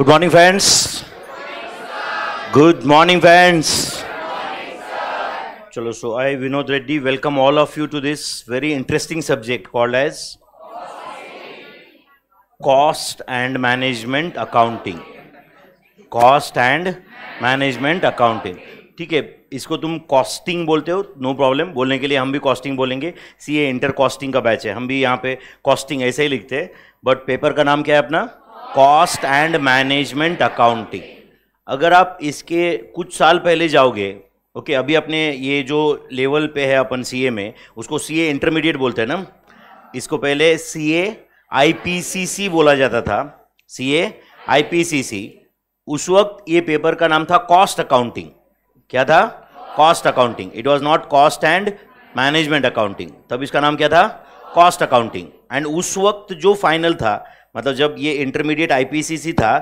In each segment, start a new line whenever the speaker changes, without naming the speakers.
Good morning friends good morning friends चलो so I Vinod Reddy welcome all of you to this very interesting subject called as cost and management accounting cost and management accounting ठीक है इसको तुम costing बोलते हो no no problem बोलने के लिए हम भी कॉस्टिंग बोलेंगे सी ए इंटर कॉस्टिंग का बैच है हम भी यहाँ पे कॉस्टिंग ऐसे ही लिखते हैं बट पेपर का नाम क्या है अपना कॉस्ट एंड मैनेजमेंट अकाउंटिंग अगर आप इसके कुछ साल पहले जाओगे ओके अभी अपने ये जो लेवल पे है अपन सीए में उसको सीए इंटरमीडिएट बोलते हैं ना इसको पहले सीए आईपीसीसी बोला जाता था सीए आईपीसीसी उस वक्त ये पेपर का नाम था कॉस्ट अकाउंटिंग क्या था cost accounting it was not cost and management accounting तब इसका नाम क्या था कॉस्ट अकाउंटिंग एंड उस वक्त जो फाइनल था मतलब जब ये इंटरमीडिएट आईपीसीसी था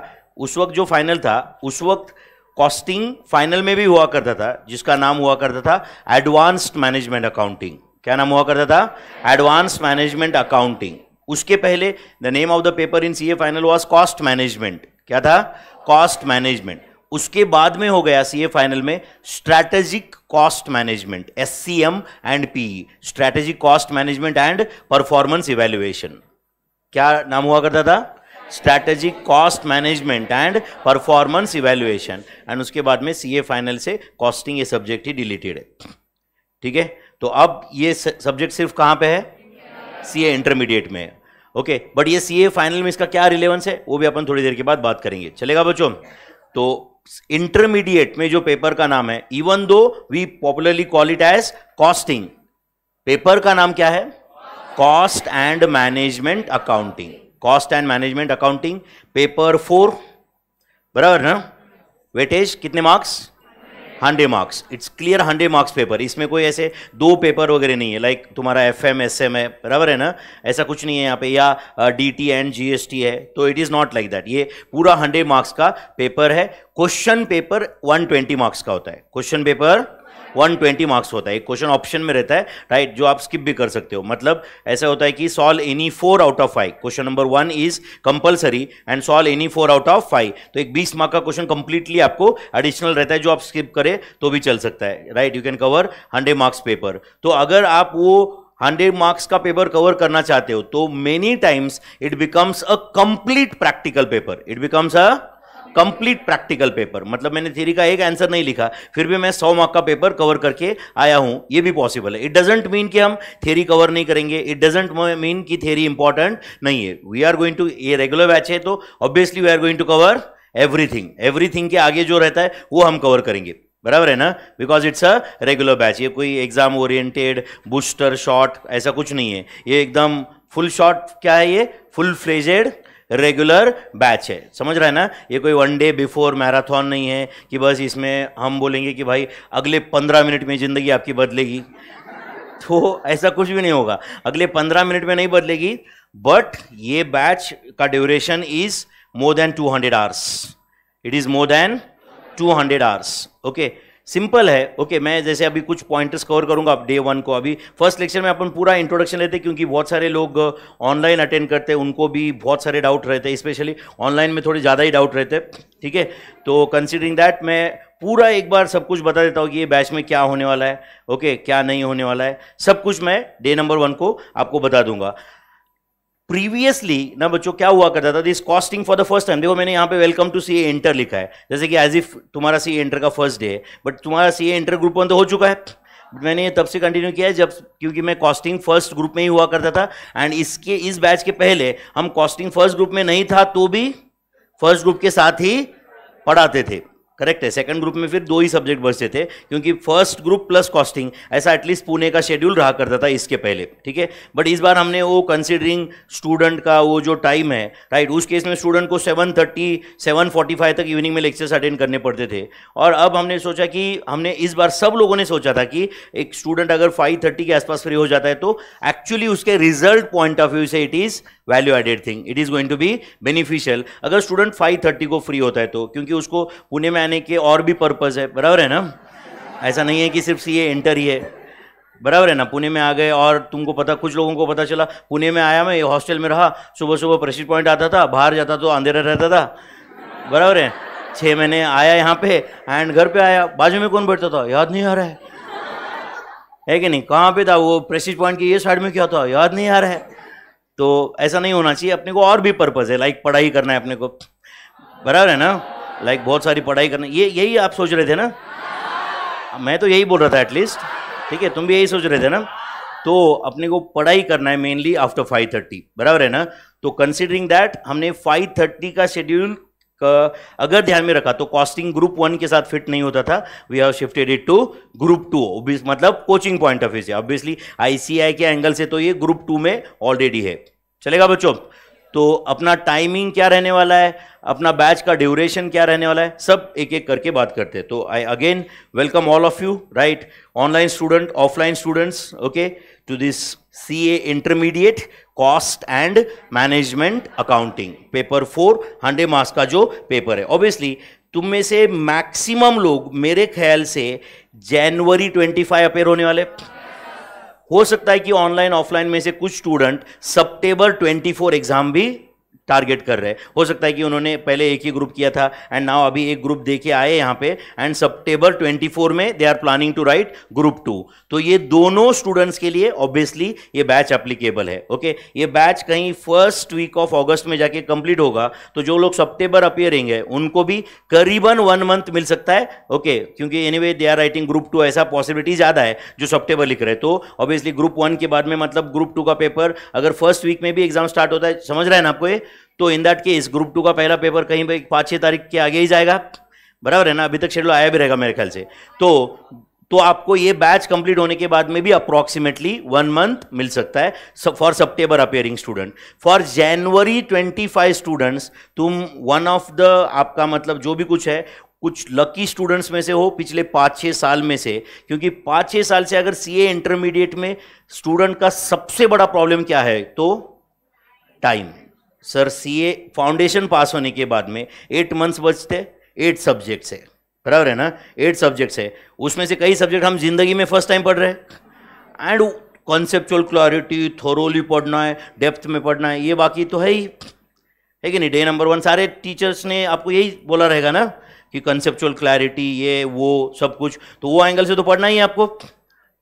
उस वक्त जो फाइनल था उस वक्त कॉस्टिंग फाइनल में भी हुआ करता था जिसका नाम हुआ करता था एडवांस्ड मैनेजमेंट अकाउंटिंग क्या नाम हुआ करता था एडवांस मैनेजमेंट अकाउंटिंग उसके पहले the name of the paper in a final was cost management क्या था कॉस्ट मैनेजमेंट उसके बाद में हो गया सीए फाइनल में strategic cost management S and PE strategic cost management and performance evaluation क्या नाम हुआ करता था strategic cost management and performance evaluation and उसके बाद में सीए फाइनल से कॉस्टिंग ये सब्जेक्ट ही डिलीटेड है ठीक है तो अब ये सब्जेक्ट सिर्फ कहाँ पे है सीए इंटरमीडिएट में ओके बट ये सीए फाइनल में इसका क्या रिलेवेंस है वो भी अपन थोड़ी देर के बाद बात करेंगे चलेगा बच्चों तो इंटरमीडिएट में जो पेपर का नाम है even though we popularly call it as costing paper का नाम क्या है cost and management accounting cost and management accounting paper four बराबर ना वेटेज कितने marks hundred marks it's clear hundred marks paper इसमें कोई ऐसे दो पेपर वगैरह नहीं है लाइक like तुम्हारा एफ एम एस एम है बराबर है ना ऐसा कुछ नहीं है यहाँ पे या D T and G S T है तो it is not like that ये पूरा हंड्रेड मार्क्स का पेपर है question paper one twenty marks का होता है क्वेश्चन पेपर 120 मार्क्स होता है एक क्वेश्चन ऑप्शन में रहता है राइट जो आप स्किप भी कर सकते हो मतलब ऐसा होता है कि solve any four out of five question number one is compulsory and solve any four out of five तो एक बीस मार्क का क्वेश्चन कंप्लीटली आपको एडिशनल रहता है जो आप स्किप करें तो भी चल सकता है right you can cover hundred marks paper तो अगर आप वो हंड्रेड मार्क्स का पेपर कवर करना चाहते हो तो many times it becomes a complete practical paper it becomes a complete practical paper मतलब मैंने थ्योरी का एक आंसर नहीं लिखा फिर भी मैं सौ मार्क का पेपर कवर करके आया हूं ये भी पॉसिबल है इट डजेंट मीन कि हम थ्योरी कवर नहीं करेंगे इट डजेंट मीन कि थ्योरी इंपॉर्टेंट नहीं है वी आर गोइंग टू ये रेगुलर बैच है तो obviously we are going to cover everything everything के आगे जो रहता है वो हम कवर करेंगे बराबर है ना because it's a regular batch ये कोई एग्जाम ओरिएंटेड बूस्टर शॉट ऐसा कुछ नहीं है ये एकदम फुल शॉट क्या है ये फुल फ्लेजेड रेगुलर बैच है समझ रहा है ना ये कोई वन डे बिफोर मैराथन नहीं है कि बस इसमें हम बोलेंगे कि भाई अगले पंद्रह मिनट में ज़िंदगी आपकी बदलेगी तो ऐसा कुछ भी नहीं होगा अगले पंद्रह मिनट में नहीं बदलेगी बट ये बैच का duration is more than two hundred hours it is more than two hundred hours okay simple है ओके okay, मैं जैसे अभी कुछ पॉइंट्स कवर करूंगा आप डे वन को अभी फर्स्ट लेक्चर में अपन पूरा इंट्रोडक्शन लेते क्योंकि बहुत सारे लोग ऑनलाइन uh, अटेंड करते हैं उनको भी बहुत सारे डाउट रहते हैं स्पेशली ऑनलाइन में थोड़े ज़्यादा ही डाउट रहते हैं ठीक है तो कंसिडरिंग दैट मैं पूरा एक बार सब कुछ बता देता हूँ कि ये बैच में क्या होने वाला है ओके okay, क्या नहीं होने वाला है सब कुछ मैं डे नंबर वन को आपको बता दूंगा प्रीवियसली ना बच्चों क्या हुआ करता था this costing for the first time देखो मैंने यहाँ पे वेलकम टू सी एंटर लिखा है जैसे कि एज इफ तुम्हारा सी ए इंटर का फर्स्ट डे है बट तुम्हारा C A inter group one तो हो चुका है मैंने ये तब से कंटिन्यू किया है जब क्योंकि मैं कॉस्टिंग फर्स्ट ग्रुप में ही हुआ करता था एंड इसके इस बैच के पहले हम कॉस्टिंग फर्स्ट ग्रुप में नहीं था तो भी फर्स्ट ग्रुप के साथ ही पढ़ाते थे करेक्ट है सेकंड ग्रुप में फिर दो ही सब्जेक्ट बचते थे क्योंकि फर्स्ट ग्रुप प्लस कॉस्टिंग ऐसा एटलीस्ट पुणे का शेड्यूल रहा करता था इसके पहले ठीक है बट इस बार हमने वो कंसिडरिंग स्टूडेंट का वो जो टाइम है राइट उस केस में स्टूडेंट को 7:30 7:45 तक इवनिंग में लेक्चर्स अटेंड करने पड़ते थे और अब हमने सोचा कि हमने इस बार सब लोगों ने सोचा था कि एक स्टूडेंट अगर फाइव के आसपास फ्री हो जाता है तो एक्चुअली उसके रिजल्ट पॉइंट ऑफ व्यू से it is value added thing it is going to be beneficial अगर स्टूडेंट फाइव थर्टी को फ्री होता है तो क्योंकि उसको पुणे में आने के और भी पर्पज़ है बराबर है ना ऐसा नहीं है कि सिर्फ सी ए इंटर ही है बराबर है ना पुणे में आ गए और तुमको पता कुछ लोगों को पता चला पुणे में आया मैं हॉस्टल में रहा सुबह सुबह प्रेसिड पॉइंट आता था बाहर जाता तो अंधेरा रहता था बराबर है छः महीने आया यहाँ पे एंड घर पे आया बाजू में कौन बैठता था याद नहीं आ रहा है है कि नहीं कहाँ पे था वो प्रेसिड पॉइंट की ये साइड में क्या था याद नहीं आ रहा है तो ऐसा नहीं होना चाहिए अपने को और भी पर्पज़ है लाइक पढ़ाई करना है अपने को बराबर है ना लाइक बहुत सारी पढ़ाई करना ये यही आप सोच रहे थे ना मैं तो यही बोल रहा था एटलीस्ट ठीक है तुम भी यही सोच रहे थे ना तो अपने को पढ़ाई करना है मेनली आफ्टर फाइव थर्टी बराबर है ना तो कंसिडरिंग दैट हमने फाइव थर्टी का शेड्यूल का अगर ध्यान में रखा तो कॉस्टिंग ग्रुप वन के साथ फिट नहीं होता था we have shifted it to group two मतलब कोचिंग पॉइंट ऑफ व्यू से ऑब्वियसली आईसीआई के एंगल से तो ये ग्रुप टू में ऑलरेडी है चलेगा बच्चों तो अपना टाइमिंग क्या रहने वाला है अपना बैच का ड्यूरेशन क्या रहने वाला है सब एक एक करके बात करते हैं तो I again welcome all of you right online student offline students okay to this C A intermediate cost and management accounting paper four hundred marks का जो पेपर है ऑब्वियसली तुम में से मैक्सिमम लोग मेरे ख्याल से जनवरी ट्वेंटी फाइव अपेयर होने वाले हो सकता है कि ऑनलाइन ऑफलाइन में से कुछ स्टूडेंट ट्वेंटी फोर एग्जाम भी टारगेट कर रहे हो सकता है कि उन्होंने पहले एक ही ग्रुप किया था एंड नाउ अभी एक ग्रुप दे के आए यहाँ पे एंड ट्वेंटी 24 में they are planning to write group two तो ये दोनों स्टूडेंट्स के लिए ऑब्वियसली ये बैच अप्लीकेबल है ओके ये बैच कहीं फर्स्ट वीक ऑफ ऑगस्ट में जाके कंप्लीट होगा तो जो लोग सप्टेबर अपियरिंग है उनको भी करीबन वन मंथ मिल सकता है ओके okay? क्योंकि anyway they are writing group two ऐसा पॉसिबिलिटी ज़्यादा है जो सप्टेबर लिख रहे तो ऑब्वियसली ग्रुप वन के बाद में मतलब ग्रुप टू का पेपर अगर फर्स्ट वीक में भी एग्जाम स्टार्ट होता है समझ रहे हैं ना आपको ये तो in that case group two का पहला पेपर कहीं पर पाँच छः तारीख के आगे ही जाएगा बराबर है ना अभी तक शेड्यूल आया भी रहेगा मेरे ख्याल से तो तो आपको ये बैच कंप्लीट होने के बाद में भी अप्रॉक्सीमेटली वन मंथ मिल सकता है for September appearing student for January twenty five students तुम वन ऑफ द आपका मतलब जो भी कुछ है कुछ लकी स्टूडेंट्स में से हो पिछले पाँच छः साल में से क्योंकि पाँच छः साल से अगर सी ए इंटरमीडिएट में स्टूडेंट का सबसे बड़ा प्रॉब्लम क्या है तो time sir CA foundation pass होने के बाद में एट मंथ्स बचते एट सब्जेक्ट्स है बराबर है ना एट सब्जेक्ट्स है उसमें से कई सब्जेक्ट हम जिंदगी में फर्स्ट टाइम पढ़ रहे हैं एंड कॉन्सेप्चुअल क्लैरिटी थोरोली पढ़ना है डेप्थ में पढ़ना है ये बाकी तो है ही है कि नहीं डे नंबर वन सारे टीचर्स ने आपको यही बोला रहेगा ना कि कंसेप्चुअल क्लैरिटी ये वो सब कुछ तो वो एंगल से तो पढ़ना ही है आपको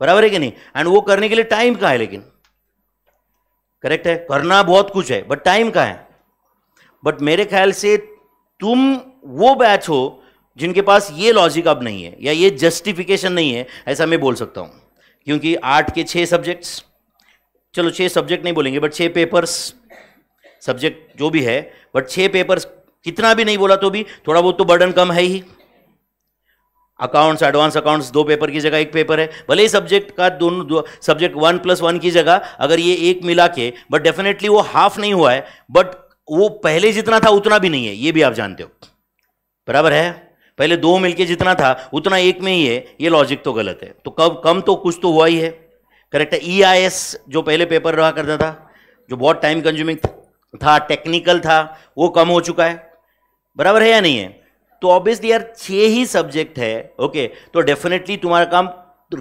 बराबर है कि नहीं एंड वो करने के लिए टाइम कहाँ है लेकिन करेक्ट है करना बहुत कुछ है बट टाइम का है बट मेरे ख्याल से तुम वो बैच हो जिनके पास ये लॉजिक अब नहीं है या ये जस्टिफिकेशन नहीं है ऐसा मैं बोल सकता हूँ क्योंकि आठ के छः सब्जेक्ट्स चलो छः सब्जेक्ट नहीं बोलेंगे बट छः पेपर्स सब्जेक्ट जो भी है बट छः पेपर्स कितना भी नहीं बोला तो भी थोड़ा बहुत तो बर्डन कम है ही अकाउंट्स एडवांस अकाउंट्स दो पेपर की जगह एक पेपर है भले ही सब्जेक्ट का दोनों दो, सब्जेक्ट वन प्लस वन की जगह अगर ये एक मिला के बट डेफिनेटली वो हाफ नहीं हुआ है बट वो पहले जितना था उतना भी नहीं है ये भी आप जानते हो बराबर है पहले दो मिलके जितना था उतना एक में ही है ये लॉजिक तो गलत है तो कब कम तो कुछ तो हुआ ही है करेक्ट है ई आई एस जो पहले पेपर रहा करता था जो बहुत टाइम कंज्यूमिंग था टेक्निकल था वो कम हो चुका है बराबर है या नहीं है तो ऑब्वियसली यार छह ही सब्जेक्ट है ओके तो डेफिनेटली तुम्हारा काम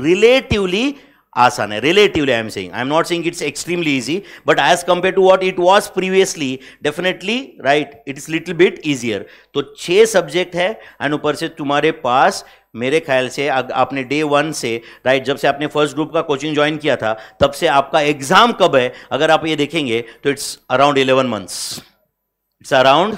रिलेटिवली आसान है relatively I am saying I am not saying it's extremely easy but as compare to what it was previously definitely right it is little bit easier तो छह सब्जेक्ट है and ऊपर से तुम्हारे पास मेरे ख्याल से आपने डे वन से राइट जब से आपने फर्स्ट ग्रुप का कोचिंग ज्वाइन किया था तब से आपका एग्जाम कब है अगर आप ये देखेंगे तो it's around eleven months it's around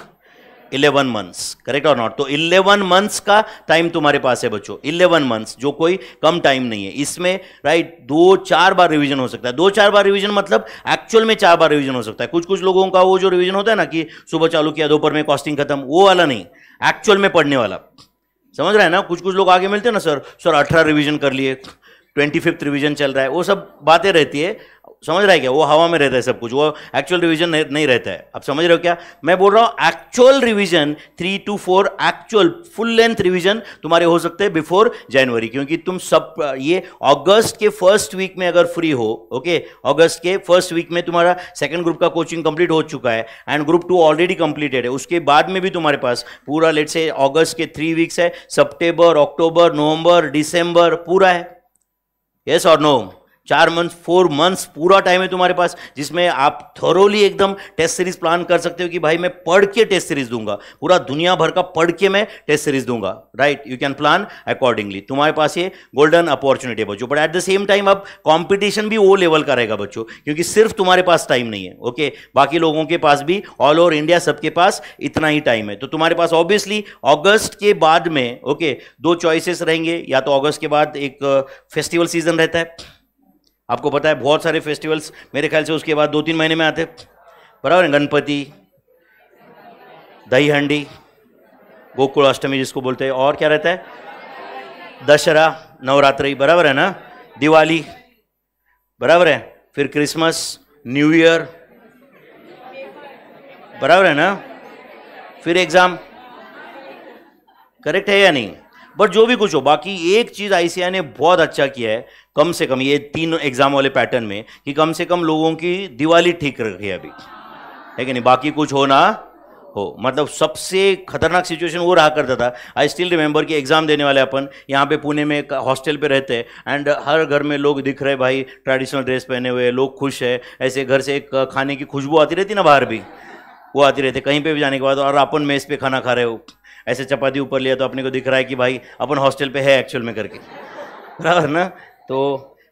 eleven months correct और नॉट तो इलेवन मंथ्स का टाइम तुम्हारे पास है बच्चों इलेवन मंथ्स जो कोई कम टाइम नहीं है इसमें राइट right, दो चार बार रिवीजन हो सकता है दो चार बार रिवीजन मतलब एक्चुअल में चार बार रिवीजन हो सकता है कुछ कुछ लोगों का वो जो रिवीजन होता है ना कि सुबह चालू किया दोपहर में कॉस्टिंग खत्म वो वाला नहीं एक्चुअल में पढ़ने वाला समझ रहे हैं ना कुछ कुछ लोग आगे मिलते हैं ना सर सर अठारह रिविजन कर लिए ट्वेंटी फिफ्थ रिविजन चल रहा है वो सब बातें रहती है समझ रहा है क्या वो हवा में रहता है सब कुछ वो एक्चुअल रिविजन नहीं रहता है आप समझ रहे हो क्या मैं बोल रहा हूँ actual revision three two four actual full length revision तुम्हारे हो सकते हैं बिफोर जनवरी क्योंकि तुम सब ये अगस्त के फर्स्ट वीक में अगर फ्री हो ओके अगस्त के फर्स्ट वीक में तुम्हारा सेकेंड ग्रुप का कोचिंग कंप्लीट हो चुका है and group two already completed है उसके बाद में भी तुम्हारे पास पूरा लेट से अगस्त के थ्री वीक्स है सितंबर अक्टूबर नवंबर दिसंबर पूरा है यस और नो चार मंथ फोर मंथ्स पूरा टाइम है तुम्हारे पास जिसमें आप थोरोली एकदम टेस्ट सीरीज प्लान कर सकते हो कि भाई मैं पढ़ के टेस्ट सीरीज दूंगा पूरा दुनिया भर का पढ़ के मैं टेस्ट सीरीज दूंगा right you can plan accordingly तुम्हारे पास ये गोल्डन अपॉर्चुनिटी है बच्चों but at the same time अब कॉम्पिटिशन भी वो लेवल का रहेगा बच्चों क्योंकि सिर्फ तुम्हारे पास टाइम नहीं है ओके बाकी लोगों के पास भी ऑल ओवर इंडिया सबके पास इतना ही टाइम है तो तुम्हारे पास ऑब्वियसली ऑगस्ट के बाद में ओके दो चॉइसेस रहेंगे या तो ऑगस्ट के बाद एक फेस्टिवल uh, सीजन रहता है आपको पता है बहुत सारे फेस्टिवल्स मेरे ख्याल से उसके बाद दो तीन महीने में आते बराबर है गणपति दही हंडी गोकुल अष्टमी जिसको बोलते हैं और क्या रहता है दशहरा नवरात्रि बराबर है ना दिवाली बराबर है फिर क्रिसमस न्यू ईयर बराबर है ना फिर एग्ज़ाम करेक्ट है या नहीं बट जो भी कुछ हो बाकी एक चीज़ आईसीआई ने बहुत अच्छा किया है कम से कम ये तीन एग्जाम वाले पैटर्न में कि कम से कम लोगों की दिवाली ठीक रखी है अभी है कि नहीं बाकी कुछ हो ना हो मतलब सबसे खतरनाक सिचुएशन वो रहा करता था आई स्टिल रिमेंबर कि एग्जाम देने वाले अपन यहाँ पे पुणे में हॉस्टल पे रहते हैं एंड हर घर में लोग दिख रहे भाई ट्रेडिशनल ड्रेस पहने हुए लोग खुश है ऐसे घर से एक खाने की खुशबू आती रहती ना बाहर भी वो आती रहती कहीं पे भी जाने के बाद और अपन मेज़ पे खाना खा रहे हो ऐसे चपाती ऊपर लिया तो अपने को दिख रहा है कि भाई अपन हॉस्टल पे है एक्चुअल में करके बराबर ना तो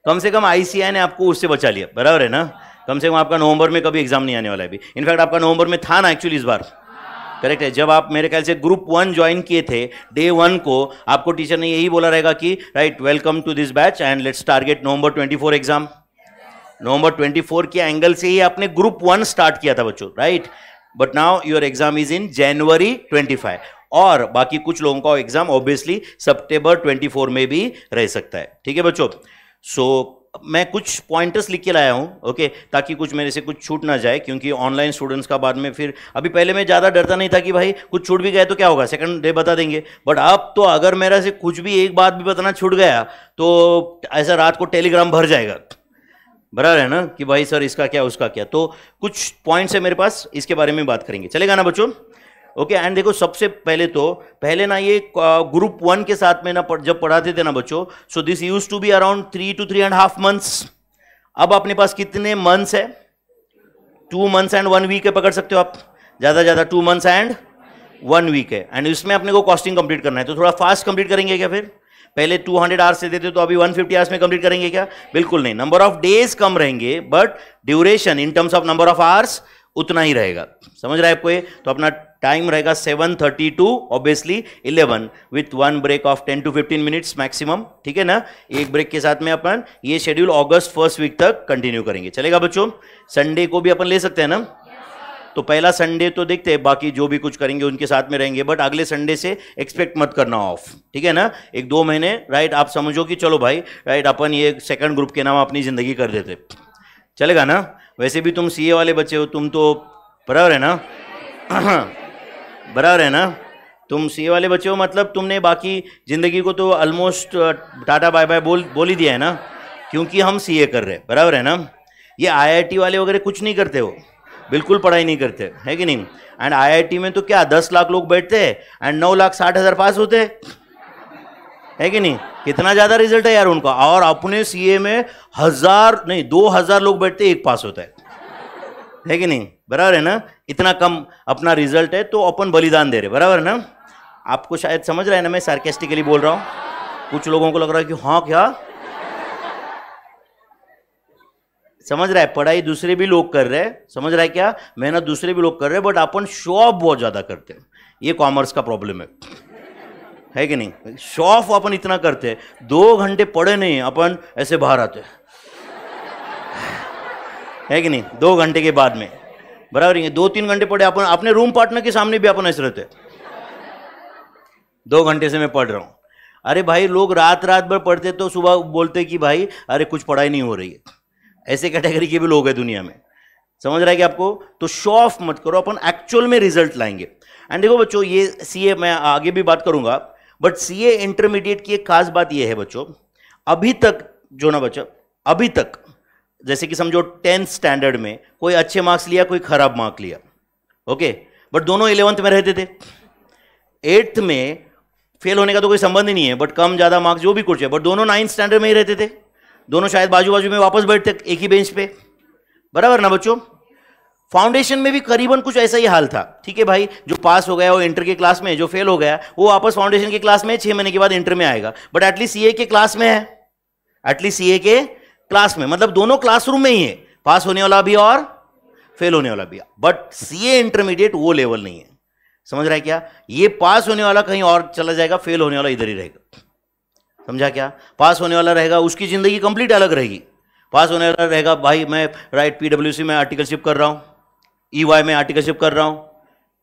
कम से कम आईसीआई ने आपको उससे बचा लिया बराबर है ना कम से कम आपका नवंबर में कभी एग्जाम नहीं आने वाला है अभी इनफैक्ट आपका नवंबर में था ना एक्चुअली इस बार करेक्ट है जब आप मेरे ख्याल से ग्रुप वन ज्वाइन किए थे डे वन को आपको टीचर ने यही बोला रहेगा कि right welcome to this batch and let's target November 24 exam November 24 के एंगल से ही आपने ग्रुप वन स्टार्ट किया था बच्चों right but now your exam is in January 25 और बाकी कुछ लोगों का एग्जाम ऑब्वियसली सितंबर 24 में भी रह सकता है ठीक है बच्चों सो so, मैं कुछ पॉइंटर्स लिख के लाया हूँ ओके ताकि कुछ मेरे से कुछ छूट ना जाए क्योंकि ऑनलाइन स्टूडेंट्स का बाद में फिर अभी पहले मैं ज़्यादा डरता नहीं था कि भाई कुछ छूट भी गया तो क्या होगा सेकंड डे बता देंगे बट अब तो अगर मेरा से कुछ भी एक बात भी बताना छूट गया तो ऐसा रात को टेलीग्राम भर जाएगा बराबर है ना कि भाई सर इसका क्या उसका क्या तो कुछ पॉइंट्स है मेरे पास इसके बारे में बात करेंगे चलेगा ना बच्चों ओके एंड देखो सबसे पहले तो पहले ना ये ग्रुप वन के साथ में ना जब पढ़ाते थे ना बच्चों so this use to be around three two three and half months अब अपने पास कितने मंथ्स है two months and one week है पकड़ सकते हो आप ज़्यादा ज़्यादा two months and one week है एंड इसमें अपने को कॉस्टिंग कंप्लीट करना है तो थोड़ा फास्ट कंप्लीट करेंगे क्या फिर पहले 200 हंड्रेड आवर्स देते थे तो अभी 150 फिफ्टी आवर्स में कंप्लीट करेंगे क्या बिल्कुल नहीं नंबर ऑफ डेज कम रहेंगे but duration in terms of number of hours उतना ही रहेगा समझ रहा है आपको ये तो अपना टाइम रहेगा 7:30 to obviously eleven with one break of 10 to 15 minutes maximum ठीक है ना एक ब्रेक के साथ में अपन ये शेड्यूल अगस्त फर्स्ट वीक तक कंटिन्यू करेंगे चलेगा बच्चों संडे को भी अपन ले सकते हैं ना तो पहला संडे तो देखते हैं बाकी जो भी कुछ करेंगे उनके साथ में रहेंगे बट अगले संडे से एक्सपेक्ट मत करना ऑफ ठीक है ना एक दो महीने राइट आप समझो कि चलो भाई राइट अपन ये सेकंड ग्रुप के नाम अपनी ज़िंदगी कर देते चलेगा ना वैसे भी तुम सीए वाले बच्चे हो तुम तो बराबर है ना बराबर है ना तुम सी वाले बच्चे हो मतलब तुमने बाकी ज़िंदगी को तो almost uh, tata bye bye बोल बोल ही दिया है ना क्योंकि हम सी कर रहे हैं बराबर है ना ये आईआईटी वाले वगैरह कुछ नहीं करते हो बिल्कुल पढ़ाई नहीं करते है कि नहीं एंड आईआईटी में तो क्या दस लाख लोग बैठते हैं एंड नौ लाख साठ हज़ार पास होते है कि नहीं कितना ज़्यादा रिजल्ट है यार उनका और अपने सी में हज़ार नहीं दो हज़ार लोग बैठते एक पास होता है है कि नहीं बराबर है ना इतना कम अपना रिजल्ट है तो अपन बलिदान दे रहे बराबर ना आपको शायद समझ रहा है ना मैं सार्केस्टिकली बोल रहा हूँ कुछ लोगों को लग रहा है कि हाँ क्या समझ रहा है पढ़ाई दूसरे भी लोग कर रहे हैं समझ रहा है क्या मेहनत दूसरे भी लोग कर रहे हैं बट अपन शो ऑफ बहुत ज़्यादा करते हैं ये कॉमर्स का प्रॉब्लम है है कि नहीं शो ऑफ अपन इतना करते हैं दो घंटे पढ़े नहीं अपन ऐसे बाहर आते हैं है कि नहीं दो घंटे के बाद में बराबर ये दो तीन घंटे पढ़े अपन अपने रूम पार्टनर के सामने भी अपन ऐसे रहते दो घंटे से मैं पढ़ रहा हूँ अरे भाई लोग रात रात भर पढ़ते तो सुबह बोलते कि भाई अरे कुछ पढ़ाई नहीं हो रही है ऐसे कैटेगरी के भी लोग हैं दुनिया में समझ रहा है कि आपको तो शो ऑफ मत करो अपन एक्चुअल में रिजल्ट लाएंगे एंड देखो बच्चों ये ए मैं आगे भी बात करूंगा बट ए इंटरमीडिएट की एक खास बात यह है बच्चों अभी तक जो ना बच्चों अभी तक जैसे कि समझो टेंथ स्टैंडर्ड में कोई अच्छे मार्क्स लिया कोई खराब मार्क्स लिया ओके बट दोनों इलेवंथ में रहते थे एट्थ में फेल होने का तो कोई संबंध ही नहीं है बट कम ज़्यादा मार्क्स जो भी कुछ है बट दोनों नाइन्थ स्टैंडर्ड में ही रहते थे दोनों शायद बाजू बाजू में वापस बैठते एक ही बेंच पे बराबर ना बच्चों फाउंडेशन में भी करीबन कुछ ऐसा ही हाल था ठीक है भाई जो पास हो गया वो इंटर के क्लास में जो फेल हो गया वो वापस फाउंडेशन के क्लास में छः महीने के बाद इंटर में आएगा बट एटलीस्ट ए के क्लास में है एटलीस्ट ए के क्लास में मतलब दोनों क्लासरूम में ही है पास होने वाला भी और फेल होने वाला भी बट सी ए इंटरमीडिएट वो लेवल नहीं है समझ रहा है क्या ये पास होने वाला कहीं और चला जाएगा फेल होने वाला इधर ही रहेगा समझा क्या पास होने वाला रहेगा उसकी ज़िंदगी कंप्लीट अलग रहेगी पास होने वाला रहेगा भाई मैं राइट सी में आर्टिकलशिप कर रहा हूँ ई e वाई में आर्टिकलशिप कर रहा हूँ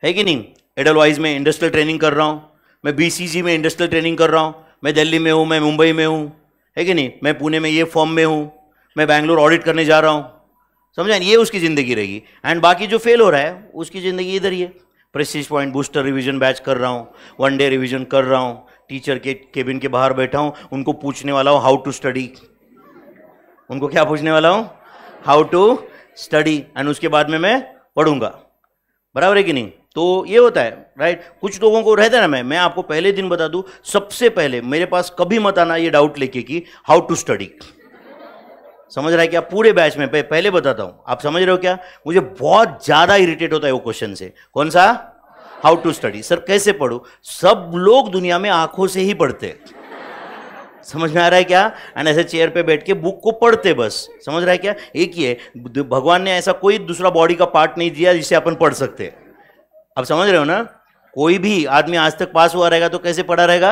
है कि नहीं एडल वाइज में इंडस्ट्रियल ट्रेनिंग कर रहा हूँ मैं बी में इंडस्ट्रियल ट्रेनिंग कर रहा हूँ मैं दिल्ली में हूँ मैं मुंबई में हूँ है कि नहीं मैं पुणे में ये फॉर्म में हूँ मैं बैंगलोर ऑडिट करने जा रहा हूँ समझा ये उसकी ज़िंदगी रहेगी एंड बाकी जो फेल हो रहा है उसकी ज़िंदगी इधर ही है prestige point booster revision batch कर रहा हूँ वन डे रिवीजन कर रहा हूँ टीचर के केबिन के बाहर बैठा हूँ उनको पूछने वाला हूँ हाउ टू स्टडी उनको क्या पूछने वाला हूँ हाउ टू स्टडी एंड उसके बाद में मैं पढ़ूंगा बराबर है कि नहीं तो ये होता है राइट कुछ लोगों को रहता है ना मैं मैं आपको पहले दिन बता दूं सबसे पहले मेरे पास कभी मत आना ये डाउट लेके कि हाउ टू स्टडी समझ रहा है क्या पूरे बैच में पहले बताता हूँ आप समझ रहे हो क्या मुझे बहुत ज़्यादा इरिटेट होता है वो क्वेश्चन से कौन सा हाउ टू स्टडी सर कैसे पढ़ो सब लोग दुनिया में आंखों से ही पढ़ते समझ में आ रहा है क्या एंड ऐसे चेयर पे बैठ के बुक को पढ़ते बस समझ रहा है क्या एक ही है भगवान ने ऐसा कोई दूसरा बॉडी का पार्ट नहीं दिया जिसे अपन पढ़ सकते हैं अब समझ रहे हो ना कोई भी आदमी आज तक पास हुआ रहेगा तो कैसे पढ़ा रहेगा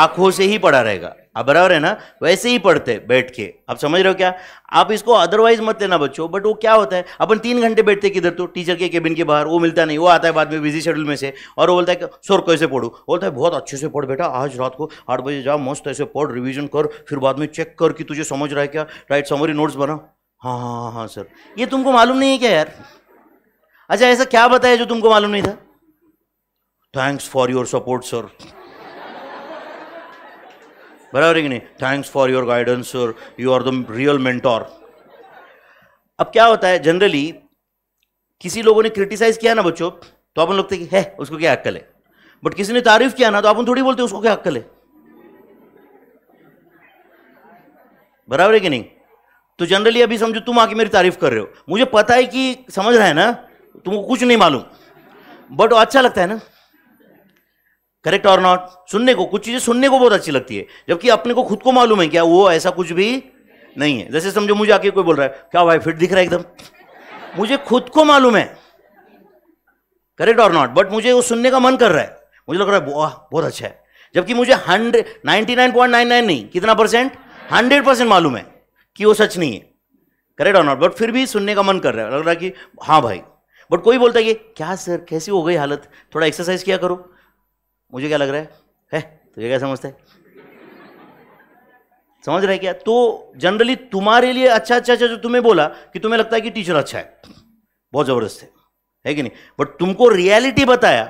आंखों से ही पढ़ा रहेगा अब बराबर है ना वैसे ही पढ़ते बैठ के अब समझ रहे हो क्या आप इसको अदरवाइज मत लेना बच्चों बट वो क्या होता है अपन तीन घंटे बैठते किधर तो टीचर के केबिन के बाहर वो मिलता नहीं वो आता है बाद में बिजी शेड्यूल में से और वो बोलता है सर कैसे पढ़ू बोलता है बहुत अच्छे से पढ़ बेटा आज रात को आठ बजे जाओ मस्त ऐसे पढ़ रिविजन कर फिर बाद में चेक कर कि तुझे समझ रहा है क्या राइट समरी नोट्स बना हाँ हाँ हाँ हाँ सर ये तुमको मालूम नहीं है क्या यार अच्छा ऐसा क्या बताया जो तुमको मालूम नहीं था thanks for your support sir बराबर है कि नहीं thanks for your guidance sir you are the real mentor अब क्या होता है जनरली किसी लोगों ने क्रिटिसाइज किया ना बच्चों तो अपन लोग कि है उसको क्या अक्कल है बट किसी ने तारीफ किया ना तो अपन थोड़ी बोलते उसको क्या अक्कल है बराबर है कि नहीं तो जनरली अभी समझो तुम आके मेरी तारीफ कर रहे हो मुझे पता है कि समझ रहा है ना तुमको कुछ नहीं मालूम बट अच्छा लगता है ना करेक्ट और नॉट सुनने को कुछ चीज़ें सुनने को बहुत अच्छी लगती है जबकि अपने को खुद को मालूम है क्या वो ऐसा कुछ भी नहीं है जैसे समझो मुझे आके कोई बोल रहा है क्या भाई फिट दिख रहा है एकदम मुझे खुद को मालूम है करेक्ट और नॉट बट मुझे वो सुनने का मन कर रहा है मुझे लग रहा है वाह बहुत अच्छा है जबकि मुझे hundred ninety nine point nine nine नहीं कितना परसेंट हंड्रेड परसेंट मालूम है कि वो सच नहीं है करेक्ट और नॉट बट फिर भी सुनने का मन कर रहा है लग रहा है कि हाँ भाई बट कोई बोलता है ये क्या सर कैसी हो गई हालत थोड़ा एक्सरसाइज किया करो मुझे क्या लग रहा है है तुझे क्या समझता है समझ रहे क्या तो जनरली तुम्हारे लिए अच्छा अच्छा अच्छा जो तुम्हें बोला कि तुम्हें लगता है कि टीचर अच्छा है बहुत ज़बरदस्त है है कि नहीं बट तुमको रियलिटी बताया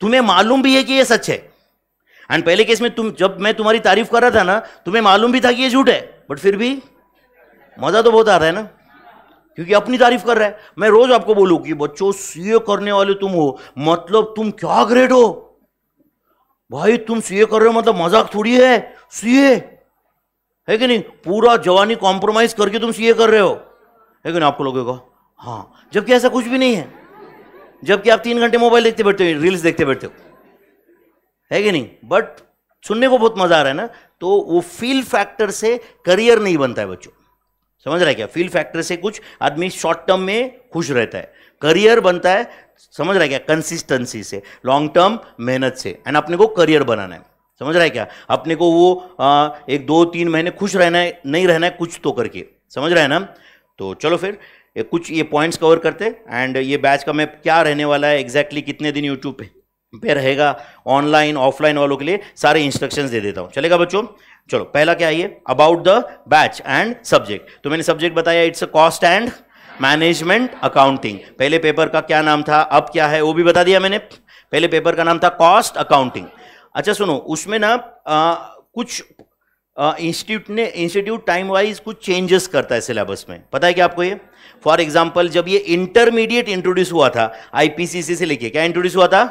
तुम्हें मालूम भी है कि ये सच है एंड पहले केस में तुम जब मैं तुम्हारी तारीफ कर रहा था ना तुम्हें मालूम भी था कि ये झूठ है बट फिर भी मज़ा तो बहुत आ रहा है ना क्योंकि अपनी तारीफ कर रहा है मैं रोज आपको बोलूँ कि बच्चों सीए करने वाले तुम हो मतलब तुम क्या ग्रेड हो भाई तुम सीए कर रहे हो मतलब मजाक थोड़ी है सीए है कि नहीं पूरा जवानी कॉम्प्रोमाइज करके तुम सीए कर रहे हो है कि नहीं आपको का हाँ जबकि ऐसा कुछ भी नहीं है जबकि आप तीन घंटे मोबाइल देखते बैठते हो रील्स देखते बैठते हो है कि नहीं बट सुनने को बहुत मजा आ रहा है ना तो वो फील फैक्टर से करियर नहीं बनता है बच्चों समझ रहा है क्या फील फैक्टर से कुछ आदमी शॉर्ट टर्म में खुश रहता है करियर बनता है समझ रहा है क्या कंसिस्टेंसी से लॉन्ग टर्म मेहनत से एंड अपने को करियर बनाना है समझ रहा है क्या अपने को वो आ, एक दो तीन महीने खुश रहना है नहीं रहना है कुछ तो करके समझ रहा है ना तो चलो फिर ये कुछ ये पॉइंट्स कवर करते हैं एंड ये बैच का मैं क्या रहने वाला है एग्जैक्टली exactly कितने दिन यूट्यूब पे पे रहेगा ऑनलाइन ऑफलाइन वालों के लिए सारे इंस्ट्रक्शंस दे देता हूँ चलेगा बच्चों चलो पहला क्या आइए about the batch and subject तो मैंने सब्जेक्ट बताया it's a cost and management accounting पहले पेपर का क्या नाम था अब क्या है वो भी बता दिया मैंने पहले पेपर का नाम था कॉस्ट अकाउंटिंग अच्छा सुनो उसमें ना आ, कुछ इंस्टीट्यूट ने इंस्टीट्यूट टाइम वाइज कुछ चेंजेस करता है सिलेबस में पता है क्या आपको ये फॉर एग्जाम्पल जब ये इंटरमीडिएट इंट्रोड्यूस हुआ था आईपीसीसी से लेके क्या इंट्रोड्यूस हुआ था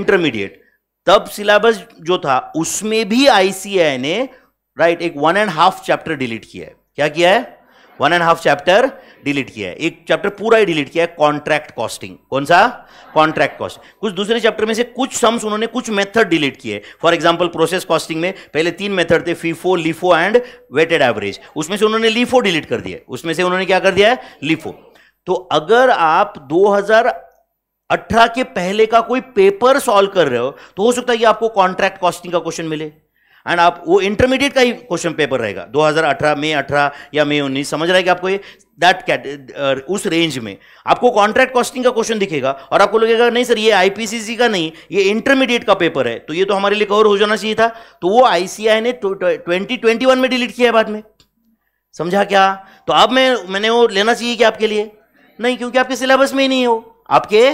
इंटरमीडिएट तब सिलेबस जो था उसमें भी आईसीआई ने राइट right, एक one and half chapter delete किया है क्या किया है one and half chapter delete किया है एक चैप्टर पूरा ही डिलीट किया है कॉन्ट्रैक्ट कॉस्टिंग कौन सा कॉन्ट्रैक्ट कॉस्ट कुछ दूसरे चैप्टर में से कुछ सम्स उन्होंने कुछ मेथड डिलीट किए फॉर एग्जांपल प्रोसेस कॉस्टिंग में पहले तीन मेथड थे FIFO LIFO and weighted average उसमें से उन्होंने लिफो डिलीट कर दिया उसमें से उन्होंने क्या कर दिया है लिफो तो अगर आप दो के पहले का कोई पेपर सॉल्व कर रहे हो तो हो सकता है कि आपको कॉन्ट्रैक्ट कॉस्टिंग का क्वेश्चन मिले एंड आप वो इंटरमीडिएट का ही क्वेश्चन पेपर रहेगा 2018 में 18 या मई उन्नीस समझ रहा है कि आपको ये दैट उस रेंज में आपको कॉन्ट्रैक्ट कॉस्टिंग का क्वेश्चन दिखेगा और आपको लगेगा नहीं सर ये आईपीसीसी का नहीं ये इंटरमीडिएट का पेपर है तो ये तो हमारे लिए कवर हो जाना चाहिए था तो वो आईसीआई ने ट्वेंटी ट्वेंटी वन में डिलीट किया है बाद में समझा क्या तो अब मैं मैंने वो लेना चाहिए क्या आपके लिए नहीं क्योंकि आपके सिलेबस में ही नहीं हो आपके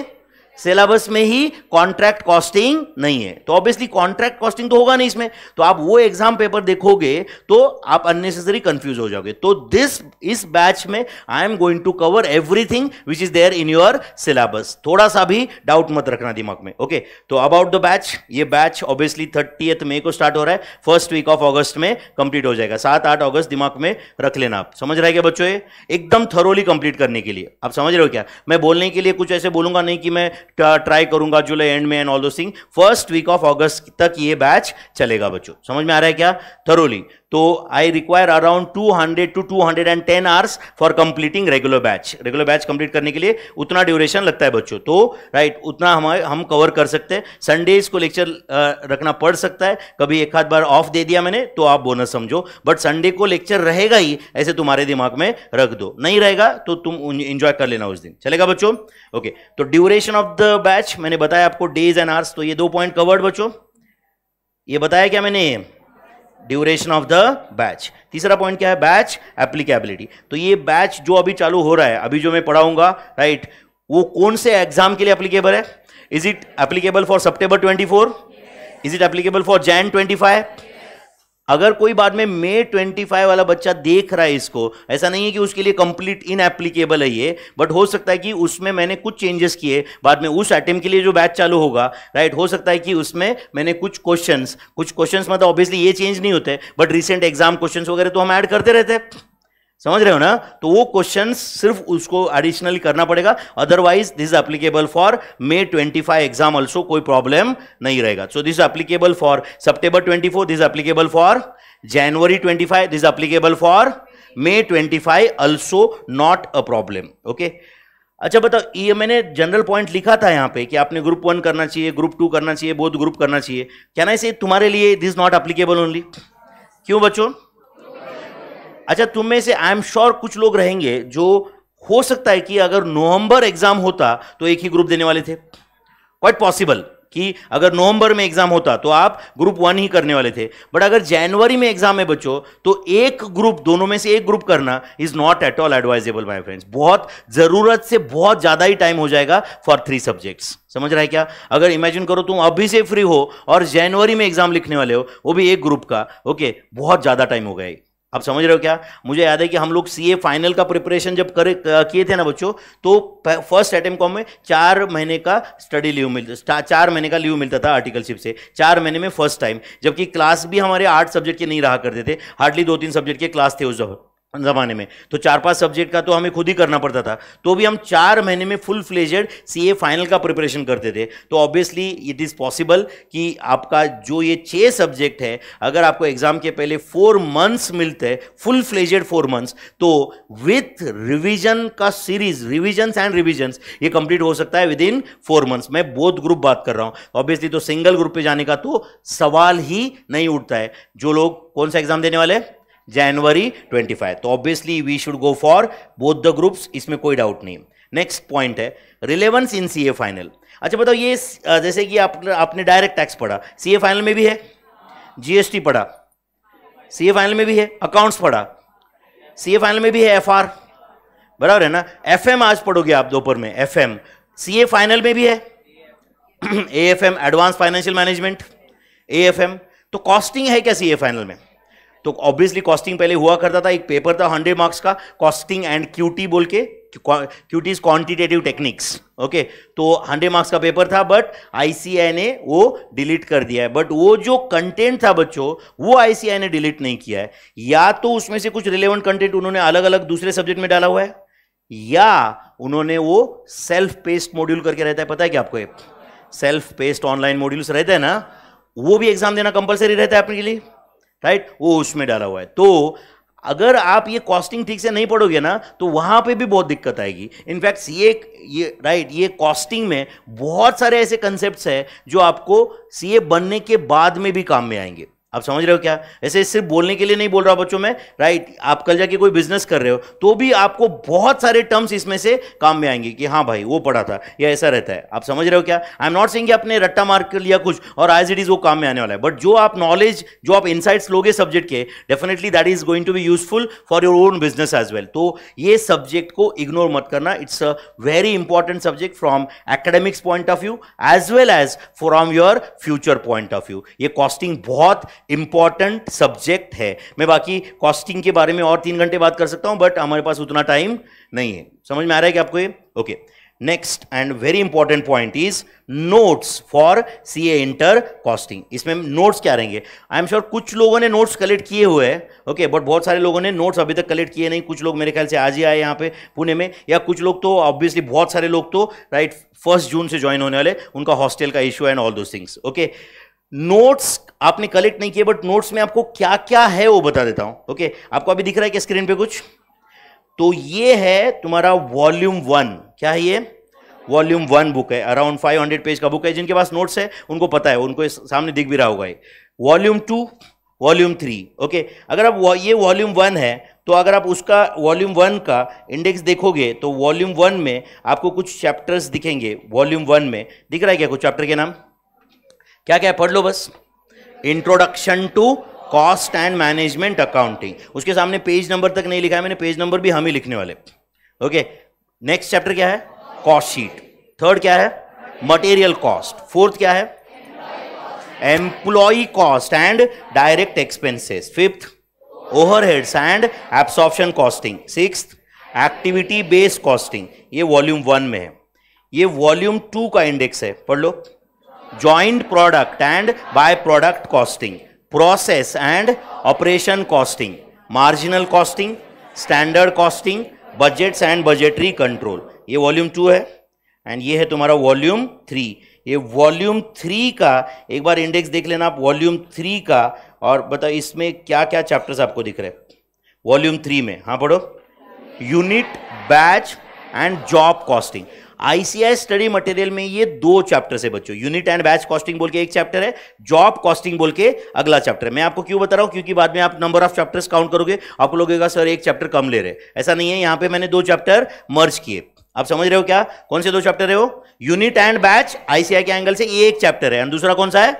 सिलेबस में ही कॉन्ट्रैक्ट कॉस्टिंग नहीं है तो ऑब्वियसली कॉन्ट्रैक्ट कॉस्टिंग तो होगा नहीं इसमें तो आप वो एग्जाम पेपर देखोगे तो आप अननेसेसरी कंफ्यूज हो जाओगे तो दिस इस बैच में I am going to cover everything which is there in your syllabus थोड़ा सा भी डाउट मत रखना दिमाग में ओके तो अबाउट द बैच ये बैच ऑब्वियसली थर्टी मई को स्टार्ट हो रहा है फर्स्ट वीक ऑफ ऑगस्ट में कंप्लीट हो जाएगा सात आठ ऑगस्ट दिमाग में रख लेना आप समझ रहे क्या बच्चों एकदम थरोली कंप्लीट करने के लिए आप समझ रहे हो क्या मैं बोलने के लिए कुछ ऐसे बोलूंगा नहीं कि मैं ट्राई uh, करूंगा जुलाई एंड में एंड ऑल दो सिंग फर्स्ट वीक ऑफ ऑगस्ट तक ये बैच चलेगा बच्चों समझ में आ रहा है क्या थरोली तो I require around 200 to ten hours for completing regular batch regular batch complete करने के लिए उतना ड्यूरेशन लगता है बच्चों तो राइट right, उतना हम हम कवर कर सकते हैं संडेज को लेक्चर रखना पड़ सकता है कभी एक आध बार ऑफ दे दिया मैंने तो आप बोनस समझो बट संडे को लेक्चर रहेगा ही ऐसे तुम्हारे दिमाग में रख दो नहीं रहेगा तो तुम इंजॉय कर लेना उस दिन चलेगा बच्चों ओके तो ड्यूरेशन ऑफ द बैच मैंने बताया आपको डेज एंड आवर्स तो ये दो पॉइंट कवर्ड बच्चों ये बताया क्या मैंने ड्यूरेशन ऑफ द बैच तीसरा पॉइंट क्या है बैच एप्लीकेबिलिटी तो ये बैच जो अभी चालू हो रहा है अभी जो मैं पढ़ाऊंगा राइट right, वो कौन से एग्जाम के लिए एप्लीकेबल है is it applicable for September 24 is it applicable for Jan 25 अगर कोई बाद में मे 25 वाला बच्चा देख रहा है इसको ऐसा नहीं है कि उसके लिए कंप्लीट इन एप्लीकेबल है ये बट हो सकता है कि उसमें मैंने कुछ चेंजेस किए बाद में उस अटेम्प के लिए जो बैच चालू होगा राइट हो सकता है कि उसमें मैंने कुछ क्वेश्चन कुछ क्वेश्चन मतलब ऑब्वियसली ये चेंज नहीं होते बट रिसेंट एग्जाम क्वेश्चन वगैरह तो हम ऐड करते रहते हैं समझ रहे हो ना तो वो क्वेश्चन सिर्फ उसको एडिशनली करना पड़ेगा otherwise this applicable for May 25 exam also कोई प्रॉब्लम नहीं रहेगा so this applicable for September 24 this is applicable for January 25 this is applicable for May 25 also not a problem okay अच्छा बताओ ये मैंने जनरल पॉइंट लिखा था यहाँ पे कि आपने ग्रुप वन करना चाहिए ग्रुप टू करना चाहिए बोध ग्रुप करना चाहिए क्या ना इसे तुम्हारे लिए दिस नॉट एप्लीकेबल ओनली क्यों बच्चों अच्छा तुम में से आई एम श्योर कुछ लोग रहेंगे जो हो सकता है कि अगर नवंबर एग्जाम होता तो एक ही ग्रुप देने वाले थे क्वाइट पॉसिबल कि अगर नवंबर में एग्जाम होता तो आप ग्रुप वन ही करने वाले थे बट अगर जनवरी में एग्जाम है बच्चों तो एक ग्रुप दोनों में से एक ग्रुप करना is not at all advisable my friends बहुत जरूरत से बहुत ज्यादा ही टाइम हो जाएगा फॉर थ्री सब्जेक्ट्स समझ रहा है क्या अगर इमेजिन करो तुम अभी से फ्री हो और जनवरी में एग्जाम लिखने वाले हो वो भी एक ग्रुप का ओके बहुत ज्यादा टाइम हो गया आप समझ रहे हो क्या मुझे याद है कि हम लोग सीए फाइनल का प्रिपरेशन जब करे किए थे ना बच्चों तो फर्स्ट अटेम्प कॉम में चार महीने का स्टडी लीव मिलता चार महीने का लीव मिलता था आर्टिकलशिप से चार महीने में फर्स्ट टाइम जबकि क्लास भी हमारे आठ सब्जेक्ट के नहीं रहा करते थे हार्डली दो तीन सब्जेक्ट के क्लास थे उस जगह ज़माने में तो चार पांच सब्जेक्ट का तो हमें खुद ही करना पड़ता था तो भी हम चार महीने में full fledged C A final का प्रिपरेशन करते थे तो ऑब्वियसली इट इज़ पॉसिबल कि आपका जो ये छः सब्जेक्ट है अगर आपको एग्ज़ाम के पहले फोर मंथ्स मिलते हैं फुल फ्लेजेड फोर मंथ्स तो विथ रिविजन का सीरीज रिविजन्स एंड रिविजन्स ये कंप्लीट हो सकता है विद इन फोर मंथ्स मैं बोध ग्रुप बात कर रहा हूँ ऑब्वियसली तो सिंगल ग्रुप पे जाने का तो सवाल ही नहीं उठता है जो लोग कौन सा एग्ज़ाम देने वाले हैं जनवरी 25 तो obviously we should go for both the groups इसमें कोई डाउट नहीं नेक्स्ट पॉइंट है रिलेवेंस इन सीए फाइनल अच्छा बताओ ये जैसे कि आप, आपने डायरेक्ट टैक्स पढ़ा सीए फाइनल में भी है जीएसटी पढ़ा सीए फाइनल में भी है अकाउंट्स पढ़ा सीए फाइनल में भी है एफआर बराबर है ना एफएम आज पढ़ोगे आप दोपहर में एफएम सीए फाइनल में भी है AFM advance financial management AFM तो कॉस्टिंग है क्या सीए फाइनल में तो ऑब्वियसली कॉस्टिंग पहले हुआ करता था एक पेपर था हंड्रेड मार्क्स का कॉस्टिंग एंड क्यूटी बोल के QT is quantitative techniques okay तो हंड्रेड मार्क्स का पेपर था बट आईसीआई ने वो डिलीट कर दिया है बट वो जो कंटेंट था बच्चों वो आईसीआई ने डिलीट नहीं किया है या तो उसमें से कुछ रिलेवेंट कंटेंट उन्होंने अलग अलग दूसरे सब्जेक्ट में डाला हुआ है या उन्होंने वो सेल्फ पेस्ट मॉड्यूल करके रहता है पता है क्या आपको सेल्फ पेस्ट ऑनलाइन मॉड्यूल्स रहते हैं ना वो भी एग्जाम देना कंपलसरी रहता है आपके लिए राइट वो उसमें डाला हुआ है तो अगर आप ये कॉस्टिंग ठीक से नहीं पढ़ोगे ना तो वहाँ पे भी बहुत दिक्कत आएगी इनफैक्ट ए ये राइट ये कॉस्टिंग में बहुत सारे ऐसे कंसेप्ट हैं जो आपको सीए बनने के बाद में भी काम में आएंगे आप समझ रहे हो क्या ऐसे सिर्फ बोलने के लिए नहीं बोल रहा बच्चों में राइट आप कल जाके कोई बिजनेस कर रहे हो तो भी आपको बहुत सारे टर्म्स इसमें से काम में आएंगे कि हाँ भाई वो पढ़ा था या ऐसा रहता है आप समझ रहे हो क्या आई एम नॉट सेइंग आपने रट्टा मार कर लिया कुछ और एज इट इज वो काम में आने वाला है बट जो आप नॉलेज जो आप इंसाइट्स लोगे सब्जेक्ट के definitely that is going to be useful for your own business as well तो ये सब्जेक्ट को इग्नोर मत करना it's a very important subject from academics point of view as well as from your future point of view ये costing बहुत important subject है मैं बाकी कॉस्टिंग के बारे में और तीन घंटे बात कर सकता हूं बट हमारे पास उतना टाइम नहीं है समझ में आ रहा है कि आपको ये okay next and very important point is notes for C A inter costing इसमें नोट्स क्या रहेंगे आई एम श्योर कुछ लोगों ने नोट्स कलेक्ट किए हुए हैं ओके बट बहुत सारे लोगों ने नोट्स अभी तक कलेक्ट किए नहीं कुछ लोग मेरे ख्याल से आज ही आए यहाँ पे पुणे में या कुछ लोग तो ऑब्वियसली बहुत सारे लोग तो राइट फर्स्ट जून से ज्वाइन होने वाले उनका हॉस्टल का issue and all those things okay notes आपने कलेक्ट नहीं किए बट नोट्स में आपको क्या क्या है वो बता देता हूं ओके okay? आपको अभी दिख रहा है क्या स्क्रीन पे कुछ तो ये है तुम्हारा वॉल्यूम वन क्या है ये वॉल्यूम वन बुक है अराउंड फाइव हंड्रेड पेज का बुक है जिनके पास नोट्स है उनको पता है उनको सामने दिख भी रहा होगा ये volume two volume three okay अगर आप ये वॉल्यूम वन है तो अगर आप उसका वॉल्यूम वन का इंडेक्स देखोगे तो वॉल्यूम वन में आपको कुछ चैप्टर्स दिखेंगे वॉल्यूम वन में दिख रहा है क्या कुछ चैप्टर के नाम क्या क्या है पढ़ लो बस introduction to cost and management accounting उसके सामने पेज नंबर तक नहीं लिखा है मैंने पेज नंबर भी हम ही लिखने वाले ओके नेक्स्ट चैप्टर क्या है कॉस्ट शीट थर्ड क्या है मटेरियल कॉस्ट फोर्थ क्या है employee cost and direct expenses fifth overheads and absorption costing six activity based costing ये वॉल्यूम वन में है ये वॉल्यूम टू का इंडेक्स है पढ़ लो joint product and by product costing, process and operation costing, marginal costing, standard costing, budgets and budgetary control. ये volume two है एंड ये है तुम्हारा वॉल्यूम थ्री ये वॉल्यूम थ्री का एक बार इंडेक्स देख लेना आप वॉल्यूम थ्री का और बताओ इसमें क्या क्या चैप्टर्स आपको दिख रहे हैं वॉल्यूम थ्री में हाँ पढ़ो unit batch and job costing ICAI study material में ये दो चैप्टर है बच्चों यूनिट एंड बैच कॉस्टिंग बोल के एक चैप्टर है जॉब कॉस्टिंग बोल के अगला चैप्टर है मैं आपको क्यों बता रहा हूं क्योंकि बाद में आप नंबर ऑफ चैप्टर्स काउंट करोगे आप लोग सर एक चैप्टर कम ले रहे ऐसा नहीं है यहां पर मैंने दो चैप्टर मर्ज किए आप समझ रहे हो क्या कौन से दो चैप्टर है वो यूनिट एंड बैच आईसीआई के एंगल से एक चैप्टर है और दूसरा कौन सा है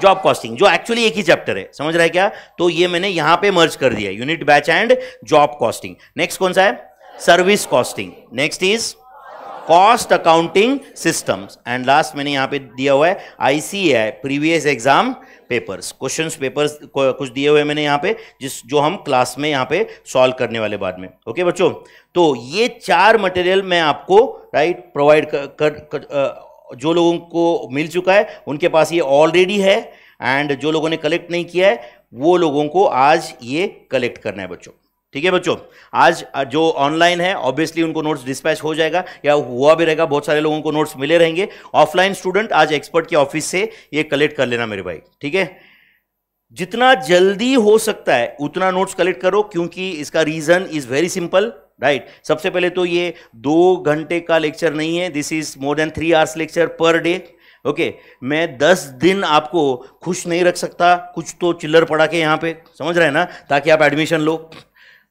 जॉब कॉस्टिंग जो एक्चुअली एक ही चैप्टर है समझ रहा है क्या तो ये मैंने यहां पे मर्ज कर दिया unit batch and job costing next कौन सा है service costing next is cost accounting systems and last मैंने यहाँ पे दिया हुआ है ICAI previous exam papers question papers कुछ दिए हुए मैंने यहाँ पे जिस जो हम क्लास में यहाँ पे सॉल्व करने वाले बाद में ओके okay, बच्चों तो ये चार मटेरियल मैं आपको राइट प्रोवाइड कर, कर, कर जो लोगों को मिल चुका है उनके पास ये ऑलरेडी है एंड जो लोगों ने कलेक्ट नहीं किया है वो लोगों को आज ये कलेक्ट करना है बच्चों ठीक है बच्चों आज जो ऑनलाइन है ऑब्वियसली उनको नोट्स डिस्पैच हो जाएगा या हुआ भी रहेगा बहुत सारे लोगों को नोट्स मिले रहेंगे ऑफलाइन स्टूडेंट आज एक्सपर्ट के ऑफिस से ये कलेक्ट कर लेना मेरे भाई ठीक है जितना जल्दी हो सकता है उतना नोट्स कलेक्ट करो क्योंकि इसका reason is very simple right सबसे पहले तो ये दो घंटे का लेक्चर नहीं है this is more than three hours lecture per day okay मैं दस दिन आपको खुश नहीं रख सकता कुछ तो चिल्लर पड़ा के यहाँ पे समझ रहे हैं ना ताकि आप एडमिशन लो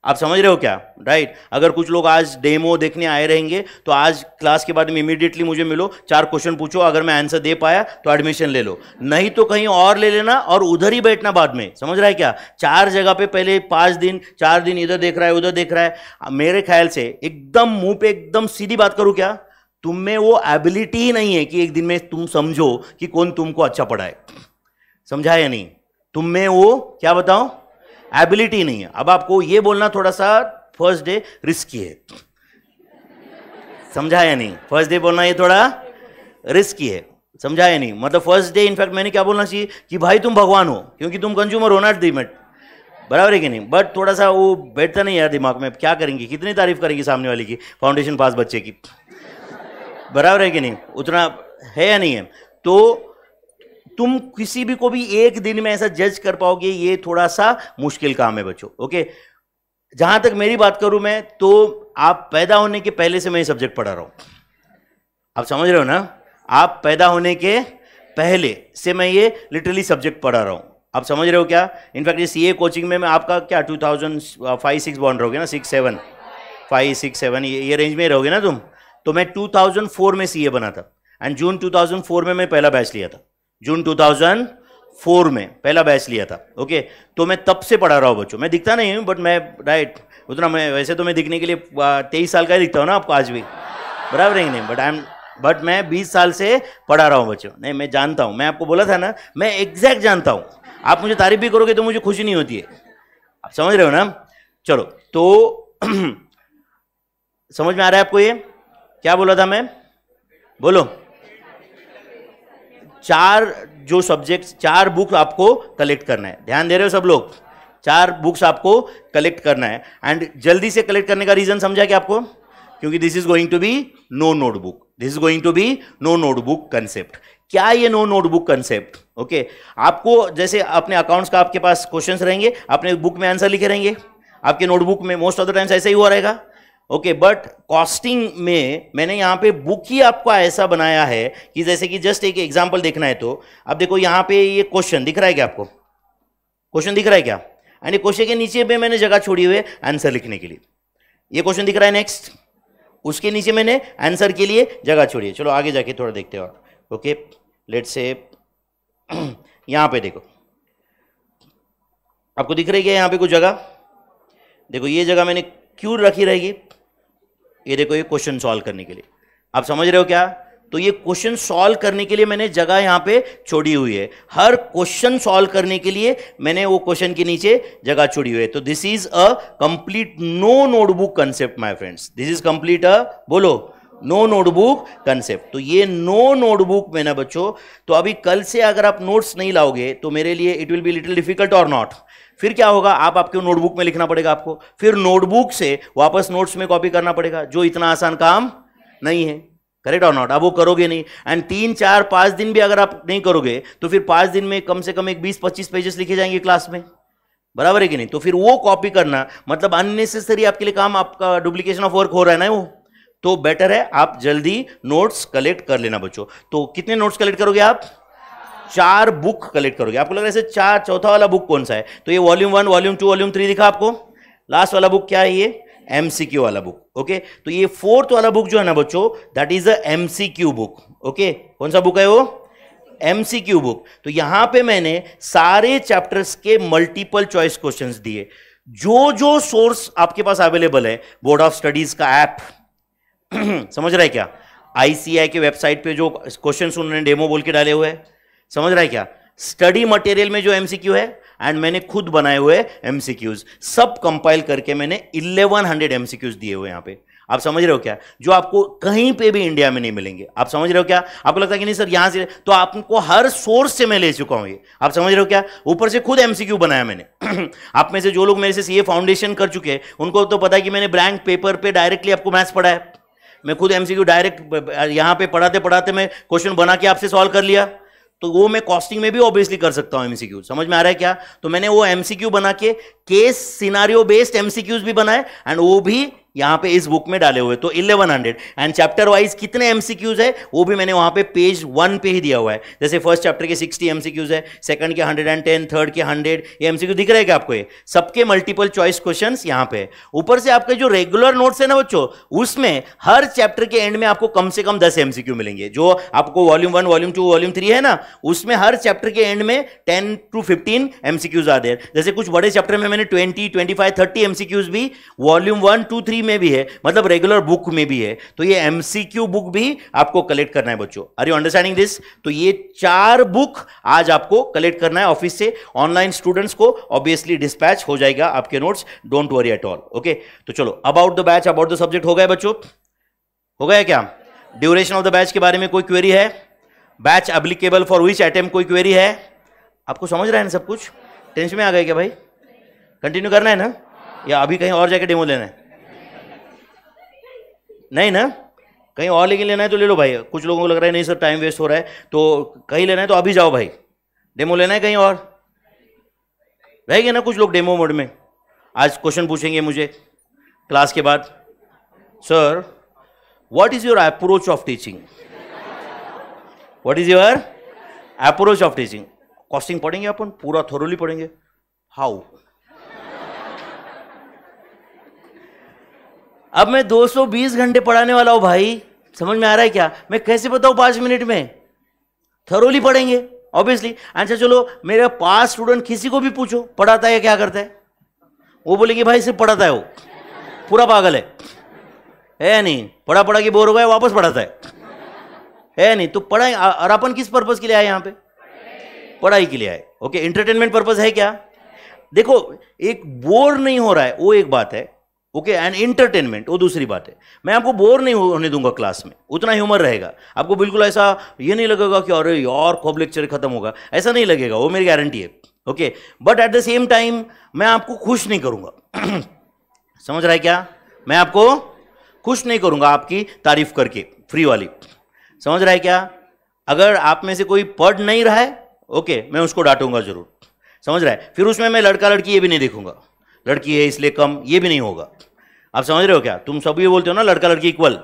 आप समझ रहे हो क्या राइट अगर कुछ लोग आज डेमो देखने आए रहेंगे तो आज क्लास के बाद में इमीडिएटली मुझे मिलो चार क्वेश्चन पूछो अगर मैं आंसर दे पाया तो एडमिशन ले लो नहीं तो कहीं और ले लेना और उधर ही बैठना बाद में समझ रहा है क्या चार जगह पे पहले पाँच दिन चार दिन इधर देख रहा है उधर देख रहा है मेरे ख्याल से एकदम मुंह पे एकदम सीधी बात करूँ क्या तुम में वो एबिलिटी ही नहीं है कि एक दिन में तुम समझो कि कौन तुमको अच्छा पढ़ाए समझा या नहीं तुम में वो क्या बताओ एबिलिटी नहीं है अब आपको ये बोलना थोड़ा सा फर्स्ट डे रिस्की है समझा या नहीं फर्स्ट डे बोलना ये थोड़ा रिस्की है समझा या नहीं मतलब फर्स्ट डे इनफैक्ट मैंने क्या बोलना चाहिए कि भाई तुम भगवान हो क्योंकि तुम कंज्यूमर हो नॉट दी बराबर है कि नहीं बट थोड़ा सा वो बैठता नहीं यार दिमाग में क्या करेंगे कितनी तारीफ करेंगे सामने वाले की फाउंडेशन पास बच्चे की बराबर है कि नहीं उतना है या नहीं है तो तुम किसी भी को भी एक दिन में ऐसा जज कर पाओगे ये थोड़ा सा मुश्किल काम है बच्चों ओके जहां तक मेरी बात करूं मैं तो आप पैदा होने के पहले से मैं ये सब्जेक्ट पढ़ा रहा हूं आप समझ रहे हो ना आप पैदा होने के पहले से मैं ये लिटरली सब्जेक्ट पढ़ा रहा हूं आप समझ रहे हो क्या इनफैक्ट इस ये कोचिंग में मैं आपका क्या two thousand five six bond रहोगे ना six seven five six seven ये रेंज में रहोगे ना तुम तो मैं टू थाउजेंड फोर में सी ए बना था and June two thousand four में मैं पहला बैच लिया था जून 2004 में पहला बैच लिया था ओके तो मैं तब से पढ़ा रहा हूँ बच्चों मैं दिखता नहीं हूँ बट मैं राइट उतना मैं वैसे तो मैं दिखने के लिए तेईस साल का ही दिखता हूँ ना आपको आज भी बराबर ही नहीं बट आई एम बट मैं बीस साल से पढ़ा रहा हूँ बच्चों नहीं मैं जानता हूँ मैं आपको बोला था ना मैं एग्जैक्ट जानता हूँ आप मुझे तारीफ भी करोगे तो मुझे खुशी नहीं होती है आप समझ रहे हो ना चलो तो समझ में आ रहा है आपको ये क्या बोला था मैं बोलो चार जो सब्जेक्ट चार बुक्स आपको कलेक्ट करना है ध्यान दे रहे हो सब लोग चार बुक्स आपको कलेक्ट करना है एंड जल्दी से कलेक्ट करने का रीज़न समझा क्या आपको क्योंकि this is going to be no notebook this is going to be no notebook concept क्या ये नो नोटबुक कंसेप्ट ओके आपको जैसे अपने अकाउंट्स का आपके पास क्वेश्चंस रहेंगे अपने बुक में आंसर लिखे रहेंगे आपके नोटबुक में मोस्ट ऑफ द टाइम्स ऐसा ही हुआ रहेगा ओके बट कॉस्टिंग में मैंने यहाँ पे बुक ही आपको ऐसा बनाया है कि जैसे कि जस्ट एक एग्जाम्पल देखना है तो अब देखो यहाँ पे ये क्वेश्चन दिख रहा है क्या आपको क्वेश्चन दिख रहा है क्या एंड क्वेश्चन के नीचे पे मैंने जगह छोड़ी हुई है आंसर लिखने के लिए ये क्वेश्चन दिख रहा है नेक्स्ट उसके नीचे मैंने आंसर के लिए जगह छोड़ी है चलो आगे जाके थोड़ा देखते हैं ओके लेट से यहाँ पे देखो आपको दिख रही है यहाँ पर कुछ जगह देखो ये जगह मैंने क्यों रखी रहेगी ये देखो ये क्वेश्चन सॉल्व करने के लिए आप समझ रहे हो क्या तो ये क्वेश्चन सॉल्व करने के लिए मैंने जगह यहां पे छोड़ी हुई है हर क्वेश्चन सॉल्व करने के लिए मैंने वो क्वेश्चन के नीचे जगह छोड़ी हुई है तो this is a complete no notebook concept my friends this is complete a बोलो नो नोटबुक कंसेप्ट तो ये नो नोटबुक में ना बच्चों तो अभी कल से अगर आप नोट्स नहीं लाओगे तो मेरे लिए it will be little difficult और नॉट फिर क्या होगा आप आपके नोटबुक में लिखना पड़ेगा आपको फिर नोटबुक से वापस नोट्स में कॉपी करना पड़ेगा जो इतना आसान काम नहीं है करेक्ट और नॉट अब वो करोगे नहीं एंड तीन चार पाँच दिन भी अगर आप नहीं करोगे तो फिर पाँच दिन में कम से कम एक बीस पच्चीस पेजेस लिखे जाएंगे क्लास में बराबर है कि नहीं तो फिर वो कॉपी करना मतलब अननेसेसरी आपके लिए काम आपका डुप्लीकेशन ऑफ वर्क हो रहा है ना वो तो बेटर है आप जल्दी नोट्स कलेक्ट कर लेना बच्चों तो कितने नोट्स कलेक्ट करोगे आप चार बुक कलेक्ट करोगे आपको लग रहा है चार चौथा वाला बुक कौन सा है तो ये volume one volume two volume three दिखा आपको लास्ट वाला बुक क्या है ये क्यू वाला बुक ओके तो ये फोर्थ वाला बुक जो है ना बच्चों that is a Q book okay कौन सा बुक है वो क्यू बुक तो यहां पे मैंने सारे चैप्टर्स के मल्टीपल चॉइस क्वेश्चंस दिए जो जो सोर्स आपके पास अवेलेबल है बोर्ड ऑफ स्टडीज का ऐप समझ रहे क्या आईसीआई के वेबसाइट पे जो क्वेश्चन उन्होंने डेमो बोल के डाले हुए हैं समझ रहा है क्या स्टडी मटेरियल में जो एमसीक्यू है एंड मैंने खुद बनाए हुए एमसीक्यूज सब कंपाइल करके मैंने इलेवन हंड्रेड एमसीक्यूज दिए हुए यहां पे आप समझ रहे हो क्या जो आपको कहीं पे भी इंडिया में नहीं मिलेंगे आप समझ रहे हो क्या आपको लगता है कि नहीं सर यहां से तो आपको हर सोर्स से मैं ले चुका हूं ये आप समझ रहे हो क्या ऊपर से खुद एमसीक्यू बनाया मैंने आप में से जो लोग मेरे से सीए फाउंडेशन कर चुके हैं उनको तो पता है कि मैंने ब्लैंक पेपर पे डायरेक्टली आपको मैथ्स पढ़ा है मैं खुद एमसीक्यू डायरेक्ट यहाँ पे पढ़ाते पढ़ाते मैं क्वेश्चन बना के आपसे सॉल्व कर लिया तो वो मैं कॉस्टिंग में भी ऑब्वियसली कर सकता हूं एमसीक्यू समझ में आ रहा है क्या तो मैंने वो एमसीक्यू बना के केस सिनारियो बेस्ड एमसीक्यूज भी बनाए एंड वो भी यहां पे इस बुक में डाले हुए तो 1100 एंड चैप्टर वाइज कितने एमसीक्यूज है वो भी मैंने वहां पे पेज वन पे ही दिया हुआ है जैसे फर्स्ट चैप्टर के 60 एमसीक्यूज है सेकंड के 110 थर्ड के 100 ये एमसीक्यू दिख रहे हैं आपको ये सबके मल्टीपल चॉइस क्वेश्चन यहाँ पे ऊपर से आपके जो रेगुलर नोट्स है ना बच्चों उसमें हर चैप्टर के एंड में आपको कम से कम दस एमसीक्यू मिलेंगे जो आपको volume one volume two volume three है ना उसमें हर चैप्टर के एंड में टेन टू फिफ्टीन एमसीक्यूज आ हैं जैसे कुछ बड़े चैप्टर में मैंने twenty twenty five thirty MCQs भी वॉल्यूम वन टू थ्री ईवी में भी है मतलब रेगुलर बुक में भी है तो ये एमसीक्यू बुक भी आपको कलेक्ट करना है बच्चों आर यू अंडरस्टैंडिंग दिस तो ये चार बुक आज आपको कलेक्ट करना है ऑफिस से ऑनलाइन स्टूडेंट्स को ऑब्वियसली डिस्पैच हो जाएगा आपके notes don't worry at all okay तो चलो about the batch about the subject हो गया बच्चों हो गया क्या ड्यूरेशन ऑफ द बैच के बारे में कोई क्वेरी है batch applicable for which attempt कोई क्वेरी है आपको समझ रहा है ना सब कुछ टेंशन में आ गए क्या भाई कंटिन्यू करना है ना या अभी कहीं और जाके डेमो लेना है नहीं ना कहीं और लेकिन लेना है तो ले लो भाई कुछ लोगों को लग रहा है नहीं सर टाइम वेस्ट हो रहा है तो कहीं लेना है तो अभी जाओ भाई डेमो लेना है कहीं और गया ना कुछ लोग डेमो मोड में आज क्वेश्चन पूछेंगे मुझे क्लास के बाद sir what is your approach of teaching what is your approach of teaching costing पढ़ेंगे अपन पूरा थोरोली पढ़ेंगे हाउ अब मैं 220 घंटे पढ़ाने वाला हूँ भाई समझ में आ रहा है क्या मैं कैसे बताऊँ पाँच मिनट में थरोली पढ़ेंगे ऑब्वियसली अच्छा चलो मेरे पास स्टूडेंट किसी को भी पूछो पढ़ाता है क्या करता है वो बोलेगी भाई सिर्फ पढ़ाता है वो पूरा पागल है है नहीं पढ़ा पढ़ा के बोर हो गया वापस पढ़ाता है है नहीं तो पढ़ाई और अपन किस पर्पज़ के लिए आए यहाँ पे पढ़ाई के लिए आए ओके इंटरटेनमेंट पर्पज़ है क्या देखो एक बोर नहीं हो रहा है वो एक बात है ओके एंड एंटरटेनमेंट वो दूसरी बात है मैं आपको बोर नहीं होने दूंगा क्लास में उतना ह्यूमर रहेगा आपको बिल्कुल ऐसा ये नहीं लगेगा कि अरे और कब लेक्चर खत्म होगा ऐसा नहीं लगेगा वो मेरी गारंटी है okay but at the same time मैं आपको खुश नहीं करूंगा समझ रहा है क्या मैं आपको खुश नहीं करूंगा आपकी तारीफ करके फ्री वाली समझ रहा है क्या अगर आप में से कोई पढ़ नहीं रहा है ओके मैं उसको डांटूंगा जरूर समझ रहा है फिर उसमें मैं लड़का लड़की ये भी नहीं देखूंगा लड़की है इसलिए कम ये भी नहीं होगा आप समझ रहे हो क्या तुम सब ये बोलते हो ना लड़का लड़की इक्वल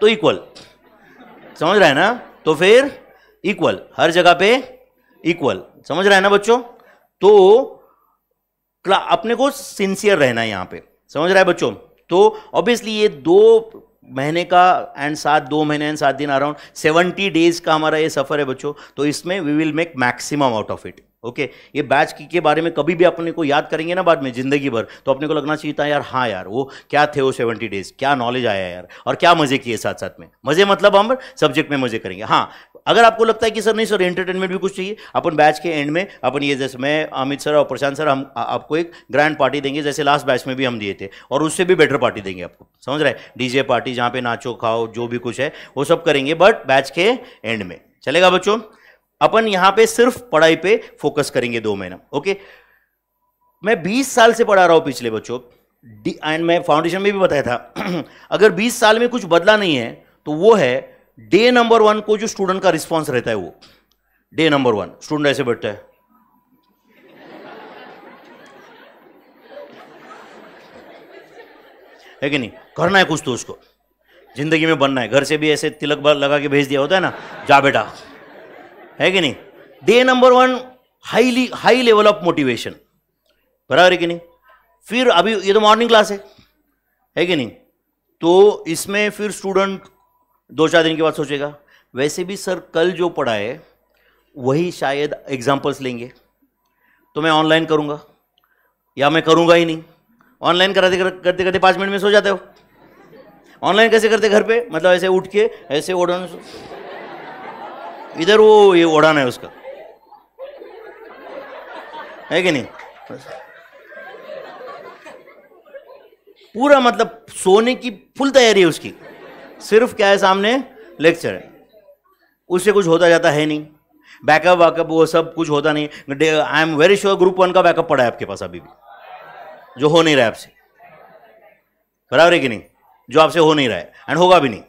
तो इक्वल समझ रहा है ना तो फिर इक्वल हर जगह पे इक्वल समझ रहा है ना बच्चों तो अपने को सिंसियर रहना है यहाँ पे समझ रहा है बच्चों तो ऑब्वियसली ये दो महीने का एंड सात दो महीने एंड सात दिन अराउंड सेवेंटी डेज का हमारा ये सफ़र है बच्चों तो इसमें we will make maximum out of it okay ये बैच के बारे में कभी भी अपने को याद करेंगे ना बाद में ज़िंदगी भर तो अपने को लगना चाहिए था यार हाँ यार वो क्या थे वो सेवेंटी डेज क्या नॉलेज आया यार और क्या मज़े किए साथ साथ में मज़े मतलब हम सब्जेक्ट में मज़े करेंगे हाँ अगर आपको लगता है कि सर नहीं सर एंटरटेनमेंट भी कुछ चाहिए अपन बैच के एंड में अपन ये जैसे मैं अमित सर और प्रशांत सर हम आपको एक ग्रैंड पार्टी देंगे जैसे लास्ट बैच में भी हम दिए थे और उससे भी बेटर पार्टी देंगे आपको समझ रहे हैं डीजे पार्टी जहाँ पे नाचो खाओ जो भी कुछ है वो सब करेंगे बट बैच के एंड में चलेगा बच्चों अपन यहां पे सिर्फ पढ़ाई पे फोकस करेंगे दो महीना ओके मैं 20 साल से पढ़ा रहा हूं पिछले बच्चों एंड मैं फाउंडेशन में भी बताया था अगर 20 साल में कुछ बदला नहीं है तो वो है डे नंबर वन को जो स्टूडेंट का रिस्पॉन्स रहता है वो डे नंबर वन स्टूडेंट ऐसे बैठता है है कि नहीं करना है कुछ तो उसको जिंदगी में बनना है घर से भी ऐसे तिलक लगा के भेज दिया होता है ना जा बेटा है कि नहीं day number one highly high level of motivation बराबर है कि नहीं फिर अभी ये तो मॉर्निंग क्लास है है कि नहीं तो इसमें फिर स्टूडेंट दो चार दिन के बाद सोचेगा वैसे भी सर कल जो पढ़ा है वही शायद एग्जाम्पल्स लेंगे तो मैं ऑनलाइन करूँगा या मैं करूँगा ही नहीं ऑनलाइन कराते करते करते पाँच मिनट में सो जाते हो ऑनलाइन कैसे करते घर पे मतलब ऐसे उठ के ऐसे ओढ़ इधर वो ये उड़ाना है उसका है कि नहीं पूरा मतलब सोने की फुल तैयारी है उसकी सिर्फ क्या है सामने लेक्चर है उससे कुछ होता जाता है नहीं बैकअप वैकअप वो सब कुछ होता नहीं I am very sure group one का बैकअप पड़ा है आपके पास अभी भी जो हो नहीं रहा है आपसे बराबर है कि नहीं जो आपसे हो नहीं रहा है एंड होगा भी नहीं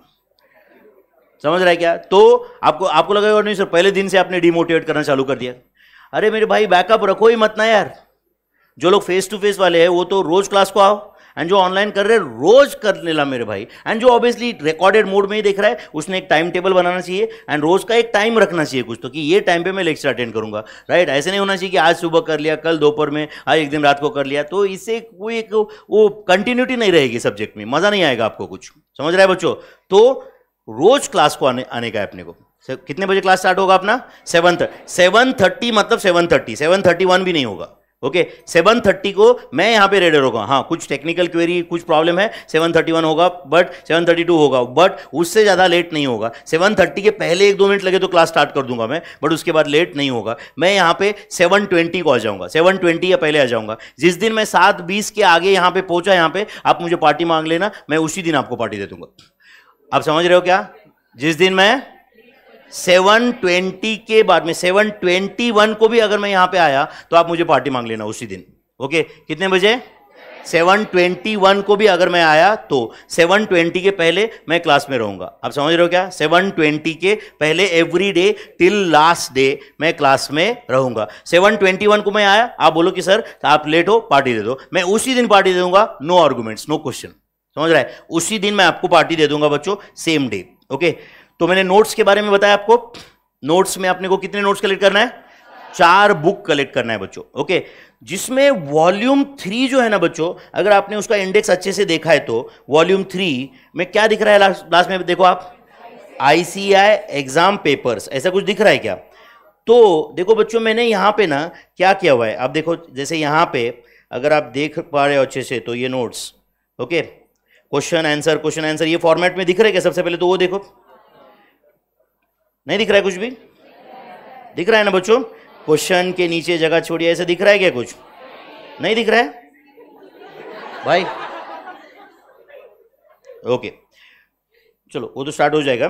समझ रहा है क्या तो आपको आपको और नहीं सर पहले दिन से आपने डिमोटिवेट करना चालू कर दिया अरे मेरे भाई बैकअप रखो ही मत ना यार जो लोग फेस टू फेस वाले हैं वो तो रोज क्लास को आओ एंड जो ऑनलाइन कर रहे रोज कर लेना मेरे भाई एंड जो ऑब्वियसली रिकॉर्डेड मोड में ही देख रहा है उसने एक टाइम टेबल बनाना चाहिए एंड रोज का एक टाइम रखना चाहिए कुछ तो कि ये टाइम पे मैं लेक्चर अटेंड करूंगा राइट ऐसे नहीं होना चाहिए कि आज सुबह कर लिया कल दोपहर में आज एक दिन रात को कर लिया तो इससे कोई एक वो कंटिन्यूटी नहीं रहेगी सब्जेक्ट में मजा नहीं आएगा आपको कुछ समझ रहा है बच्चों तो रोज क्लास को आने आने का है अपने को कितने बजे क्लास स्टार्ट होगा अपना सेवन सेवन थर्टी मतलब seven thirty seven thirty one भी नहीं होगा ओके सेवन थर्टी को मैं यहाँ पे रेडर होगा हाँ कुछ टेक्निकल क्वेरी कुछ प्रॉब्लम है सेवन थर्टी वन होगा बट सेवन थर्टी टू होगा बट उससे ज़्यादा लेट नहीं होगा सेवन थर्टी के पहले एक दो मिनट लगे तो क्लास स्टार्ट कर दूंगा मैं बट उसके बाद लेट नहीं होगा मैं यहाँ पे सेवन ट्वेंटी को आ जाऊँगा सेवन ट्वेंटी या पहले आ जाऊँगा जिस दिन मैं सात बीस के आगे यहाँ पे पहुँचा यहाँ पे आप मुझे पार्टी मांग लेना मैं उसी दिन आपको पार्टी दे दूंगा आप समझ रहे हो क्या जिस दिन मैं सेवन ट्वेंटी के बाद में सेवन ट्वेंटी वन को भी अगर मैं यहां पे आया तो आप मुझे पार्टी मांग लेना उसी दिन ओके कितने बजे सेवन ट्वेंटी वन को भी अगर मैं आया तो सेवन ट्वेंटी के पहले मैं क्लास में रहूंगा आप समझ रहे हो क्या सेवन ट्वेंटी के पहले every day till last day मैं क्लास में रहूंगा सेवन ट्वेंटी वन को मैं आया आप बोलो कि सर आप लेट हो पार्टी दे दो मैं उसी दिन पार्टी दे दूंगा नो आर्गूमेंट्स नो क्वेश्चन समझ रहा है उसी दिन मैं आपको पार्टी दे दूंगा बच्चों सेम डे ओके तो मैंने नोट्स के बारे में बताया आपको नोट्स में अपने को कितने नोट्स कलेक्ट करना है चार बुक कलेक्ट करना है बच्चों ओके जिसमें वॉल्यूम थ्री जो है ना बच्चों अगर आपने उसका इंडेक्स अच्छे से देखा है तो वॉल्यूम थ्री में क्या दिख रहा है लास्ट लास्ट में देखो आप आईसीआई एग्जाम पेपर्स ऐसा कुछ दिख रहा है क्या तो देखो बच्चों मैंने यहाँ पे ना क्या किया हुआ है आप देखो जैसे यहाँ पे अगर आप देख पा रहे हो अच्छे से तो ये notes okay question answer question answer ये फॉर्मेट में दिख रहे क्या सबसे पहले तो वो देखो नहीं दिख रहा है कुछ भी दिख रहा है ना बच्चों क्वेश्चन के नीचे जगह छोड़िए ऐसे दिख रहा है क्या कुछ नहीं दिख रहा है भाई ओके चलो वो तो स्टार्ट हो जाएगा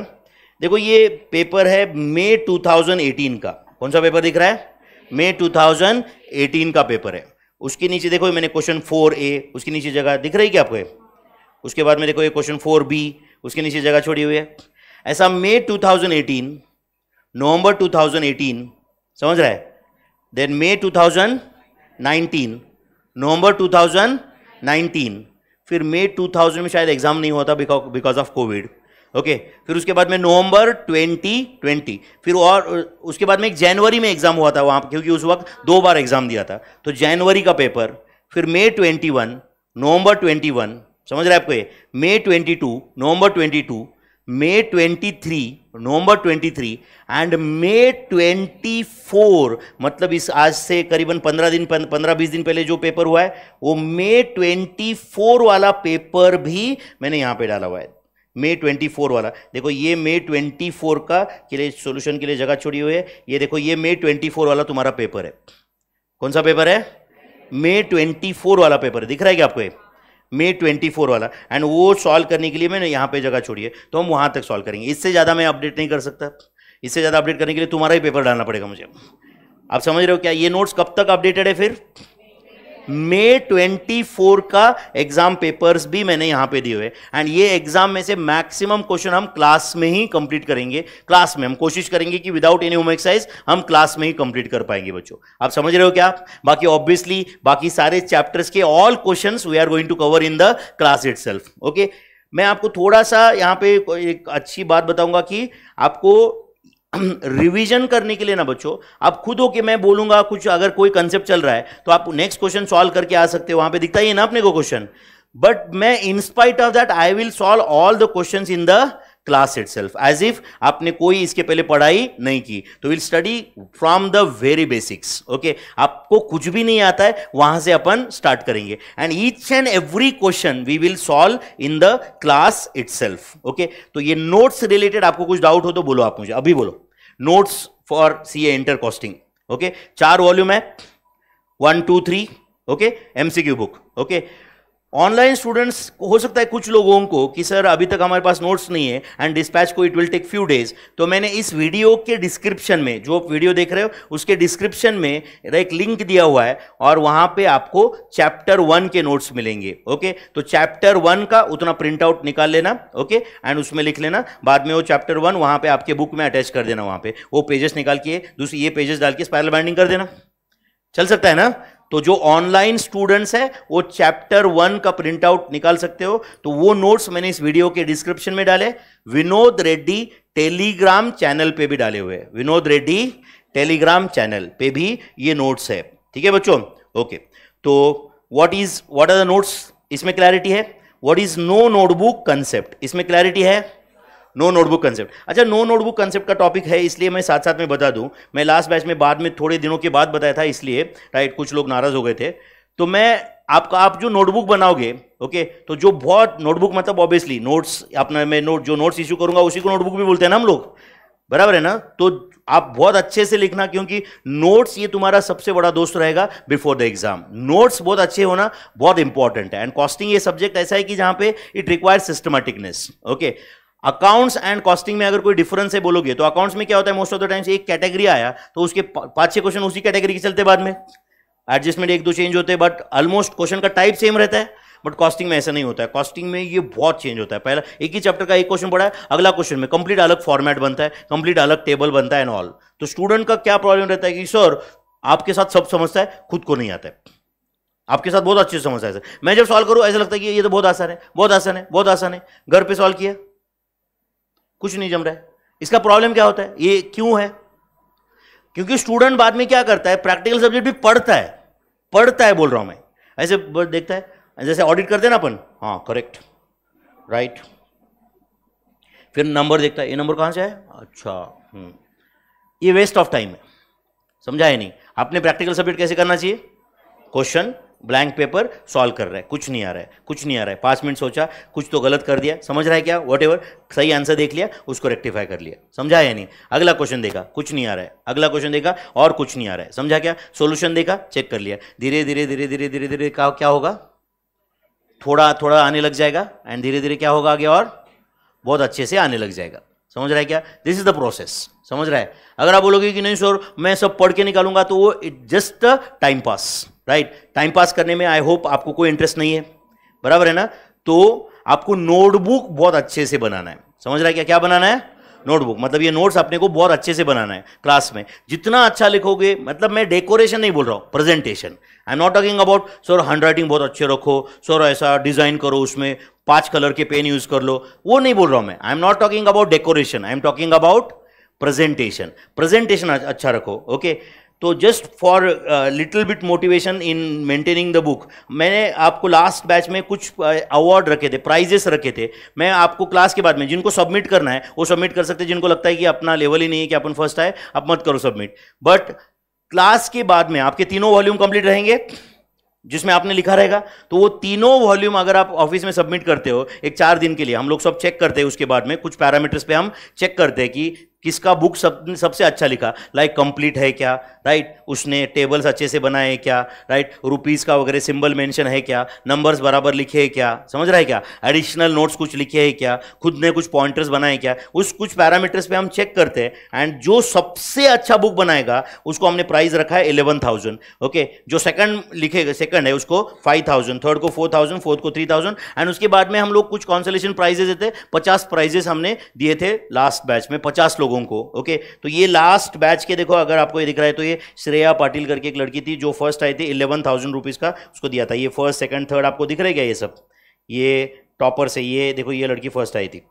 देखो ये पेपर है मई 2018 का कौन सा पेपर दिख रहा है मई 2018 का पेपर है उसके नीचे देखो मैंने क्वेश्चन फोर ए उसके नीचे जगह दिख रही क्या आपको उसके बाद में देखो ये क्वेश्चन फोर बी उसके नीचे जगह छोड़ी हुई है ऐसा मे 2018 नवंबर 2018 समझ रहा है देन मे 2019 नवंबर 2019 फिर मे 2000 में शायद एग्जाम नहीं हुआ था बिकॉज ऑफ कोविड ओके फिर उसके बाद में नवंबर 2020 फिर और उसके बाद में एक जनवरी में एग्जाम हुआ था वहाँ क्योंकि उस वक्त दो बार एग्जाम दिया था तो जनवरी का पेपर फिर मई 21 नवंबर 21 समझ रहे हैं आपको ये May 22 November to May three November three and May four मतलब इस आज से करीबन पंद्रह दिन पंद्रह बीस दिन पहले जो पेपर हुआ है वो मे फोर वाला पेपर भी मैंने यहाँ पे डाला हुआ है मे फोर वाला देखो ये मे फोर का के लिए सोल्यूशन के लिए जगह छोड़ी हुई है ये देखो ये मे फोर वाला तुम्हारा पेपर है कौन सा पेपर है मे फोर वाला पेपर है दिख रहा है क्या आपको ये मे 24 वाला एंड वो सॉल्व करने के लिए मैंने यहाँ पे जगह छोड़ी है तो हम वहाँ तक सॉल्व करेंगे इससे ज़्यादा मैं अपडेट नहीं कर सकता इससे ज़्यादा अपडेट करने के लिए तुम्हारा ही पेपर डालना पड़ेगा मुझे आप समझ रहे हो क्या ये नोट्स कब तक अपडेटेड है फिर मे 24 का एग्जाम पेपर्स भी मैंने यहां पे दिए हुए एंड ये एग्जाम में से मैक्सिमम क्वेश्चन हम क्लास में ही कंप्लीट करेंगे क्लास में हम कोशिश करेंगे कि विदाउट एनी होम एक्सरसाइज हम क्लास में ही कंप्लीट कर पाएंगे बच्चों आप समझ रहे हो क्या बाकी ऑब्वियसली बाकी सारे चैप्टर्स के all question we are going to cover in the class it okay मैं आपको थोड़ा सा यहाँ पे एक अच्छी बात बताऊंगा कि आपको रिवीजन करने के लिए ना बच्चों आप खुद हो कि मैं बोलूंगा कुछ अगर कोई कंसेप्ट चल रहा है तो आप नेक्स्ट क्वेश्चन सॉल्व करके आ सकते हो वहां पे दिखता ही है ना अपने को क्वेश्चन बट मैं in spite of that I will solve all the question in the class itself as if आपने कोई इसके पहले पढ़ाई नहीं की तो will study from the very basics okay आपको कुछ भी नहीं आता है वहां से अपन स्टार्ट करेंगे and each and every question we will solve in the class it okay तो ये नोट्स रिलेटेड आपको कुछ डाउट हो तो बोलो आप मुझे अभी बोलो notes for C A inter costing okay चार वॉल्यूम है one two three okay MCQ book okay online students हो सकता है कुछ लोगों को कि सर अभी तक हमारे पास नोट्स नहीं है एंड डिस्पैच को it will take few days तो मैंने इस वीडियो के डिस्क्रिप्शन में जो आप वीडियो देख रहे हो उसके डिस्क्रिप्शन में एक लिंक दिया हुआ है और वहां पे आपको चैप्टर वन के नोट्स मिलेंगे ओके तो चैप्टर वन का उतना प्रिंट आउट निकाल लेना ओके एंड उसमें लिख लेना बाद में वो चैप्टर वन वहाँ पर आपके बुक में अटैच कर देना वहाँ पे वो पेजेस निकाल के दूसरी ये पेजेस डाल के स्पायरल बाइंडिंग कर देना चल सकता है ना तो जो ऑनलाइन स्टूडेंट्स है वो चैप्टर वन का प्रिंट आउट निकाल सकते हो तो वो नोट्स मैंने इस वीडियो के डिस्क्रिप्शन में डाले विनोद रेड्डी टेलीग्राम चैनल पे भी डाले हुए विनोद रेड्डी टेलीग्राम चैनल पे भी ये नोट्स है ठीक है बच्चों ओके तो what is what are the notes इसमें क्लैरिटी है what is no notebook concept इसमें क्लैरिटी है नो नोटबुक कंसेप्ट अच्छा नो नोटबुक कंसेप्ट का टॉपिक है इसलिए मैं साथ साथ में बता दूं मैं लास्ट बैच में बाद में थोड़े दिनों के बाद बताया था इसलिए राइट कुछ लोग नाराज हो गए थे तो मैं आपका आप जो नोटबुक बनाओगे ओके तो जो बहुत नोटबुक मतलब ऑब्वियसली नोट्स अपना मैं नोट जो नोट्स इशू करूंगा उसी को नोटबुक भी बोलते हैं ना हम लोग बराबर है ना तो आप बहुत अच्छे से लिखना क्योंकि नोट्स ये तुम्हारा सबसे बड़ा दोस्त रहेगा बिफोर द एग्जाम नोट्स बहुत अच्छे होना बहुत इंपॉर्टेंट है एंड कॉस्टिंग ये सब्जेक्ट ऐसा है कि जहां पे it require systematicness okay accounts and costing में अगर कोई डिफरेंस है बोलोगे तो अकाउंट्स में क्या होता है मोस्ट ऑफ द टाइम्स एक कैटेगरी आया तो उसके पांच छह क्वेश्चन उसी कैटेगरी के चलते बाद में एडजस्टमेंट एक दो चेंज होते हैं बट ऑलमोस्ट क्वेश्चन का टाइप सेम रहता है बट कॉस्टिंग में ऐसा नहीं होता है कॉस्टिंग में ये बहुत चेंज होता है पहला एक ही चैप्टर का एक क्वेश्चन पड़ा है अगला क्वेश्चन में कंप्लीट अलग फॉर्मेट बनता है कंप्लीट अलग टेबल बनता है एंड ऑल तो स्टूडेंट का क्या प्रॉब्लम रहता है कि सर आपके साथ सब समझता है खुद को नहीं आता है आपके साथ बहुत अच्छी समझता है मैं जब सॉल्व करूँ ऐसा लगता है कि ये तो बहुत आसान है बहुत आसान है बहुत आसान है घर पर सॉल्व किया कुछ नहीं जम रहा है इसका प्रॉब्लम क्या होता है ये क्यों है क्योंकि स्टूडेंट बाद में क्या करता है प्रैक्टिकल सब्जेक्ट भी पढ़ता है पढ़ता है बोल रहा हूँ मैं ऐसे देखता है जैसे ऑडिट करते हैं ना अपन हाँ करेक्ट राइट फिर नंबर देखता है ये नंबर कहाँ से अच्छा,
हम्म। है अच्छा
ये वेस्ट ऑफ टाइम है समझा है नहीं आपने प्रैक्टिकल सब्जेक्ट कैसे करना चाहिए क्वेश्चन ब्लैंक पेपर सॉल्व कर रहा है कुछ नहीं आ रहा है कुछ नहीं आ रहा है पाँच मिनट सोचा कुछ तो गलत कर दिया समझ रहा है क्या वट सही आंसर देख लिया उसको रेक्टिफाई कर लिया समझा या नहीं अगला क्वेश्चन देखा कुछ नहीं आ रहा है अगला क्वेश्चन देखा और कुछ नहीं आ रहा है समझा क्या सोल्यूशन देखा चेक कर लिया धीरे धीरे धीरे धीरे धीरे धीरे क्या होगा थोड़ा थोड़ा आने लग जाएगा एंड धीरे धीरे क्या होगा आगे और बहुत अच्छे से आने लग जाएगा समझ रहा है क्या दिस इज द प्रोसेस समझ रहा है अगर आप बोलोगे कि नहीं सर मैं सब पढ़ के निकालूंगा तो वो it just time pass right time pass करने में आई होप आपको कोई इंटरेस्ट नहीं है बराबर है ना तो आपको नोटबुक बहुत अच्छे से बनाना है समझ रहा है क्या क्या बनाना है नोटबुक मतलब ये नोट्स अपने को बहुत अच्छे से बनाना है क्लास में जितना अच्छा लिखोगे मतलब मैं डेकोरेशन नहीं बोल रहा हूँ presentation I am not talking about sir handwriting बहुत अच्छे रखो सर ऐसा डिज़ाइन करो उसमें पाँच कलर के पेन यूज़ कर लो वो नहीं बोल रहा हूँ मैं I am not talking about decoration I am talking about presentation presentation अच्छा रखो ओके okay? तो just for little bit motivation in maintaining the book मैंने आपको लास्ट बैच में कुछ अवार्ड uh, रखे थे प्राइजेस रखे थे मैं आपको क्लास के बाद में जिनको सबमिट करना है वो सबमिट कर सकते हैं जिनको लगता है कि अपना लेवल ही नहीं है कि अपन फर्स्ट आए आप मत करो सबमिट बट क्लास के बाद में आपके तीनों वॉल्यूम कंप्लीट रहेंगे जिसमें आपने लिखा रहेगा तो वो तीनों वॉल्यूम अगर आप ऑफिस में सबमिट करते हो एक चार दिन के लिए हम लोग सब चेक करते हैं उसके बाद में कुछ पैरामीटर्स पे हम चेक करते हैं कि किसका बुक सब सबसे अच्छा लिखा लाइक like कंप्लीट है क्या राइट right? उसने टेबल्स अच्छे से बनाए हैं क्या राइट right? रुपीज़ का वगैरह सिंबल मेंशन है क्या नंबर्स बराबर लिखे हैं क्या समझ रहा है क्या एडिशनल नोट्स कुछ लिखे हैं क्या खुद ने कुछ पॉइंटर्स बनाए क्या उस कुछ पैरामीटर्स पे हम चेक करते हैं एंड जो सबसे अच्छा बुक बनाएगा उसको हमने प्राइस रखा है एलेवन थाउजेंड ओके जो सेकंड लिखेगा सेकंड है उसको फाइव थाउजेंड थर्ड को फोर थाउजेंड फोर्थ को थ्री थाउजेंड एंड उसके बाद में हम लोग कुछ कॉन्सलेशन प्राइजेज देते पचास प्राइजेस हमने दिए थे लास्ट बैच में पचास लोगों लोगों को ओके तो ये लास्ट बैच के देखो अगर आपको ये दिख रहा है तो ये श्रेया पाटिल करके एक लड़की थी जो फर्स्ट आई थी इलेवन थाउजेंड रुपीज़ का उसको दिया था ये फर्स्ट सेकंड थर्ड आपको दिख रहा है क्या ये सब ये टॉपर से ये देखो ये लड़की फर्स्ट आई थी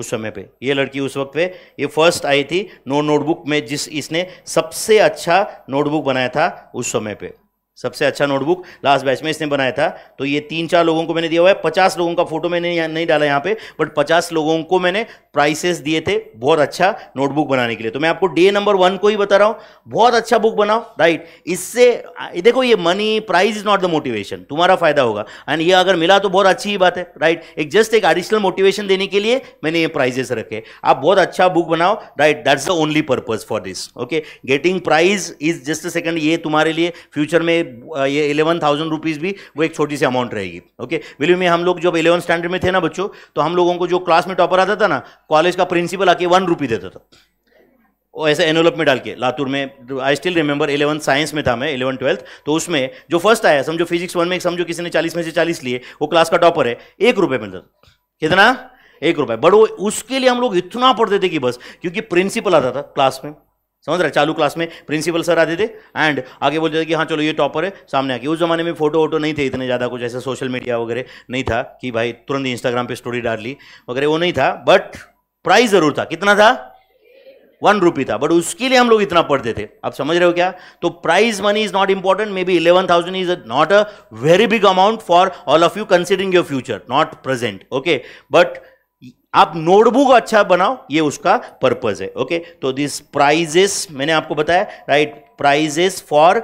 उस समय पे ये लड़की उस वक्त पे ये फर्स्ट आई थी नो नोटबुक में जिस इसने सबसे अच्छा नोटबुक बनाया था उस समय पे सबसे अच्छा नोटबुक लास्ट बैच में इसने बनाया था तो ये तीन चार लोगों को मैंने दिया हुआ है पचास लोगों का फोटो मैंने नहीं डाला यहाँ पे बट पचास लोगों को मैंने प्राइसेस दिए थे बहुत अच्छा नोटबुक बनाने के लिए तो मैं आपको डे नंबर वन को ही बता रहा हूँ बहुत अच्छा बुक बनाओ राइट इससे देखो ये money prize is not the motivation तुम्हारा फायदा होगा एंड ये अगर मिला तो बहुत अच्छी ही बात है राइट एक जस्ट एक एडिशनल मोटिवेशन देने के लिए मैंने ये प्राइजेस रखे आप बहुत अच्छा बुक बनाओ right that's the only purpose for this okay getting prize is just second ये तुम्हारे लिए फ्यूचर में ये इलेवन थाउजेंड रुपीज़ भी वो एक छोटी सी अमाउंट रहेगी ओके विलियो में हम लोग जब इलेवन स्टैंडर्ड में थे ना बच्चों तो हम लोगों को जो क्लास में टॉपर आता था ना कॉलेज का प्रिंसिपल आके वन रुपी देता था वो ऐसे एनोलप में डाल के लातूर में I still remember eleven science में था मैं इलेवन ट्वेल्थ तो उसमें जो फर्स्ट आया समझो फिजिक्स वन में समझो किसी ने चालीस में से चालीस लिए वो क्लास का टॉपर है एक रुपये मिलता था कितना एक रुपये बट वो उसके लिए हम लोग इतना पढ़ते थे कि बस क्योंकि प्रिंसिपल आता था क्लास में समझ रहे चालू क्लास में प्रिंसिपल सर आते थे एंड आगे बोलते थे कि हाँ चलो ये टॉपर है सामने आके उस जमाने में फोटो वोटो नहीं थे इतने ज़्यादा कुछ ऐसे सोशल मीडिया वगैरह नहीं था कि भाई तुरंत इंस्टाग्राम पे स्टोरी डाल ली वगैरह वो नहीं था बट प्राइस ज़रूर था कितना था वन रुपी था बट उसके लिए हम लोग इतना पढ़ते थे आप समझ रहे हो क्या तो prize money is not important maybe eleven thousand is not a very big amount for all of you considering your future not present okay but आप नोटबुक अच्छा बनाओ ये उसका पर्पज है ओके तो दिस प्राइजेस मैंने आपको बताया right prizes for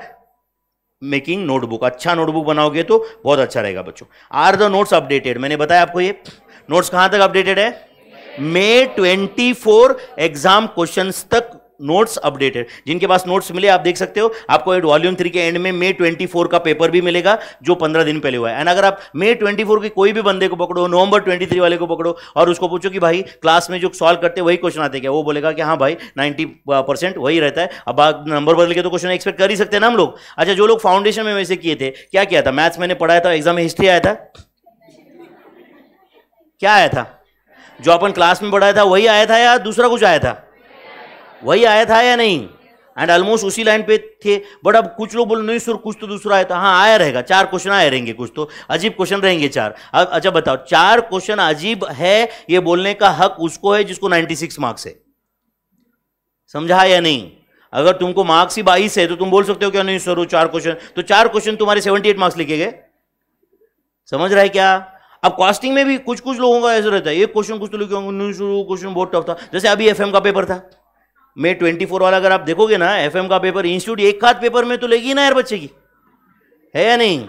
making notebook अच्छा नोटबुक बनाओगे तो बहुत अच्छा रहेगा बच्चों आर द नोट्स अपडेटेड मैंने बताया आपको ये नोट्स कहां तक अपडेटेड है मे 24 एग्जाम क्वेश्चंस तक नोट्स अपडेटेड जिनके पास नोट्स मिले आप देख सकते हो आपको एड वॉल्यूम थ्री के एंड में मे ट्वेंटी फोर का पेपर भी मिलेगा जो पंद्रह दिन पहले हुआ है एंड अगर आप मे ट्वेंटी फोर के कोई भी बंदे को पकड़ो नवंबर ट्वेंटी थ्री वाले को पकड़ो और उसको पूछो कि भाई क्लास में जो सॉल्व करते वही क्वेश्चन आते क्या वो बोलेगा कि हाँ भाई नाइन्टी वही रहता है अब नंबर बदल के तो क्वेश्चन एक्सपेक्ट कर ही सकते हैं ना हम लोग अच्छा जो लोग फाउंडेशन में वैसे किए थे क्या किया था मैथ्स मैंने पढ़ाया था एग्जाम में हिस्ट्री आया था क्या आया था जो अपन क्लास में पढ़ाया था वही आया था या दूसरा कुछ आया था वही आया था या नहीं एंड ऑलमोस्ट उसी लाइन पे थे बट अब कुछ लोग बोले नहीं सर कुछ तो दूसरा आया था हाँ आया रहेगा चार क्वेश्चन आए रहेंगे कुछ तो अजीब क्वेश्चन रहेंगे चार अब अच्छा बताओ चार क्वेश्चन अजीब है ये बोलने का हक उसको है जिसको 96 मार्क्स है समझा या नहीं अगर तुमको मार्क्स ही बाईस है तो तुम बोल सकते हो क्या नहीं सर वो चार क्वेश्चन तो चार क्वेश्चन तुम्हारे सेवेंटी एट मार्क्स लिखे गए समझ रहा है क्या अब कॉस्टिंग में भी कुछ कुछ लोगों का ऐसा रहता है एक क्वेश्चन कुछ तो लिखे होंगे नहीं सर वो क्वेश्चन बहुत टफ था जैसे अभी एफ का पेपर था मे ट्वेंटी फोर वाला अगर आप देखोगे ना एफ का पेपर इंस्टीट्यूट एक हाथ पेपर में तो लेगी ना यार बच्चे की है या नहीं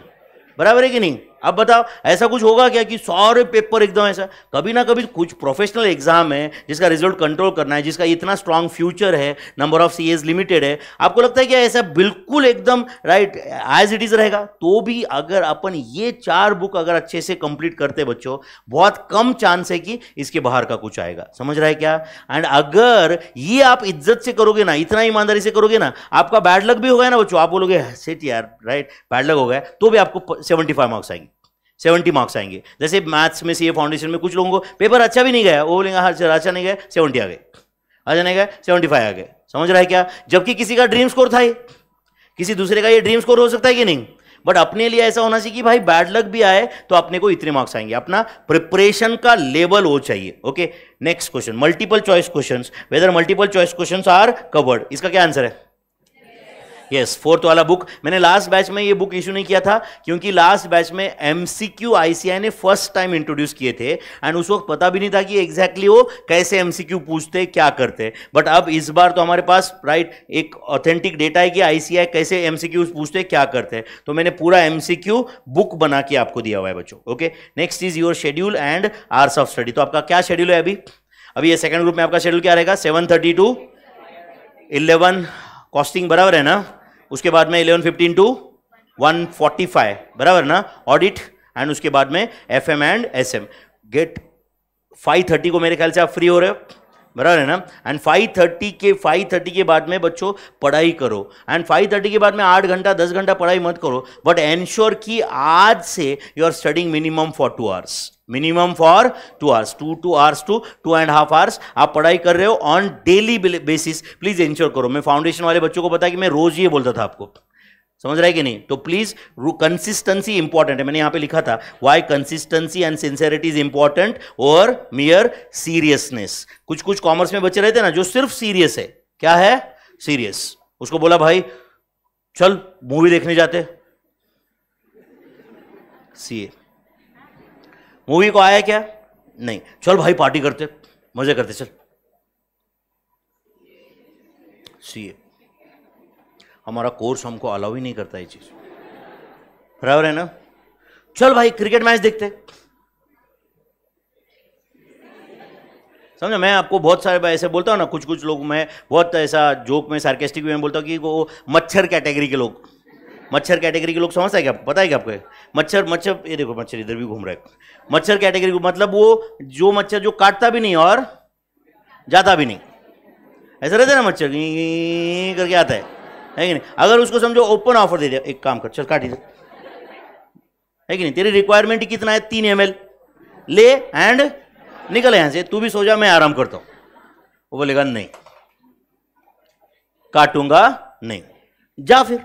बराबर है कि नहीं अब बताओ ऐसा कुछ होगा क्या कि सारे पेपर एकदम ऐसा कभी ना कभी कुछ प्रोफेशनल एग्जाम है जिसका रिजल्ट कंट्रोल करना है जिसका इतना स्ट्रांग फ्यूचर है नंबर ऑफ सी लिमिटेड है आपको लगता है कि ऐसा बिल्कुल एकदम राइट एज इट इज रहेगा तो भी अगर अपन ये चार बुक अगर अच्छे से कंप्लीट करते बच्चों बहुत कम चांस है कि इसके बाहर का कुछ आएगा समझ रहा है क्या एंड अगर ये आप इज्जत से करोगे ना इतना ईमानदारी से करोगे ना आपका बैड लक भी होगा ना बच्चों आप बोलोगे सेट यार राइट बैड लक हो गया तो भी आपको सेवेंटी फाइव मार्क्स आएंगे सेवेंटी मार्क्स आएंगे जैसे मैथ्स में सी फाउंडेशन में कुछ लोगों को पेपर अच्छा भी नहीं गया वो बोलेंगे हाँ सर अच्छा नहीं गया सेवेंटी आ गए अच्छा नहीं गया सेवेंटी फाइव आ गए समझ रहा है क्या जबकि किसी का ड्रीम स्कोर था ये किसी दूसरे का ये ड्रीम स्कोर हो सकता है कि नहीं बट अपने लिए ऐसा होना चाहिए कि भाई बैड लक भी आए तो अपने को इतने मार्क्स आएंगे अपना प्रिपरेशन का लेवल हो चाहिए okay next question multiple choice questions whether multiple choice questions are covered इसका क्या आंसर है यस फोर्थ वाला बुक मैंने लास्ट बैच में ये बुक इशू नहीं किया था क्योंकि लास्ट बैच में एम सी क्यू आईसीआई ने फर्स्ट टाइम इंट्रोड्यूस किए थे एंड उस वक्त पता भी नहीं था कि एग्जैक्टली exactly वो कैसे एम सी क्यू पूछते क्या करते बट अब इस बार तो हमारे पास राइट right, एक ऑथेंटिक डेटा है कि आईसीआई कैसे एम सी क्यू पूछते क्या करते तो मैंने पूरा एम सी क्यू बुक बना के आपको दिया हुआ है बच्चों okay next is your schedule and hours of study तो आपका क्या शेड्यूल है अभी अभी ये सेकंड ग्रुप में आपका शेड्यूल क्या रहेगा seven thirty to eleven costing बराबर है ना उसके बाद में eleven fifteen to one forty five बराबर ना ऑडिट एंड उसके बाद में F M and S M get five thirty को मेरे ख्याल से आप फ्री हो रहे हो बराबर है ना एंड फाइव थर्टी के फाइव थर्टी के बाद में बच्चों पढ़ाई करो एंड फाइव थर्टी के बाद में आठ घंटा दस घंटा पढ़ाई मत करो बट एनश्योर कि आज से you are studying minimum for two hours minimum for two hours two two hours two two and half hours आप पढ़ाई कर रहे हो on daily basis please ensure करो मैं फाउंडेशन वाले बच्चों को बताया कि मैं रोज ये बोलता था आपको समझ रहा है कि नहीं तो प्लीज कंसिस्टेंसी इंपॉर्टेंट है मैंने यहां पे लिखा था why consistency and sincerity is important और मियर सीरियसनेस कुछ कुछ कॉमर्स में बच्चे रहते ना जो सिर्फ सीरियस है क्या है सीरियस उसको बोला भाई चल मूवी देखने जाते सी मूवी को आया क्या नहीं चल भाई पार्टी करते मजे करते चल सी हमारा कोर्स हमको अलाउ ही नहीं करता ये चीज़ बराबर है ना चल भाई क्रिकेट मैच देखते समझा मैं आपको बहुत सारे ऐसे बोलता हूँ ना कुछ कुछ लोग मैं बहुत ऐसा जोक में सार्केस्टिक में बोलता हूँ कि वो मच्छर कैटेगरी के लोग मच्छर कैटेगरी के लोग समझते हैं क्या पता है क्या आपको मच्छर मच्छर ये देखो मच्छर इधर भी घूम रहा है मच्छर कैटेगरी को मतलब वो जो मच्छर जो काटता भी नहीं और जाता भी नहीं ऐसा रहता है ना मच्छर करके आता है है कि नहीं अगर उसको समझो ओपन ऑफर दे दिया एक काम कर चल काट इधर है कि नहीं तेरी रिक्वायरमेंट कितना है तीन एम ले एंड निकल यहां से तू भी सो जा मैं आराम करता हूं वो बोलेगा नहीं काटूंगा नहीं जा फिर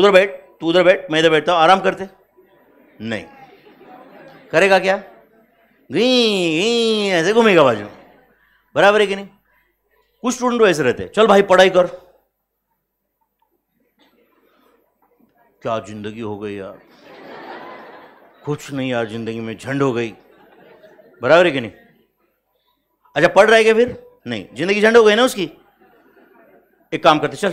उधर बैठ तू उधर बैठ मैं इधर बैठता हूं आराम करते नहीं करेगा क्या गी, ऐसे घूमेगा बाजू बराबर है कि नहीं कुछ स्टूडेंट ऐसे रहते चल भाई पढ़ाई कर क्या ज़िंदगी हो गई यार कुछ नहीं यार ज़िंदगी में झंड हो गई बराबर है कि नहीं अच्छा पढ़ रहा है क्या फिर नहीं ज़िंदगी झंड हो गई ना उसकी एक काम करते चल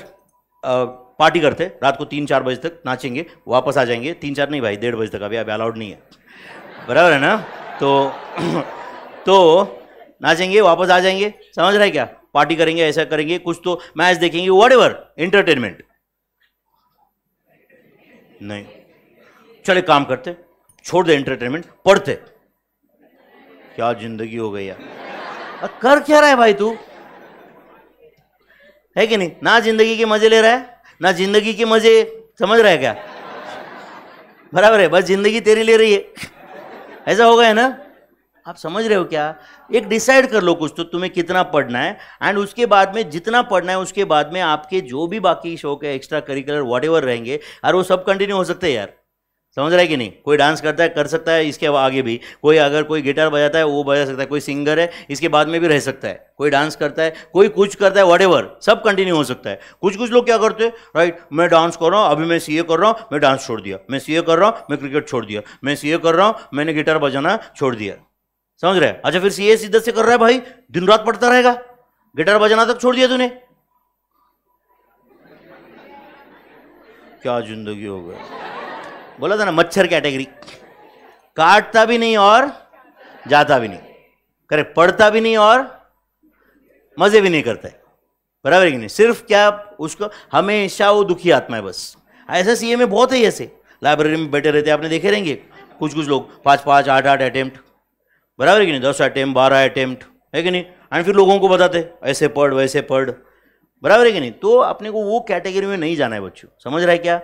आ, पार्टी करते रात को तीन चार बजे तक नाचेंगे वापस आ जाएंगे तीन चार नहीं भाई डेढ़ बजे तक अभी अभी अलाउड नहीं है बराबर है ना तो तो नाचेंगे वापस आ जाएंगे समझ रहे क्या पार्टी करेंगे ऐसा करेंगे कुछ तो मैच देखेंगे वट एवर एंटरटेनमेंट नहीं चले काम करते छोड़ दे एंटरटेनमेंट पढ़ते क्या जिंदगी हो गई यार कर क्या रहा है भाई तू है कि नहीं ना जिंदगी के मजे ले रहा है ना जिंदगी के मजे समझ रहा है क्या बराबर है बस जिंदगी तेरी ले रही है ऐसा हो गया है ना आप समझ रहे हो क्या एक डिसाइड कर लो कुछ तो तुम्हें कितना पढ़ना है एंड उसके बाद में जितना पढ़ना है उसके बाद में आपके जो भी बाकी शौक है एक्स्ट्रा करिकुलर वॉट रहेंगे यार वो सब कंटिन्यू हो सकते हैं यार समझ रहा है कि नहीं कोई डांस करता है कर सकता है इसके आगे भी कोई अगर कोई गिटार बजाता है वो बजा सकता है कोई सिंगर है इसके बाद में भी रह सकता है कोई डांस करता है कोई कुछ करता है वॉट सब कंटिन्यू हो सकता है कुछ कुछ लोग क्या करते हैं राइट मैं डांस कर रहा हूँ अभी मैं सीए कर रहा हूँ मैं डांस छोड़ दिया मैं सीए कर रहा हूँ मैं क्रिकेट छोड़ दिया मैं सीए कर रहा हूँ मैंने गिटार बजाना छोड़ दिया समझ रहे अच्छा फिर सीए शिद्दत से कर रहा है भाई दिन रात पढ़ता रहेगा गिटार बजाना तक छोड़ दिया तूने क्या जिंदगी हो गई बोला था ना मच्छर कैटेगरी काटता भी नहीं और जाता भी नहीं करे पढ़ता भी नहीं और मजे भी नहीं करता है बराबर कि नहीं सिर्फ क्या उसको हमेशा वो दुखी आत्मा है बस ऐसा सीए में बहुत है ऐसे लाइब्रेरी में बैठे रहते आपने देखे रहेंगे कुछ कुछ लोग पांच पांच आठ आठ अटेम्प्ट बराबर है कि नहीं दस अटैम्प बारह अटैम्प्ट है कि नहीं एंड फिर लोगों को बताते ऐसे पढ़ वैसे पढ़ बराबर है कि नहीं तो अपने को वो कैटेगरी में नहीं जाना है बच्चों समझ रहा है क्या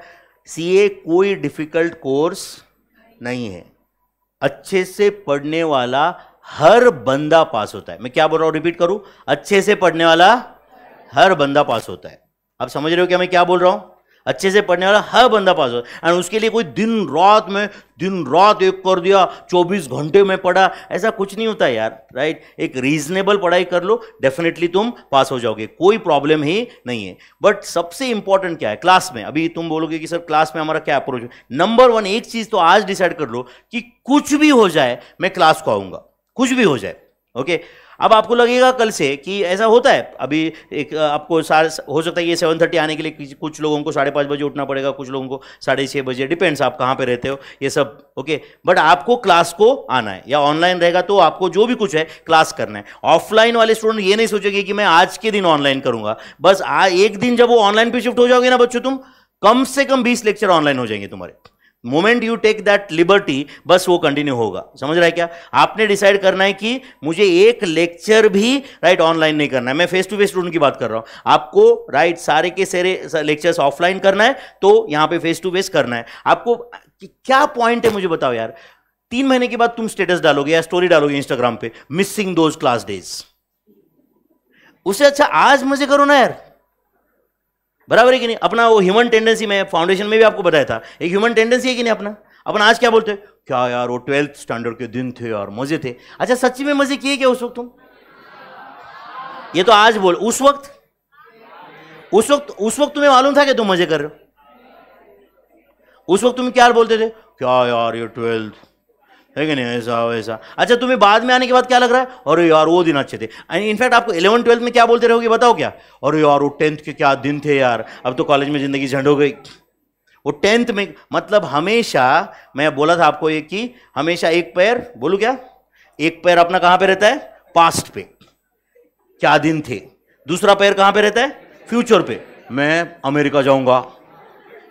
ए कोई डिफिकल्ट कोर्स नहीं है अच्छे से पढ़ने वाला हर बंदा पास होता है मैं क्या बोल रहा हूँ रिपीट करूँ अच्छे से पढ़ने वाला हर बंदा पास होता है आप समझ रहे हो क्या मैं क्या बोल रहा हूँ अच्छे से पढ़ने वाला हर बंदा पास हो एंड उसके लिए कोई दिन रात में दिन रात एक कर दिया 24 घंटे में पढ़ा ऐसा कुछ नहीं होता यार राइट एक रीजनेबल पढ़ाई कर लो डेफिनेटली तुम पास हो जाओगे कोई प्रॉब्लम ही नहीं है बट सबसे इंपॉर्टेंट क्या है क्लास में अभी तुम बोलोगे कि सर क्लास में हमारा क्या अप्रोच है नंबर वन एक चीज़ तो आज डिसाइड कर लो कि कुछ भी हो जाए मैं क्लास को आऊँगा कुछ भी हो जाए ओके okay? अब आपको लगेगा कल से कि ऐसा होता है अभी एक आपको हो सकता है ये सेवन थर्टी आने के लिए कुछ लोगों को साढ़े पाँच बजे उठना पड़ेगा कुछ लोगों को साढ़े छः बजे डिपेंड्स आप कहाँ पर रहते हो ये सब ओके बट आपको क्लास को आना है या ऑनलाइन रहेगा तो आपको जो भी कुछ है क्लास करना है ऑफलाइन वाले स्टूडेंट ये नहीं सोचेंगे कि मैं आज के दिन ऑनलाइन करूंगा बस आ, एक दिन जब वो ऑनलाइन पे शिफ्ट हो जाओगे ना बच्चों तुम कम से कम बीस लेक्चर ऑनलाइन हो जाएंगे तुम्हारे moment you take that liberty बस वो कंटिन्यू होगा समझ रहा है क्या आपने डिसाइड करना है कि मुझे एक लेक्चर भी राइट ऑनलाइन नहीं करना है मैं फेस टू फेस स्टूडेंट की बात कर रहा हूँ आपको राइट सारे के सारे लेक्चर्स ऑफलाइन करना है तो यहाँ पे फेस टू फेस करना है आपको क्या पॉइंट है मुझे बताओ यार तीन महीने के बाद तुम स्टेटस डालोगे या स्टोरी डालोगे इंस्टाग्राम पे मिसिंग दोज क्लास डेज उससे अच्छा आज
मुझे करो ना यार
बराबर है कि नहीं अपना वो ह्यूमन टेंडेंसी में फाउंडेशन में भी आपको बताया था एक ह्यूमन टेंडेंसी है कि नहीं अपना अपन आज क्या बोलते हैं क्या यार वो ट्वेल्थ स्टैंडर्ड के दिन थे यार मजे थे अच्छा सच्ची में मजे किए क्या उस वक्त तुम ये तो आज बोल उस वक्त उस वक्त उस वक्त तुम्हें मालूम था कि तुम मजे कर रहे हो उस वक्त तुम क्या बोलते थे क्या यार ये ट्वेल्थ है कि नहीं ऐसा वैसा अच्छा तुम्हें बाद में आने के बाद क्या लग रहा है और यार वो दिन अच्छे थे इनफैक्ट आपको इलेवन ट्वेल्थ में क्या बोलते रहोगे बताओ क्या और यार वो टेंथ के क्या दिन थे यार अब तो कॉलेज में ज़िंदगी झंड हो गई वो टेंथ में मतलब हमेशा मैं बोला था आपको ये कि हमेशा एक पैर बोलूँ क्या एक पैर अपना कहाँ पे रहता है पास्ट पे क्या दिन थे दूसरा पैर कहाँ पे रहता है फ्यूचर पे मैं अमेरिका जाऊँगा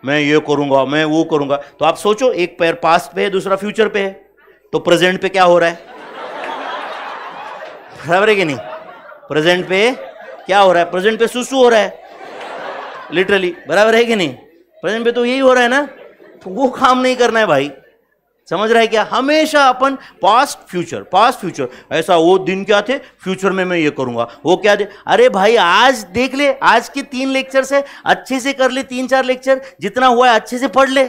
मैं ये करूँगा मैं वो करूँगा तो आप सोचो एक पैर पास्ट पे है दूसरा फ्यूचर पे है तो प्रेजेंट पे क्या हो रहा है बराबर है कि नहीं प्रेजेंट पे क्या हो रहा है प्रेजेंट पे सुसु हो रहा है लिटरली बराबर है कि नहीं प्रेजेंट पे तो यही हो रहा है ना तो वो काम नहीं करना है भाई समझ रहा है क्या हमेशा अपन पास्ट फ्यूचर पास्ट फ्यूचर ऐसा वो दिन क्या थे फ्यूचर में मैं ये करूंगा वो क्या थे अरे भाई आज देख ले आज के तीन लेक्चर से अच्छे से कर ले तीन चार लेक्चर जितना हुआ है अच्छे से पढ़ ले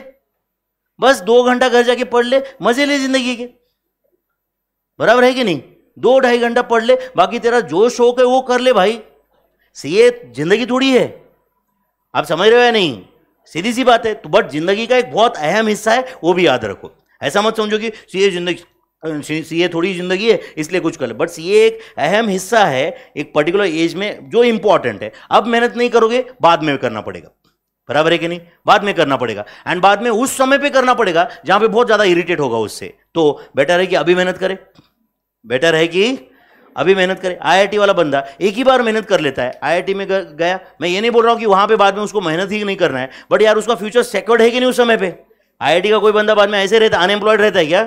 बस दो घंटा घर जाके पढ़ ले मजे ले जिंदगी के बराबर है कि नहीं दो ढाई घंटा पढ़ ले बाकी तेरा जो शौक है वो कर ले भाई ये जिंदगी थोड़ी है आप समझ रहे हो या नहीं सीधी सी बात है तो बट जिंदगी का एक बहुत अहम हिस्सा है वो भी याद रखो ऐसा मत समझो कि ये जिंदगी सी थोड़ी जिंदगी है इसलिए कुछ कर ले बट सी एक अहम हिस्सा है एक पर्टिकुलर एज में जो इंपॉर्टेंट है अब मेहनत नहीं करोगे बाद में करना पड़ेगा बराबर है कि नहीं बाद में करना पड़ेगा एंड बाद में उस समय पे करना पड़ेगा जहां पे बहुत ज्यादा इरिटेट होगा उससे तो बेटर है कि अभी मेहनत करे बेटर है कि अभी मेहनत करे आईआईटी वाला बंदा एक ही बार मेहनत कर लेता है आईआईटी में गया मैं ये नहीं बोल रहा हूँ कि वहां पे बाद में उसको मेहनत ही नहीं करना है बट यार उसका फ्यूचर सिक्योर्ड है कि नहीं उस समय पे आईआईटी का कोई बंदा बाद में ऐसे रहता अनएम्प्लॉयड रहता है क्या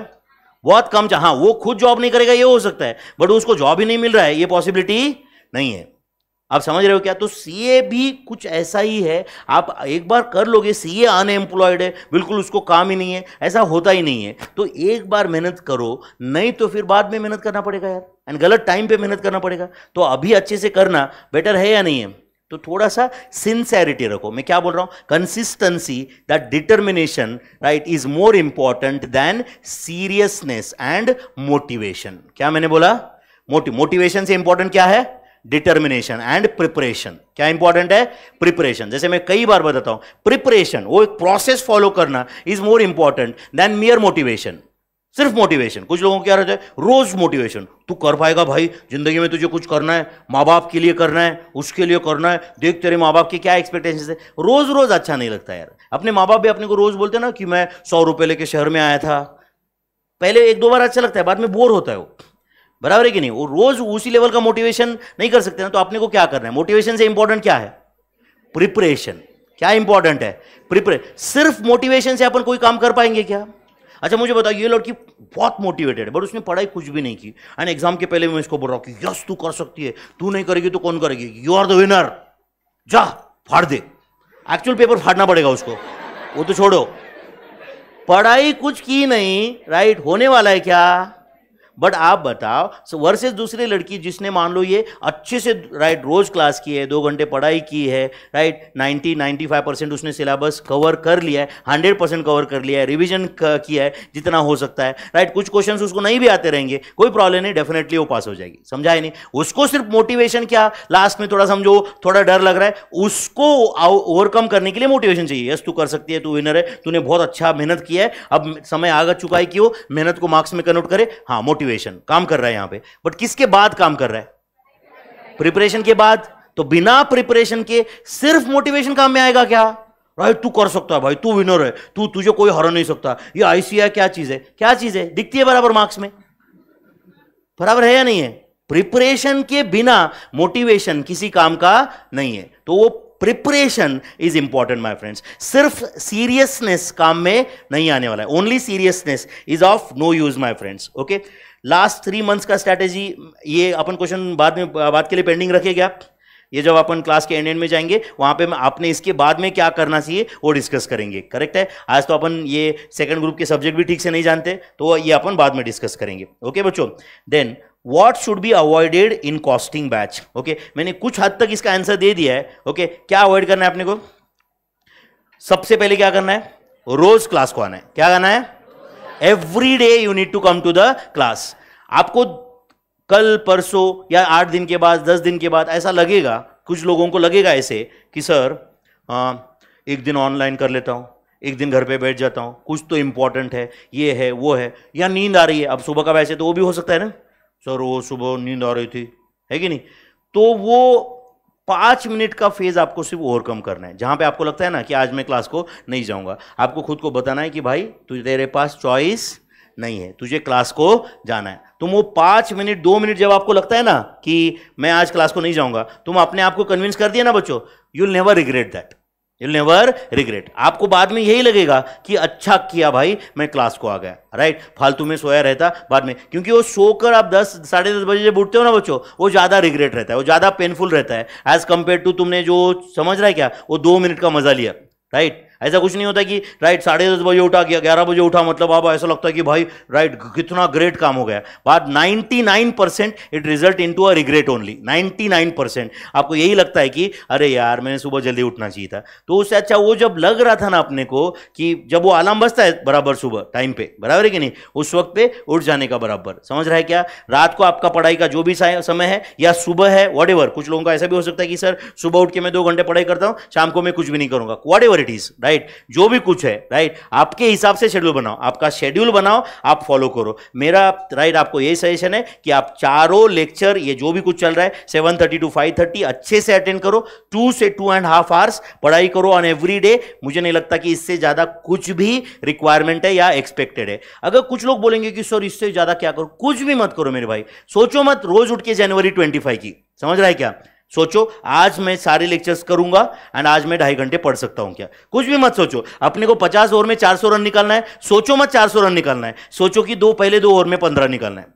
बहुत कम हाँ वो खुद जॉब नहीं करेगा ये हो सकता है बट उसको जॉब ही नहीं मिल रहा है ये पॉसिबिलिटी नहीं है आप समझ रहे हो क्या तो सीए भी कुछ ऐसा ही है आप एक बार कर लोगे सीए अनएम्प्लॉयड है बिल्कुल उसको काम ही नहीं है ऐसा होता ही नहीं है तो एक बार मेहनत करो नहीं तो फिर बाद में मेहनत करना पड़ेगा यार एंड गलत टाइम पे मेहनत करना पड़ेगा तो अभी अच्छे से करना बेटर है या नहीं है तो थोड़ा सा सिंसेरिटी रखो मैं क्या बोल रहा हूँ consistency that determination right is more important than seriousness and motivation क्या मैंने बोला मोटिव मोटिवेशन से इंपॉर्टेंट क्या है डिटर्मिनेशन एंड प्रिपरेशन क्या इंपॉर्टेंट है प्रिपरेशन जैसे मैं कई बार बताता हूं प्रिपरेशन वो एक प्रोसेस फॉलो करना is more important than mere motivation सिर्फ मोटिवेशन कुछ लोगों क्या रहता है रोज मोटिवेशन तू कर पाएगा भाई जिंदगी में तुझे कुछ करना है माँ बाप के लिए करना है उसके लिए करना है देख तेरे माँ बाप की क्या एक्सपेक्टेशन है रोज रोज अच्छा नहीं लगता यार अपने माँ बाप भी अपने को रोज बोलते ना कि मैं सौ रुपये लेके शहर में आया था पहले एक दो बार अच्छा लगता है बाद में बोर होता है वो बराबर है कि नहीं वो रोज उसी लेवल का मोटिवेशन नहीं कर सकते ना तो आपने को क्या करना है मोटिवेशन से इंपॉर्टेंट क्या है प्रिपरेशन क्या इंपॉर्टेंट है प्रिपरे सिर्फ मोटिवेशन से अपन कोई काम कर पाएंगे क्या अच्छा मुझे बताओ ये लड़की बहुत मोटिवेटेड है बट उसने पढ़ाई कुछ भी नहीं की एंड एग्जाम के पहले मैं इसको बोल रहा हूँ कि यस तू कर सकती है तू नहीं करेगी तो कौन करेगी यू आर द विनर जा फाड़ दे एक्चुअल पेपर फाड़ना पड़ेगा उसको वो तो छोड़ो पढ़ाई कुछ की नहीं राइट होने वाला है क्या बट आप बताओ सो वर्सेस दूसरी लड़की जिसने मान लो ये अच्छे से राइट रोज क्लास की है दो घंटे पढ़ाई की है राइट 90 95 परसेंट उसने सिलेबस कवर कर लिया है हंड्रेड परसेंट कवर कर लिया है रिविजन किया है जितना हो सकता है राइट कुछ क्वेश्चन उसको नहीं भी आते रहेंगे कोई प्रॉब्लम नहीं डेफिनेटली वो पास हो जाएगी समझाए नहीं उसको सिर्फ मोटिवेशन क्या लास्ट में थोड़ा समझो थोड़ा डर लग रहा है उसको ओवरकम करने के लिए मोटिवेशन चाहिए यस तू कर सकती है तू विनर है तूने बहुत अच्छा मेहनत किया है अब समय आगे चुका है कि वो मेहनत को मार्क्स में कन्वर्ट करे हाँ मोटिव मोटिवेशन काम कर रहा है यहां पे बट किसके बाद काम कर रहा है प्रिपरेशन के बाद तो बिना प्रिपरेशन के सिर्फ मोटिवेशन काम में आएगा क्या राइट तू कर सकता है भाई तू विनर है तू तुझे कोई हरा नहीं सकता ये आईसीआई क्या चीज है क्या चीज है दिखती है बराबर मार्क्स में बराबर है या नहीं है प्रिपरेशन के बिना मोटिवेशन किसी काम का नहीं है तो वो preparation is important my friends सिर्फ सीरियसनेस काम में नहीं आने वाला है only seriousness is of no use my friends okay last three months का स्ट्रैटेजी ये अपन क्वेश्चन बाद में बाद के लिए पेंडिंग रखेगा आप ये जब अपन क्लास के एंड एंड में जाएंगे वहां पे आपने इसके बाद में क्या करना चाहिए वो डिस्कस करेंगे करेक्ट है आज तो अपन ये सेकंड ग्रुप के सब्जेक्ट भी ठीक से नहीं जानते तो ये अपन बाद में डिस्कस करेंगे ओके बच्चों then what should be avoided in costing batch okay मैंने कुछ हद तक इसका आंसर दे दिया है ओके okay, क्या अवॉइड करना है अपने को सबसे पहले क्या करना है रोज क्लास को आना है क्या करना है every day you need to come to the class आपको कल परसों या आठ दिन के बाद दस दिन के बाद ऐसा लगेगा कुछ लोगों को लगेगा ऐसे कि सर आ, एक दिन ऑनलाइन कर लेता हूँ एक दिन घर पे बैठ जाता हूँ कुछ तो इम्पोर्टेंट है ये है वो है या नींद आ रही है अब सुबह का वैसे तो वो भी हो सकता है ना सर वो सुबह नींद आ रही थी है कि नहीं तो वो पाँच मिनट का फेज आपको सिर्फ ओवरकम करना है जहाँ पे आपको लगता है ना कि आज मैं क्लास को नहीं जाऊँगा आपको खुद को बताना है कि भाई तुझे तेरे पास चॉइस नहीं है तुझे क्लास को जाना है तुम वो पाँच मिनट दो मिनट जब आपको लगता है ना कि मैं आज क्लास को नहीं जाऊँगा तुम अपने आप को कन्विंस कर दिया ना बच्चों you will never regret that you'll never regret आपको बाद में यही लगेगा कि अच्छा किया भाई मैं क्लास को आ गया राइट फालतू में सोया रहता बाद में क्योंकि वो सोकर आप दस साढ़े दस बजे जब उठते हो ना बच्चों वो ज़्यादा रिग्रेट रहता है वो ज़्यादा पेनफुल रहता है एज कम्पेयर टू तुमने जो समझ रहा है क्या वो दो मिनट का मजा लिया राइट ऐसा कुछ नहीं होता कि राइट साढ़े दस बजे उठा गया ग्यारह बजे उठा मतलब आप ऐसा लगता है कि भाई राइट कितना ग्रेट काम हो गया बाद nine percent it result into a regret only nine percent आपको यही लगता है कि अरे यार मैंने सुबह जल्दी उठना चाहिए था तो उससे अच्छा वो जब लग रहा था ना अपने को कि जब वो आलाम बसता है बराबर सुबह टाइम पे बराबर है कि नहीं उस वक्त पे उठ जाने का बराबर समझ रहा है क्या रात को आपका पढ़ाई का जो भी समय है या सुबह है वट कुछ लोगों का ऐसा भी हो सकता है कि सर सुबह उठ के मैं दो घंटे पढ़ाई करता हूँ शाम को मैं कुछ भी नहीं करूँगा what it is right right जो भी कुछ है राइट आपके हिसाब से शेड्यूल बनाओ आपका शेड्यूल बनाओ आप फॉलो करो मेरा राइट आपको यही सजेशन है कि आप चारों लेक्चर ये जो भी कुछ चल रहा है seven thirty to five thirty अच्छे से अटेंड करो टू से टू एंड हाफ आवर्स पढ़ाई करो ऑन एवरी डे मुझे नहीं लगता कि इससे ज़्यादा कुछ भी रिक्वायरमेंट है या एक्सपेक्टेड है अगर कुछ लोग बोलेंगे कि सर इससे ज़्यादा क्या करो कुछ भी मत करो मेरे भाई सोचो मत रोज उठ के जनवरी ट्वेंटी फाइव की समझ रहा है क्या सोचो आज मैं सारे लेक्चर्स करूंगा एंड आज मैं ढाई घंटे पढ़ सकता हूं क्या कुछ भी मत सोचो अपने को पचास ओवर में चार सौ रन निकालना है सोचो मत चार सौ रन निकालना है सोचो कि दो पहले दो ओवर में पंद्रह निकालना है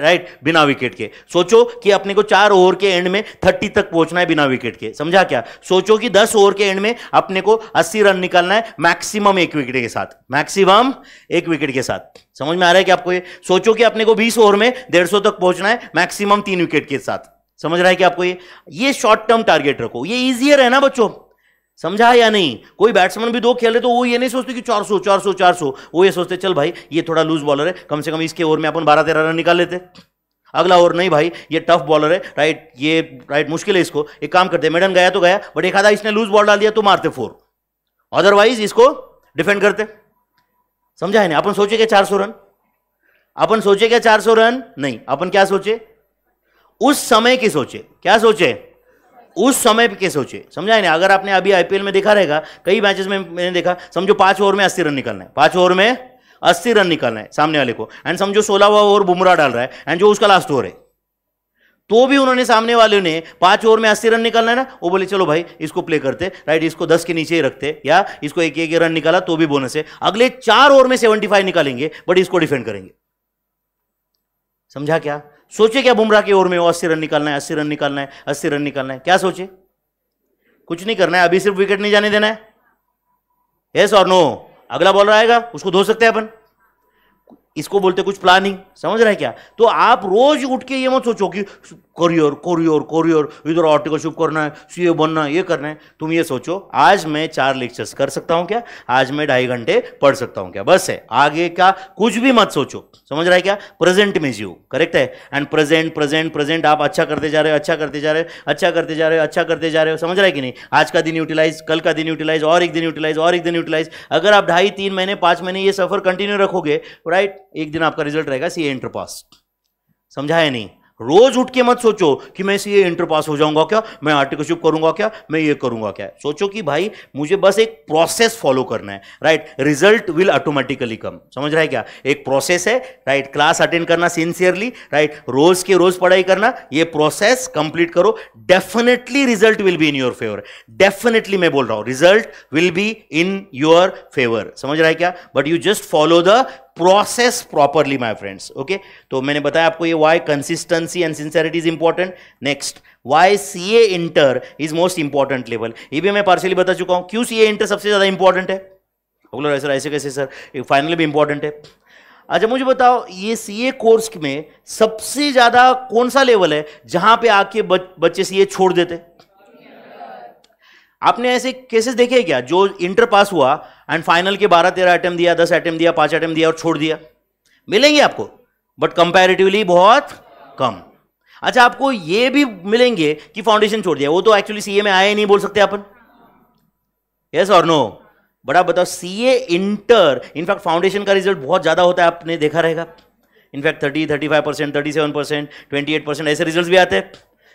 राइट बिना विकेट के सोचो कि अपने को चार ओवर के एंड में थर्टी तक पहुंचना है बिना विकेट के समझा क्या सोचो कि दस ओवर के एंड में अपने को अस्सी रन निकालना है मैक्सिमम एक विकेट के साथ मैक्सिमम एक विकेट के साथ समझ में आ रहा है कि आपको ये सोचो कि अपने को बीस ओवर में डेढ़ सौ तक पहुंचना है मैक्सिमम तीन विकेट के साथ समझ रहा है कि आपको ये ये शॉर्ट टर्म टारगेट रखो ये इजियर है ना बच्चों समझा या नहीं कोई बैट्समैन भी दो खेल रहे तो वो ये नहीं सोचते कि 400 400 400 वो ये सोचते चल भाई ये थोड़ा लूज बॉलर है कम से कम इसके ओवर में अपन बारह तेरह रन निकाल लेते अगला ओवर नहीं भाई ये टफ बॉलर है राइट ये राइट मुश्किल है इसको एक काम करते मेडन गया तो गया बट एक आधा इसने लूज बॉल डाल दिया तो मारते फोर अदरवाइज इसको डिफेंड करते समझा है ना अपन सोचे क्या चार रन अपन सोचे क्या चार रन नहीं अपन क्या सोचे उस समय की सोचे क्या सोचे उस समय के सोचे समझा नहीं ना अगर आपने अभी आईपीएल में देखा रहेगा कई मैचेस में मैंने देखा समझो पांच ओवर में अस्सी रन निकलना है पांच ओवर में अस्सी रन निकलना है सामने वाले को एंड समझो सोलहवा ओवर बुमराह डाल रहा है एंड जो उसका लास्ट ओवर है तो भी उन्होंने सामने वाले ने पांच ओवर में अस्सी रन निकालना है ना वो बोले चलो भाई इसको प्ले करते राइट इसको दस के नीचे ही रखते या इसको एक एक रन निकाला तो भी बोनस है अगले चार ओवर में सेवेंटी फाइव निकालेंगे बट इसको डिफेंड करेंगे समझा क्या सोचे क्या बुमराह की ओर में वो अस्सी रन निकालना है अस्सी रन निकालना है अस्सी रन निकालना है क्या सोचे कुछ नहीं करना है अभी सिर्फ विकेट नहीं जाने देना है यस और नो अगला बॉलर आएगा उसको धो सकते हैं अपन इसको बोलते कुछ प्लानिंग समझ रहे हैं क्या तो आप रोज उठ के ये मत सोचो कि करियर करियर करियर इधर आर्टिकलशिप करना है सीए बनना है ये करना है तुम ये सोचो आज मैं चार लेक्चर्स कर सकता हूँ क्या आज मैं ढाई घंटे पढ़ सकता हूँ क्या बस है आगे का कुछ भी मत सोचो समझ रहा है क्या प्रेजेंट में जीव करेक्ट है एंड प्रेजेंट प्रेजेंट प्रेजेंट आप अच्छा करते जा रहे हो अच्छा करते जा रहे हो अच्छा करते जा रहे हो अच्छा करते जा रहे हो समझ रहा है कि नहीं आज का दिन यूटिलाइज कल का दिन यूटिलाइज और एक दिन यूटिलाइज और एक दिन यूटिलाइज अगर आप ढाई तीन महीने पाँच महीने ये सफर कंटिन्यू रखोगे राइट एक दिन आपका रिजल्ट रहेगा सी एंटर पास समझाया नहीं रोज उठ के मत सोचो कि मैं इसे इंटर पास हो जाऊंगा क्या मैं आर्टिकलशिप करूंगा क्या मैं ये करूंगा क्या सोचो कि भाई मुझे बस एक प्रोसेस फॉलो करना है right result will automatically come समझ रहा है क्या एक प्रोसेस है राइट क्लास अटेंड करना सिंसियरली राइट रोज के रोज पढ़ाई करना ये प्रोसेस कंप्लीट करो definitely result will be in your favour definitely मैं बोल रहा हूं result will be in your favour समझ रहा है क्या but you just follow the process properly my friends okay तो मैंने बताया आपको ये why consistency and sincerity is important next why C A inter is most important level ये भी मैं पार्सली बता चुका हूं क्यों सी ए इंटर सबसे ज्यादा इंपॉर्टेंट है बोलो सर ऐसे कैसे सर फाइनल भी इंपॉर्टेंट है अच्छा मुझे बताओ ये सी ए कोर्स में सबसे ज्यादा कौन सा लेवल है जहां पे आके बच, बच्चे ए छोड़ देते आपने ऐसे केसेस देखे क्या जो इंटर पास हुआ एंड फाइनल के बारह तेरह अटैम्प दिया दस अटैम्प दिया पांच अटैम्प दिया और छोड़ दिया मिलेंगे आपको बट कंपेरेटिवली बहुत कम अच्छा आपको ये भी मिलेंगे कि फाउंडेशन छोड़ दिया वो तो एक्चुअली सीए में आया ही नहीं बोल सकते अपन यस और नो बड़ा बताओ सीए इंटर इनफैक्ट फाउंडेशन का रिजल्ट बहुत ज्यादा होता है आपने देखा रहेगा in fact thirty thirty five percent thirty seven percent twenty eight percent ऐसे रिजल्ट भी आते हैं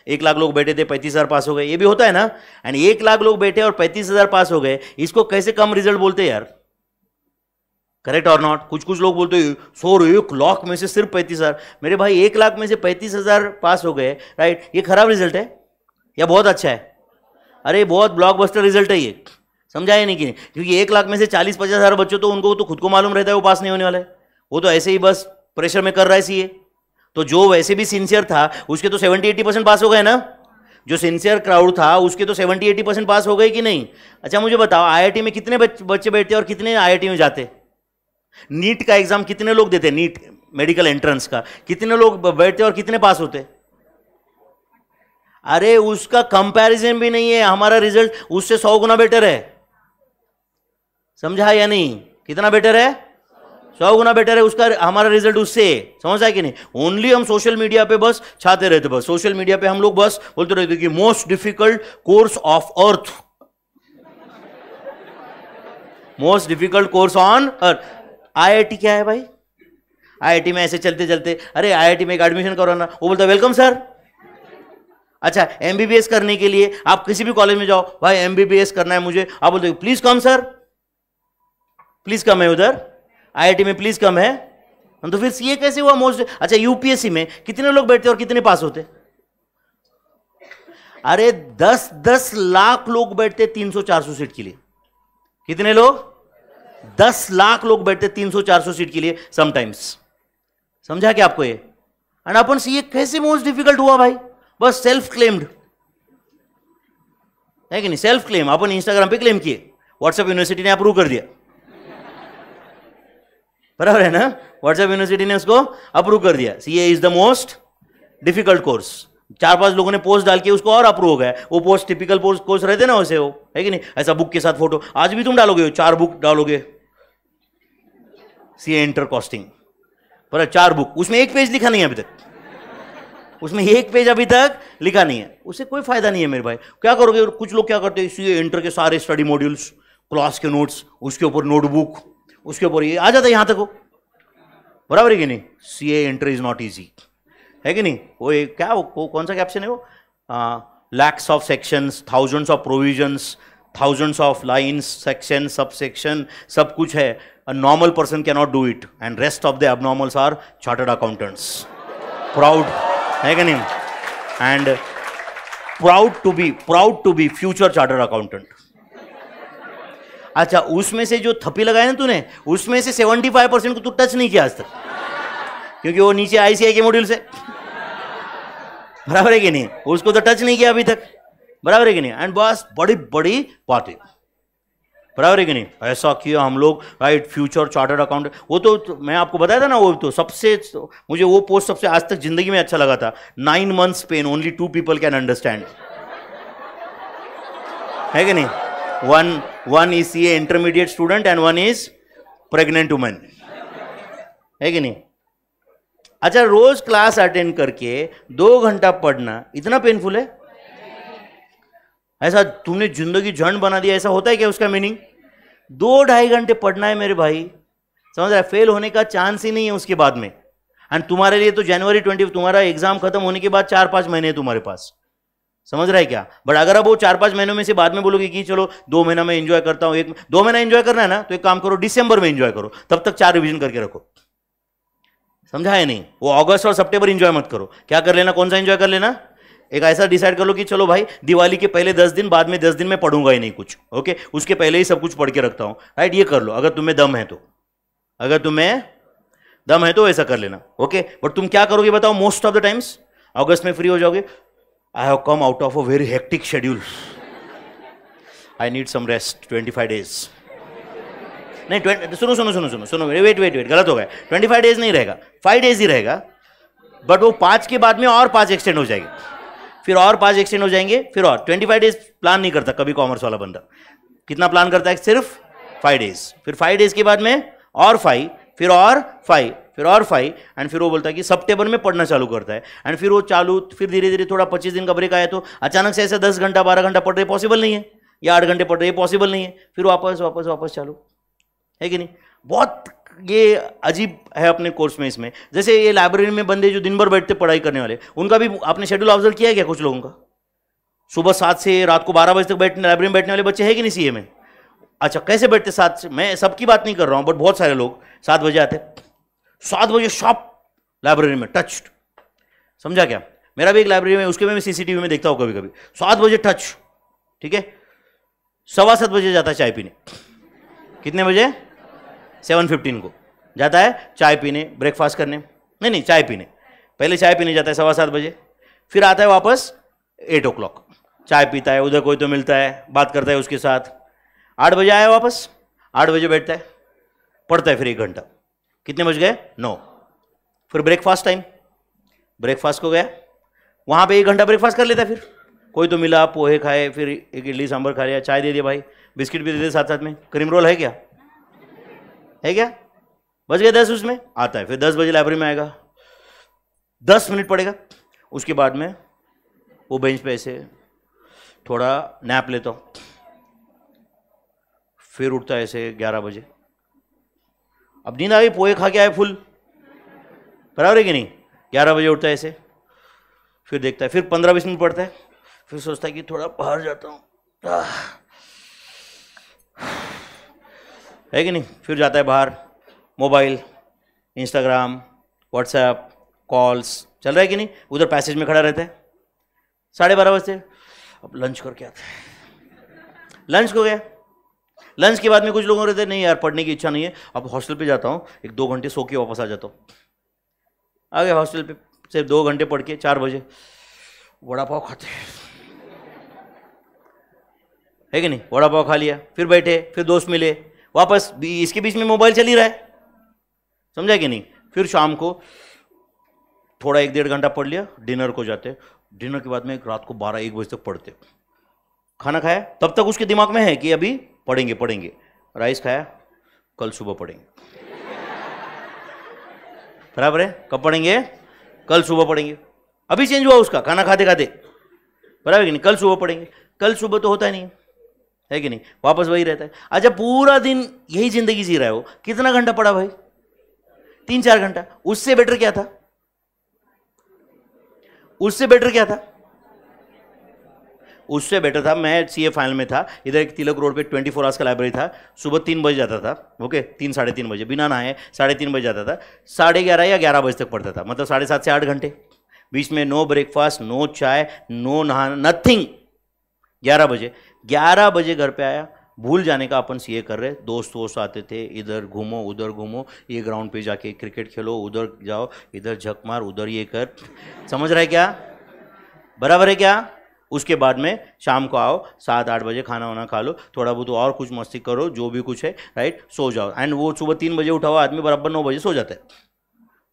एक लाख लोग बैठे थे पैंतीस हज़ार पास हो गए ये भी होता है ना एंड एक लाख लोग बैठे और पैंतीस हज़ार पास हो गए इसको कैसे कम रिजल्ट बोलते यार करेक्ट और नॉट कुछ कुछ लोग बोलते हैं सो एक लाख में से सिर्फ पैंतीस हज़ार मेरे भाई एक लाख में से पैंतीस हज़ार पास हो गए राइट ये खराब रिजल्ट है या बहुत अच्छा है अरे बहुत ब्लॉकबस्टर रिजल्ट है ये समझाया नहीं कि नहीं क्योंकि एक लाख में से चालीस पचास हज़ार बच्चों तो उनको तो खुद को मालूम रहता है वो पास नहीं होने वाला है वो तो ऐसे ही बस प्रेशर में कर रहा है सी तो जो वैसे भी सिंसियर था उसके तो सेवेंटी एटी परसेंट पास हो गए ना जो सिंसियर क्राउड था उसके तो सेवेंटी एटी परसेंट पास हो गए कि नहीं अच्छा मुझे बताओ आईआईटी में कितने बच्चे बैठते और कितने आईआईटी में जाते नीट का एग्जाम कितने लोग देते नीट मेडिकल एंट्रेंस का कितने लोग बैठते और कितने पास होते अरे उसका कंपैरिजन भी नहीं है हमारा रिजल्ट उससे सौ गुना बेटर है समझा या नहीं कितना बेटर है सौ गुना बेटर है उसका हमारा रिजल्ट उससे समझ आए कि नहीं ओनली हम सोशल मीडिया पे बस छाते रहते बस सोशल मीडिया पे हम लोग बस बोलते रहते कि most difficult course of earth most difficult course on earth IIT क्या है भाई आईआईटी में ऐसे चलते चलते अरे आईआईटी में एक एडमिशन करवाना वो बोलता वेलकम सर अच्छा एमबीबीएस करने के लिए आप किसी भी कॉलेज में जाओ भाई एमबीबीएस करना है मुझे आप बोलते please come sir please come है उधर आईआईटी में प्लीज कम है तो फिर सीए कैसे हुआ मोस्ट अच्छा यूपीएससी में कितने लोग बैठते और कितने पास होते अरे दस दस लाख लोग बैठते तीन सौ चार सौ सीट के लिए कितने लोग दस लाख लोग बैठते तीन सौ चार सौ सीट के लिए समटाइम्स समझा क्या आपको ये एंड अपन सीए कैसे मोस्ट डिफिकल्ट हुआ भाई बस सेल्फ क्लेम्ड है कि नहीं सेल्फ क्लेम अपन इंस्टाग्राम पे क्लेम किए व्हाट्सएप यूनिवर्सिटी ने अप्रूव कर दिया बराबर है ना व्हाट्सएप यूनिवर्सिटी ने उसको अप्रूव कर दिया C A is the most difficult course चार पांच लोगों ने पोस्ट डाल के उसको और अप्रूव हो गया वो पोस्ट टिपिकल पोस्ट कोर्स रहते ना वैसे वो है कि नहीं ऐसा बुक के साथ फोटो आज भी तुम डालोगे चार बुक डालोगे सी ए इंटर कॉस्टिंग पर चार बुक उसमें एक पेज लिखा नहीं है अभी तक उसमें एक पेज अभी तक लिखा नहीं है उससे कोई फायदा नहीं है मेरे भाई क्या करोगे कुछ लोग क्या करते हैं सी के सारे स्टडी मॉड्यूल्स क्लास के नोट्स उसके ऊपर नोटबुक उसके ऊपर ये आ जाता है यहाँ तक वो बराबर है कि नहीं C A entry is not easy है कि नहीं वो एक क्या वो कौन सा कैप्शन है वो lakhs of sections thousands of provisions thousands of lines section सब सेक्शन सब कुछ है a normal person can not do it and rest of the abnormals are chartered accountants proud है कि नहीं and proud to be proud to be future chartered accountant अच्छा उसमें से जो थप्पी लगाए ना तूने उसमें से सेवेंटी फाइव परसेंट को तू टच नहीं किया आज तक क्योंकि वो नीचे आईसीआई के मॉड्यूल से बराबर है कि नहीं उसको तो टच नहीं किया अभी तक बराबर है कि नहीं एंड बस बड़ी बड़ी बातें बराबर है कि नहीं ऐसा किया हम लोग राइट फ्यूचर चार्टर्ड अकाउंट वो तो, तो मैं आपको बताया था ना वो तो सबसे तो, मुझे वो पोस्ट सबसे आज तक जिंदगी में अच्छा लगा था nine months pain only two people can understand है कि नहीं one one is a intermediate student and one is pregnant woman है कि नहीं अच्छा रोज क्लास अटेंड करके दो घंटा पढ़ना इतना पेनफुल है ऐसा तुमने जिंदगी झंड बना दिया ऐसा होता है क्या उसका मीनिंग दो ढाई घंटे पढ़ना है मेरे भाई समझ रहा है फेल होने का चांस ही नहीं है उसके बाद में एंड तुम्हारे लिए तो जनवरी ट्वेंटी तुम्हारा एग्जाम खत्म होने के बाद चार पांच महीने तुम्हारे पास समझ रहा है क्या बट अगर आप वो चार पांच महीनों में से बाद में बोलोगे कि चलो दो महीना में एंजॉय करता हूँ एक दो महीना एंजॉय करना है ना तो एक काम करो दिसंबर में एंजॉय करो तब तक चार रिविजन करके रखो समझा है नहीं वो अगस्त और सितंबर एंजॉय मत करो क्या कर लेना कौन सा एंजॉय कर लेना एक ऐसा डिसाइड कर लो कि चलो भाई दिवाली के पहले दस दिन बाद में दस दिन में पढ़ूंगा ही नहीं कुछ ओके उसके पहले ही सब कुछ पढ़ के रखता हूँ राइट ये कर लो अगर तुम्हें दम है तो अगर तुम्हें दम है तो ऐसा कर लेना ओके बट तुम क्या करोगे बताओ मोस्ट ऑफ द टाइम्स अगस्त में फ्री हो जाओगे I have come out of a very hectic schedule I need some rest twenty five days नहीं ट्वेंटी सुनो सुनो सुनो सुनो सुनो वेट वेट वेट गलत हो गया फाइव डेज नहीं रहेगा फाइव डेज ही रहेगा बट वो पाँच के बाद में और पाँच एक्सटेंड हो जाएंगे फिर और पाँच एक्सटेंड हो जाएंगे फिर और ट्वेंटी फाइव डेज प्लान नहीं करता कभी कॉमर्स वाला बंदा कितना प्लान करता है सिर्फ फाइव डेज फिर फाइव डेज के बाद में और फाइव फिर और फाइव फिर और फाइव एंड फिर वो बोलता है कि सप्टेबर में पढ़ना चालू करता है एंड फिर वो चालू फिर धीरे धीरे थोड़ा पच्चीस दिन का ब्रेक आया तो अचानक से ऐसा दस घंटा बारह घंटा पढ़ रहे पॉसिबल नहीं है या आठ घंटे पढ़ रहे पॉसिबल नहीं है फिर वापस वापस वापस चालू है कि नहीं बहुत ये अजीब है अपने कोर्स में इसमें जैसे ये लाइब्रेरी में बंदे जो दिन भर बैठते पढ़ाई करने वाले उनका भी आपने शेड्यूल ऑब्जर्व किया है क्या कुछ लोगों का सुबह सात से रात को बारह बजे तक बैठने लाइब्रेरी में बैठने वाले बच्चे हैं कि नहीं सीए में अच्छा कैसे बैठते सात से मैं सबकी बात नहीं कर रहा हूँ बट बहुत सारे लोग सात बजे आते सात बजे शॉप लाइब्रेरी में टच समझा क्या मेरा भी एक लाइब्रेरी में उसके में सीसीटीवी में देखता हूँ कभी कभी सात बजे टच ठीक है सवा सात बजे जाता है चाय पीने कितने बजे सेवन फिफ्टीन को जाता है चाय पीने ब्रेकफास्ट करने नहीं नहीं चाय पीने पहले चाय पीने जाता है सवा सात बजे फिर आता है वापस एट ओ चाय पीता है उधर कोई तो मिलता है बात करता है उसके साथ आठ बजे आया वापस आठ बजे बैठता है पढ़ता है फिर एक घंटा कितने बज गए नौ फिर ब्रेकफास्ट टाइम ब्रेकफास्ट को गया वहाँ पे एक घंटा ब्रेकफास्ट कर लेता फिर कोई तो मिला पोहे खाए फिर एक इडली सांभर खा लिया चाय दे दिया भाई बिस्किट भी दे दिया साथ साथ में क्रीम रोल है क्या है क्या बज गया दस उसमें आता है फिर दस बजे लाइब्रेरी में आएगा दस मिनट पड़ेगा उसके बाद में वो बेंच पे ऐसे थोड़ा नैप लेता हूँ फिर उठता है ऐसे ग्यारह बजे अब नींद आ गई पोहे खा के आए फुल बराबर है कि नहीं ग्यारह बजे उठता है ऐसे फिर देखता है फिर पंद्रह बीस मिनट पढ़ता है फिर सोचता है कि थोड़ा बाहर जाता हूँ है कि नहीं फिर जाता है बाहर मोबाइल इंस्टाग्राम व्हाट्सएप कॉल्स चल रहा है कि नहीं उधर पैसेज में खड़ा रहता है साढ़े बारह बजे अब लंच करके आता है लंच को गया लंच के बाद में कुछ लोगों रहते नहीं यार पढ़ने की इच्छा नहीं है अब हॉस्टल पे जाता हूँ एक दो घंटे सो के वापस आ जाता हूँ आ गया हॉस्टल पे सिर्फ दो घंटे पढ़ के चार बजे वड़ा पाव खाते है कि नहीं वड़ा पाव खा लिया फिर बैठे फिर दोस्त मिले वापस इसके बीच में मोबाइल चल ही रहा है समझा कि नहीं फिर शाम को थोड़ा एक डेढ़ घंटा पढ़ लिया डिनर को जाते डिनर के बाद में एक रात को बारह एक बजे तक पढ़ते खाना खाया तब तक उसके दिमाग में है कि अभी पढ़ेंगे पढ़ेंगे राइस खाया कल सुबह पढ़ेंगे बराबर है कब पढ़ेंगे कल सुबह पढ़ेंगे अभी चेंज हुआ उसका खाना खाते खाते बराबर कि नहीं कल सुबह पढ़ेंगे कल सुबह तो होता ही नहीं है कि नहीं वापस वही रहता है अच्छा पूरा दिन यही जिंदगी जी रहा है वो कितना घंटा पढ़ा भाई तीन चार घंटा उससे बेटर क्या था उससे बेटर क्या था उससे बेटर था मैं सी फाइनल में था इधर एक तिलक रोड पे ट्वेंटी फोर आवर्स का लाइब्रेरी था सुबह तीन बजे जाता था ओके तीन साढ़े तीन बजे बिना नहाए साढ़े तीन बजे जाता था साढ़े ग्यारह या ग्यारह बजे तक पढ़ता था मतलब साढ़े सात से आठ घंटे बीच में no breakfast no chai no नहा नथिंग ग्यारह बजे ग्यारह बजे घर पर आया भूल जाने का अपन सीए कर रहे दोस्त वोस्त आते थे इधर घूमो उधर घूमो ये ग्राउंड पे जाके क्रिकेट खेलो उधर जाओ इधर झक मार उधर ये कर समझ रहे क्या बराबर है क्या उसके बाद में शाम को आओ सात आठ बजे खाना वाना खा लो थोड़ा बहुत और कुछ मस्ती करो जो भी कुछ है राइट सो जाओ एंड वो सुबह तीन बजे उठाओ आदमी बराबर नौ बजे सो जाता है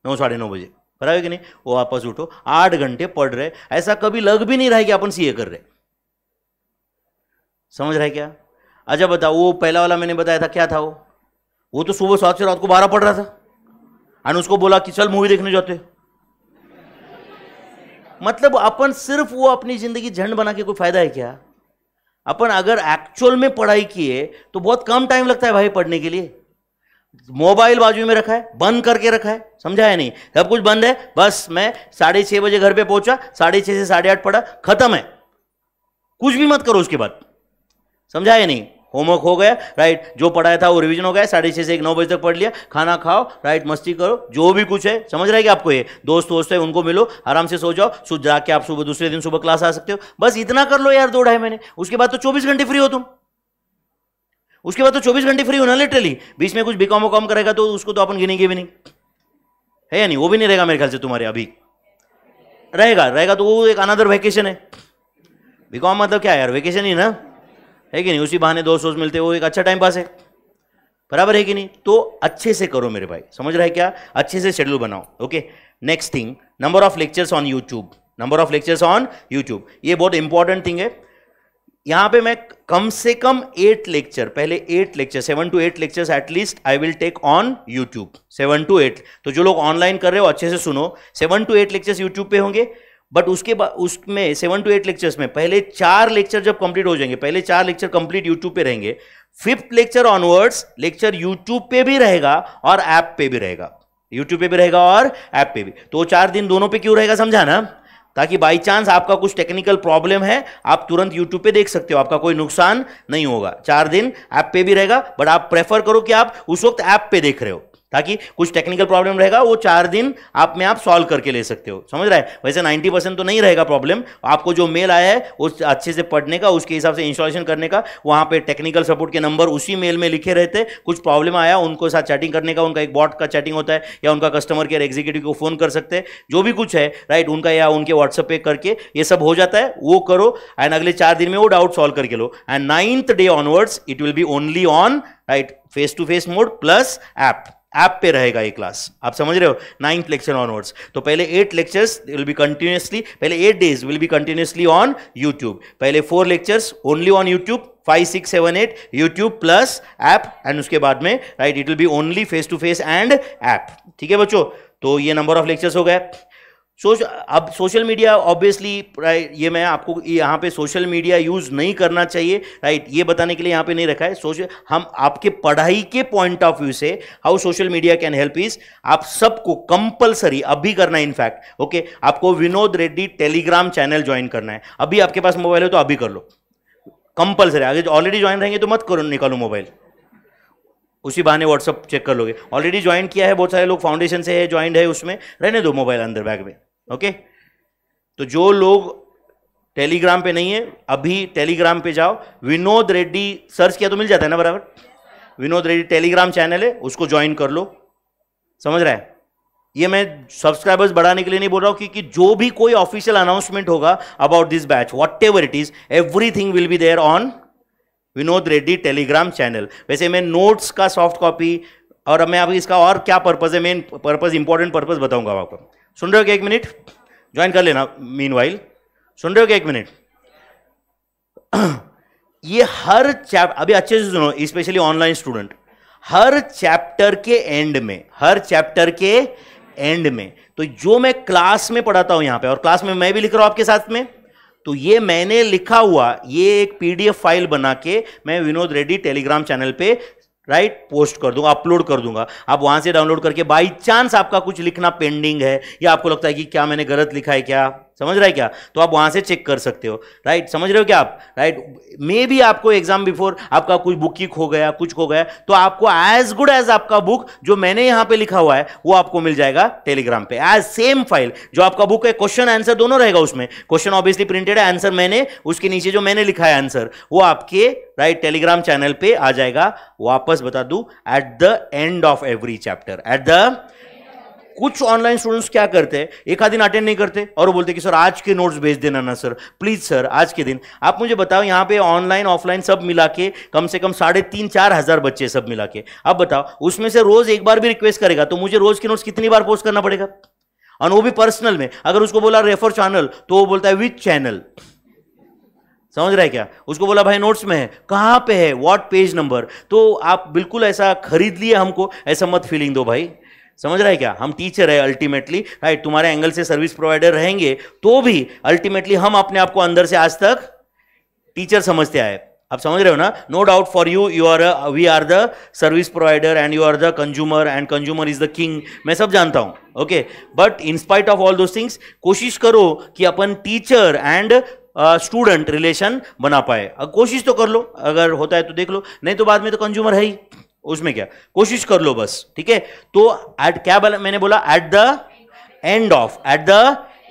नौ साढ़े नौ बजे बराबर है कि नहीं वो वापस उठो आठ घंटे पढ़ रहे ऐसा कभी लग भी नहीं रहा है कि अपन सीए कर रहे समझ रहे क्या अच्छा बताओ वो पहला वाला मैंने बताया था क्या था वो वो तो सुबह सात से रात को बारह पढ़ रहा था एंड उसको बोला कि चल मूवी देखने जाते मतलब अपन सिर्फ वो अपनी ज़िंदगी झंड बना के कोई फ़ायदा है क्या अपन अगर एक्चुअल में पढ़ाई किए तो बहुत कम टाइम लगता है भाई पढ़ने के लिए मोबाइल बाजू में रखा है बंद करके रखा है समझा है नहीं सब कुछ बंद है बस मैं साढ़े छः बजे घर पे पहुंचा साढ़े छः से साढ़े आठ पढ़ा खत्म है कुछ भी मत करो उसके बाद समझा है नहीं होमवर्क हो गया राइट जो पढ़ाया था वो रिवीजन हो गया साढ़े छः से एक नौ बजे तक पढ़ लिया खाना खाओ राइट मस्ती करो जो भी कुछ है समझ रहे कि आपको ये दोस्त वोस्त है उनको मिलो आराम से सो जाओ सो जाके आप सुबह दूसरे दिन सुबह क्लास आ सकते हो बस इतना कर लो यार दो ढाई महीने उसके बाद तो चौबीस घंटे फ्री हो तुम उसके बाद तो चौबीस घंटे फ्री होना लिटरली बीच में कुछ बीकॉम वकॉम करेगा तो उसको तो अपन गिनेंगे भी नहीं है या नहीं वो भी नहीं रहेगा मेरे ख्याल से तुम्हारे अभी रहेगा रहेगा तो वो एक अनादर वैकेशन है बिकॉम मतलब क्या है यार वैकेशन ही ना है कि नहीं उसी बहाने दोस्त वोस्त मिलते वो एक अच्छा टाइम पास है बराबर है कि नहीं तो अच्छे से करो मेरे भाई समझ रहा है क्या अच्छे से शेड्यूल बनाओ okay next thing number of lectures on YouTube number of lectures on YouTube ये बहुत इंपॉर्टेंट थिंग है यहां पे मैं कम से कम एट लेक्चर पहले eight lecture seven to eight lectures at least I will take on YouTube seven to eight तो जो लोग ऑनलाइन कर रहे हो अच्छे से सुनो seven to eight lectures YouTube पे होंगे बट उसके बाद उसमें सेवन टू एट लेक्चर्स में पहले चार लेक्चर जब कंप्लीट हो जाएंगे पहले चार लेक्चर कंप्लीट यूट्यूब पे रहेंगे fifth lecture onwards lecture YouTube पे भी रहेगा और ऐप पे भी रहेगा यूट्यूब पे भी रहेगा और ऐप पे भी तो चार दिन दोनों पे क्यों रहेगा समझाना ताकि बाई चांस आपका कुछ टेक्निकल प्रॉब्लम है आप तुरंत यूट्यूब पे देख सकते हो आपका कोई नुकसान नहीं होगा चार दिन ऐप पे भी रहेगा बट आप प्रेफर करो कि आप उस वक्त ऐप पे देख रहे हो ताकि कुछ टेक्निकल प्रॉब्लम रहेगा वो चार दिन आप में आप सॉल्व करके ले सकते हो समझ रहा है वैसे 90 परसेंट तो नहीं रहेगा प्रॉब्लम आपको जो मेल आया है उस अच्छे से पढ़ने का उसके हिसाब से इंस्टॉलेशन करने का वहाँ पे टेक्निकल सपोर्ट के नंबर उसी मेल में लिखे रहते कुछ प्रॉब्लम आया उनको साथ चैटिंग करने का उनका एक बॉट का चैटिंग होता है या उनका कस्टमर केयर एग्जीक्यूटिव को फ़ोन कर सकते हैं जो भी कुछ है राइट उनका या उनके व्हाट्सअप पे करके ये सब हो जाता है वो करो एंड अगले चार दिन में वो डाउट सॉल्व करके लो and ninth day onwards it will be only on right face to face mode plus app app पे रहेगा ये क्लास आप समझ रहे हो नाइन्थ लेक्चर ऑनवर्ड्स तो पहले eight lectures will be continuously पहले eight days will be continuously on YouTube पहले four lectures only on YouTube five six seven eight YouTube plus app and उसके बाद में right it will be only face to face and app ठीक है बच्चों तो ये नंबर ऑफ लेक्चर्स हो गए सोच अब सोशल मीडिया ऑब्वियसली ये मैं आपको यहाँ पे सोशल मीडिया यूज़ नहीं करना चाहिए राइट ये बताने के लिए यहाँ पे नहीं रखा है सोशल हम आपके पढ़ाई के पॉइंट ऑफ व्यू से how social media can help is आप सबको कंपलसरी अभी करना है इनफैक्ट ओके आपको Vinod Reddy Telegram channel join करना है अभी आपके पास मोबाइल है तो अभी कर लो कंपलसरी अगर ऑलरेडी ज्वाइन रहेंगे तो मत करो निकालो मोबाइल उसी बहाने व्हाट्सअप चेक कर लोगे ऑलरेडी ज्वाइन किया है बहुत सारे लोग फाउंडेशन से है ज्वाइन है उसमें रहने दो मोबाइल अंदर बैग में ओके तो जो लोग टेलीग्राम पे नहीं है अभी टेलीग्राम पे जाओ विनोद रेड्डी सर्च किया तो मिल जाता है ना बराबर विनोद रेड्डी टेलीग्राम चैनल है उसको ज्वाइन कर लो समझ रहा है ये मैं सब्सक्राइबर्स बढ़ाने के लिए नहीं बोल रहा हूँ क्योंकि जो भी कोई ऑफिशियल अनाउंसमेंट होगा about this batch whatever it is everything will be there on Vinod Reddy Telegram channel वैसे मैं नोट्स का सॉफ्ट कॉपी और मैं अभी इसका और क्या पर्पज़ है मेन पर्पज़ इंपॉर्टेंट पर्पज़ बताऊंगा आपको सुन रहे हो एक मिनट ज्वाइन कर लेना मीन वाइल सुन रहे हो एक मिनट ये हर चैप्टर अभी अच्छे से सुनो स्पेशली ऑनलाइन स्टूडेंट हर चैप्टर के एंड में हर चैप्टर के एंड में तो जो मैं क्लास में पढ़ाता हूं यहां पे और क्लास में मैं भी लिख रहा हूं आपके साथ में तो ये मैंने लिखा हुआ ये एक पीडीएफ फाइल बना के मैं विनोद रेड्डी टेलीग्राम चैनल पे राइट right? पोस्ट कर दूंगा अपलोड कर दूंगा आप वहां से डाउनलोड करके बाई चांस आपका कुछ लिखना पेंडिंग है या आपको लगता है कि क्या मैंने गलत लिखा है क्या समझ रहा है क्या तो आप वहां से चेक कर सकते हो राइट समझ रहे हो क्या आप राइट मे भी आपको एग्जाम बिफोर आपका कुछ बुक ही खो गया कुछ खो गया तो आपको एज गुड एज आपका बुक जो मैंने यहां पे लिखा हुआ है वो आपको मिल जाएगा टेलीग्राम पे एज सेम फाइल जो आपका बुक है क्वेश्चन आंसर दोनों रहेगा उसमें क्वेश्चन ऑब्वियसली प्रिंटेड है आंसर मैंने उसके नीचे जो मैंने लिखा है आंसर वो आपके राइट टेलीग्राम चैनल पर आ जाएगा वापस बता दू at the end of every chapter at the कुछ ऑनलाइन स्टूडेंट्स क्या करते हैं एक आधा दिन अटेंड नहीं करते और वो बोलते कि सर आज के नोट्स भेज देना ना सर प्लीज सर आज के दिन आप मुझे बताओ यहाँ पे ऑनलाइन ऑफलाइन सब मिला के कम से कम साढ़े तीन चार हजार बच्चे सब मिला के अब बताओ उसमें से रोज एक बार भी रिक्वेस्ट करेगा तो मुझे रोज के नोट्स कितनी बार पोस्ट करना पड़ेगा और वो भी पर्सनल में अगर उसको बोला रेफर चैनल तो वो बोलता है विथ चैनल समझ रहा है क्या उसको बोला भाई नोट्स में है कहाँ पे है व्हाट पेज नंबर तो आप बिल्कुल ऐसा खरीद लिए हमको ऐसा मत फीलिंग दो भाई समझ रहा है क्या हम टीचर है अल्टीमेटली राइट तुम्हारे एंगल से सर्विस प्रोवाइडर रहेंगे तो भी अल्टीमेटली हम अपने आप को अंदर से आज तक टीचर समझते आए आप समझ रहे हो ना no doubt for you you are we are the service provider and you are the consumer and consumer is the king मैं सब जानता हूं okay but in spite of all दो थिंग्स कोशिश करो कि अपन टीचर एंड स्टूडेंट रिलेशन बना पाए कोशिश तो कर लो अगर होता है तो देख लो नहीं तो बाद में तो कंज्यूमर है ही उसमें क्या कोशिश कर लो बस ठीक है तो एट क्या बोला मैंने बोला at the end of at the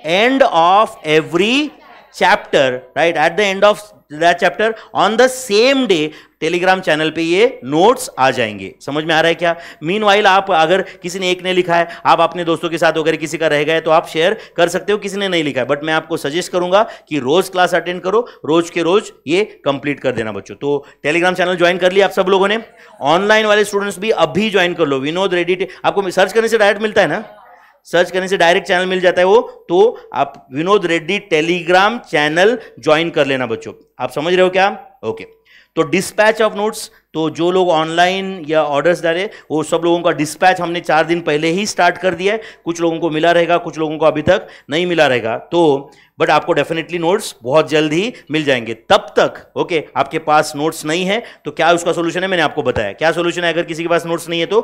end of every chapter right at the end of that chapter on the same day Telegram channel पे ये नोट्स आ जाएंगे समझ में आ रहा है क्या मीन आप अगर किसी ने एक ने लिखा है आप अपने दोस्तों के साथ वगैरह किसी का रह गए तो आप शेयर कर सकते हो किसी ने नहीं लिखा है बट मैं आपको सजेस्ट करूंगा कि रोज क्लास अटेंड करो रोज के रोज ये कंप्लीट कर देना बच्चों तो टेलीग्राम चैनल ज्वाइन कर लिया आप सब लोगों ने ऑनलाइन वाले स्टूडेंट्स भी अभी ज्वाइन कर लो विनोद रेडिट आपको सर्च करने से डायरेक्ट मिलता है ना सर्च करने से डायरेक्ट चैनल मिल जाता है वो तो आप Vinod Reddy Telegram channel join कर लेना बच्चों आप समझ रहे हो क्या ओके okay. तो डिस्पैच ऑफ नोट्स तो जो लोग ऑनलाइन या ऑर्डर्स डाले वो सब लोगों का डिस्पैच हमने चार दिन पहले ही स्टार्ट कर दिया है कुछ लोगों को मिला रहेगा कुछ लोगों को अभी तक नहीं मिला रहेगा तो बट आपको डेफिनेटली नोट्स बहुत जल्द ही मिल जाएंगे तब तक ओके okay, आपके पास नोट्स नहीं है तो क्या उसका सोल्यूशन है मैंने आपको बताया क्या सोल्यूशन है अगर किसी के पास नोट्स नहीं है तो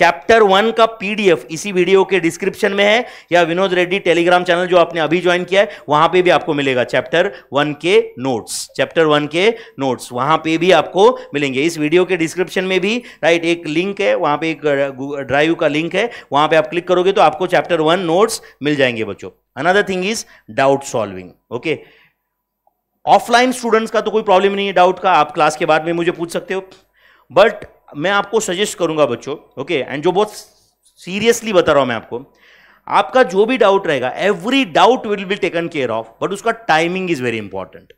चैप्टर वन का पीडीएफ इसी वीडियो के डिस्क्रिप्शन में है या विनोद रेड्डी टेलीग्राम चैनल जो आपने अभी ज्वाइन किया है वहां पर भी आपको मिलेगा चैप्टर वन के नोट्स चैप्टर वन के नोट्स वहां पर भी आपको मिलेंगे इस वीडियो के डिस्क्रिप्शन में भी राइट एक लिंक है वहां पर एक ड्राइव uh, का लिंक है वहां पर आप क्लिक करोगे तो आपको चैप्टर वन नोट्स मिल जाएंगे बच्चों another thing is doubt solving okay offline students का तो कोई प्रॉब्लम नहीं है डाउट का आप क्लास के बाद में मुझे पूछ सकते हो बट मैं आपको सजेस्ट करूंगा बच्चों ओके एंड जो बहुत सीरियसली बता रहा हूं मैं आपको आपका जो भी डाउट रहेगा every doubt will be taken care of but उसका टाइमिंग इज वेरी इंपॉर्टेंट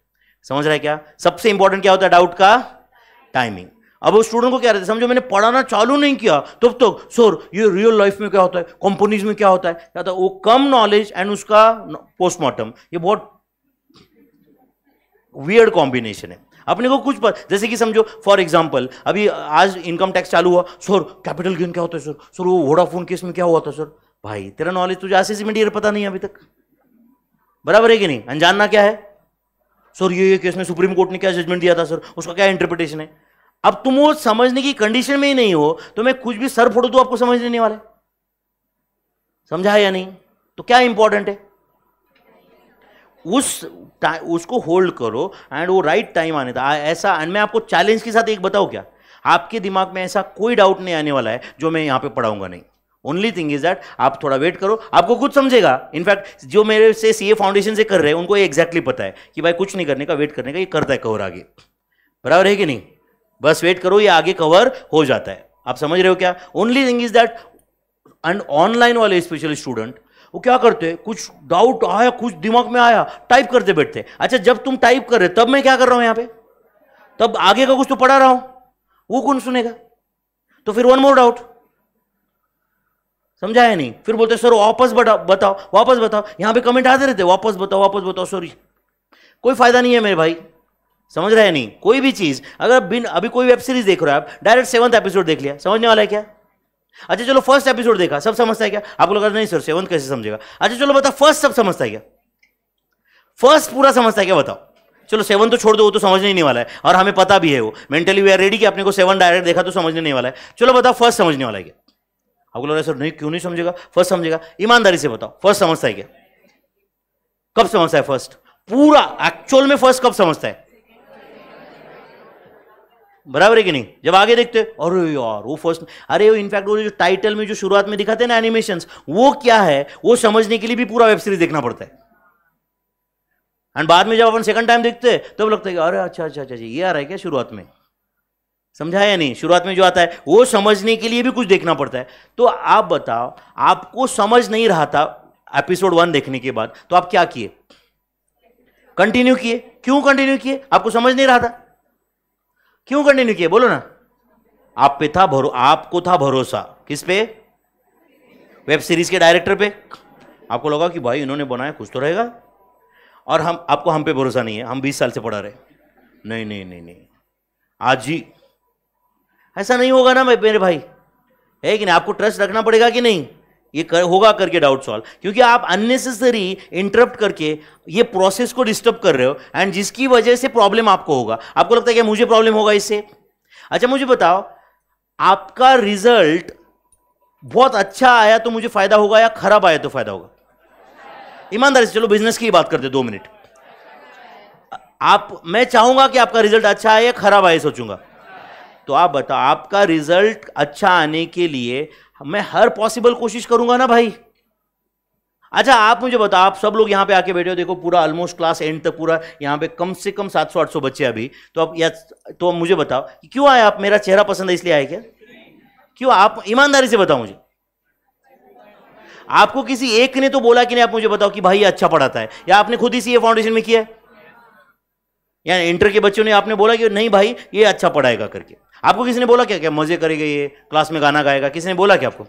समझ रहा है क्या सबसे इंपॉर्टेंट क्या होता है डाउट का टाइमिंग अब वो स्टूडेंट को क्या रहता है समझो मैंने पढ़ाना चालू नहीं किया तब तक तो, सर ये रियल लाइफ में क्या होता है कंपनीज में क्या होता है क्या था तो वो कम नॉलेज एंड उसका पोस्टमार्टम ये बहुत वियर्ड कॉम्बिनेशन है अपने को कुछ पर जैसे कि समझो फॉर एग्जाम्पल अभी आज इनकम टैक्स चालू हुआ सर कैपिटल गेन क्या होता है सर सर वो वोडाफोन केस में क्या हुआ था सर भाई तेरा नॉलेज तुझे आशीष मीडियर पता नहीं अभी तक बराबर है कि नहीं अनजानना क्या है सर ये, ये केस में सुप्रीम कोर्ट ने क्या जजमेंट दिया था सर उसका क्या इंटरप्रिटेशन है अब तुम वो समझने की कंडीशन में ही नहीं हो तो मैं कुछ भी सर फोड़ू तो आपको समझ नहीं वाला समझा या नहीं तो क्या इंपॉर्टेंट है उस उसको होल्ड करो एंड वो राइट टाइम आने था ऐसा एंड मैं आपको चैलेंज के साथ एक बताऊँ क्या आपके दिमाग में ऐसा कोई डाउट नहीं आने वाला है जो मैं यहां पे पढ़ाऊंगा नहीं ओनली थिंग इज दैट आप थोड़ा वेट करो आपको कुछ समझेगा इनफैक्ट जो मेरे से सी ए फाउंडेशन से कर रहे हैं उनको ये एग्जैक्टली exactly पता है कि भाई कुछ नहीं करने का वेट करने का ये करता है कवर आगे बराबर है कि नहीं बस वेट करो ये आगे कवर हो जाता है आप समझ रहे हो क्या only thing is that and online वाले स्पेशल स्टूडेंट वो क्या करते हैं कुछ डाउट आया कुछ दिमाग में आया टाइप करते बैठते अच्छा जब तुम टाइप कर रहे तब मैं क्या कर रहा हूँ यहाँ पे तब आगे का कुछ तो पढ़ा रहा हूँ वो कौन सुनेगा तो फिर वन मोर डाउट समझाया नहीं फिर बोलते सर वापस बताओ बताओ वापस बताओ यहाँ पे कमेंट आते रहते वापस बताओ वापस बताओ सॉरी कोई फायदा नहीं है मेरे भाई समझ रहे हैं नहीं कोई भी चीज अगर बिन अभी कोई वेब सीरीज देख रहे हो आप डायरेक्ट सेवंथ एपिसोड देख लिया समझने वाला है क्या अच्छा चलो फर्स्ट एपिसोड देखा सब समझता है क्या आपको लगा नहीं सर सेवंथ कैसे समझेगा अच्छा चलो बताओ फर्स्ट सब समझता है क्या फर्स्ट पूरा समझता है क्या बताओ चलो सेवन तो छोड़ दो वो तो समझने ही नहीं वाला है और हमें पता भी है वो मेंटली वी आर रेडी कि आपने को सेवन डायरेक्ट देखा तो समझने नहीं वाला है चलो बताओ फर्स्ट समझने वाला है क्या आपको लग रहा है सर नहीं क्यों नहीं समझेगा फर्स्ट समझेगा ईमानदारी से बताओ फर्स्ट समझता है क्या कब समझता है फर्स्ट पूरा एक्चुअल में फर्स्ट कब समझता है बराबर है कि नहीं जब आगे देखते अरे यार वो फर्स्ट अरे वो इनफैक्ट वो जो टाइटल में जो शुरुआत में दिखाते हैं ना एनिमेशन वो क्या है वो समझने के लिए भी पूरा वेब सीरीज देखना पड़ता है एंड बाद में जब अपन सेकंड टाइम देखते हैं तब तो लगता है कि अरे अच्छा, अच्छा अच्छा अच्छा ये आ रहा है क्या शुरुआत में समझा या नहीं शुरुआत में जो आता है वो समझने के लिए भी कुछ देखना पड़ता है तो आप बताओ आपको समझ नहीं रहा था एपिसोड वन देखने के बाद तो आप क्या किए कंटिन्यू किए क्यों कंटिन्यू किए आपको समझ नहीं रहा था क्यों कंटिन्यू किया बोलो ना आप पे था भरो आपको था भरोसा किस पे वेब सीरीज के डायरेक्टर पे आपको लगा कि भाई इन्होंने बनाया कुछ तो रहेगा और हम आपको हम पे भरोसा नहीं है हम बीस साल से पढ़ा रहे नहीं नहीं नहीं नहीं आज ही ऐसा नहीं होगा ना मेरे भाई है कि नहीं आपको ट्रस्ट रखना पड़ेगा कि नहीं ये कर, होगा करके डाउट सॉल्व क्योंकि आप अननेसेसरी इंटरप्ट करके ये प्रोसेस को डिस्टर्ब कर रहे हो एंड जिसकी वजह से प्रॉब्लम आपको होगा आपको लगता है क्या मुझे प्रॉब्लम होगा इससे अच्छा मुझे बताओ आपका रिजल्ट बहुत अच्छा आया तो मुझे फायदा होगा या खराब आया तो फायदा होगा ईमानदारी से चलो बिजनेस की बात करते दो मिनट आप मैं चाहूंगा कि आपका रिजल्ट अच्छा आए या खराब आए सोचूंगा तो आप बताओ आपका रिजल्ट अच्छा आने के लिए मैं हर पॉसिबल कोशिश करूंगा ना भाई अच्छा आप मुझे बताओ आप सब लोग यहाँ पे आके बैठे हो देखो पूरा ऑलमोस्ट क्लास एंड तक पूरा यहाँ पे कम से कम सात सौ आठ सौ बच्चे अभी तो आप या तो आप मुझे बताओ कि क्यों आए आप मेरा चेहरा पसंद है इसलिए आए क्या क्यों आप ईमानदारी से बताओ मुझे आपको किसी एक ने तो बोला कि नहीं आप मुझे बताओ कि भाई अच्छा पढ़ाता है या आपने खुद इसी ये फाउंडेशन में किया है या इंटर के बच्चों ने आपने बोला कि नहीं भाई ये अच्छा पढ़ाएगा करके आपको किसी ने बोला क्या क्या मज़े करेगा ये क्लास में गाना गाएगा किसी ने बोला क्या आपको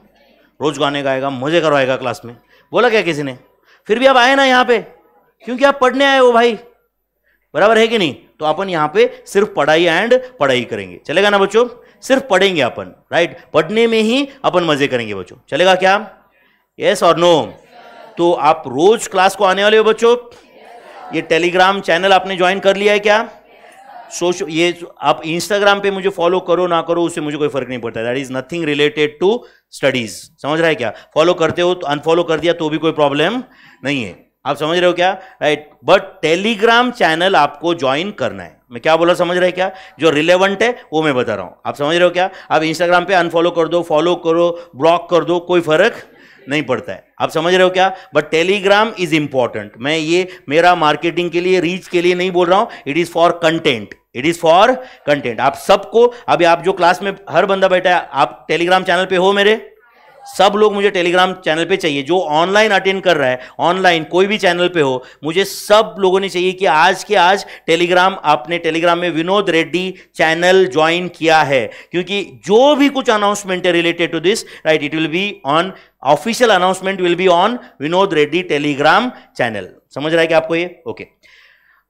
रोज़ गाने गाएगा मज़े करवाएगा क्लास में बोला क्या किसी ने फिर भी आप आए ना यहाँ पे क्योंकि आप पढ़ने आए हो भाई बराबर है कि नहीं तो अपन यहाँ पे सिर्फ पढ़ाई एंड पढ़ाई करेंगे चलेगा ना बच्चों सिर्फ पढ़ेंगे अपन राइट पढ़ने में ही अपन मज़े करेंगे बच्चों चलेगा क्या यस और नो तो आप रोज़ क्लास को आने वाले हो बच्चों ये टेलीग्राम चैनल आपने ज्वाइन कर लिया है क्या सोशल ये आप इंस्टाग्राम पे मुझे फॉलो करो ना करो उससे मुझे कोई फर्क नहीं पड़ता that is nothing related to studies समझ रहा है क्या फॉलो करते हो तो अनफॉलो कर दिया तो भी कोई प्रॉब्लम नहीं है आप समझ रहे हो क्या राइट बट टेलीग्राम चैनल आपको ज्वाइन करना है मैं क्या बोला समझ रहे हैं क्या जो रिलेवेंट है वो मैं बता रहा हूँ आप समझ रहे हो क्या आप इंस्टाग्राम पे अनफॉलो कर दो फॉलो करो ब्लॉक कर दो कोई फर्क नहीं पड़ता है आप समझ रहे हो क्या बट टेलीग्राम इज इंपॉर्टेंट मैं ये मेरा मार्केटिंग के लिए रीच के लिए नहीं बोल रहा हूं it is for content it is for content आप सबको अभी आप जो क्लास में हर बंदा बैठा है आप टेलीग्राम चैनल पे हो मेरे सब लोग मुझे टेलीग्राम चैनल पे चाहिए जो ऑनलाइन अटेंड कर रहा है ऑनलाइन कोई भी चैनल पे हो मुझे सब लोगों ने चाहिए कि आज के आज टेलीग्राम आपने टेलीग्राम में विनोद रेड्डी चैनल ज्वाइन किया है क्योंकि जो भी कुछ अनाउंसमेंट है related to this right it will be on official announcement will be on Vinod Reddy Telegram channel समझ रहा है कि आपको ये ओके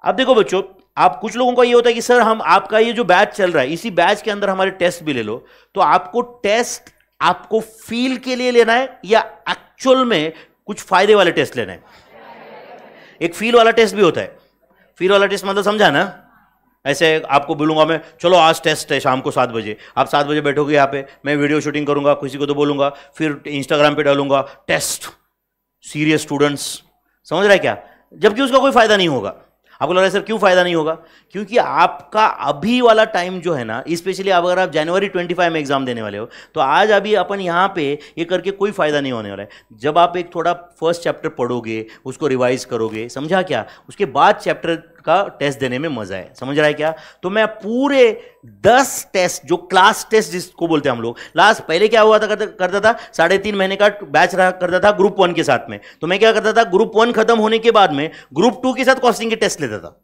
अब देखो बच्चों आप कुछ लोगों का ये होता है कि सर हम आपका ये जो बैच चल रहा है इसी बैच के अंदर हमारे टेस्ट भी ले लो तो आपको टेस्ट आपको फील के लिए लेना है या एक्चुअल में कुछ फायदे वाले टेस्ट लेना है एक फील वाला टेस्ट भी होता है फील वाला टेस्ट मतलब समझा ना ऐसे आपको बोलूँगा मैं चलो आज टेस्ट है शाम को सात बजे आप सात बजे बैठोगे यहाँ पे मैं वीडियो शूटिंग करूँगा किसी को तो बोलूँगा फिर इंस्टाग्राम पे डालूंगा टेस्ट सीरियस स्टूडेंट्स समझ रहा है क्या जबकि उसका कोई फायदा नहीं होगा आपको लग रहा है सर क्यों फायदा नहीं होगा क्योंकि आपका अभी वाला टाइम जो है ना स्पेशली अगर आप जनवरी ट्वेंटी फाइव में एग्जाम देने वाले हो तो आज अभी अपन यहाँ पे ये करके कोई फायदा नहीं होने वाला है जब आप एक थोड़ा फर्स्ट चैप्टर पढ़ोगे उसको रिवाइज करोगे समझा क्या उसके बाद चैप्टर का टेस्ट देने में मजा है समझ रहा है क्या तो मैं पूरे दस टेस्ट जो क्लास टेस्ट जिसको बोलते हैं हम लोग लास्ट पहले क्या हुआ था करता, करता था साढ़े तीन महीने का बैच रहा करता था ग्रुप वन के साथ में तो मैं क्या करता था ग्रुप वन खत्म होने के बाद में ग्रुप टू के साथ कॉस्टिंग के टेस्ट लेता था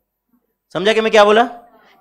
समझा कि मैं क्या बोला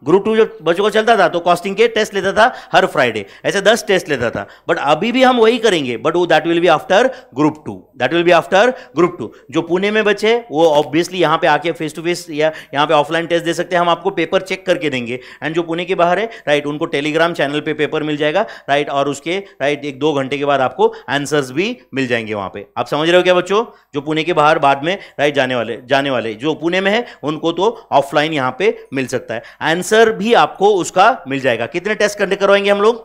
ग्रुप टू जब बच्चों को चलता था तो कॉस्टिंग के टेस्ट लेता था हर फ्राइडे ऐसे दस टेस्ट लेता था बट अभी भी हम वही करेंगे बट वो that will be after group two that will be after group two जो पुणे में बच्चे वो ऑब्वियसली यहाँ पे आके फेस टू फेस या यहाँ पे ऑफलाइन टेस्ट दे सकते हैं हम आपको पेपर चेक करके देंगे एंड जो पुणे के बाहर है राइट उनको टेलीग्राम चैनल पे पेपर मिल जाएगा राइट और उसके राइट एक दो घंटे के बाद आपको आंसर्स भी मिल जाएंगे वहाँ पर आप समझ रहे हो क्या बच्चों जो पुणे के बाहर बाद में राइट जाने वाले जाने वाले जो पुणे में है उनको तो ऑफलाइन यहाँ पे मिल सकता है एंड आंसर भी आपको उसका मिल जाएगा कितने टेस्ट करने करवाएंगे हम लोग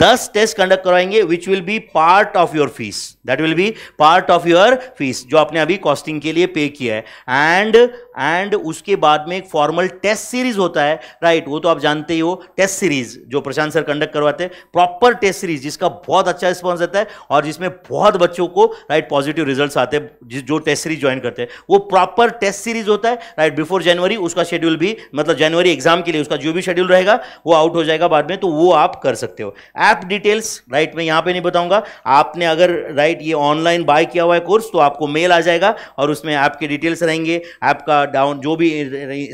दस टेस्ट कंडक्ट करवाएंगे which will be part of your fees that will be part of your fees जो आपने अभी कॉस्टिंग के लिए पे किया है एंड एंड उसके बाद में एक फॉर्मल टेस्ट सीरीज होता है राइट right, वो तो आप जानते ही हो टेस्ट सीरीज जो प्रशांत सर कंडक्ट करवाते हैं प्रॉपर टेस्ट सीरीज जिसका बहुत अच्छा रिस्पॉन्स रहता है और जिसमें बहुत बच्चों को राइट पॉजिटिव रिजल्ट आते हैं जो टेस्ट सीरीज ज्वाइन करते हैं वो प्रॉपर टेस्ट सीरीज होता है राइट बिफोर जनवरी उसका शेड्यूल भी मतलब जनवरी एग्जाम के लिए उसका जो भी शेड्यूल रहेगा वो आउट हो जाएगा बाद में तो वो आप कर सकते हो ऐप डिटेल्स राइट मैं यहाँ पे नहीं बताऊंगा आपने अगर राइट ये ऑनलाइन बाय किया हुआ है कोर्स तो आपको मेल आ जाएगा और उसमें ऐप के डिटेल्स रहेंगे ऐप का डाउन जो भी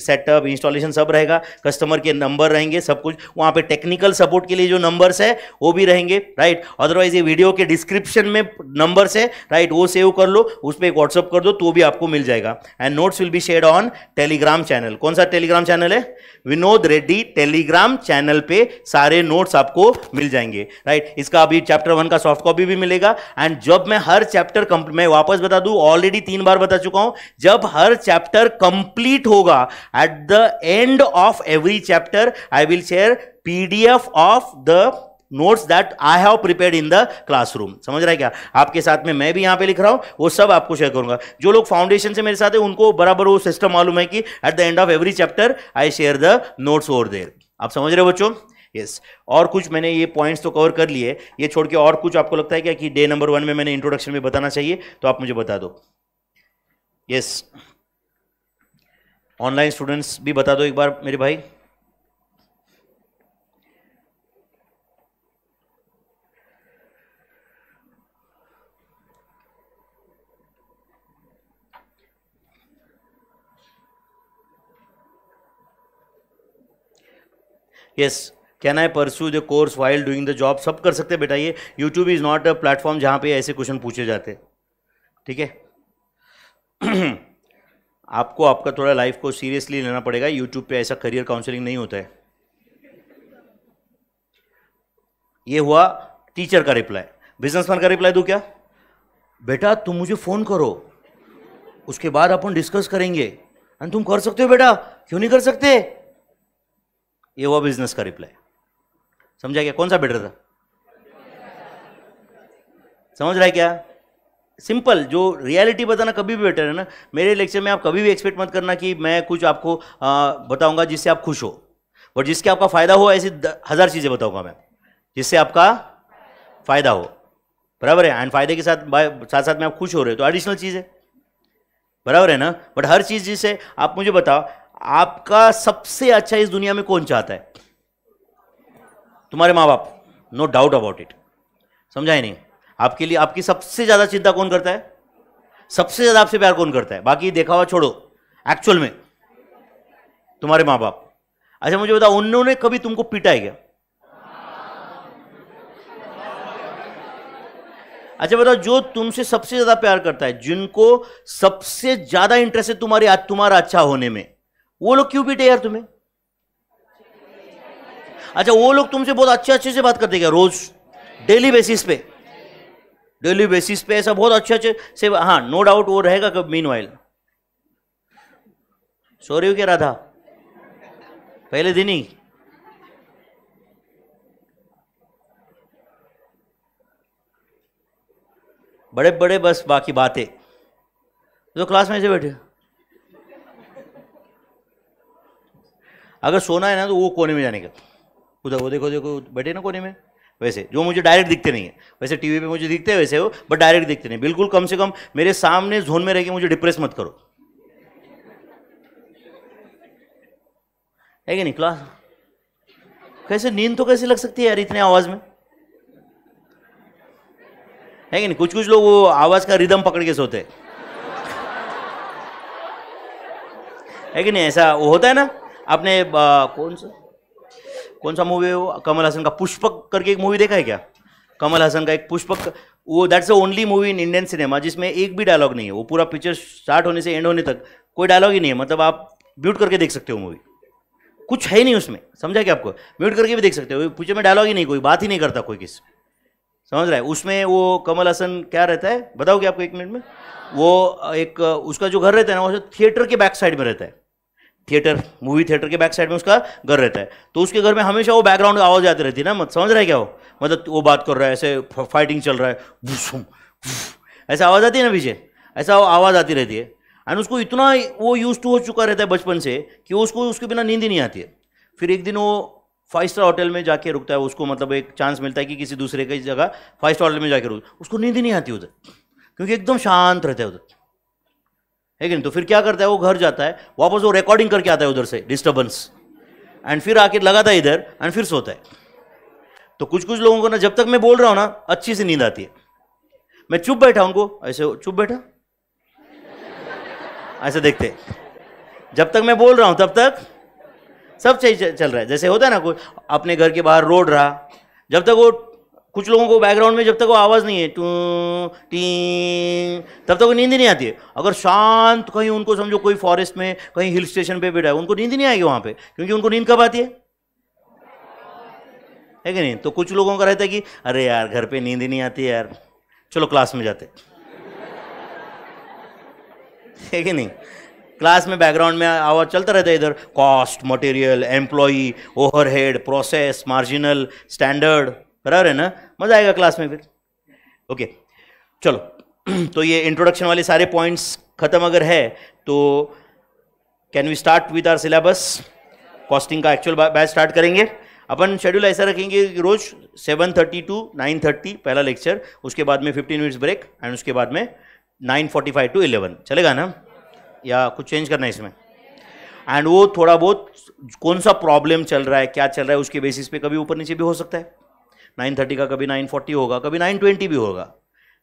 सेटअप इंस्टॉलेशन सब रहेगा कस्टमर के नंबर रहेंगे सब कुछ वहाँ पर टेक्निकल सपोर्ट के लिए जो नंबर्स है वो भी रहेंगे राइट अदरवाइज ये वीडियो के डिस्क्रिप्शन में नंबर्स है राइट वो सेव कर लो उस पर एक व्हाट्सअप कर दो तो भी आपको मिल जाएगा and notes will be share on Telegram channel कौन सा टेलीग्राम चैनल है विनोद रेड्डी टेलीग्राम चैनल पे सारे नोट्स आपको मिल मिल जाएंगे राइट इसका अभी चैप्टर वन का सॉफ्ट कॉपी भी मिलेगा एंड जब मैं हर चैप्टर मैं वापस बता दू ऑलरेडी तीन बार बता चुका हूं जब हर चैप्टर कंप्लीट होगा at the end of every chapter I will share PDF of the notes that I have prepare in the classroom समझ रहा है क्या आपके साथ में मैं भी यहाँ पे लिख रहा हूँ वो सब आपको शेयर करूंगा जो लोग फाउंडेशन से मेरे साथ है उनको बराबर वो सिस्टम मालूम है कि at the end of every chapter I share the notes over there आप समझ रहे हो बच्चों यस और कुछ मैंने ये पॉइंट्स तो कवर कर लिए ये छोड़ के और कुछ आपको लगता है क्या कि डे नंबर वन में मैंने इंट्रोडक्शन में बताना चाहिए तो आप मुझे बता दो यस ऑनलाइन स्टूडेंट्स भी बता दो एक बार मेरे भाई yes yes, can I pursue the course while doing the job सब कर सकते बेटा ये YouTube is not a platform जहाँ पे ऐसे क्वेश्चन पूछे जाते ठीक है आपको आपका थोड़ा लाइफ को सीरियसली लेना पड़ेगा यूट्यूब पे ऐसा करियर काउंसलिंग नहीं होता है ये हुआ टीचर का रिप्लाई बिजनेसमैन का रिप्लाई दो क्या बेटा तुम मुझे फ़ोन करो उसके बाद अपन डिस्कस करेंगे एंड तुम कर सकते हो बेटा क्यों नहीं कर सकते ये हुआ बिजनेस का रिप्लाई समझा क्या कौन सा बेटर था समझ रहा है क्या सिंपल जो रियलिटी बताना कभी भी बेटर है ना मेरे लेक्चर में आप कभी भी एक्सपेक्ट मत करना कि मैं कुछ आपको बताऊंगा जिससे आप खुश हो और जिसके आपका फायदा हो ऐसी हज़ार चीज़ें बताऊंगा मैं जिससे आपका फायदा हो बराबर है एंड फायदे के साथ साथ साथ में आप खुश हो रहे हो तो एडिशनल चीज़ है बराबर है ना बट हर चीज़ जिससे आप मुझे बताओ आपका सबसे अच्छा इस दुनिया में कौन चाहता है तुम्हारे माँ बाप नो डाउट अबाउट इट समझा ही नहीं आपके लिए आपकी सबसे ज़्यादा चिंता कौन करता है सबसे ज़्यादा आपसे प्यार कौन करता है बाकी देखा हुआ छोड़ो एक्चुअल में तुम्हारे माँ बाप अच्छा मुझे बताओ उन्होंने कभी तुमको पीटा है क्या अच्छा बताओ जो तुमसे सबसे ज्यादा प्यार करता है जिनको सबसे ज्यादा इंटरेस्ट है तुम्हारी तुम्हारा अच्छा होने में वो लोग क्यों पीटे यार तुम्हें अच्छा वो लोग तुमसे बहुत अच्छे अच्छे से बात करते क्या रोज डेली बेसिस पे डेली बेसिस पे ऐसा बहुत अच्छे अच्छे से हाँ नो डाउट वो रहेगा कब मीन वाइल सॉरी क्या राधा पहले दिन ही बड़े बड़े बस बाकी बातें तो क्लास में ऐसे बैठे अगर सोना है ना तो वो कोने में जाने का उधर वो देखो देखो बैठे ना कोने में वैसे जो मुझे डायरेक्ट दिखते नहीं है वैसे टीवी पे मुझे दिखते हैं वैसे वो बट डायरेक्ट दिखते नहीं बिल्कुल कम से कम मेरे सामने जोन में रह के मुझे डिप्रेस मत करो है कि नहीं क्लास कैसे नींद तो कैसे लग सकती है यार इतने आवाज में है कि नहीं कुछ कुछ लोग वो आवाज का रिदम पकड़ के सोते है कि नहीं ऐसा वो होता है ना आपने कौन सा कौन सा मूवी है वो कमल हसन का पुष्पक करके एक मूवी देखा है क्या कमल हसन का एक पुष्पक वो that's a only movie in Indian cinema जिसमें एक भी डायलॉग नहीं है वो पूरा पिक्चर स्टार्ट होने से एंड होने तक कोई डायलॉग ही नहीं है मतलब आप म्यूट करके देख सकते हो मूवी कुछ है नहीं उसमें समझा क्या आपको म्यूट करके भी देख सकते हो पिक्चर में डायलॉग ही नहीं कोई बात ही नहीं करता कोई किस समझ रहा है उसमें वो कमल हसन क्या रहता है बताओगे आपको एक मिनट में वो एक उसका जो घर रहता है ना वो थिएटर के बैक साइड में रहता है थिएटर मूवी थिएटर के बैक साइड में उसका घर रहता है तो उसके घर में हमेशा वो बैकग्राउंड आवाज़ आती रहती है ना मत समझ रहे क्या वो मतलब वो बात कर रहा है ऐसे फाइटिंग चल रहा है ऐसा आवाज़ आती है ना पीछे ऐसा आवाज़ आती रहती है एंड उसको इतना वो यूज टू हो चुका रहता है बचपन से कि उसको उसके बिना नींद ही नहीं आती है फिर एक दिन वो फाइव स्टार होटल में जाके रुकता है उसको मतलब एक चांस मिलता है कि किसी दूसरे की जगह फाइव स्टार होटल में जाके रुक उसको नींद ही नहीं आती उधर क्योंकि एकदम शांत रहता है उधर है कि नहीं तो फिर क्या करता है वो घर जाता है वापस वो रिकॉर्डिंग करके आता है उधर से डिस्टर्बेंस एंड फिर आके लगाता है इधर एंड फिर सोता है तो कुछ कुछ लोगों को ना जब तक मैं बोल रहा हूँ ना अच्छी सी नींद आती है मैं चुप बैठा उनको ऐसे चुप बैठा ऐसे देखते जब तक मैं बोल रहा हूँ तब तक सब चीज चल रहा है जैसे होता है ना कोई अपने घर के बाहर रोड रहा जब तक वो कुछ लोगों को बैकग्राउंड में जब तक वो आवाज़ नहीं है टू टी तब तक वो नींद नहीं आती है अगर शांत कहीं उनको समझो कोई फॉरेस्ट में कहीं हिल स्टेशन पे बैठा है उनको नींद नहीं आएगी वहाँ पे क्योंकि उनको नींद कब आती है है कि नहीं तो कुछ लोगों का रहता है कि अरे यार घर पे नींद नहीं आती यार चलो क्लास में जाते है कि नहीं क्लास में बैकग्राउंड में आवाज़ चलता रहता है इधर cost material employee overhead process marginal standard बराबर है ना मज़ा आएगा क्लास में फिर ओके चलो तो ये इंट्रोडक्शन वाले सारे पॉइंट्स ख़त्म अगर है तो can we start with our syllabus costing का एक्चुअल बैच स्टार्ट करेंगे अपन शेड्यूल ऐसा रखेंगे कि रोज 7:30 टू थर्टी पहला लेक्चर उसके बाद में 15 मिनट्स ब्रेक एंड उसके बाद में 9:45 टू इलेवन चलेगा ना या कुछ चेंज करना है इसमें एंड वो थोड़ा बहुत कौन सा प्रॉब्लम चल रहा है क्या चल रहा है उसके बेसिस पे कभी ऊपर नीचे भी हो सकता है नाइन थर्टी का कभी नाइन फोर्टी होगा कभी नाइन ट्वेंटी भी होगा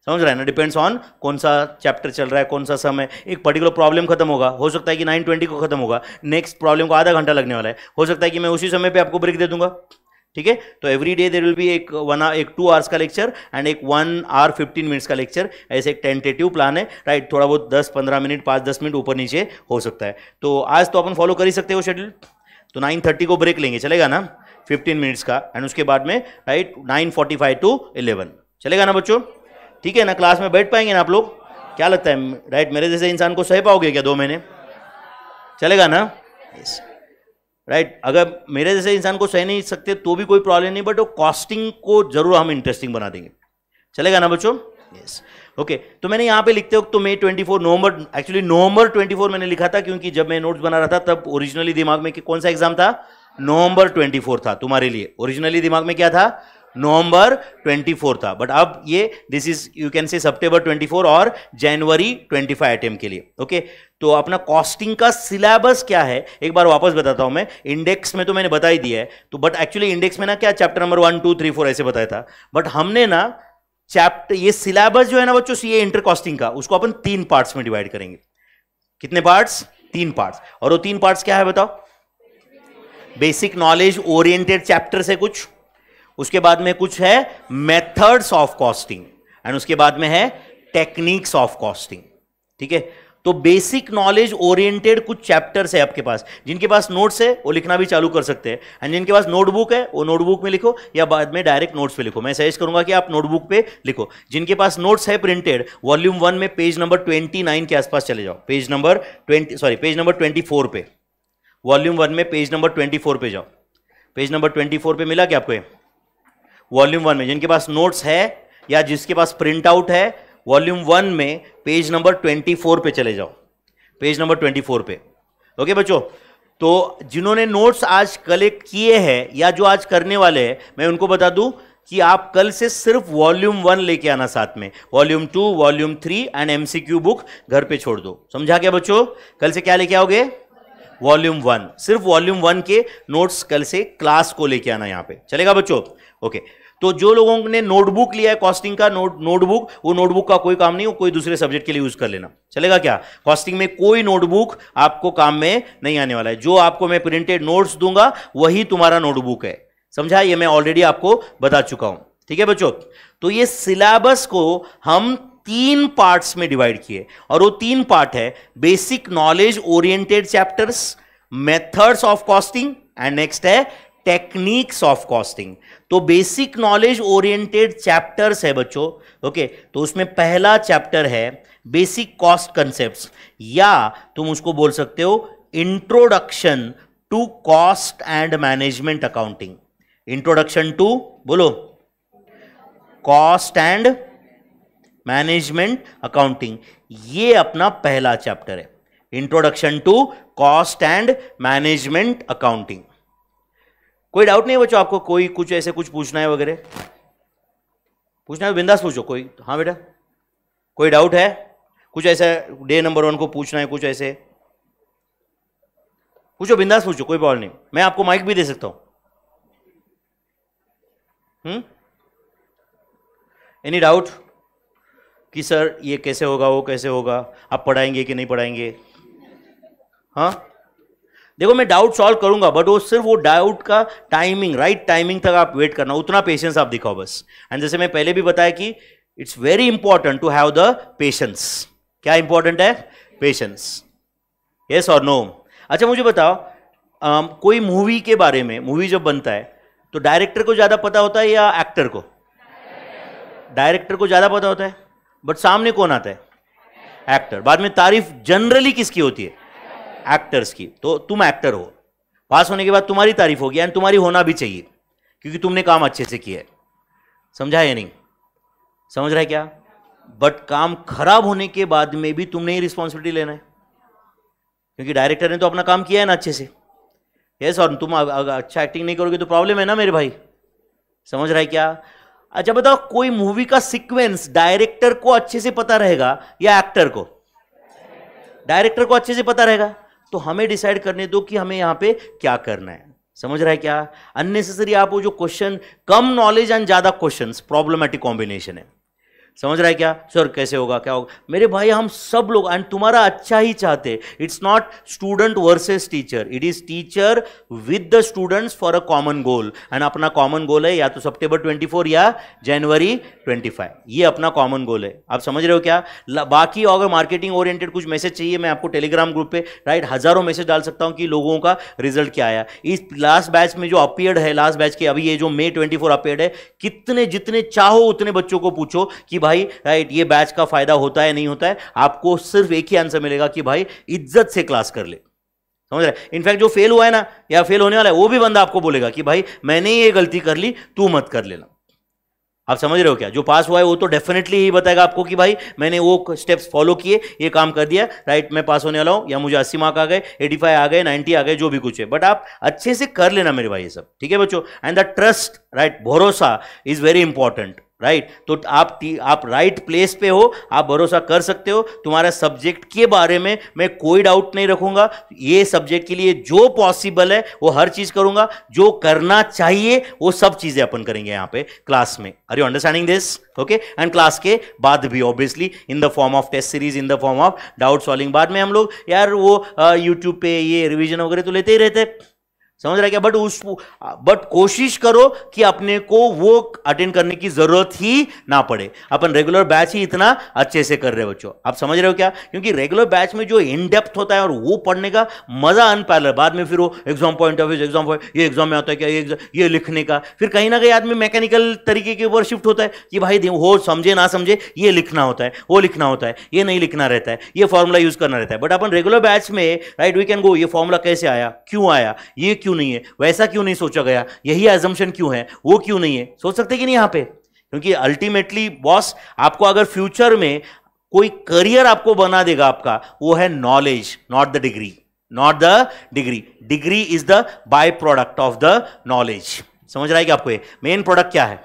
समझ रहे हैं ना डिपेंड्स ऑन कौन सा चैप्टर चल रहा है कौन सा समय एक पर्टिकुलर प्रॉब्लम खत्म होगा हो सकता है कि नाइन ट्वेंटी को खत्म होगा नेक्स्ट प्रॉब्लम को आधा घंटा लगने वाला है हो सकता है कि मैं उसी समय पर आपको ब्रेक दे दूंगा ठीक है तो every day there will be एक वन एक टू आवर्स का लेक्चर एंड एक वन आवर फिफ्टीन मिनट्स का लेक्चर ऐसे एक टेंटेटिव प्लान है राइट थोड़ा बहुत दस पंद्रह मिनट पाँच दस मिनट ऊपर नीचे हो सकता है तो आज तो अपन फॉलो कर ही सकते हो शेड्यूल तो नाइन थर्टी को ब्रेक लेंगे चलेगा ना 15 मिनट्स का एंड उसके बाद में राइट 9:45 टू 11 चलेगा ना बच्चों ठीक है ना क्लास में बैठ पाएंगे ना आप लोग क्या लगता है राइट मेरे जैसे इंसान को सह पाओगे क्या दो महीने चलेगा ना यस राइट अगर मेरे जैसे इंसान को सह नहीं सकते तो भी कोई प्रॉब्लम नहीं बट वो कॉस्टिंग को जरूर हम इंटरेस्टिंग बना देंगे चलेगा ना बच्चों यस ओके तो मैंने यहाँ पे लिखते वक्त तो मई 24 नवंबर एक्चुअली नवंबर 24 मैंने लिखा था क्योंकि जब मैं नोट्स बना रहा था तब ओरिजिनली दिमाग में कि कौन सा एग्जाम था नवंबर 24 था तुम्हारे लिए ओरिजिनली दिमाग में क्या था नवंबर 24 था बट अब ये this is you can say सितंबर 24 और जनवरी 25 आइटम के लिए ओके okay? तो अपना कॉस्टिंग का सिलेबस क्या है एक बार वापस बताता हूं मैं इंडेक्स में तो मैंने बता ही दिया है तो बट एक्चुअली इंडेक्स में ना क्या chapter number one two three four ऐसे बताया था बट हमने ना चैप्टर ये सिलेबस जो है ना बच्चों ये इंटर कॉस्टिंग का उसको अपन तीन पार्ट्स में डिवाइड करेंगे कितने पार्ट्स तीन पार्ट्स और वो तीन पार्ट्स क्या है बताओ बेसिक नॉलेज ओरिएंटेड चैप्टर से कुछ उसके बाद में कुछ है मेथड्स ऑफ कॉस्टिंग एंड उसके बाद में है टेक्निक्स ऑफ कॉस्टिंग ठीक है तो बेसिक नॉलेज ओरिएंटेड कुछ चैप्टर्स है आपके पास जिनके पास नोट्स है वो लिखना भी चालू कर सकते हैं एंड जिनके पास नोटबुक है वो नोटबुक में लिखो या बाद में डायरेक्ट नोट्स पे लिखो मैं सजेस्ट करूंगा कि आप नोटबुक पे लिखो जिनके पास नोट्स है प्रिंटेड वॉल्यूम वन में पेज नंबर ट्वेंटी नाइन के आसपास चले जाओ page number twenty sorry page number twenty four पे वॉल्यूम वन में पेज नंबर ट्वेंटी फोर पे जाओ पेज नंबर ट्वेंटी फोर पे मिला क्या आपको वॉल्यूम वन में जिनके पास नोट्स है या जिसके पास प्रिंट आउट है वॉल्यूम वन में पेज नंबर ट्वेंटी फोर पे चले जाओ पेज नंबर ट्वेंटी फोर पे ओके बच्चों तो जिन्होंने नोट्स आज कलेक्ट किए हैं या जो आज करने वाले हैं मैं उनको बता दूं कि आप कल से सिर्फ वॉल्यूम वन लेके आना साथ में volume two volume three and MCQ book घर पे छोड़ दो समझा क्या बच्चों कल से क्या लेके आओगे वॉल्यूम वन सिर्फ वॉल्यूम वन के नोट्स कल से क्लास को लेके आना यहाँ पे चलेगा बच्चों ओके तो जो लोगों ने नोटबुक लिया है कॉस्टिंग का नोट नोटबुक वो नोटबुक का कोई काम नहीं वो कोई दूसरे सब्जेक्ट के लिए यूज कर लेना चलेगा क्या कॉस्टिंग में कोई नोटबुक आपको काम में नहीं आने वाला है जो आपको मैं प्रिंटेड नोट्स दूंगा वही तुम्हारा नोटबुक है समझा ये मैं ऑलरेडी आपको बता चुका हूं ठीक है बच्चों तो ये सिलेबस को हम तीन पार्ट्स में डिवाइड किए और वो तीन पार्ट है basic knowledge oriented chapters methods of costing and next है टेक्निक्स ऑफ कॉस्टिंग तो बेसिक नॉलेज ओरिएंटेड चैप्टर्स है बच्चों ओके तो उसमें पहला चैप्टर है बेसिक कॉस्ट कंसेप्ट या तुम उसको बोल सकते हो introduction to cost and management accounting introduction to बोलो कॉस्ट एंड मैनेजमेंट अकाउंटिंग ये अपना पहला चैप्टर है introduction to cost and management accounting कोई डाउट नहीं बच्चों आपको कोई कुछ ऐसे कुछ पूछना है वगैरह पूछना है तो बिंदास पूछो कोई हाँ बेटा कोई डाउट है कुछ ऐसा डे नंबर वन को पूछना है कुछ ऐसे पूछो बिंदास पूछो कोई बॉल नहीं मैं आपको माइक भी दे सकता हूं एनी डाउट कि सर ये कैसे होगा वो कैसे होगा आप पढ़ाएंगे कि नहीं पढ़ाएंगे हाँ देखो मैं डाउट सॉल्व करूंगा बट वो सिर्फ वो डाउट का टाइमिंग राइट टाइमिंग तक आप वेट करना उतना पेशेंस आप दिखाओ बस एंड जैसे मैं पहले भी बताया कि it's very important to have the patience क्या इंपॉर्टेंट है पेशेंस यस और नो अच्छा मुझे बताओ um, कोई मूवी के बारे में मूवी जब बनता है तो डायरेक्टर को ज्यादा पता होता है या एक्टर को डायरेक्टर को ज्यादा पता होता है बट सामने कौन आता है एक्टर बाद में तारीफ जनरली किसकी होती है एक्टर्स की तो तुम एक्टर हो पास होने के बाद तुम्हारी तारीफ होगी एंड तुम्हारी होना भी चाहिए क्योंकि तुमने काम अच्छे से किया है समझा या नहीं समझ रहा है क्या बट काम खराब होने के बाद में भी तुमने ही रिस्पॉन्सिबिलिटी लेना है क्योंकि डायरेक्टर ने तो अपना काम किया है ना अच्छे से यस और तुम अगर अच्छा एक्टिंग नहीं करोगे तो प्रॉब्लम है ना मेरे भाई समझ रहा है क्या अच्छा बताओ कोई मूवी का सीक्वेंस डायरेक्टर को अच्छे से पता रहेगा या एक्टर को डायरेक्टर को अच्छे से पता रहेगा तो हमें डिसाइड करने दो कि हमें यहां पे क्या करना है समझ रहा है क्या अननेसेसरी आप वो जो क्वेश्चन कम नॉलेज एंड ज्यादा क्वेश्चन प्रॉब्लमेटिक कॉम्बिनेशन है समझ रहा है क्या सर कैसे होगा क्या होगा मेरे भाई हम सब लोग एंड तुम्हारा अच्छा ही चाहते it's not student versus teacher it is teacher with the students for a common goal and अपना कॉमन गोल है या तो सितंबर 24 या जनवरी 25 ये अपना कॉमन गोल है आप समझ रहे हो क्या बाकी अगर मार्केटिंग ओरिएंटेड कुछ मैसेज चाहिए मैं आपको टेलीग्राम ग्रुप पे राइट हजारों मैसेज डाल सकता हूँ कि लोगों का रिजल्ट क्या आया इस लास्ट बैच में जो अपियड है लास्ट बैच के अभी ये जो मे ट्वेंटी अपियड है कितने जितने चाहो उतने बच्चों को पूछो कि भाई राइट ये बैच का फायदा होता है नहीं होता है आपको सिर्फ एक ही आंसर मिलेगा कि भाई इज्जत से क्लास कर ले समझ रहे इनफैक्ट जो फेल हुआ है ना या फेल होने वाला है वो भी बंदा आपको बोलेगा कि भाई मैंने ये गलती कर ली तू मत कर लेना आप समझ रहे हो क्या जो पास हुआ है वो तो डेफिनेटली ही बताएगा आपको कि भाई मैंने वो स्टेप्स फॉलो किए ये काम कर दिया राइट मैं पास होने वाला हूँ या मुझे अस्सी मार्क आ गए एटी फाइव आ गए नाइन्टी आ गए जो भी कुछ है बट आप अच्छे से कर लेना मेरे भाई ये सब ठीक है बच्चों एंड द ट्रस्ट राइट भरोसा इज वेरी इंपॉर्टेंट राइट तो आप आप राइट प्लेस पे हो आप भरोसा कर सकते हो तुम्हारा सब्जेक्ट के बारे में मैं कोई डाउट नहीं रखूंगा ये सब्जेक्ट के लिए जो पॉसिबल है वो हर चीज करूंगा जो करना चाहिए वो सब चीजें अपन करेंगे यहाँ पे क्लास में are you understanding this okay and class के बाद भी obviously in the form of test series in the form of doubt solving बाद में हम लोग यार वो यूट्यूब पे ये रिविजन वगैरह तो लेते ही रहते समझ रहा है क्या बट उस बट कोशिश करो कि अपने को वो अटेंड करने की जरूरत ही ना पड़े अपन रेगुलर बैच ही इतना अच्छे से कर रहे हो बच्चों आप समझ रहे हो क्या क्योंकि रेगुलर बैच में जो इन डेप्थ होता है और वो पढ़ने का मजा अनपैल बाद में फिर वो exam point of view exam ये एग्जाम में आता है क्या ये ये लिखने का फिर कहीं ना कहीं आदमी मैकेनिकल तरीके के ऊपर शिफ्ट होता है कि भाई हो समझे ना समझे ये लिखना होता है वो लिखना होता है ये नहीं लिखना रहता है ये फॉर्मूला यूज करना रहता है बट अपन रेगुलर बैच में राइट वी कैन गो ये फॉर्मूला कैसे आया क्यों आया ये क्यों नहीं है वैसा क्यों नहीं सोचा गया यही एजम्पन क्यों है वो क्यों नहीं है सोच सकते कि नहीं यहाँ पे क्योंकि अल्टीमेटली बॉस आपको अगर फ्यूचर में कोई करियर आपको बना देगा आपका वो है knowledge not the degree not the degree degree is the by product of the knowledge समझ रहा है कि आपको ये मेन प्रोडक्ट क्या है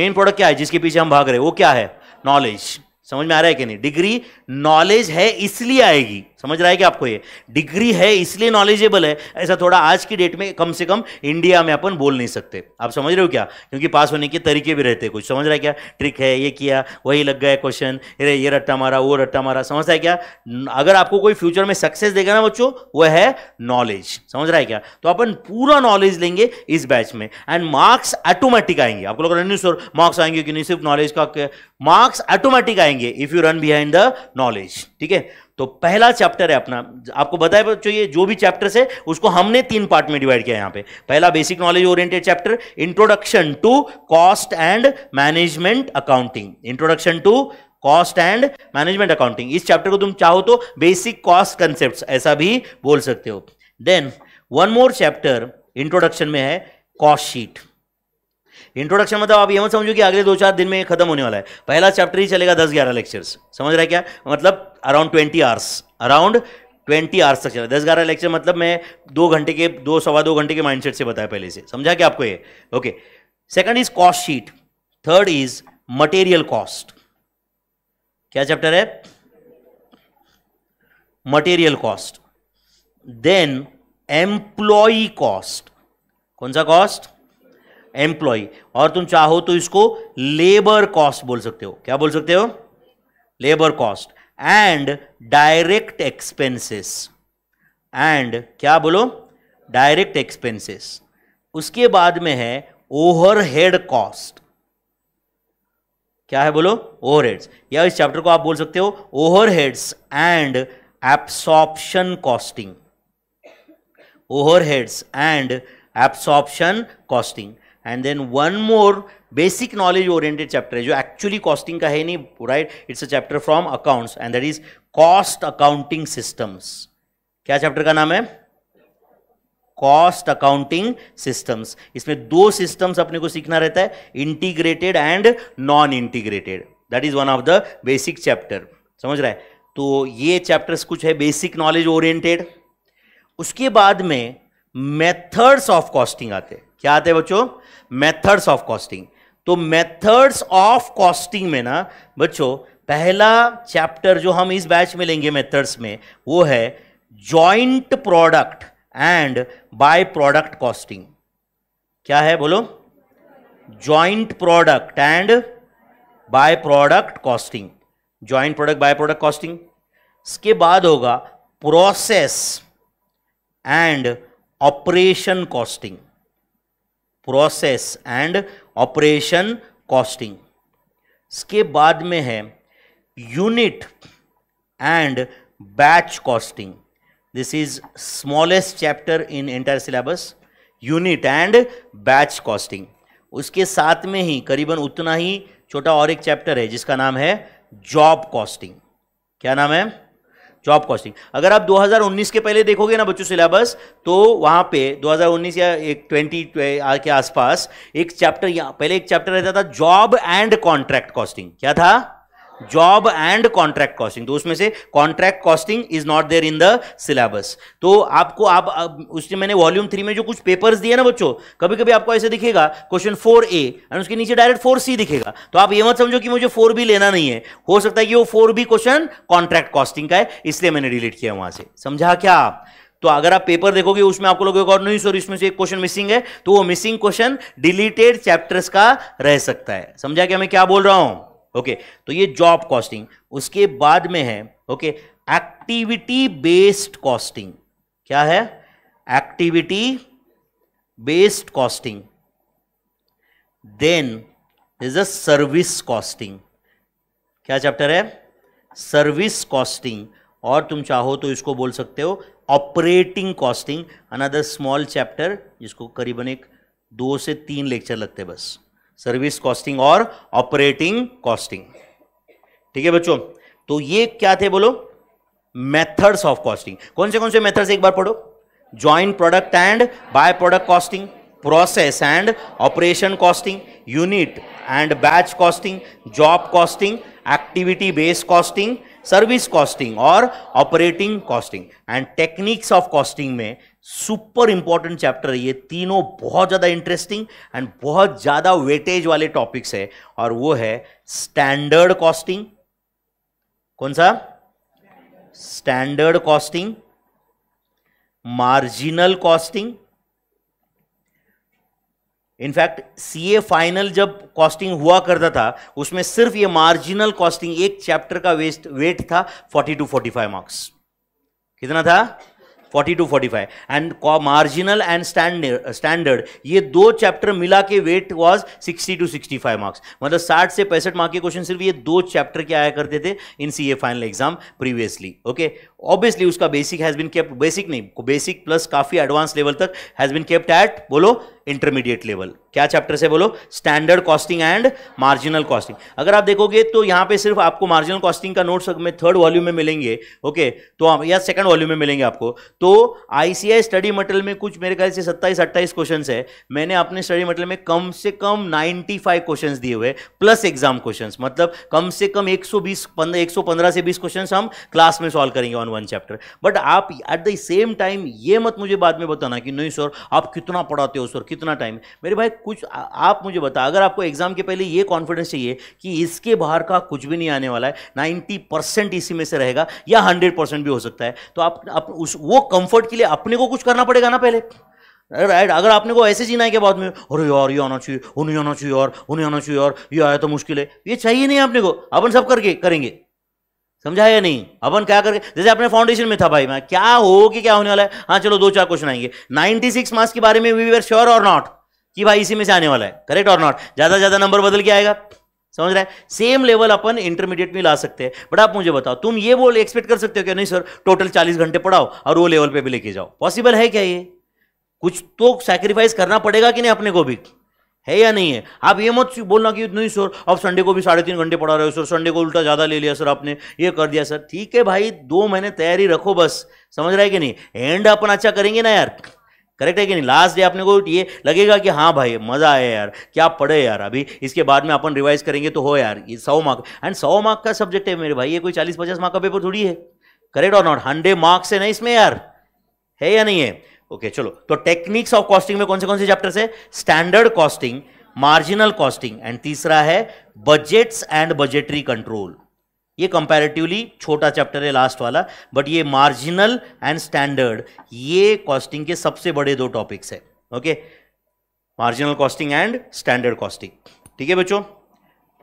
मेन प्रोडक्ट क्या है जिसके पीछे हम भाग रहे हैं वो क्या है नॉलेज समझ में आ रहा है कि नहीं डिग्री नॉलेज है इसलिए आएगी समझ रहा है कि आपको ये डिग्री है इसलिए नॉलेजेबल है ऐसा थोड़ा आज की डेट में कम से कम इंडिया में अपन बोल नहीं सकते आप समझ रहे हो क्या क्योंकि पास होने के तरीके भी रहते हैं कुछ समझ रहा है क्या ट्रिक है ये किया वही लग गया क्वेश्चन अरे ये रट्टा मारा वो रट्टा मारा समझ रहा है क्या अगर आपको कोई फ्यूचर में सक्सेस देगा ना बच्चों वह है नॉलेज समझ रहा है क्या तो अपन पूरा नॉलेज लेंगे इस बैच में एंड मार्क्स ऑटोमेटिक आएंगे आपको लोग रहा सर मार्क्स आएंगे कि नहीं सिर्फ नॉलेज का मार्क्स ऑटोमेटिक आएंगे if you run behind the knowledge ठीक है तो पहला चैप्टर है अपना आपको बताया तो चाहिए जो भी चैप्टर है उसको हमने तीन पार्ट में डिवाइड किया यहां पे पहला basic knowledge oriented chapter introduction to cost and management accounting introduction to cost and management accounting इस चैप्टर को तुम चाहो तो बेसिक कॉस्ट कंसेप्ट ऐसा भी बोल सकते हो then one more chapter introduction में है कॉस्ट शीट इंट्रोडक्शन मतलब आप ये मत समझो कि अगले दो चार दिन में खत्म होने वाला है पहला चैप्टर ही चलेगा दस ग्यारह लेक्चर्स समझ रहा है क्या मतलब around twenty hours around twenty hours तक चला दस ग्यारह लेक्चर मतलब मैं दो घंटे के दो सवा दो घंटे के माइंडसेट से बताया पहले से समझा क्या आपको ये okay second is cost sheet third is material cost क्या चैप्टर है material cost then employee cost कौन सा कॉस्ट एम्प्लॉय और तुम चाहो तो इसको लेबर कॉस्ट बोल सकते हो क्या बोल सकते हो labour cost and direct expenses and क्या बोलो डायरेक्ट एक्सपेंसेस उसके बाद में है ओवरहेड कॉस्ट क्या है बोलो ओवरहेड्स या इस चैप्टर को आप बोल सकते हो overheads and absorption costing overheads and absorption costing and then one more basic knowledge oriented chapter है जो एक्चुअली कॉस्टिंग का है नहीं right it's a chapter from accounts and that is cost accounting systems क्या चैप्टर का नाम है cost accounting systems इसमें दो सिस्टम्स अपने को सीखना रहता है integrated and non integrated that is one of the basic chapter समझ रहा है तो ये चैप्टर्स कुछ है बेसिक नॉलेज ओरिएंटेड उसके बाद में मेथड्स ऑफ कॉस्टिंग आते हैं क्या आते हैं बच्चों मेथड्स ऑफ कॉस्टिंग तो मेथड्स ऑफ कॉस्टिंग में ना बच्चों पहला चैप्टर जो हम इस बैच में लेंगे मेथड्स में वो है joint product and by product costing क्या है बोलो joint product and by product costing joint product by product costing इसके बाद होगा process and operation costing process and operation costing इसके बाद में है unit and batch costing this is smallest chapter in entire syllabus unit and batch costing उसके साथ में ही करीबन उतना ही छोटा और एक चैप्टर है जिसका नाम है जॉब कॉस्टिंग क्या नाम है जॉब कॉस्टिंग अगर आप 2019 के पहले देखोगे ना बच्चों सिलेबस तो वहाँ पे 2019 या एक ट्वेंटी के आसपास एक चैप्टर पहले एक चैप्टर रहता था जॉब एंड कॉन्ट्रैक्ट कॉस्टिंग क्या था जॉब एंड कॉन्ट्रैक्ट कॉस्टिंग तो उसमें से contract costing is not there in the syllabus तो आपको आप, उसने मैंने वॉल्यूम थ्री में जो कुछ पेपर्स दिए ना बच्चों कभी कभी आपको ऐसे दिखेगा क्वेश्चन फोर ए एंड उसके नीचे डायरेक्ट फोर सी दिखेगा तो आप ये मत समझो कि मुझे फोर बी लेना नहीं है हो सकता है कि वो four B question contract costing का है इसलिए मैंने डिलीट किया वहां से समझा क्या आप तो अगर आप पेपर देखोगे उसमें आपको को और नहीं सर इसमें से एक क्वेश्चन मिसिंग है तो वो मिसिंग क्वेश्चन डिलीटेड चैप्टर्स का रह सकता है समझा कि मैं क्या बोल रहा हूं ओके तो ये जॉब कॉस्टिंग उसके बाद में है ओके एक्टिविटी बेस्ड कॉस्टिंग क्या है activity based costing then is a service costing क्या चैप्टर है सर्विस कॉस्टिंग और तुम चाहो तो इसको बोल सकते हो operating costing another small chapter जिसको करीबन एक दो से तीन लेक्चर लगते बस सर्विस कॉस्टिंग और ऑपरेटिंग कॉस्टिंग ठीक है बच्चों तो ये क्या थे बोलो मेथड्स ऑफ कॉस्टिंग कौन से कौन से मेथड्स एक बार पढ़ो joint product and by product costing process and operation costing unit and batch costing job costing activity based costing service costing और operating costing and techniques of costing में super important chapter ये तीनों बहुत ज़्यादा interesting and बहुत ज़्यादा weightage वाले topics है और वो है स्टैंडर्ड कॉस्टिंग कौन सा standard costing marginal costing in fact a final जब कॉस्टिंग हुआ करता था उसमें सिर्फ ये मार्जिनल कॉस्टिंग एक चैप्टर का वेस्ट वेट था 40 टू 45 मार्क्स कितना था 40 to 45 and marginal and standard standard ये दो चैप्टर मिला के वेट वाज 60 टू 65 मार्क्स मतलब 60 से पैंसठ मार्क के क्वेश्चन सिर्फ ये दो चैप्टर के आया करते थे in C A final exam previously okay obviously उसका basic has been kept basic नहीं बेसिक प्लस काफ़ी एडवांस लेवल तक हैज़ बिन केप्ट एट बोलो इंटरमीडिएट लेवल क्या चैप्टर से बोलो standard costing and marginal costing अगर आप देखोगे तो यहां पे सिर्फ आपको मार्जिनल कॉस्टिंग का नोट्स में थर्ड वॉल्यूम में मिलेंगे ओके तो आप या सेकंड वॉल्यूम में मिलेंगे आपको तो आईसीआई स्टडी मटेरियल में कुछ मेरे ख्याल से सत्ताईस अट्ठाईस क्वेश्चन है मैंने अपने स्टडी मटेरियल में कम से कम नाइन्टी फाइव क्वेश्चन दिए हुए प्लस एग्जाम क्वेश्चन मतलब कम से कम एक सौ बीस पंद्रह से बीस क्वेश्चन हम क्लास में सॉल्व करेंगे वन वन चैप्टर बट आप एट द सेम टाइम ये मत मुझे बाद में बताना कि नहीं सर आप कितना पढ़ाते हो सर कितना टाइम मेरे भाई कुछ आ, आप मुझे बता अगर आपको एग्जाम के पहले ये कॉन्फिडेंस चाहिए कि इसके बाहर का कुछ भी नहीं आने वाला है नाइन्टी परसेंट इसी में से रहेगा या हंड्रेड परसेंट भी हो सकता है तो आप, आप उस वो कंफर्ट के लिए अपने को कुछ करना पड़ेगा ना पहले राइट अगर आपने को ऐसे जीना है कि बाद में अरे यार ये आना चाहिए उन्हें आना चाहिए यार उन्हें आना चाहिए यार ये आया तो मुश्किल है ये चाहिए नहीं आपने को अपन सब करके करेंगे समझा या नहीं अपन क्या करके जैसे अपने फाउंडेशन में था भाई मैं क्या हो कि क्या होने वाला है हाँ चलो दो चार क्वेश्चन आएंगे 96 मार्क्स के बारे में we are sure or not कि भाई इसी में से आने वाला है करेक्ट और नॉट ज्यादा से ज्यादा नंबर बदल के आएगा समझ रहा है सेम लेवल अपन इंटरमीडिएट में ला सकते हैं बट आप मुझे बताओ तुम ये बोल एक्सपेक्ट कर सकते हो क्या नहीं सर टोटल चालीस घंटे पढ़ाओ और वो लेवल पर भी लेके जाओ पॉसिबल है क्या ये कुछ तो सेक्रीफाइस करना पड़ेगा कि नहीं अपने को भी है या नहीं है आप ये मत बोलना कि नहीं सर अब संडे को भी साढ़े तीन घंटे पढ़ा रहे हो सर संडे को उल्टा ज़्यादा ले लिया सर आपने ये कर दिया सर ठीक है भाई दो महीने तैयारी रखो बस समझ रहा है कि नहीं एंड अपन अच्छा करेंगे ना यार करेक्ट है कि नहीं लास्ट डे आपने को ये लगेगा कि हाँ भाई मज़ा आया यार क्या पढ़े यार अभी इसके बाद में अपन रिवाइज करेंगे तो हो यार ये सौ मार्क एंड सौ मार्क का सब्जेक्ट है मेरे भाई ये कोई चालीस पचास मार्क का पेपर थोड़ी है करेक्ट और नॉट हंड्रेड मार्क्स है ना इसमें यार है या नहीं है ओके चलो तो टेक्निक्स ऑफ कॉस्टिंग में कौन से कौन से चैप्टर्स है standard costing marginal costing and तीसरा है बजेट्स एंड बजेटरी कंट्रोल ये कंपैरेटिवली छोटा चैप्टर है लास्ट वाला बट ये मार्जिनल एंड स्टैंडर्ड ये कॉस्टिंग के सबसे बड़े दो टॉपिक्स है okay marginal costing and standard costing ठीक है बच्चों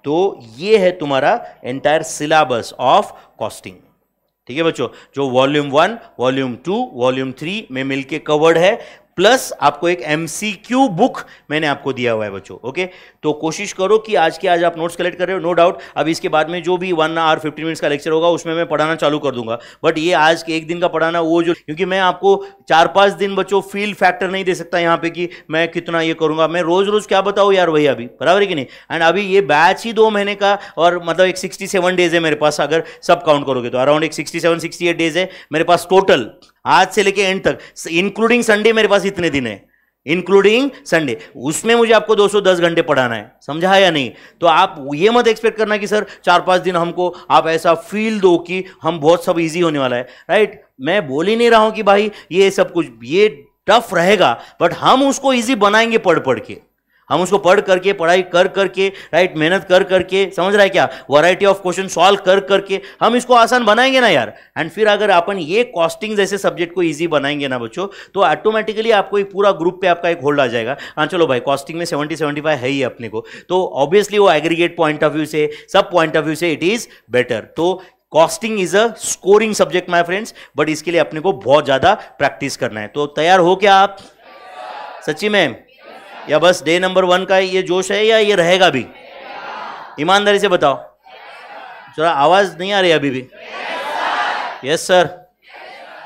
तो ये है तुम्हारा एंटायर सिलेबस ऑफ कॉस्टिंग ठीक है बच्चों जो volume one volume two volume three में मिलके कवर्ड है प्लस आपको एक क्यू बुक मैंने आपको दिया हुआ है बच्चों ओके तो कोशिश करो कि आज के आज आप नोट्स कलेक्ट कर रहे हो नो डाउट अब इसके बाद में जो भी वन आवर फिफ्टीन मिनट्स का लेक्चर होगा उसमें मैं पढ़ाना चालू कर दूंगा बट ये आज के एक दिन का पढ़ाना वो जो क्योंकि मैं आपको चार पाँच दिन बच्चों फील फैक्टर नहीं दे सकता यहाँ पे कि मैं कितना ये करूंगा मैं रोज रोज क्या बताऊँ यार वही अभी बराबर है कि नहीं एंड अभी ये बैच ही दो महीने का और मतलब एक सिक्सटी सेवन डेज है मेरे पास अगर सब काउंट करोगे तो अराउंड एक sixty seven sixty eight days है मेरे पास टोटल आज से लेके एंड तक इंक्लूडिंग संडे मेरे पास इतने दिन है इंक्लूडिंग संडे उसमें मुझे आपको 210 घंटे पढ़ाना है समझा या नहीं तो आप ये मत एक्सपेक्ट करना कि सर चार पांच दिन हमको आप ऐसा फील दो कि हम बहुत सब इजी होने वाला है राइट मैं बोल ही नहीं रहा हूं कि भाई ये सब कुछ ये टफ रहेगा बट हम उसको इजी बनाएंगे पढ़ पढ़ के हम उसको पढ़ करके पढ़ाई कर करके राइट मेहनत कर करके समझ रहा है क्या वैरायटी ऑफ क्वेश्चन सॉल्व कर करके हम इसको आसान बनाएंगे ना यार एंड फिर अगर अपन ये कॉस्टिंग जैसे सब्जेक्ट को ईजी बनाएंगे ना बच्चों तो ऑटोमेटिकली आपको एक पूरा ग्रुप पे आपका एक होल्ड आ जाएगा हाँ चलो भाई कॉस्टिंग में सेवेंटी सेवेंटी फाइव है ही अपने को तो ऑब्वियसली वो एग्रीगेट पॉइंट ऑफ व्यू से सब पॉइंट ऑफ व्यू से इट इज बेटर तो costing is a scoring subject my friends but इसके लिए अपने को बहुत ज्यादा प्रैक्टिस करना है तो तैयार हो क्या आप सच्ची में या बस डे नंबर वन का ये जोश है या ये रहेगा भी ईमानदारी से बताओ जरा आवाज नहीं आ रही अभी भी यस सर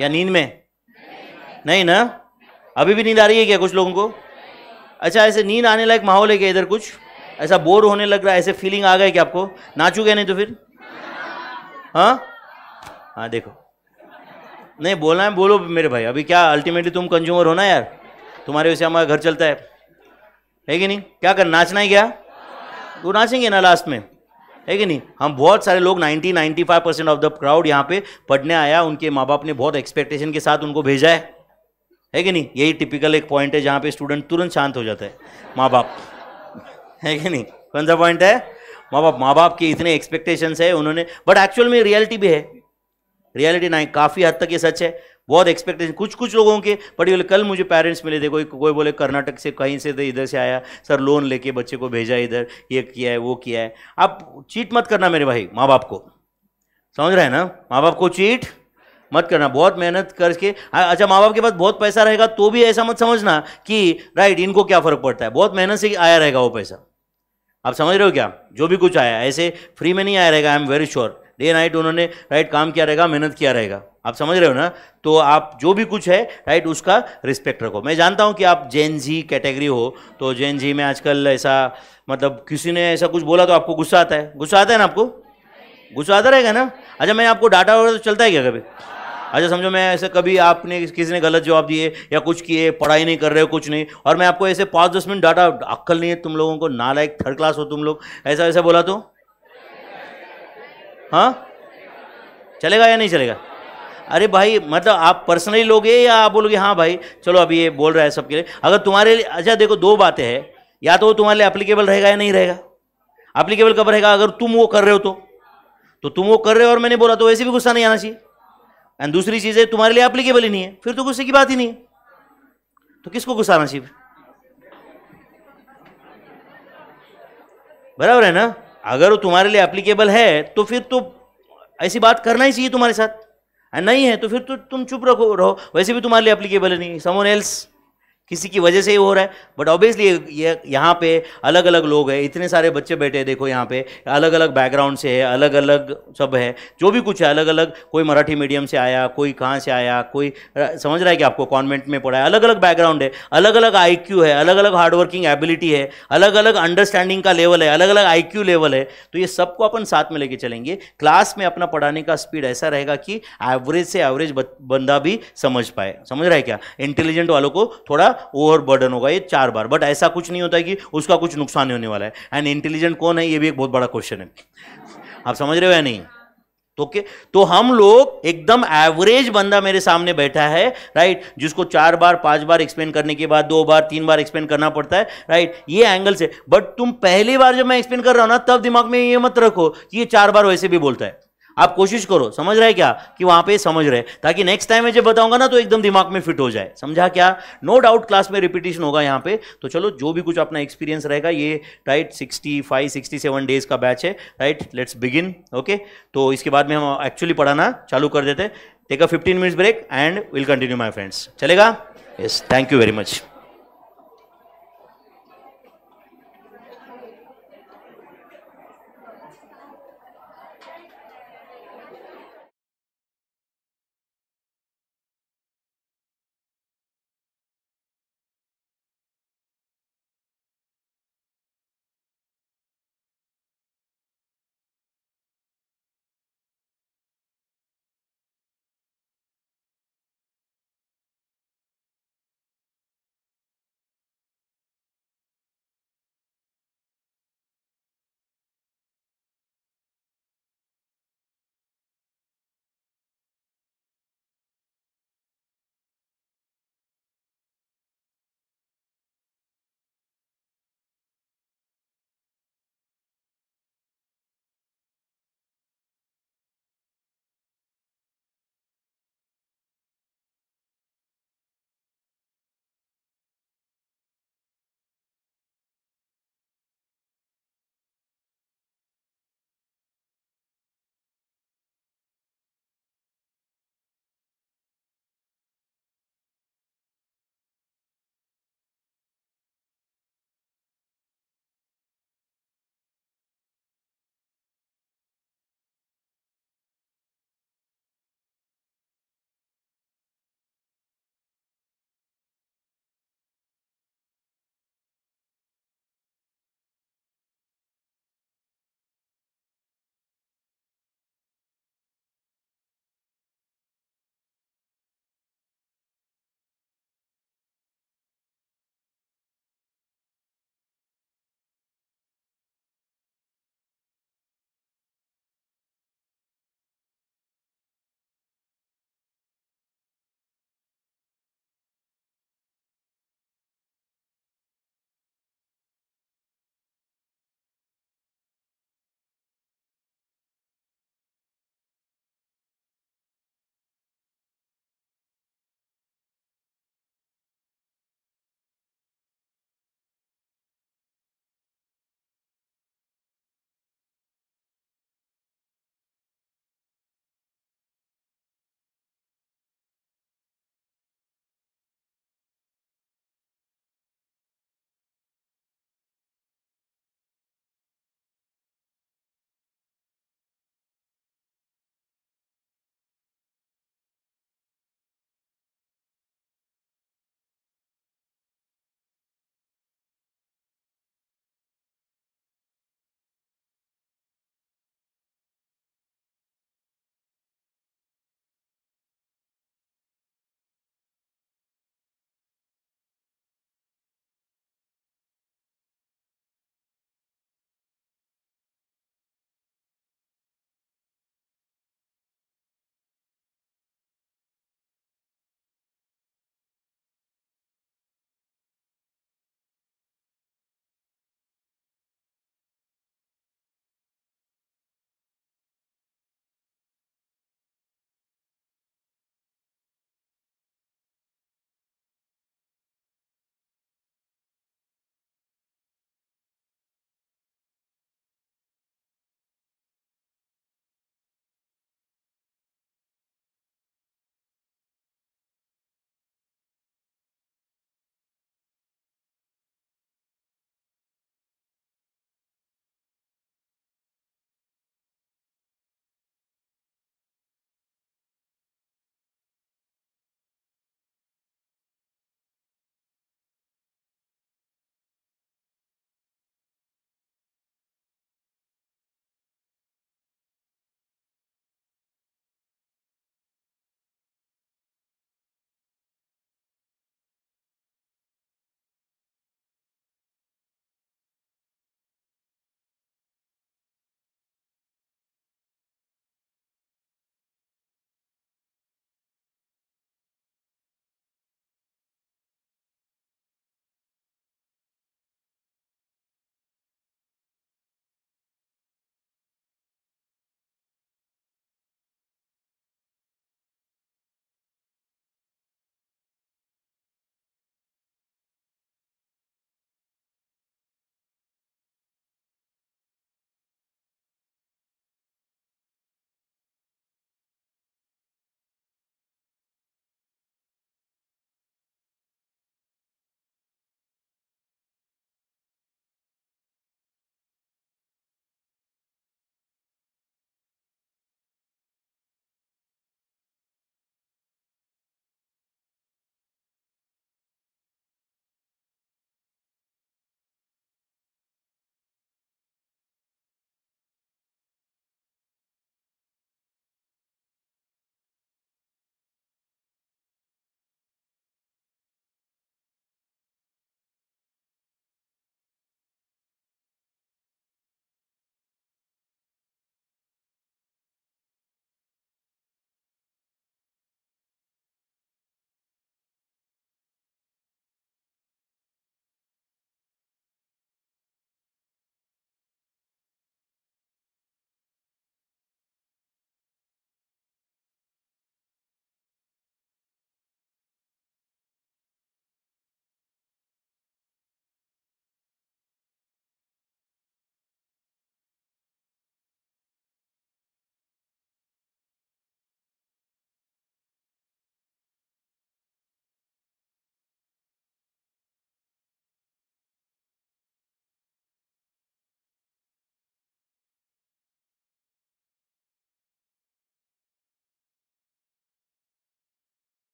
या नींद में नहीं ना अभी भी नींद आ रही है क्या कुछ लोगों को अच्छा ऐसे नींद आने लायक माहौल है क्या इधर कुछ ऐसा बोर होने लग रहा है ऐसे फीलिंग आ गए क्या आपको नाचू क्या नहीं तो फिर हाँ हाँ देखो नहीं बोलना है बोलो मेरे भाई अभी क्या अल्टीमेटली तुम कंज्यूमर हो ना यार तुम्हारे वैसे हमारा घर चलता है है कि नहीं क्या कर नाचना ही क्या वो नाचेंगे ना लास्ट में है कि नहीं हम बहुत सारे लोग 90 95 परसेंट ऑफ द क्राउड यहाँ पे पढ़ने आया उनके माँ बाप ने बहुत एक्सपेक्टेशन के साथ उनको भेजा है है कि नहीं यही टिपिकल एक पॉइंट है जहाँ पे स्टूडेंट तुरंत शांत हो जाता है माँ बाप है कि नहीं कौन सा पॉइंट है माँ बाप माँ बाप के इतने एक्सपेक्टेशन है उन्होंने बट एक्चुअल में रियलिटी भी है रियलिटी ना काफ़ी हद तक ये सच है बहुत एक्सपेक्टेशन कुछ कुछ लोगों के पर्टिकुलर कल मुझे पेरेंट्स मिले थे कोई बोले कर्नाटक से कहीं से तो इधर से आया सर लोन लेके बच्चे को भेजा इधर ये किया है वो किया है आप चीट मत करना मेरे भाई माँ बाप को समझ रहे हैं ना माँ बाप को चीट मत करना बहुत मेहनत करके अच्छा माँ बाप के पास बहुत पैसा रहेगा तो भी ऐसा मत समझना कि राइट इनको क्या फ़र्क पड़ता है बहुत मेहनत से आया रहेगा वो पैसा आप समझ रहे हो क्या जो भी कुछ आया ऐसे फ्री में नहीं आया रहेगा I am very sure day night उन्होंने राइट काम किया रहेगा मेहनत किया रहेगा आप समझ रहे हो ना तो आप जो भी कुछ है राइट उसका रिस्पेक्ट रखो मैं जानता हूँ कि आप जैन जी कैटेगरी हो तो जैन जी में आजकल ऐसा मतलब किसी ने ऐसा कुछ बोला तो आपको गुस्सा आता है गुस्सा आता है ना आपको गुस्सा आता रहेगा ना अच्छा मैं आपको डाटा वगैरह तो चलता है क्या कभी अच्छा समझो मैं ऐसे कभी आपने किसी ने गलत जवाब दिए या कुछ किए पढ़ाई नहीं कर रहे हो कुछ नहीं और मैं आपको ऐसे पाँच दस मिनट डाटा अक्कल नहीं है तुम लोगों को ना लायक थर्ड क्लास हो तुम लोग ऐसा ऐसा बोला तो हाँ चलेगा या नहीं चलेगा अरे भाई मतलब आप पर्सनली लोगे या आप बोलोगे हाँ भाई चलो अभी ये बोल रहा है सबके लिए अगर तुम्हारे लिए अच्छा देखो दो बातें हैं या तो वो तुम्हारे लिए अप्लीकेबल रहेगा या नहीं रहेगा अप्लीकेबल कब रहेगा अगर तुम वो कर रहे हो तो तो तुम वो कर रहे हो और मैंने बोला तो वैसे भी गुस्सा नहीं आना चाहिए एंड दूसरी चीज़ है तुम्हारे लिए अप्लीकेबल ही नहीं है फिर तो गुस्से की बात ही नहीं है तो किसको गुस्सा आना चाहिए बराबर है ना अगर वो तुम्हारे लिए एप्लीकेबल है तो फिर तो ऐसी बात करना ही चाहिए तुम्हारे साथ नहीं है तो फिर तो तुम चुप रखो रहो वैसे भी तुम्हारे लिए एप्लीकेबल नहीं समोन एल्स किसी की वजह से ही हो रहा है बट ऑब्वियसली ये यहाँ पे अलग अलग लोग हैं इतने सारे बच्चे बैठे हैं देखो यहाँ पे अलग अलग बैकग्राउंड से है अलग अलग सब है जो भी कुछ है अलग अलग कोई मराठी मीडियम से आया कोई कहाँ से आया कोई समझ रहा है कि आपको कॉन्वेंट में पढ़ा है अलग अलग बैकग्राउंड है अलग अलग आई है अलग अलग हार्डवर्किंग एबिलिटी है अलग अलग अंडरस्टैंडिंग का लेवल है अलग अलग आई लेवल है तो ये सबको अपन साथ में लेके चलेंगे क्लास में अपना पढ़ाने का स्पीड ऐसा रहेगा कि एवरेज से एवरेज बंदा भी समझ पाए समझ रहा है क्या इंटेलिजेंट वालों को थोड़ा ओवरबर्डन होगा ये चार बार बट ऐसा कुछ नहीं होता कि उसका कुछ नुकसान होने वाला है एंड इंटेलिजेंट कौन है ये भी एक बहुत बड़ा क्वेश्चन है आप समझ रहे हो या नहीं तो के तो हम लोग एकदम एवरेज बंदा मेरे सामने बैठा है राइट जिसको चार बार पांच बार एक्सप्लेन करने के बाद दो बार तीन बार एक्सप्लेन करना पड़ता है राइट ये एंगल से बट तुम पहली बार जब मैं एक्सप्लेन कर रहा हूं ना तब दिमाग में ये मत रखो कि ये चार बार वैसे भी बोलता है आप कोशिश करो समझ रहे क्या कि वहां पे समझ रहे ताकि नेक्स्ट टाइम मैं जब बताऊंगा ना तो एकदम दिमाग में फिट हो जाए समझा क्या नो डाउट क्लास में रिपीटेशन होगा यहाँ पे तो चलो जो भी कुछ अपना एक्सपीरियंस रहेगा ये right sixty five sixty seven days का बैच है राइट लेट्स बिगिन ओके तो इसके बाद में हम एक्चुअली पढ़ाना चालू कर देते take a fifteen minutes break and will continue my friends चलेगा yes thank you very much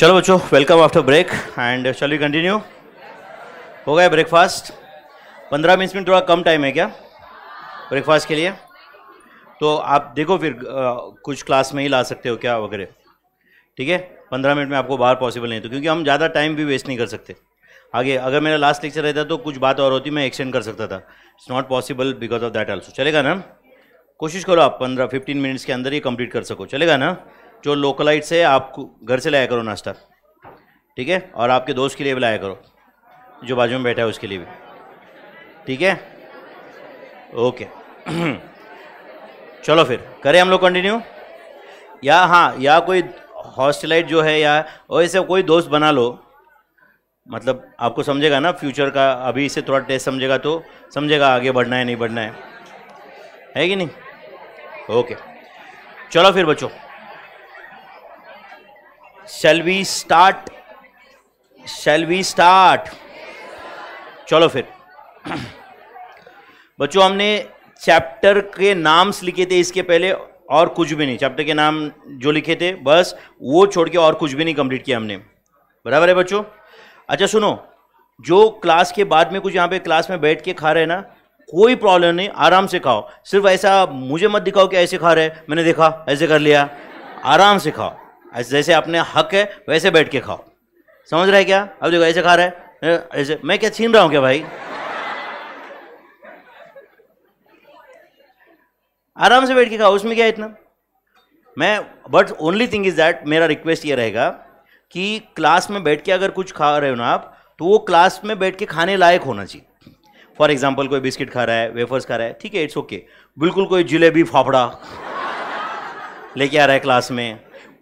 चलो बच्चों welcome after break and shall we continue हो गया ब्रेकफास्ट पंद्रह मिनट में थोड़ा कम टाइम है क्या ब्रेकफास्ट के लिए तो आप देखो फिर आ, कुछ क्लास में ही ला सकते हो क्या वगैरह ठीक है पंद्रह मिनट में आपको बाहर पॉसिबल नहीं तो क्योंकि हम ज़्यादा टाइम भी वेस्ट नहीं कर सकते आगे अगर मेरा लास्ट लेक्चर रहता तो कुछ बात और होती मैं एक्सटेंड कर सकता था it's not possible because of that also चलेगा ना कोशिश करो आप पंद्रह फिफ्टीन मिनट्स के अंदर ही कंप्लीट कर सको चलेगा ना जो लोकलाइट्स है आप घर से लाया करो नाश्ता ठीक है और आपके दोस्त के लिए भी लाया करो जो बाजू में बैठा है उसके लिए भी ठीक है ओके चलो फिर करें हम लोग कंटिन्यू या हाँ या कोई हॉस्टेलाइट जो है या वैसे कोई दोस्त बना लो मतलब आपको समझेगा ना फ्यूचर का अभी इसे थोड़ा टेस्ट समझेगा तो समझेगा आगे बढ़ना है नहीं बढ़ना है है कि नहीं ओके चलो फिर बच्चों shall we start shall we start चलो फिर बच्चों हमने चैप्टर के नाम्स लिखे थे इसके पहले और कुछ भी नहीं चैप्टर के नाम जो लिखे थे बस वो छोड़ के और कुछ भी नहीं कंप्लीट किया हमने बराबर है बच्चों अच्छा सुनो जो क्लास के बाद में कुछ यहाँ पे क्लास में बैठ के खा रहे हैं ना कोई प्रॉब्लम नहीं आराम से खाओ सिर्फ ऐसा मुझे मत दिखाओ कि ऐसे खा रहे मैंने देखा ऐसे कर लिया आराम से खाओ जैसे आपने हक है वैसे बैठ के खाओ समझ रहे क्या अब देखो ऐसे खा रहे ऐसे मैं क्या छीन रहा हूँ क्या भाई आराम से बैठ के खाओ उसमें क्या है इतना मैं but only thing is that मेरा रिक्वेस्ट ये रहेगा कि क्लास में बैठ के अगर कुछ खा रहे हो ना आप तो वो क्लास में बैठ के खाने लायक होना चाहिए फॉर एग्जाम्पल कोई बिस्किट खा रहा है वेफर्स खा रहा है ठीक है इट्स ओके okay. बिल्कुल कोई जिलेबी फाफड़ा लेके आ रहा है क्लास में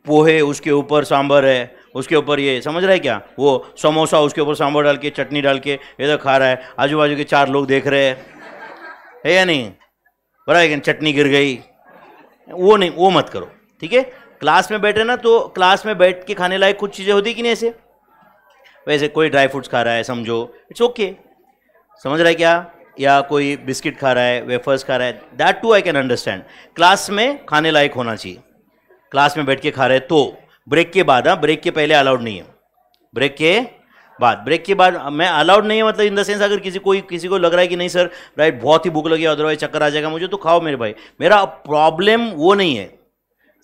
पोहे उसके ऊपर सांभर है उसके ऊपर ये समझ रहा है क्या वो समोसा उसके ऊपर सांभर डाल के चटनी डाल के इधर खा रहा है आजू बाजू के चार लोग देख रहे हैं है या नहीं बड़ा बराबर चटनी गिर गई वो नहीं वो मत करो ठीक है क्लास में बैठे ना तो क्लास में बैठ के खाने लायक कुछ चीज़ें होती कि नहीं ऐसे वैसे कोई ड्राई फ्रूट्स खा रहा है समझो इट्स ओके समझ रहा है क्या या कोई बिस्किट खा रहा है वेफर्स खा रहा है that too I can understand class में खाने लायक होना चाहिए क्लास में बैठ के खा रहे तो ब्रेक के बाद हाँ ब्रेक के पहले अलाउड नहीं है ब्रेक के बाद ब्रेक के बाद मैं अलाउड नहीं है मतलब इन द सेंस अगर किसी कोई किसी को लग रहा है कि नहीं सर राइट बहुत ही भूख लगी अदरवाइज चक्कर आ जाएगा मुझे तो खाओ मेरे भाई मेरा प्रॉब्लम वो नहीं है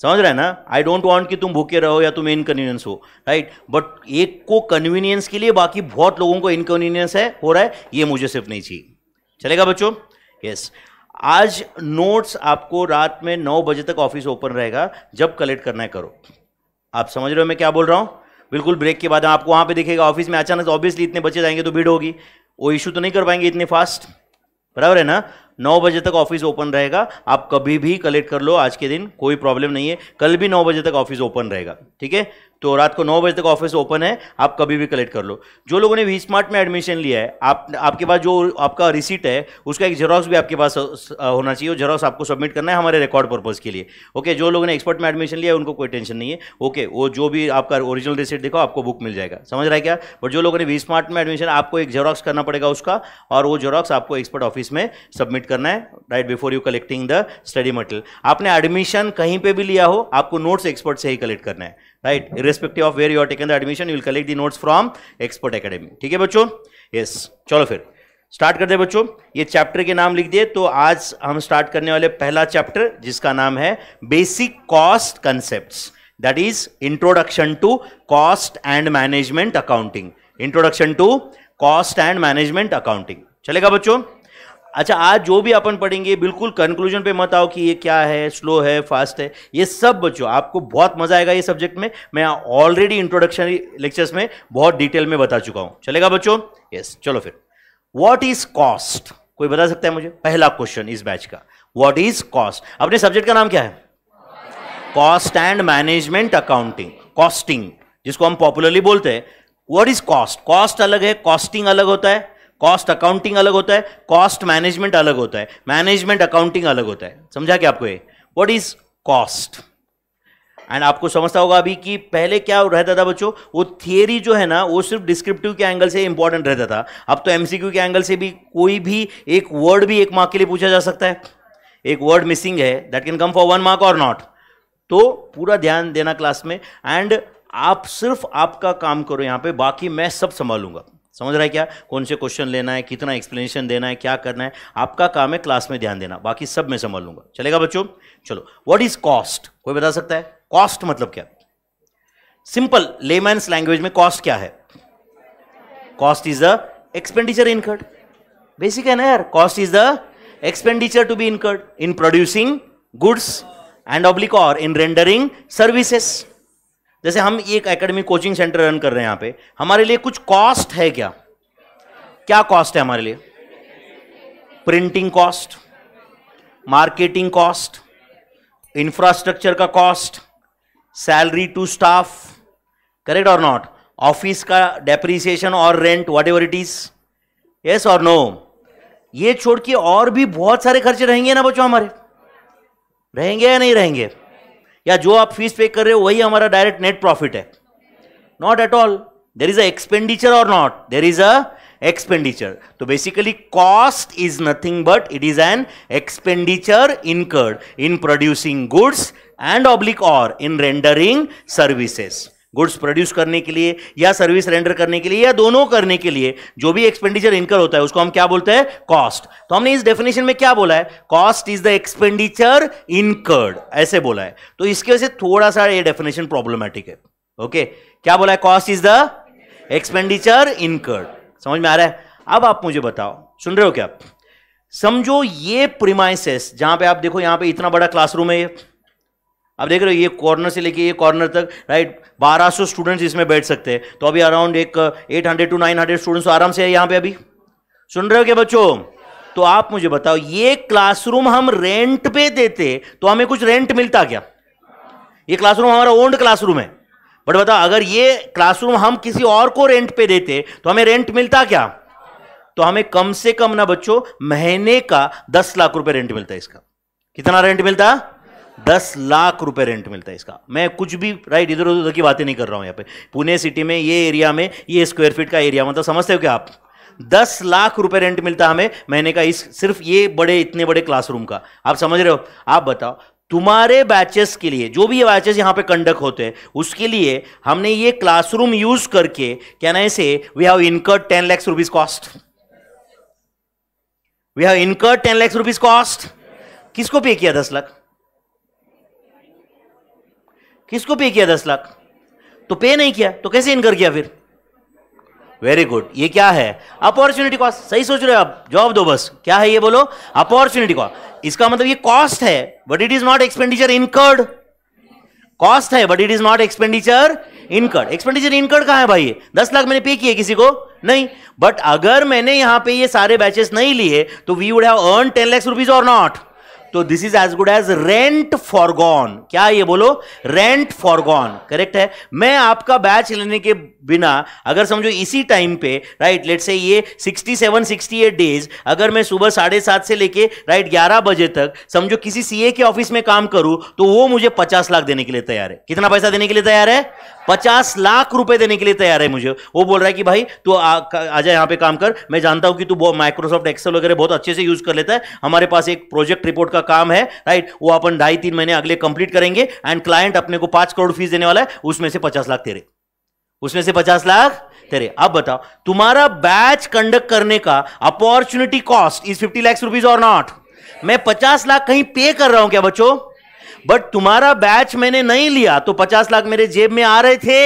समझ रहे हैं ना आई डोंट वॉन्ट कि तुम भूखे रहो या तुम इनकन्वीनियंस हो राइट बट एक को कन्वीनियंस के लिए बाकी बहुत लोगों को इनकन्वीनियंस है हो रहा है ये मुझे सिर्फ नहीं चाहिए चलेगा बच्चों यस yes. आज नोट्स आपको रात में नौ बजे तक ऑफिस ओपन रहेगा जब कलेक्ट करना है करो आप समझ रहे हो मैं क्या बोल रहा हूँ बिल्कुल ब्रेक के बाद आपको वहाँ पे दिखेगा ऑफिस में अचानक ऑब्वियसली इतने बच्चे जाएंगे तो भीड़ होगी वो इशू तो नहीं कर पाएंगे इतने फास्ट बराबर है ना नौ बजे तक ऑफिस ओपन रहेगा आप कभी भी कलेक्ट कर लो आज के दिन कोई प्रॉब्लम नहीं है कल भी नौ बजे तक ऑफिस ओपन रहेगा ठीक है तो रात को नौ बजे तक ऑफिस ओपन है आप कभी भी कलेक्ट कर लो जो लोगों ने वी स्मार्ट में एडमिशन लिया है आप आपके पास जो आपका रिसीट है उसका एक जेरोक्स भी आपके पास होना चाहिए जेरोक्स आपको सबमिट करना है हमारे रिकॉर्ड पर्पज़ के लिए ओके जो लोगों ने एक्सपर्ट में एडमिशन लिया है उनको कोई टेंशन नहीं है ओके वो जो भी आपका ओरिजिनल रिसीट देखो आपको बुक मिल जाएगा समझ रहा है क्या बट जो लोगों ने वी स्मार्ट में एडमिशन आपको एक जेरोक्स करना पड़ेगा उसका और वो जेरोक्स आपको एक्सपर्ट ऑफिस में सबमिट करना है right before you collecting the study material आपने एडमिशन कहीं पर भी लिया हो आपको नोट्स एक्सपर्ट से ही कलेक्ट करना है right irrespective of where you are taken the admission you will collect the notes from expert academy ठीक है बच्चों यस चलो फिर स्टार्ट कर दे बच्चों ये चैप्टर के नाम लिख दिए तो आज हम स्टार्ट करने वाले पहला चैप्टर जिसका नाम है basic cost concept that is introduction to cost and management accounting introduction to cost and management accounting चलेगा बच्चों अच्छा आज जो भी अपन पढ़ेंगे बिल्कुल कंक्लूजन पे मत आओ कि ये क्या है स्लो है फास्ट है ये सब बच्चों आपको बहुत मजा आएगा ये सब्जेक्ट में मैं ऑलरेडी इंट्रोडक्शन लेक्चर्स में बहुत डिटेल में बता चुका हूँ चलेगा बच्चों यस चलो फिर वॉट इज कॉस्ट कोई बता सकता है मुझे पहला क्वेश्चन इस बैच का वॉट इज कॉस्ट अपने सब्जेक्ट का नाम क्या है cost and management accounting costing जिसको हम पॉपुलरली बोलते हैं वॉट इज कॉस्ट कॉस्ट अलग है कॉस्टिंग अलग होता है कॉस्ट अकाउंटिंग अलग होता है कॉस्ट मैनेजमेंट अलग होता है मैनेजमेंट अकाउंटिंग अलग होता है समझा क्या आपको ये वॉट इज कॉस्ट एंड आपको समझता होगा अभी कि पहले क्या रहता था बच्चों वो थियरी जो है ना वो सिर्फ डिस्क्रिप्टिव के एंगल से इंपॉर्टेंट रहता था अब तो एमसीक्यू के एंगल से भी कोई भी एक वर्ड भी एक मार्क के लिए पूछा जा सकता है एक वर्ड मिसिंग है that can come for one mark और नॉट तो पूरा ध्यान देना क्लास में एंड आप सिर्फ आपका काम करो यहाँ पे बाकी मैं सब संभालूंगा समझ रहा है क्या कौन से क्वेश्चन लेना है कितना एक्सप्लेनेशन देना है क्या करना है आपका काम है क्लास में ध्यान देना बाकी सब मैं संभाल लूंगा चलेगा बच्चों चलो व्हाट इज कॉस्ट कोई बता सकता है कॉस्ट मतलब क्या सिंपल लेमैंस लैंग्वेज में कॉस्ट क्या है cost is the expenditure incurred basic है ना यार cost is the expenditure to be incurred in producing goods and oblique or in rendering services जैसे हम एक एकेडमी कोचिंग सेंटर रन कर रहे हैं यहाँ पे हमारे लिए कुछ कॉस्ट है क्या क्या कॉस्ट है हमारे लिए printing cost marketing cost infrastructure का cost salary to staff correct और नॉट ऑफिस का डेप्रिसिएशन और rent whatever it is yes और नो ये छोड़ के और भी बहुत सारे खर्चे रहेंगे ना बच्चों हमारे रहेंगे या नहीं रहेंगे या जो आप फीस पे कर रहे हो वही हमारा डायरेक्ट नेट प्रॉफिट है not at all there is a expenditure or not there is a expenditure तो basically cost is nothing but it is an expenditure incurred in producing goods and oblique or in rendering services goods produce करने के लिए या service render करने के लिए या दोनों करने के लिए जो भी एक्सपेंडिचर इनकर होता है उसको हम क्या बोलते हैं कॉस्ट तो हमने इस डेफिनेशन में क्या बोला है cost is the expenditure incurred ऐसे बोला है तो इसकी वजह से थोड़ा सा ये डेफिनेशन प्रॉब्लमेटिक है ओके क्या बोला है cost is the expenditure incurred समझ में आ रहा है अब आप मुझे बताओ सुन रहे हो क्या समझो ये प्रिमाइसेस जहां पे आप देखो यहां पे इतना बड़ा क्लासरूम है ये अब देख रहे हो ये कॉर्नर से लेके ये कॉर्नर तक राइट 1200 स्टूडेंट्स इसमें बैठ सकते हैं तो अभी अराउंड एक 800 टू 900 स्टूडेंट्स आराम से है यहाँ पे अभी सुन रहे हो क्या बच्चों तो आप मुझे बताओ ये क्लासरूम हम रेंट पे देते तो हमें कुछ रेंट मिलता क्या ये क्लासरूम हमारा ओल्ड क्लासरूम है बट बताओ अगर ये क्लासरूम हम किसी और को रेंट पे देते तो हमें रेंट मिलता क्या तो हमें कम से कम ना बच्चों महीने का दस लाख रुपए रेंट मिलता है इसका कितना रेंट मिलता है दस लाख रुपए रेंट मिलता है इसका मैं कुछ भी राइट इधर उधर की बातें नहीं कर रहा हूँ यहाँ पे पुणे सिटी में ये एरिया में ये स्क्वायर फीट का एरिया मतलब समझते हो क्या आप दस लाख रुपए रेंट मिलता है हमें महीने का इस सिर्फ ये बड़े इतने बड़े क्लासरूम का आप समझ रहे हो आप बताओ तुम्हारे बैचेस के लिए जो भी ये बैचेस यहाँ पे कंडक्ट होते हैं उसके लिए हमने ये क्लासरूम यूज करके क्या ना इसे we have incurred ten lakhs rupees cost we have incurred ten lakhs rupees cost किसको पे किया दस लाख किसको पे किया दस लाख तो पे नहीं किया तो कैसे इनकर किया फिर वेरी गुड ये क्या है अपॉर्चुनिटी कॉस्ट सही सोच रहे हो आप जॉब दो बस क्या है ये बोलो अपॉर्चुनिटी कॉस्ट इसका मतलब ये कॉस्ट है but it is not expenditure incurred cost है but it is not expenditure incurred expenditure incurred कहा है भाई दस लाख मैंने पे किए किसी को नहीं बट अगर मैंने यहां पे ये सारे बैचेस नहीं लिए तो we would have earn ten lakhs rupees or not तो this is as good as rent forgone क्या ये बोलो रेंट फॉर गॉन करेक्ट है मैं आपका बैच लेने के बिना अगर समझो इसी टाइम पे राइट लेट से ये 67 68 डेज अगर मैं सुबह साढ़े सात से लेके राइट ग्यारह बजे तक समझो किसी सीए के ऑफिस में काम करूं तो वो मुझे पचास लाख देने के लिए तैयार है कितना पैसा देने के लिए तैयार है पचास लाख रुपए देने के लिए तैयार है मुझे वो बोल रहा है कि भाई तू आ जाए यहाँ पे काम कर मैं जानता हूँ कि तू माइक्रोसॉफ्ट एक्सेल वगैरह बहुत अच्छे से यूज कर लेता है हमारे पास एक प्रोजेक्ट रिपोर्ट का काम है राइट वो अपन ढाई तीन महीने अगले कंप्लीट करेंगे एंड क्लाइंट अपने को पांच करोड़ फीस देने वाला है उसमें से पचास लाख तेरे उसमें से पचास लाख तेरे अब बताओ तुम्हारा बैच कंडक्ट करने का opportunity cost is fifty lakhs rupees or not मैं पचास लाख कहीं पे कर रहा हूं क्या बच्चों बट तुम्हारा बैच मैंने नहीं लिया तो पचास लाख मेरे जेब में आ रहे थे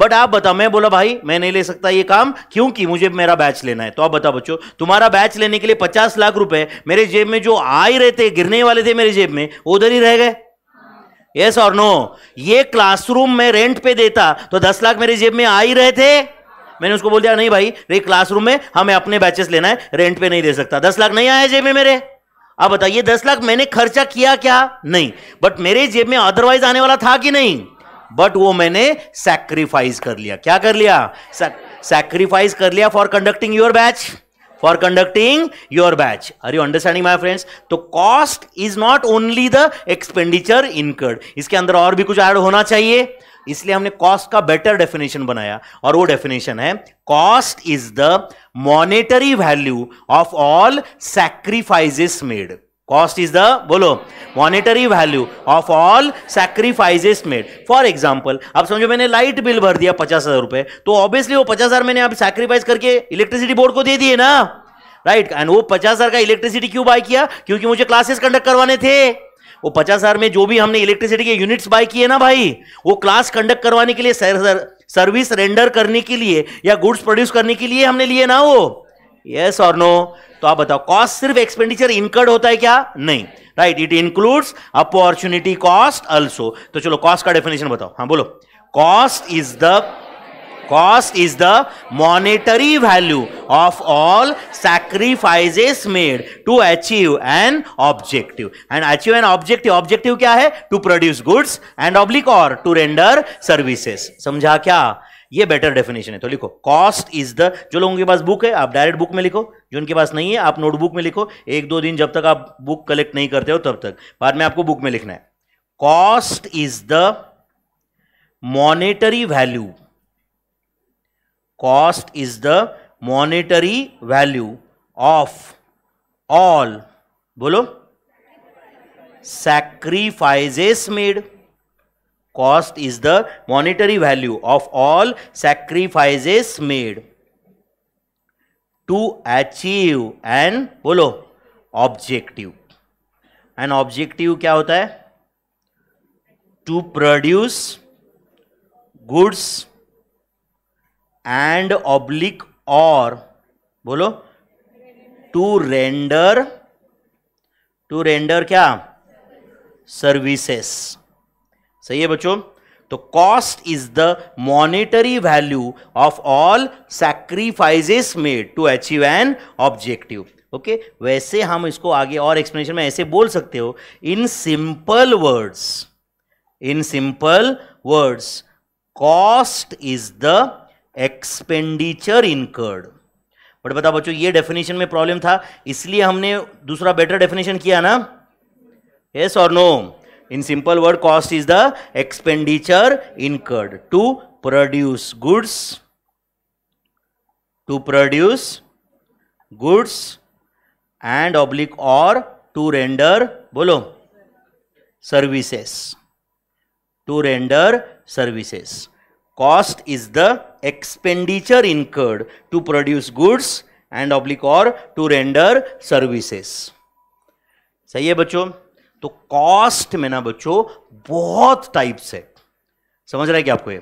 बट आप बताओ मैं बोला भाई मैं नहीं ले सकता ये काम क्योंकि मुझे मेरा बैच लेना है तो आप बताओ बच्चों तुम्हारा बैच लेने के लिए पचास लाख रुपए मेरे जेब में जो आ ही रहे थे गिरने वाले थे मेरे जेब में उधर ही रह गए यस और नो ये क्लासरूम मैं रेंट पे देता तो दस लाख मेरे जेब में आ ही रहे थे मैंने उसको बोल दिया नहीं भाई रे क्लासरूम में हमें अपने बैचेस लेना है रेंट पे नहीं दे सकता दस लाख नहीं आया जेब में मेरे आप बताइए दस लाख मैंने खर्चा किया क्या नहीं बट मेरे जेब में अदरवाइज आने वाला था कि नहीं बट वो मैंने सैक्रिफाइस कर लिया क्या कर लिया सैक्रिफाइस कर लिया for conducting your batch for conducting your batch are you understanding my friends तो cost is not only the expenditure incurred इसके अंदर और भी कुछ ऐड होना चाहिए इसलिए हमने कॉस्ट का बेटर डेफिनेशन बनाया और वो डेफिनेशन है cost is the monetary value of all sacrifices made cost is the बोलो monetary value of all sacrifices made for example अब समझो मैंने लाइट बिल भर दिया पचास हजार रुपए तो ऑब्वियसली वो पचास हजार मैंने अब सैक्रीफाइस करके इलेक्ट्रिसिटी बोर्ड को दे दिए ना राइट right? एंड वो पचास हजार का इलेक्ट्रिसिटी क्यों बाय किया क्योंकि मुझे क्लासेस कंडक्ट करवाने थे वो पचास हजार में जो भी हमने इलेक्ट्रिसिटी के यूनिट्स बाय किए ना भाई वो क्लास कंडक्ट करवाने के लिए सर्विस रेंडर करने के लिए या गुड्स प्रोड्यूस करने के लिए हमने लिए ना वो यस और नो तो आप बताओ कॉस्ट सिर्फ एक्सपेंडिचर इनकर्ड होता है क्या नहीं right it includes opportunity cost also तो चलो कॉस्ट का डेफिनेशन बताओ हाँ बोलो cost is the cost is the monetary value of all sacrifices made to achieve an objective and achieve an objective objective क्या है to produce goods and oblique or to render services समझा क्या ये better definition है तो लिखो cost is the जो लोगों के पास बुक है आप डायरेक्ट बुक में लिखो जो उनके पास नहीं है आप नोटबुक में लिखो एक दो दिन जब तक आप बुक कलेक्ट नहीं करते हो तब तक बाद में आपको बुक में लिखना है cost is the monetary value cost is the monetary value of all bolo sacrifices made cost is the monetary value of all sacrifices made to achieve an बोलो objective an objective क्या होता है to produce goods and oblique or बोलो to render to render क्या services सही है बच्चों तो cost is the monetary value of all sacrifices made to achieve an objective okay वैसे हम इसको आगे और एक्सप्लेनेशन में ऐसे बोल सकते हो in simple words in simple words cost is the expenditure incurred but बता बच्चों ये डेफिनेशन में प्रॉब्लम था इसलिए हमने दूसरा बेटर डेफिनेशन किया ना यस और no in simple word cost is the expenditure incurred to produce goods to produce goods and oblique or to render बोलो services to render services cost is the expenditure incurred to produce goods and oblique or to render services सही है बच्चों तो cost में ना बच्चों बहुत types है समझ रहे है क्या आपको ये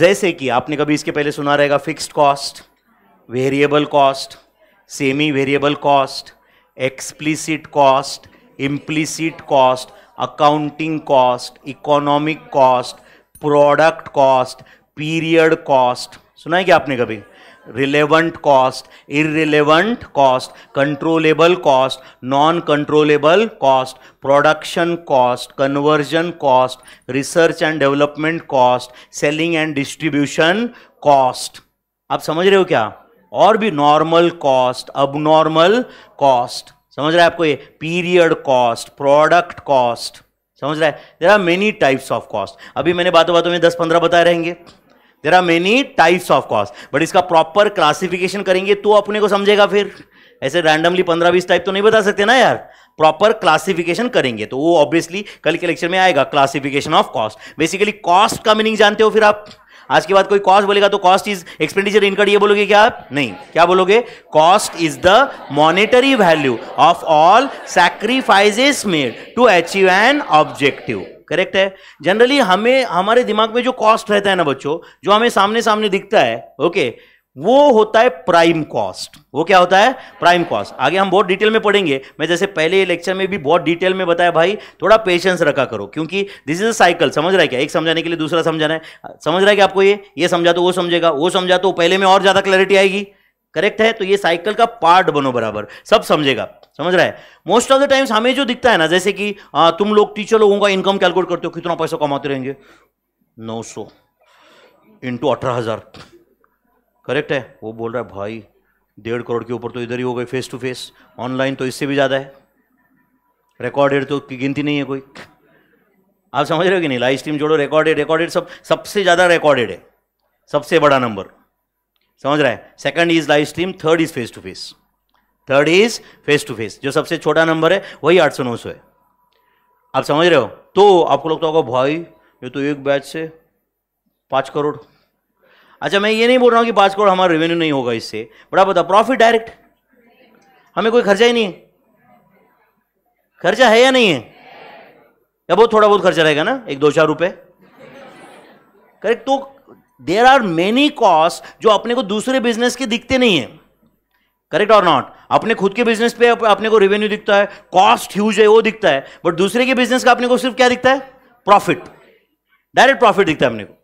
जैसे कि आपने कभी इसके पहले सुना रहेगा fixed cost variable cost semi variable cost explicit cost implicit cost accounting cost economic cost product cost period cost सुना है क्या आपने कभी relevant cost irrelevant cost controllable cost non controllable cost production cost conversion cost research and development cost selling and distribution cost आप समझ रहे हो क्या और भी नॉर्मल कॉस्ट अब नॉर्मल कॉस्ट समझ रहे हैं आपको ये पीरियड कॉस्ट प्रोडक्ट कॉस्ट समझ रहा है there are many types of cost अभी मैंने बातों बातों में दस पंद्रह बताए रहेंगे there are many types of cost but इसका प्रॉपर क्लासिफिकेशन करेंगे तो अपने को समझेगा फिर ऐसे रैंडमली पंद्रह बीस टाइप तो नहीं बता सकते ना यार प्रॉपर क्लासिफिकेशन करेंगे तो वो ऑब्वियसली कल के लेक्चर में आएगा classification of cost basically cost का मीनिंग जानते हो फिर आप आज के बाद कोई कॉस्ट बोलेगा तो कॉस्ट इज एक्सपेंडिचर इनकर्ड ये बोलोगे क्या आप नहीं क्या बोलोगे cost is the monetary value of all sacrifices made to achieve an objective correct है जनरली हमें हमारे दिमाग में जो कॉस्ट रहता है ना बच्चों जो हमें सामने सामने दिखता है ओके okay, वो होता है प्राइम कॉस्ट वो क्या होता है प्राइम कॉस्ट आगे हम बहुत डिटेल में पढ़ेंगे मैं जैसे पहले लेक्चर में भी बहुत डिटेल में बताया भाई थोड़ा पेशेंस रखा करो क्योंकि दिस इज अ साइकिल समझ रहा है क्या एक समझाने के लिए दूसरा समझाना है समझ रहा है कि आपको ये ये समझा तो वो समझेगा वो समझा तो पहले में और ज़्यादा क्लैरिटी आएगी करेक्ट है तो ये साइकिल का पार्ट बनो बराबर सब समझेगा समझ रहा है मोस्ट ऑफ द टाइम्स हमें जो दिखता है ना जैसे कि आ, तुम लोग टीचर लोगों का इनकम कैलकुलेट करते हो कितना पैसा कमाते रहेंगे नौ सौ इंटू अठारह हज़ार करेक्ट है वो बोल रहा है भाई डेढ़ करोड़ के ऊपर तो इधर ही हो गए फेस टू फेस ऑनलाइन तो इससे भी ज़्यादा है रिकॉर्डेड तो की गिनती नहीं है कोई आप समझ रहे हो कि नहीं लाइव स्ट्रीम जोड़ो रिकॉर्डेड रिकॉर्डेड सब सबसे ज़्यादा रिकॉर्डेड है सबसे बड़ा नंबर समझ रहा है second is live stream third is face to face third is face to face जो सबसे छोटा नंबर है वही आठ सौ नौ सौ है आप समझ रहे हो तो आपको लगता होगा भाई ये तो एक बैच से पाँच करोड़ अच्छा मैं ये नहीं बोल रहा हूँ कि पाँच करोड़ हमारा रेवेन्यू नहीं होगा इससे बड़ा बताओ प्रॉफिट डायरेक्ट हमें कोई खर्चा ही नहीं है खर्चा है या नहीं है या बहुत थोड़ा बहुत खर्चा रहेगा ना एक दो चार रुपए करेक्ट तो देर आर मेनी कॉस्ट जो अपने को दूसरे बिजनेस के दिखते नहीं है करेक्ट और नॉट अपने खुद के बिजनेस पे अपने को रेवेन्यू दिखता है कॉस्ट ह्यूज है वो दिखता है बट दूसरे के बिजनेस का अपने को सिर्फ क्या दिखता है प्रॉफिट डायरेक्ट प्रॉफिट दिखता है अपने को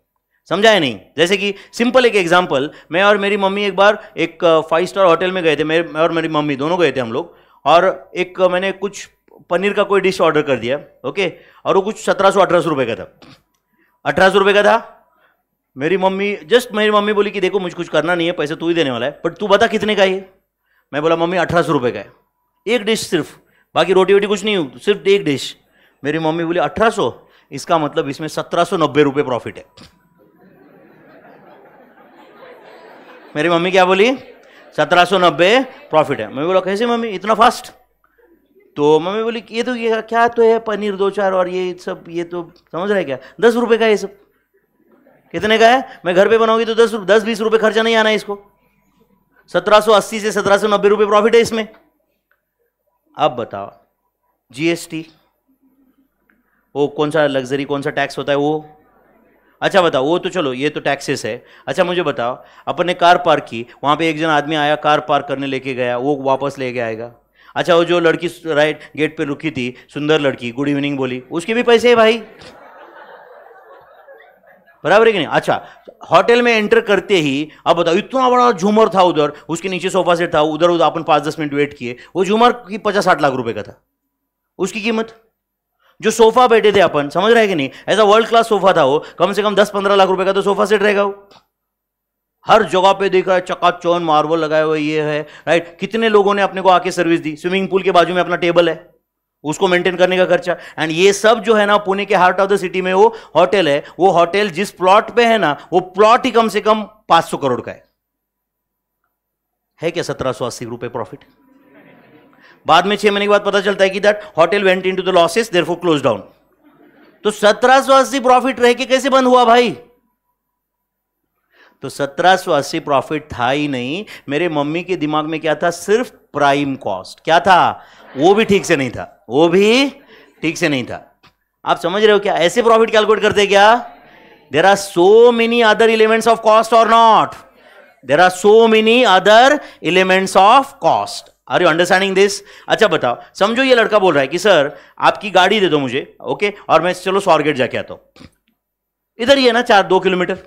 समझाया नहीं जैसे कि सिंपल एक एग्जाम्पल मैं और मेरी मम्मी एक बार एक फाइव स्टार होटल में गए थे मेरे मैं और मेरी मम्मी दोनों गए थे हम लोग और एक मैंने कुछ पनीर का कोई डिश ऑर्डर कर दिया ओके और वो कुछ सत्रह सौ अठारह सौ रुपये का था अठारह सौ रुपये का था मेरी मम्मी जस्ट मेरी मम्मी बोली कि देखो मुझे कुछ करना नहीं है पैसे तू ही देने वाला है बट तू बता कितने का है मैं बोला मम्मी अठारह सौ रुपये का है एक डिश सिर्फ बाकी रोटी वोटी कुछ नहीं सिर्फ एक डिश मेरी मम्मी बोली अठारह सौ इसका मतलब इसमें सत्रह सौ नब्बे रुपये प्रॉफिट है मेरी मम्मी क्या बोली सत्रह सौ नब्बे प्रॉफिट है मम्मी बोला कैसे मम्मी इतना फास्ट तो मम्मी बोली ये तो ये क्या तो है पनीर दो चार और ये सब ये तो समझ रहे क्या दस रुपये का ये सब कितने का है मैं घर पे बनाऊंगी तो दस दस बीस रुपये खर्चा नहीं आना इसको सत्रह सौ अस्सी से सत्रह सौ नब्बे रुपये प्रॉफिट है इसमें अब बताओ जीएसटी वो कौन सा लग्जरी कौन सा टैक्स होता है वो अच्छा बताओ वो तो चलो ये तो टैक्सेस है अच्छा मुझे बताओ अपन ने कार पार्क की वहाँ पे एक जन आदमी आया कार पार्क करने लेके गया वो वापस लेके आएगा अच्छा वो जो लड़की राइट गेट पे रुकी थी सुंदर लड़की गुड इवनिंग बोली उसके भी पैसे है भाई बराबर है कि नहीं अच्छा होटल में एंटर करते ही अब बताओ इतना बड़ा झूमर था उधर उसके नीचे सोफा सेट था उधर उधर अपन पाँच दस मिनट वेट किए वो झूमर की पचास साठ लाख रुपए का था उसकी कीमत जो सोफा बैठे थे अपन समझ रहे हैं कि नहीं ऐसा वर्ल्ड क्लास सोफा था वो कम से कम दस पंद्रह लाख रुपए का तो सोफा सेट रहेगा वो हर जगह पे देख रहा है चौन मार्बल लगाए हुए ये है राइट कितने लोगों ने अपने को आके सर्विस दी स्विमिंग पूल के बाजू में अपना टेबल है उसको मेंटेन करने का खर्चा एंड ये सब जो है ना पुणे के हार्ट ऑफ द सिटी में वो होटल है वो होटल जिस प्लॉट पे है ना वो प्लॉट ही कम से कम पांच करोड़ का है है क्या सत्रह सौ अस्सी रुपए प्रॉफिट बाद में छह महीने के बाद पता चलता है कि that hotel went into the losses there close down तो सत्रह सौ अस्सी प्रॉफिट रह के कैसे बंद हुआ भाई तो सत्रह सौ अस्सी प्रॉफिट था ही नहीं मेरे मम्मी के दिमाग में क्या था सिर्फ प्राइम कॉस्ट क्या था वो भी ठीक से नहीं था वो भी ठीक से नहीं था आप समझ रहे हो क्या ऐसे प्रॉफिट कैलकुलेट करते क्या there are so many other elements of cost or not there are so many other elements of cost are you understanding this अच्छा बताओ समझो ये लड़का बोल रहा है कि सर आपकी गाड़ी दे दो मुझे ओके और मैं चलो स्वारगेट जाके आता हूँ इधर ही है ना चार दो किलोमीटर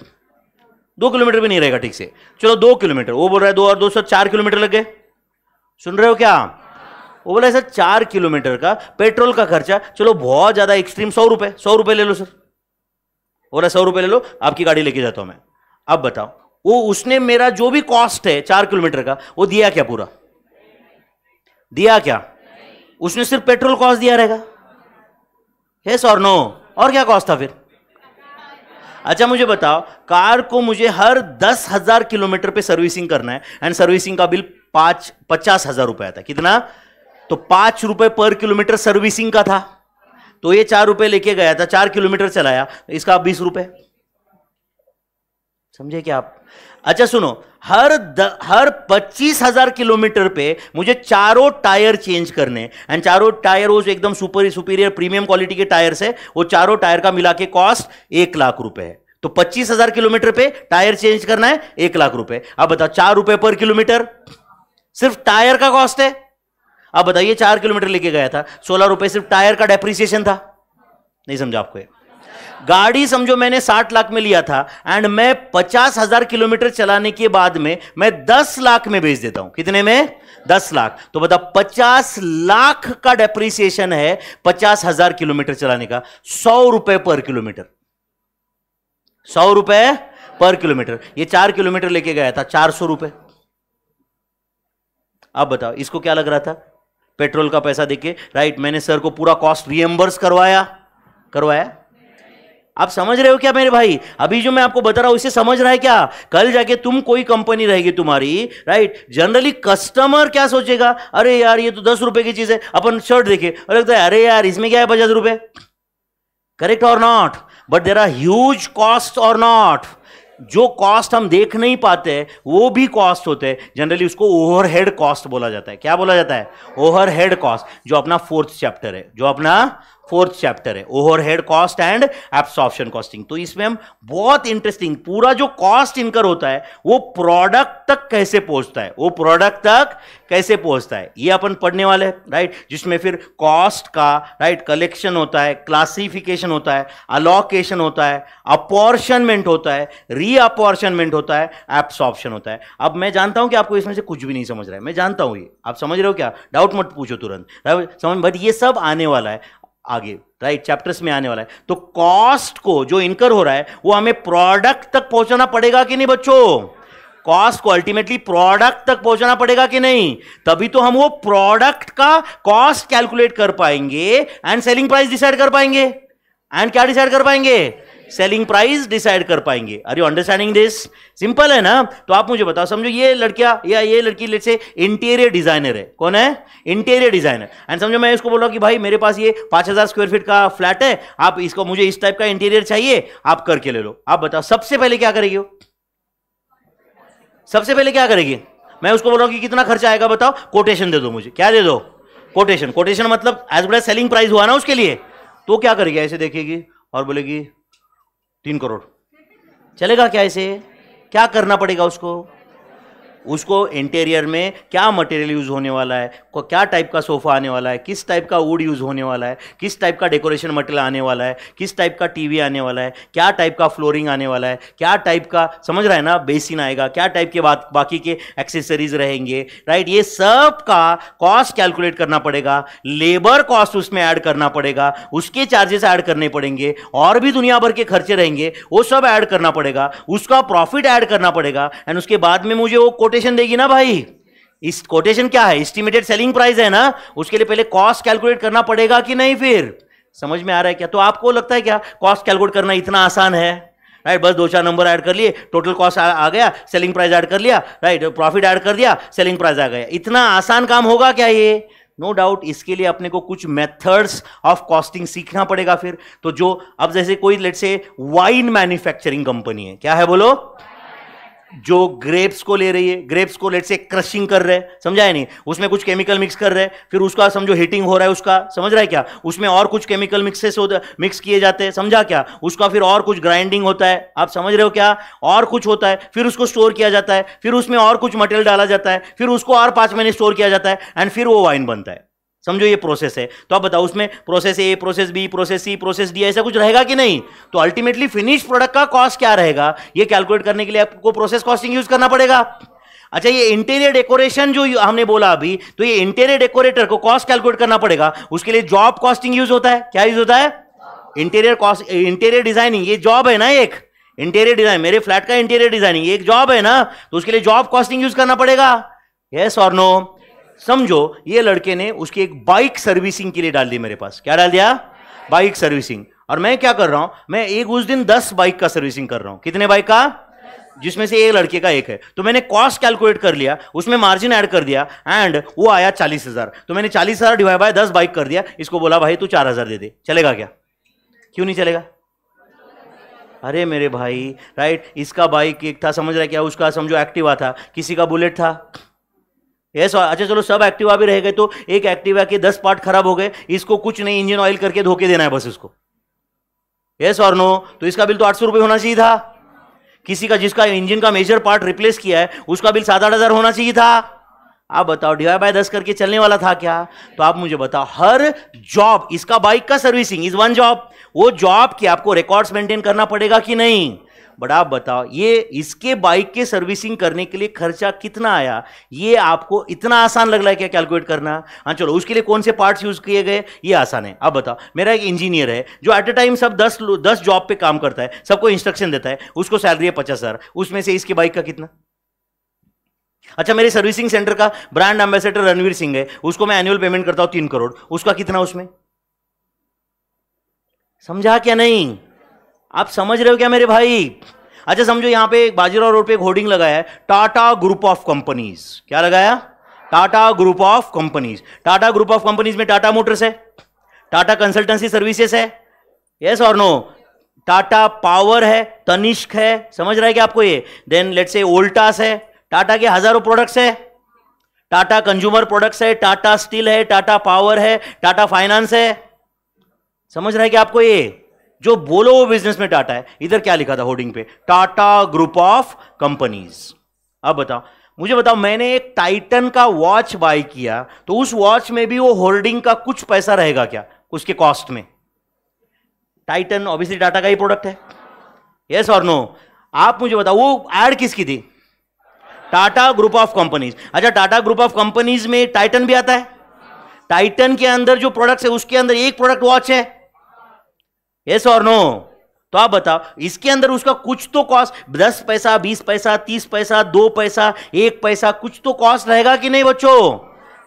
दो किलोमीटर भी नहीं रहेगा ठीक से चलो दो किलोमीटर वो बोल रहा है दो और दो सौ चार किलोमीटर लग गए सुन रहे हो क्या वो बोला सर चार किलोमीटर का पेट्रोल का खर्चा चलो बहुत ज़्यादा एक्सट्रीम सौ रुपये सौ रुपये ले लो सर बोला सौ रुपये ले लो आपकी गाड़ी लेके जाता हूँ मैं अब बताओ वो उसने मेरा जो भी कॉस्ट है चार किलोमीटर का वो दिया क्या पूरा दिया क्या उसने सिर्फ पेट्रोल कॉस्ट दिया रहेगा यस और नो और क्या कॉस्ट था फिर अच्छा मुझे बताओ कार को मुझे हर दस हजार किलोमीटर पे सर्विसिंग करना है एंड सर्विसिंग का बिल पांच पचास हजार रुपए था कितना तो पांच रुपए पर किलोमीटर सर्विसिंग का था तो ये चार रुपए लेके गया था चार किलोमीटर चलाया इसका बीस रुपए समझे क्या आप अच्छा सुनो हर द, हर पच्चीस हजार किलोमीटर पे मुझे चारों टायर चेंज करने एंड चारों टायर वो एकदम सुपर सुपीरियर प्रीमियम क्वालिटी के टायर है वो चारों टायर का मिला के कॉस्ट एक लाख रुपए है तो पच्चीस हजार किलोमीटर पे टायर चेंज करना है एक लाख रुपए अब बताओ चार रुपए पर किलोमीटर सिर्फ टायर का कॉस्ट है अब बताइए चार किलोमीटर लेके गया था सोलह रुपए सिर्फ टायर का डेप्रिसिएशन था नहीं समझा आपको है? गाड़ी समझो मैंने साठ लाख में लिया था एंड मैं पचास हजार किलोमीटर चलाने के बाद में मैं दस लाख में बेच देता हूं कितने में दस लाख तो बता पचास लाख का डेप्रिसिएशन है पचास हजार किलोमीटर चलाने का सौ रुपए पर किलोमीटर सौ रुपए पर किलोमीटर ये चार किलोमीटर लेके गया था चार सौ रुपए आप बताओ इसको क्या लग रहा था पेट्रोल का पैसा देके राइट मैंने सर को पूरा कॉस्ट रिएम्बर्स करवाया करवाया आप समझ रहे हो क्या मेरे भाई अभी जो मैं आपको बता रहा हूं इसे समझ रहा है क्या कल जाके तुम कोई कंपनी रहेगी तुम्हारी राइट जनरली कस्टमर क्या सोचेगा अरे यार ये तो दस रुपए की चीज है अपन शर्ट देखे और लगता है अरे यार इसमें क्या है पचास रुपए करेक्ट और not but there are huge cost or not जो कॉस्ट हम देख नहीं पाते वो भी कॉस्ट होते हैं जनरली उसको ओवरहेड कॉस्ट बोला जाता है क्या बोला जाता है ओवरहेड कॉस्ट जो अपना फोर्थ चैप्टर है जो अपना फोर्थ चैप्टर है overhead cost and absorption costing तो इसमें हम बहुत इंटरेस्टिंग पूरा जो कॉस्ट इनकर होता है वो प्रोडक्ट तक कैसे पहुंचता है वो प्रोडक्ट तक कैसे पहुंचता है ये अपन पढ़ने वाले हैं राइट जिसमें फिर कॉस्ट का राइट कलेक्शन होता है क्लासिफिकेशन होता है अलोकेशन होता है अपॉर्शनमेंट होता है रीअपॉर्शनमेंट होता है एप्सॉप्शन होता है अब मैं जानता हूं कि आपको इसमें से कुछ भी नहीं समझ रहा है मैं जानता हूं ये आप समझ रहे हो क्या डाउट मत पूछो तुरंत समझ बट ये सब आने वाला है आगे राइट चैप्टर्स में आने वाला है तो कॉस्ट को जो इनकर हो रहा है वो हमें प्रोडक्ट तक पहुंचाना पड़ेगा कि नहीं बच्चों कॉस्ट को अल्टीमेटली प्रोडक्ट तक पहुंचाना पड़ेगा कि नहीं तभी तो हम वो प्रोडक्ट का कॉस्ट कैलकुलेट कर पाएंगे एंड सेलिंग प्राइस डिसाइड कर पाएंगे एंड क्या डिसाइड कर पाएंगे सेलिंग प्राइस डिसाइड कर पाएंगे are you understanding this simple है ना तो आप मुझे बताओ समझो ये लड़किया या ये लड़की लेट से इंटीरियर डिजाइनर है कौन है इंटीरियर डिजाइनर एंड समझो मैं इसको बोल रहा हूँ कि भाई मेरे पास ये पांच हजार स्क्वायर फीट का फ्लैट है आप इसको मुझे इस टाइप का इंटीरियर चाहिए आप करके ले लो आप बताओ सबसे पहले क्या करेगी वो सबसे पहले क्या करेगी मैं उसको बोल रहा हूँ कि कितना खर्चा आएगा बताओ कोटेशन दे दो मुझे क्या दे दो कोटेशन कोटेशन मतलब एज बड़ा एज सेलिंग प्राइस हुआ ना उसके लिए तो क्या करेगी ऐसे देखेगी और बोलेगी तीन करोड़ चलेगा क्या ऐसे क्या करना पड़ेगा उसको उसको इंटीरियर में क्या मटेरियल यूज़ होने वाला है क्या टाइप का सोफ़ा आने वाला है किस टाइप का वुड यूज़ होने वाला है किस टाइप का डेकोरेशन मटेरियल आने वाला है किस टाइप का टीवी आने वाला है क्या टाइप का फ्लोरिंग आने वाला है क्या टाइप का समझ रहा है ना बेसिन आएगा क्या टाइप के बात बाकी के एक्सेसरीज रहेंगे राइट ये सब का कॉस्ट कैलकुलेट करना पड़ेगा लेबर कॉस्ट उसमें ऐड करना पड़ेगा उसके चार्जेस ऐड करने पड़ेंगे और भी दुनिया भर के खर्चे रहेंगे वो सब ऐड करना पड़ेगा उसका प्रॉफिट ऐड करना पड़ेगा एंड उसके बाद में मुझे वो कोटेशन देगी ना भाई इस कोटेशन क्या है एस्टिमेटेड सेलिंग प्राइस है ना उसके लिए पहले कॉस्ट कैलकुलेट करना पड़ेगा कि नहीं फिर समझ में आ रहा है क्या तो आपको लगता है क्या कॉस्ट कैलकुलेट करना इतना आसान है राइट बस दो चार नंबर ऐड कर लिए टोटल कॉस्ट आ, गया सेलिंग प्राइस ऐड कर लिया राइट प्रॉफिट ऐड कर दिया सेलिंग प्राइस आ गया इतना आसान काम होगा क्या ये नो no डाउट इसके लिए अपने को कुछ मेथड्स ऑफ कॉस्टिंग सीखना पड़ेगा फिर तो जो अब जैसे कोई लेट से वाइन मैन्युफैक्चरिंग कंपनी है क्या है बोलो जो ग्रेप्स को ले रही है ग्रेप्स को लेट से क्रशिंग कर रहे हैं समझा है नहीं उसमें कुछ केमिकल मिक्स कर रहे हैं फिर उसका समझो हीटिंग हो रहा है उसका समझ रहा है क्या उसमें और कुछ केमिकल मिक्सेस मिक्स किए जाते हैं समझा क्या उसका फिर और कुछ ग्राइंडिंग होता है आप समझ रहे हो क्या और कुछ होता है फिर उसको स्टोर किया जाता है फिर उसमें और कुछ मटेरियल डाला जाता है फिर उसको और पाँच महीने स्टोर किया जाता है एंड फिर वो वाइन बनता है समझो ये प्रोसेस है तो आप बताओ उसमें process A process B process C process D ऐसा कुछ रहेगा कि नहीं तो अल्टीमेटली फिनिश प्रोडक्ट का कॉस्ट क्या रहेगा ये कैलकुलेट करने के लिए आपको प्रोसेस कॉस्टिंग यूज करना पड़ेगा अच्छा ये इंटीरियर डेकोरेशन जो हमने बोला अभी तो ये इंटीरियर डेकोरेटर को कॉस्ट कैलकुलेट करना पड़ेगा उसके लिए जॉब कॉस्टिंग यूज होता है क्या यूज होता है इंटीरियर कॉस्ट इंटीरियर डिजाइनिंग ये जॉब है ना एक इंटीरियर डिजाइन मेरे फ्लैट का इंटीरियर डिजाइनिंग एक जॉब है ना तो उसके लिए जॉब कॉस्टिंग यूज करना पड़ेगा यस और नो समझो ये लड़के ने उसकी एक बाइक सर्विसिंग के लिए डाल दी मेरे पास क्या डाल दिया बाइक सर्विसिंग और मैं क्या कर रहा हूं मैं एक उस दिन दस बाइक का सर्विसिंग कर रहा हूं कितने बाइक का जिसमें से एक लड़के का एक है तो मैंने कॉस्ट कैलकुलेट कर लिया उसमें मार्जिन ऐड कर दिया एंड वो आया चालीस हजार तो मैंने चालीस हजार डिवाइड बाय दस बाइक कर दिया इसको बोला भाई तू चार हजार दे दे चलेगा क्या क्यों नहीं चलेगा अरे मेरे भाई राइट इसका बाइक एक था समझ रहा क्या उसका समझो एक्टिवा था किसी का बुलेट था ये yes, अच्छा चलो सब एक्टिवा भी रह गए तो एक एक्टिवा के दस पार्ट खराब हो गए इसको कुछ नहीं इंजन ऑयल करके धोके देना है बस इसको yes, और नो तो इसका बिल तो आठ सौ रुपये होना चाहिए था किसी का जिसका इंजन का मेजर पार्ट रिप्लेस किया है उसका बिल सात आठ हज़ार होना चाहिए था आप बताओ डिवाई बाय दस करके चलने वाला था क्या तो आप मुझे बताओ हर जॉब इसका बाइक का सर्विसिंग इज वन जॉब वो जॉब की आपको रिकॉर्ड्स मेंटेन करना पड़ेगा कि नहीं बट आप बताओ ये इसके बाइक के सर्विसिंग करने के लिए खर्चा कितना आया ये आपको इतना आसान लग रहा है क्या कैलकुलेट करना हाँ चलो उसके लिए कौन से पार्ट्स यूज किए गए ये आसान है आप बताओ मेरा एक इंजीनियर है जो एट अ टाइम सब दस दस जॉब पे काम करता है सबको इंस्ट्रक्शन देता है उसको सैलरी है पचास हज़ार उसमें से इसकी बाइक का कितना अच्छा मेरे सर्विसिंग सेंटर का ब्रांड एम्बेसडर रणवीर सिंह है उसको मैं एनुअल पेमेंट करता हूं तीन करोड़ उसका कितना उसमें समझा क्या नहीं आप समझ रहे हो क्या मेरे भाई अच्छा समझो यहां पे बाजीराव रोड पे एक होर्डिंग लगाया है टाटा ग्रुप ऑफ कंपनीज क्या लगाया Tata group of companies Tata group of companies में टाटा मोटर्स है टाटा कंसल्टेंसी सर्विसेस है यस और नो टाटा पावर है तनिष्क है समझ रहा है क्या आपको ये देन लेट्स से ओल्टास है टाटा के हजारों प्रोडक्ट्स है टाटा कंज्यूमर प्रोडक्ट्स है टाटा स्टील है टाटा पावर है टाटा फाइनेंस है समझ रहा है क्या आपको ये जो बोलो वो बिजनेस में टाटा है इधर क्या लिखा था होर्डिंग पे टाटा ग्रुप ऑफ कंपनीज अब बताओ मुझे बताओ मैंने एक टाइटन का वॉच बाय किया तो उस वॉच में भी वो होर्डिंग का कुछ पैसा रहेगा क्या उसके कॉस्ट में टाइटन ऑब्वियसली टाटा का ही प्रोडक्ट है यस और नो आप मुझे बताओ वो एड किसकी थी टाटा ग्रुप ऑफ कंपनीज अच्छा टाटा ग्रुप ऑफ कंपनीज में टाइटन भी आता है टाइटन के अंदर जो प्रोडक्ट है उसके अंदर एक प्रोडक्ट वॉच है yes or no? तो आप बताओ इसके अंदर उसका कुछ तो कॉस्ट दस पैसा बीस पैसा तीस पैसा दो पैसा एक पैसा कुछ तो कॉस्ट रहेगा कि नहीं बच्चों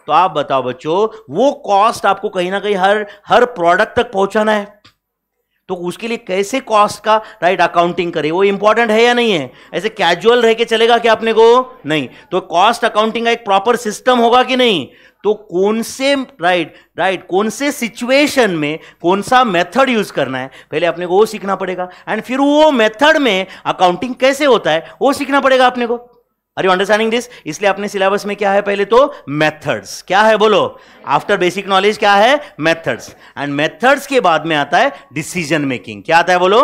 तो आप बताओ बच्चों वो कॉस्ट आपको कहीं ना कहीं हर हर प्रोडक्ट तक पहुंचाना है तो उसके लिए कैसे कॉस्ट का राइट अकाउंटिंग करें वो इंपॉर्टेंट है या नहीं है ऐसे कैजुअल रह के चलेगा क्या अपने को नहीं तो कॉस्ट अकाउंटिंग का एक प्रॉपर सिस्टम होगा कि नहीं तो कौन से राइट राइट कौन से सिचुएशन में कौन सा मेथड यूज करना है पहले अपने को वो सीखना पड़ेगा एंड फिर वो मेथड में अकाउंटिंग कैसे होता है वो सीखना पड़ेगा अपने को आर यू अंडरस्टैंडिंग दिस इसलिए अपने सिलेबस में क्या है पहले तो मेथड्स क्या है बोलो आफ्टर बेसिक नॉलेज क्या है मेथड्स एंड मेथड्स के बाद में आता है डिसीजन मेकिंग क्या आता है बोलो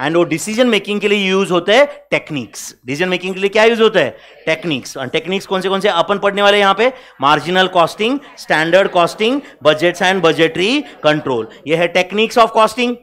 एंड वो डिसीजन मेकिंग के लिए यूज होते हैं टेक्निक्स डिसीजन मेकिंग के लिए क्या यूज होता है टेक्निक्स एंड टेक्निक्स कौन से कौन से अपन पढ़ने वाले यहाँ पे marginal costing standard costing budgets and budgetary control ये है टेक्निक्स ऑफ कॉस्टिंग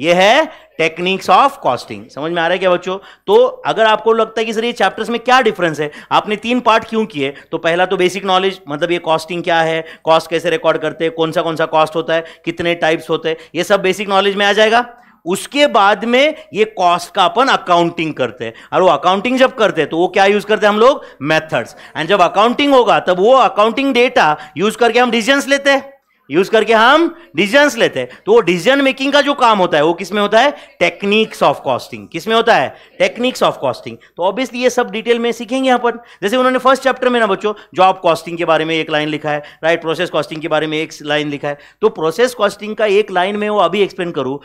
ये है टेक्निक्स ऑफ कॉस्टिंग समझ में आ रहा है क्या बच्चों तो अगर आपको लगता है कि सर ये चैप्टर्स में क्या डिफरेंस है आपने तीन पार्ट क्यों किए तो पहला तो बेसिक नॉलेज मतलब ये कॉस्टिंग क्या है कॉस्ट कैसे रिकॉर्ड करते हैं कौन सा कौन सा कॉस्ट होता है कितने टाइप्स होते हैं ये सब बेसिक नॉलेज में आ जाएगा उसके बाद में ये कॉस्ट का अपन अकाउंटिंग करते हैं और वो अकाउंटिंग जब करते हैं तो वो क्या यूज करते हैं हम लोग मेथड्स एंड जब अकाउंटिंग होगा तब वो अकाउंटिंग डेटा यूज करके हम डिसीजन लेते हैं यूज करके हम डिसीजंस लेते हैं तो वो डिसीजन मेकिंग का जो काम होता है वो किस में होता है टेक्निक्स ऑफ कॉस्टिंग किसमें होता है टेक्निक्स ऑफ कॉस्टिंग तो ऑब्वियसली ये सब डिटेल में सीखेंगे यहाँ पर जैसे उन्होंने फर्स्ट चैप्टर में ना बच्चों जॉब कॉस्टिंग के बारे में एक लाइन लिखा है राइट प्रोसेस कॉस्टिंग के बारे में एक लाइन लिखा है तो प्रोसेस कॉस्टिंग का एक लाइन में वो अभी एक्सप्लेन करूँ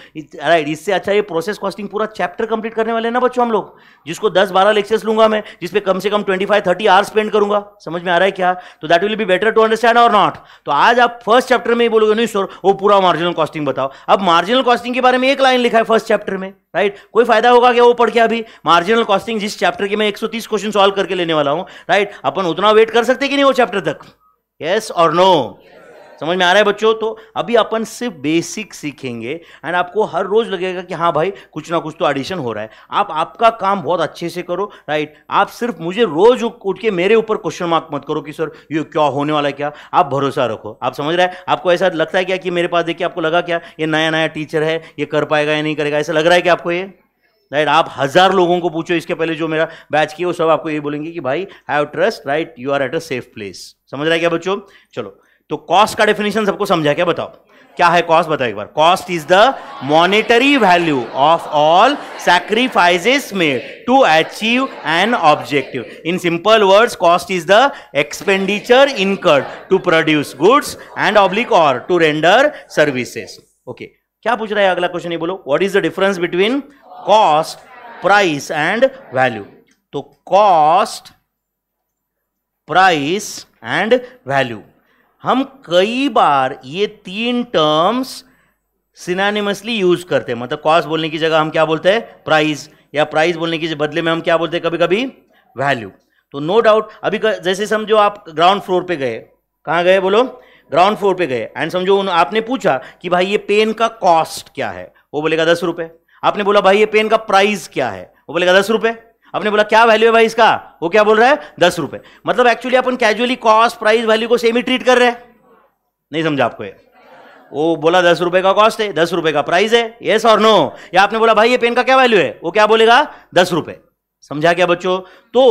राइट इससे अच्छा ये प्रोसेस कॉस्टिंग पूरा चैप्टर कंप्लीट करने वाले ना बच्चों हम लोग जिसको दस बारह लेक्चर्स लूंगा मैं जिसपे कम से कम twenty five thirty hours spend करूंगा समझ में आ रहा है क्या तो that will be better to understand or not तो आज आप फर्स्ट चैप्टर चैप्टर में ही बोलोगे नहीं सर वो पूरा मार्जिनल कॉस्टिंग बताओ अब मार्जिनल कॉस्टिंग के बारे में एक लाइन लिखा है फर्स्ट चैप्टर में राइट कोई फायदा होगा क्या वो पढ़ के अभी मार्जिनल कॉस्टिंग जिस चैप्टर के मैं 130 क्वेश्चन सॉल्व करके लेने वाला हूं राइट अपन उतना वेट कर सकते कि नहीं वो चैप्टर तक यस और नो समझ में आ रहा है बच्चों तो अभी अपन सिर्फ बेसिक सीखेंगे एंड आपको हर रोज लगेगा कि हाँ भाई कुछ ना कुछ तो एडिशन हो रहा है आप आपका काम बहुत अच्छे से करो राइट आप सिर्फ मुझे रोज उठ के मेरे ऊपर क्वेश्चन मार्क मत करो कि सर ये क्या होने वाला है क्या आप भरोसा रखो आप समझ रहे हैं आपको ऐसा लगता है क्या कि मेरे पास देखिए आपको लगा क्या ये नया नया टीचर है ये कर पाएगा या नहीं करेगा ऐसा लग रहा है कि आपको ये राइट right, आप हज़ार लोगों को पूछो इसके पहले जो मेरा बैच किया वो सब आपको ये बोलेंगे कि भाई have trust right you are at a safe place समझ रहा है क्या बच्चों चलो तो कॉस्ट का डेफिनेशन सबको समझा क्या बताओ क्या है कॉस्ट बताओ एक बार cost is the monetary value of all sacrifices made to achieve an objective in simple words cost is the expenditure incurred to produce goods and oblique or to render services okay क्या पूछ रहा है अगला question ये बोलो what is the difference between cost price and value तो cost price and value हम कई बार ये तीन टर्म्स सिनानिमसली यूज करते हैं मतलब कॉस्ट बोलने की जगह हम क्या बोलते हैं प्राइस या प्राइस बोलने के बदले में हम क्या बोलते हैं कभी कभी वैल्यू तो नो डाउट अभी कर, जैसे समझो आप ग्राउंड फ्लोर पे गए कहाँ गए बोलो ग्राउंड फ्लोर पे गए एंड समझो उन आपने पूछा कि भाई ये पेन का कॉस्ट क्या है वो बोलेगा दस रुपये आपने बोला भाई ये पेन का प्राइस क्या है वो बोलेगा दस रुपये आपने बोला क्या वैल्यू है भाई इसका वो क्या बोल रहा है दस रुपए मतलब एक्चुअली अपन कैजुअली कॉस्ट प्राइस वैल्यू को सेम ही ट्रीट कर रहे हैं नहीं समझा आपको ये वो बोला दस रुपए का कॉस्ट है दस रुपए का प्राइस है येस और नो या आपने बोला भाई ये पेन का क्या वैल्यू है वो क्या बोलेगा दस रुपए समझा क्या बच्चों तो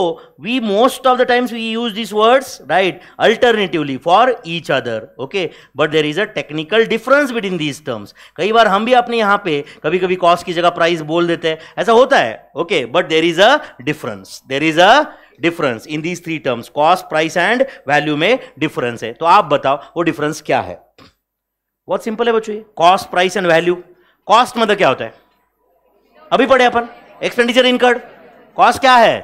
we most of the times we use this words right alternatively for each other okay but there is a technical difference between these terms कई बार हम भी अपने यहां पे कभी कभी कॉस्ट की जगह प्राइस बोल देते हैं ऐसा होता है okay but there is a difference there is a difference in these three terms cost price and value में डिफरेंस है तो आप बताओ वो डिफरेंस क्या है बहुत सिंपल है बच्चों cost price and value cost मतलब क्या होता है अभी पढ़े अपन एक्सपेंडिचर इनकर्ड कॉस्ट क्या है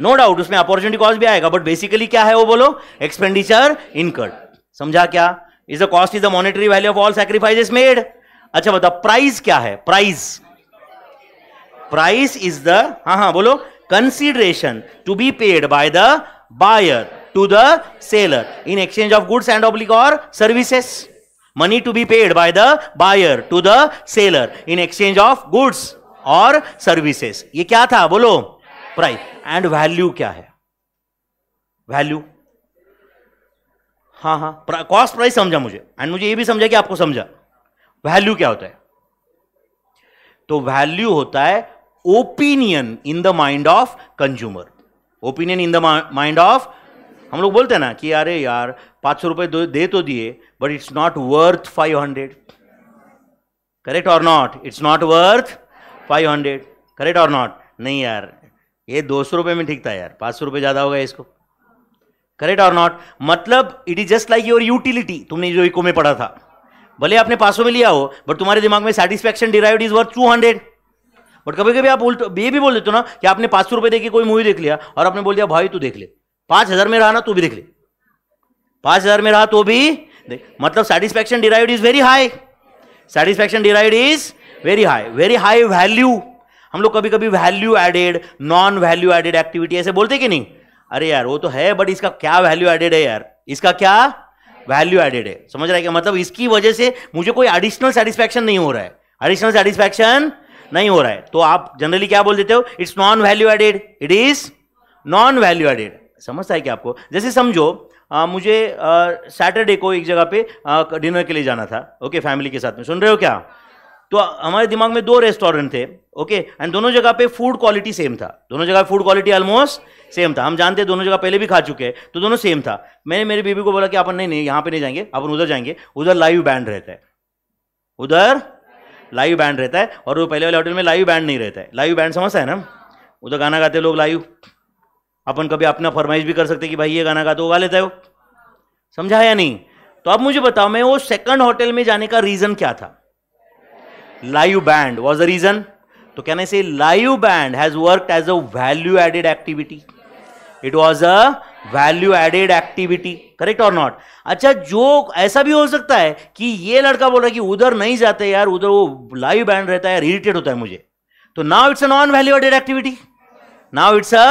नो no डाउट उसमें अपॉर्चुनिटी कॉस्ट भी आएगा बट बेसिकली क्या है वो बोलो एक्सपेंडिचर इनकर्ड समझा क्या is the cost is the monetary value of all sacrifice made अच्छा बताओ प्राइस क्या है प्राइस प्राइस इज द हाँ हाँ बोलो consideration to be paid by the buyer to the seller in exchange of goods and oblique or services money to be paid by the buyer to the seller in exchange of goods or services ये क्या था बोलो price and value क्या है value हाँ हाँ cost price समझा मुझे एंड मुझे ये भी समझा कि आपको समझा वैल्यू क्या होता है तो वैल्यू होता है opinion in the mind of consumer opinion in the mind of हम लोग बोलते हैं ना कि अरे यार पांच सौ रुपए दे तो दिए but it's not worth five hundred correct और not it's not worth five hundred correct और नॉट नहीं यार ये दो सौ रुपये में ठीक था यार पाँच सौ रुपये ज़्यादा होगा इसको करेक्ट और नॉट मतलब it is just like your utility तुमने जो इको में पढ़ा था भले आपने पाँच में लिया हो बट तुम्हारे दिमाग में satisfaction derive is worth two hundred but कभी कभी आप बोल ये भी बोल देते हो ना कि आपने पाँच सौ रुपये देके कोई मूवी देख लिया और आपने बोल दिया भाई तू देख ले पाँच हज़ार में रहा ना तो भी देख ले पाँच हज़ार में रहा तो भी देख मतलब satisfaction derive is very high satisfaction derive is very high very high value हम लोग कभी कभी value added non value added activity ऐसे बोलते कि नहीं अरे यार वो तो है बट इसका क्या वैल्यू एडेड है यार इसका क्या वैल्यू एडेड है समझ रहा है क्या मतलब इसकी वजह से मुझे कोई एडिशनल सेटिस्फैक्शन नहीं हो रहा है एडिशनल सेटिस्फैक्शन नहीं हो रहा है तो आप जनरली क्या बोल देते हो it's non value added it is non value added समझता है क्या आपको जैसे समझो आ, मुझे सैटरडे को एक जगह पे डिनर के लिए जाना था ओके फैमिली के साथ में सुन रहे हो क्या तो हमारे दिमाग में दो रेस्टोरेंट थे ओके एंड दोनों जगह पे फूड क्वालिटी सेम था दोनों जगह फूड क्वालिटी ऑलमोस्ट सेम था हम जानते हैं दोनों जगह पहले भी खा चुके हैं तो दोनों सेम था मैंने मेरी बीबी को बोला कि अपन नहीं नहीं यहाँ पे नहीं जाएंगे अपन उधर जाएंगे उधर लाइव बैंड रहता है उधर लाइव बैंड रहता है और वो पहले वाले होटल में लाइव बैंड नहीं रहता है लाइव बैंड समझता है ना उधर गाना गाते लोग लाइव अपन कभी अपना फरमाइश भी कर सकते कि भाई ये गाना गाते वो गा लेता है वो समझा या नहीं तो अब मुझे बताओ मैं वो सेकंड होटल में जाने का रीज़न क्या था live band was a reason तो can I say live band has work as a value added activity it was a value added activity correct और नॉट अच्छा जो ऐसा भी हो सकता है कि ये लड़का बोल रहा है कि उधर नहीं जाते यार उधर वो लाइव बैंड रहता है इरिटेट होता है मुझे तो now it's a non value added activity now it's a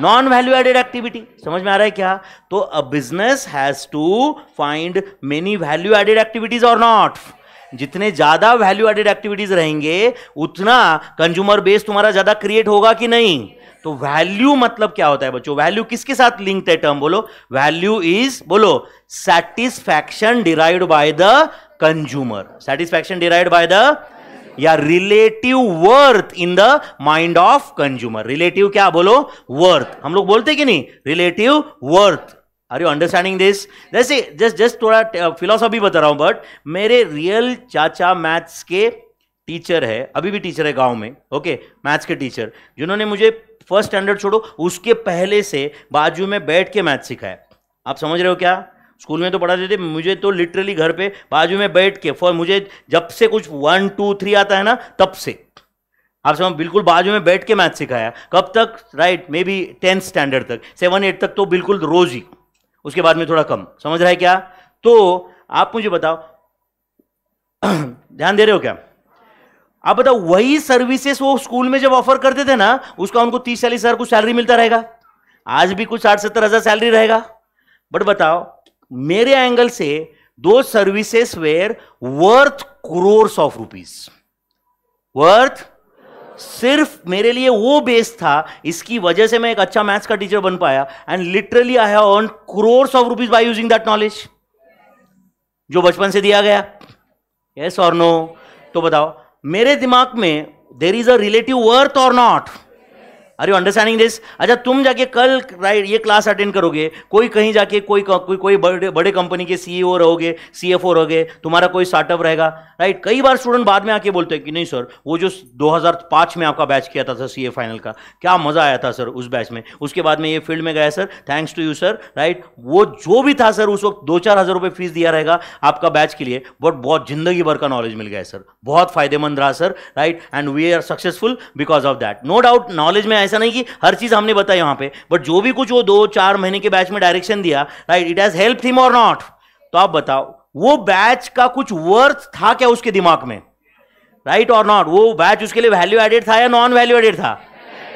non value added activity समझ में आ रहा है क्या तो a business has to find many value added activities or not जितने ज्यादा वैल्यू एडेड एक्टिविटीज रहेंगे उतना कंज्यूमर बेस तुम्हारा ज्यादा क्रिएट होगा कि नहीं तो वैल्यू मतलब क्या होता है बच्चों वैल्यू किसके साथ लिंक्ड है टर्म बोलो वैल्यू इज बोलो satisfaction derive by the consumer satisfaction derive by the या relative worth in the mind of consumer relative क्या बोलो वर्थ हम लोग बोलते कि नहीं relative worth are you understanding this जैसे जस्ट जस्ट थोड़ा फिलोसॉफी uh, बता रहा हूँ बट मेरे रियल चाचा मैथ्स के टीचर है अभी भी टीचर है गांव में ओके मैथ्स के टीचर जिन्होंने मुझे फर्स्ट स्टैंडर्ड छोड़ो उसके पहले से बाजू में बैठ के मैथ सिखाया आप समझ रहे हो क्या स्कूल में तो पढ़ाते थे मुझे तो लिटरली घर पे बाजू में बैठ के फॉर मुझे जब से कुछ वन टू थ्री आता है ना तब से आप समझ बिल्कुल बाजू में बैठ के मैथ सिखाया कब तक right maybe tenth standard तक सेवन एट तक तो बिल्कुल रोज ही उसके बाद में थोड़ा कम समझ रहा है क्या तो आप मुझे बताओ ध्यान दे रहे हो क्या आप बताओ वही सर्विसेस वो स्कूल में जब ऑफर करते थे ना उसका उनको तीस चालीस हजार कुछ सैलरी मिलता रहेगा आज भी कुछ साठ सत्तर हजार सैलरी रहेगा बट बताओ मेरे एंगल से दो services were worth crores of rupees worth सिर्फ मेरे लिए वो बेस था इसकी वजह से मैं एक अच्छा मैथ्स का टीचर बन पाया and literally I have earn crores of rupees by using that knowledge जो बचपन से दिया गया यस और नो तो बताओ मेरे दिमाग में there is a relative worth or not are you understanding this अच्छा तुम जाके कल राइट ये क्लास अटेंड करोगे कोई कहीं जाके कोई कोई कोई बड़े बड़े कंपनी के सी e रहोगे सी रहोगे तुम्हारा कोई स्टार्टअप रहेगा राइट कई बार स्टूडेंट बाद में आके बोलते हैं कि नहीं सर वो जो 2005 में आपका बैच किया था सर ए फाइनल का क्या मजा आया था सर उस बैच में उसके बाद में ये फील्ड में गया sir thanks to you sir right वो जो भी था सर उस वक्त दो चार हजार रुपये फीस दिया रहेगा आपका बैच के लिए बट बहुत जिंदगी भर का नॉलेज मिल गया सर बहुत फायदेमंद रहा sir right and we are successful because of that no doubt knowledge में ऐसा नहीं कि हर चीज हमने बताई यहां पे बट जो भी कुछ वो दो चार महीने के बैच में डायरेक्शन दिया right it has help him or not तो आप बताओ वो बैच का कुछ वर्थ था क्या उसके दिमाग में राइट और नॉट वो बैच उसके लिए वैल्यू एडेड था या नॉन वैल्यू एडेड था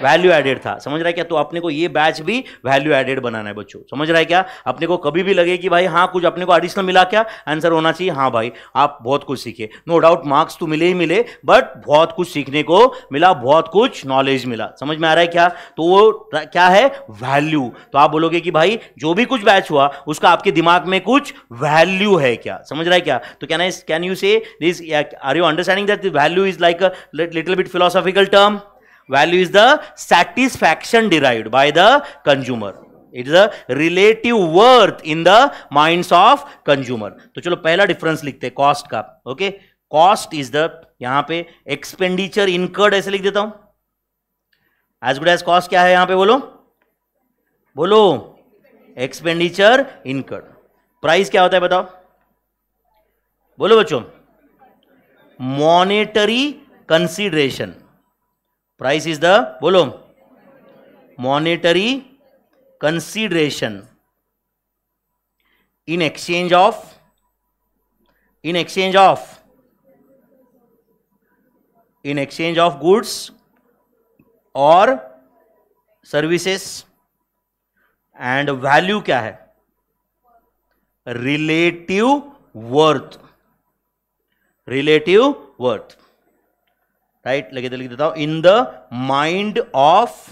वैल्यू एडेड था समझ रहा है क्या तो अपने को ये बैच भी वैल्यू एडेड बनाना है बच्चों समझ रहा है क्या अपने को कभी भी लगे कि भाई हाँ कुछ अपने को एडिशनल मिला क्या आंसर होना चाहिए हाँ भाई आप बहुत कुछ सीखे नो डाउट मार्क्स तो मिले ही मिले बट बहुत कुछ सीखने को मिला बहुत कुछ नॉलेज मिला समझ में आ रहा है क्या तो वो क्या है वैल्यू तो आप बोलोगे कि भाई जो भी कुछ बैच हुआ उसका आपके दिमाग में कुछ वैल्यू है क्या समझ रहा है क्या तो can I can you say this are you understanding that value is like little bit philosophical term value is the satisfaction derived by the consumer it is a relative worth in the mind of consumer तो चलो पहला difference लिखते हैं cost का okay cost is the यहां पे expenditure incurred ऐसे लिख देता हूं एज गुड एज कॉस्ट क्या है यहां पे बोलो बोलो एक्सपेंडिचर इनकर्ड प्राइस क्या होता है बताओ बोलो बच्चों monetary consideration price is the बोलो monetary consideration in exchange of in exchange of in exchange of goods or services and value क्या है relative worth relative worth right लगे तो लिख देता हूं in the mind of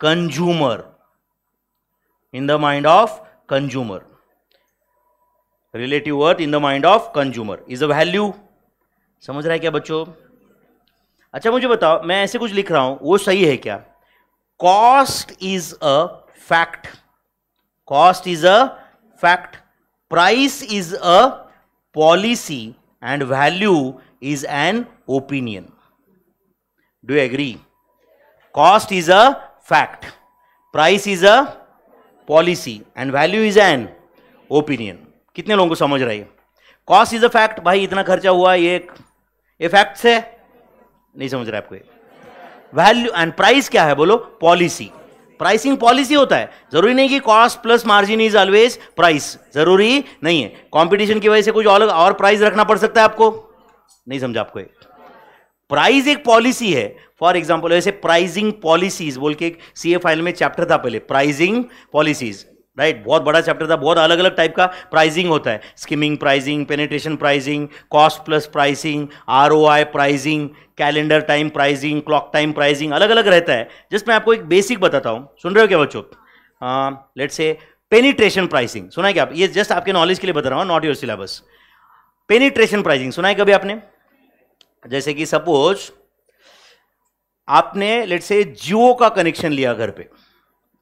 consumer in the mind of consumer relative worth in the mind of consumer is a value समझ रहा है क्या बच्चों अच्छा मुझे बताओ मैं ऐसे कुछ लिख रहा हूं वो सही है क्या cost is a fact cost is a fact price is a policy and value is an opinion. Do you agree? Cost is a fact, price is a policy and value is an opinion. कितने लोगों को समझ रहा है cost is a fact भाई इतना खर्चा हुआ ये ये फैक्ट्स है नहीं समझ रहा आपको वैल्यू एंड प्राइस क्या है बोलो पॉलिसी प्राइसिंग पॉलिसी होता है जरूरी नहीं कि cost plus margin is always price जरूरी नहीं है कंपटीशन की वजह से कुछ अलग और प्राइस रखना पड़ सकता है आपको नहीं समझा आपको प्राइस एक पॉलिसी है फॉर एग्जाम्पल वैसे प्राइजिंग पॉलिसीज बोल के एक सीए फाइल में चैप्टर था पहले प्राइजिंग पॉलिसीज राइट right? बहुत बड़ा चैप्टर था बहुत अलग अलग टाइप का प्राइसिंग होता है skimming pricing penetration pricing cost plus pricing R pricing calendar time pricing clock time pricing अलग अलग रहता है जस्ट मैं आपको एक बेसिक बताता हूँ सुन रहे हो क्या बच्चों लेट से पेनिट्रेशन प्राइसिंग सुना है क्या आप ये जस्ट आपके नॉलेज के लिए बता रहा हूँ not your syllabus penetration pricing सुना है कभी आपने जैसे कि सपोज आपने लेट से जियो का कनेक्शन लिया घर पे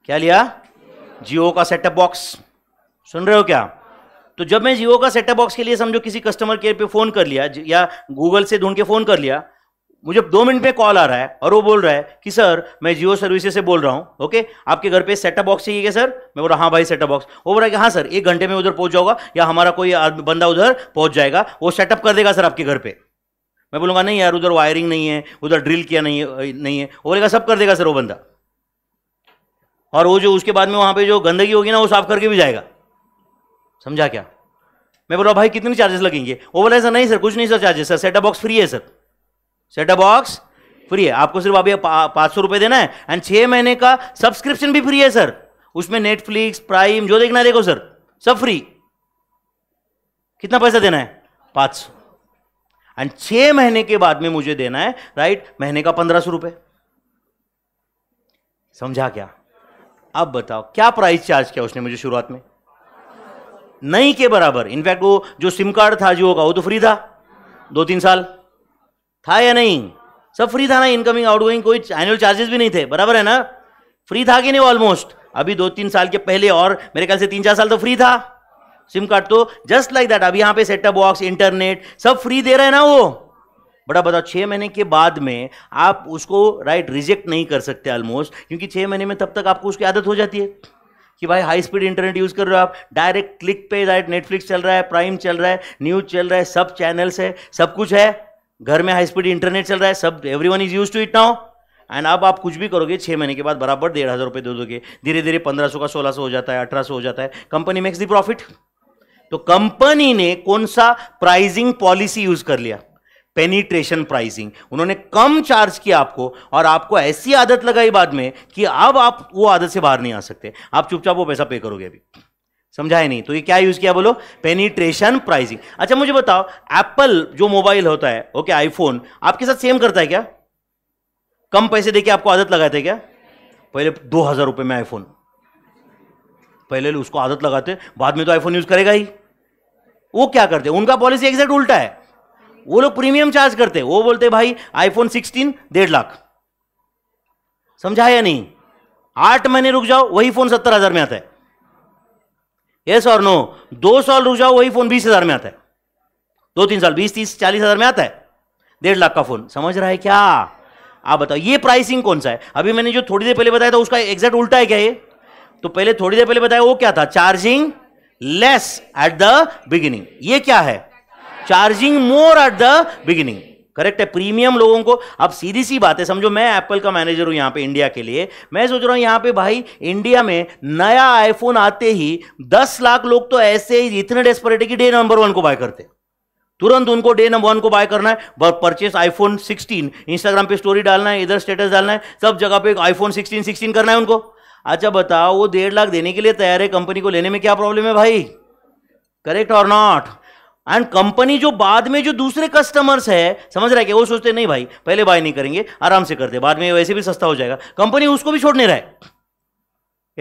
क्या लिया जियो का सेटअप बॉक्स सुन रहे हो क्या तो जब मैं जियो का सेटअप बॉक्स के लिए समझो किसी कस्टमर केयर पे फोन कर लिया या गूगल से ढूंढ के फोन कर लिया मुझे दो मिनट में कॉल आ रहा है और वो बोल रहा है कि सर मैं जियो सर्विसेज से बोल रहा हूँ ओके आपके घर पे सेटअप बॉक्स चाहिए क्या सर मैं बोल रहा हाँ भाई सेटअप बॉक्स वो बोल रहा है कि हाँ सर एक घंटे में उधर पहुँच जाऊंगा या हमारा कोई बंदा उधर पहुँच जाएगा वो सेटअप कर देगा सर आपके घर पे मैं बोलूँगा नहीं यार उधर वायरिंग नहीं है उधर ड्रिल किया नहीं है नहीं है वो बोलेगा सब कर देगा सर वो बंदा और वो जो उसके बाद में वहाँ पे जो गंदगी होगी ना वो साफ करके भी जाएगा समझा क्या मैं बोला भाई कितने चार्जेस लगेंगे वो बोला सर नहीं सर कुछ नहीं sir charges sir set top box free है सर सेटा बॉक्स फ्री है आपको सिर्फ अभी पाँच सौ रुपये देना है एंड छः महीने का सब्सक्रिप्शन भी फ्री है सर उसमें नेटफ्लिक्स प्राइम जो देखना देखो सर सब फ्री कितना पैसा देना है पाँच सौ एंड छः महीने के बाद में मुझे देना है राइट महीने का पंद्रह सौ रुपये समझा क्या अब बताओ क्या प्राइस चार्ज किया उसने मुझे शुरुआत में नहीं के बराबर इनफैक्ट वो जो सिम कार्ड था जो का वो तो फ्री था दो तीन साल था या नहीं सब फ्री था ना इनकमिंग आउटगोइंग कोई एनुअल चार्जेस भी नहीं थे बराबर है ना फ्री था कि नहीं ऑलमोस्ट अभी दो तीन साल के पहले और मेरे ख्याल से तीन चार साल तो फ्री था सिम कार्ड तो जस्ट लाइक दैट अभी यहाँ पे सेटअप बॉक्स इंटरनेट सब फ्री दे रहे हैं ना वो बड़ा बताओ छः महीने के बाद में आप उसको राइट रिजेक्ट नहीं कर सकते ऑलमोस्ट क्योंकि छः महीने में तब तक आपको उसकी आदत हो जाती है कि भाई हाई स्पीड इंटरनेट यूज़ कर रहे हो आप डायरेक्ट क्लिक पे डायरेक्ट नेटफ्लिक्स चल रहा है प्राइम चल रहा है न्यूज़ चल रहा है सब चैनल्स है सब कुछ है घर में हाई स्पीड इंटरनेट चल रहा है सब everyone is use to it now and अब आप कुछ भी करोगे छः महीने के बाद बराबर डेढ़ हज़ार रुपये दे दोगे धीरे धीरे पंद्रह सौ का सोलह सौ हो जाता है अठारह सौ हो जाता है कंपनी मेक्स दी प्रॉफिट तो कंपनी ने कौन सा प्राइजिंग पॉलिसी यूज़ कर लिया पेनिट्रेशन प्राइसिंग उन्होंने कम चार्ज किया आपको और आपको ऐसी आदत लगाई बाद में कि अब आप वो आदत से बाहर नहीं आ सकते आप चुपचाप वो पैसा पे करोगे अभी समझाए नहीं तो ये क्या यूज किया बोलो पेनिट्रेशन प्राइसिंग अच्छा मुझे बताओ एप्पल जो मोबाइल होता है ओके आईफोन आपके साथ सेम करता है क्या कम पैसे देके आपको आदत लगाते क्या पहले दो हजार रुपये में आईफोन पहले उसको आदत लगाते बाद में तो आईफोन यूज करेगा ही वो क्या करते उनका पॉलिसी एग्जैक्ट उल्टा है वो लोग प्रीमियम चार्ज करते वो बोलते भाई आईफोन सिक्सटीन डेढ़ लाख समझा या नहीं आठ महीने रुक जाओ वही फोन सत्तर हजार में आता है यस और नो दो साल रुक जाओ वही फोन बीस हजार में आता है दो तीन साल बीस तीस चालीस हजार में आता है डेढ़ लाख का फोन समझ रहा है क्या आप बताओ ये प्राइसिंग कौन सा है अभी मैंने जो थोड़ी देर पहले बताया था उसका एग्जैक्ट उल्टा है क्या ये तो पहले थोड़ी देर पहले बताया वो क्या था charging less at the beginning ये क्या है charging more at the beginning correct है प्रीमियम लोगों को अब सीधी सी बात है समझो मैं एप्पल का मैनेजर हूं यहां पे इंडिया के लिए मैं सोच रहा हूं यहां पे भाई इंडिया में नया आईफोन आते ही दस लाख लोग तो ऐसे ही इतने डेस्परेट है कि डे नंबर वन को बाय करते तुरंत उनको डे नंबर वन को बाय करना है परचेस आईफोन सिक्सटीन इंस्टाग्राम पे स्टोरी डालना है इधर स्टेटस डालना है सब जगह पे आईफोन सिक्सटीन सिक्सटीन करना है उनको अच्छा बताओ वो डेढ़ लाख देने के लिए तैयार है कंपनी को लेने में क्या प्रॉब्लम है भाई करेक्ट और नॉट एंड कंपनी जो बाद में जो दूसरे कस्टमर्स है समझ रहा है कि वो सोचते नहीं भाई पहले बाय नहीं करेंगे आराम से करते बाद में वैसे भी सस्ता हो जाएगा कंपनी उसको भी छोड़ने रहा है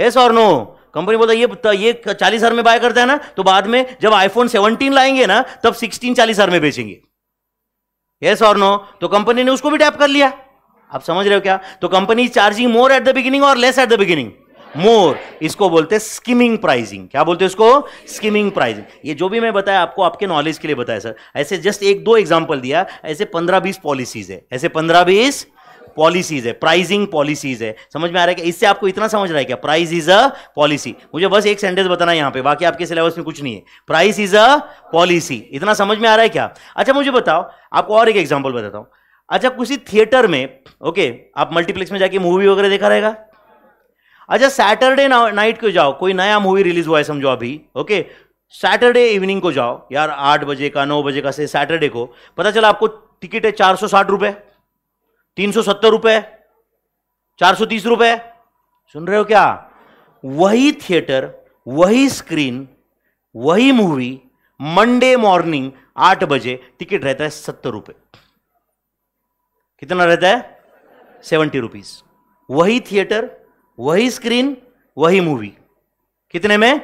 यस और नो कंपनी बोलता ये ये चालीस हजार में बाय करता है ना तो बाद में जब आईफोन सेवनटीन लाएंगे ना तब सिक्सटीन चालीस हजार में बेचेंगे यस और नो तो कंपनी ने उसको भी टैप कर लिया आप समझ रहे हो क्या तो company charging more at the beginning or less at the beginning more इसको बोलते हैं स्किमिंग प्राइजिंग क्या बोलते हैं इसको स्किमिंग प्राइजिंग ये जो भी मैं बताया आपको आपके नॉलेज के लिए बताया सर ऐसे जस्ट एक दो एग्जाम्पल दिया ऐसे पंद्रह बीस पॉलिसीज है ऐसे पंद्रह बीस पॉलिसीज है प्राइजिंग पॉलिसीज है समझ में आ रहा है कि इससे आपको इतना समझ रहा है क्या प्राइज इज अ पॉलिसी मुझे बस एक सेंटेंस बताना यहाँ पे बाकी आपके सिलेबस में कुछ नहीं है प्राइस इज अ पॉलिसी इतना समझ में आ रहा है क्या अच्छा मुझे बताओ आपको और एक एग्जाम्पल बताता हूँ अच्छा किसी थिएटर में ओके आप मल्टीप्लेक्स में जाके मूवी वगैरह देखा रहेगा अच्छा सैटरडे नाइट को जाओ कोई नया मूवी रिलीज हुआ है समझो अभी ओके सैटरडे इवनिंग को जाओ यार आठ बजे का नौ बजे का से सैटरडे को पता चला आपको टिकट है चार सौ साठ रुपए तीन सौ सत्तर रुपए चार सौ तीस रुपए सुन रहे हो क्या वही थिएटर वही स्क्रीन वही मूवी मंडे मॉर्निंग आठ बजे टिकट रहता है सत्तर रुपए कितना रहता है सेवेंटी रुपीज वही थिएटर वही स्क्रीन वही मूवी कितने में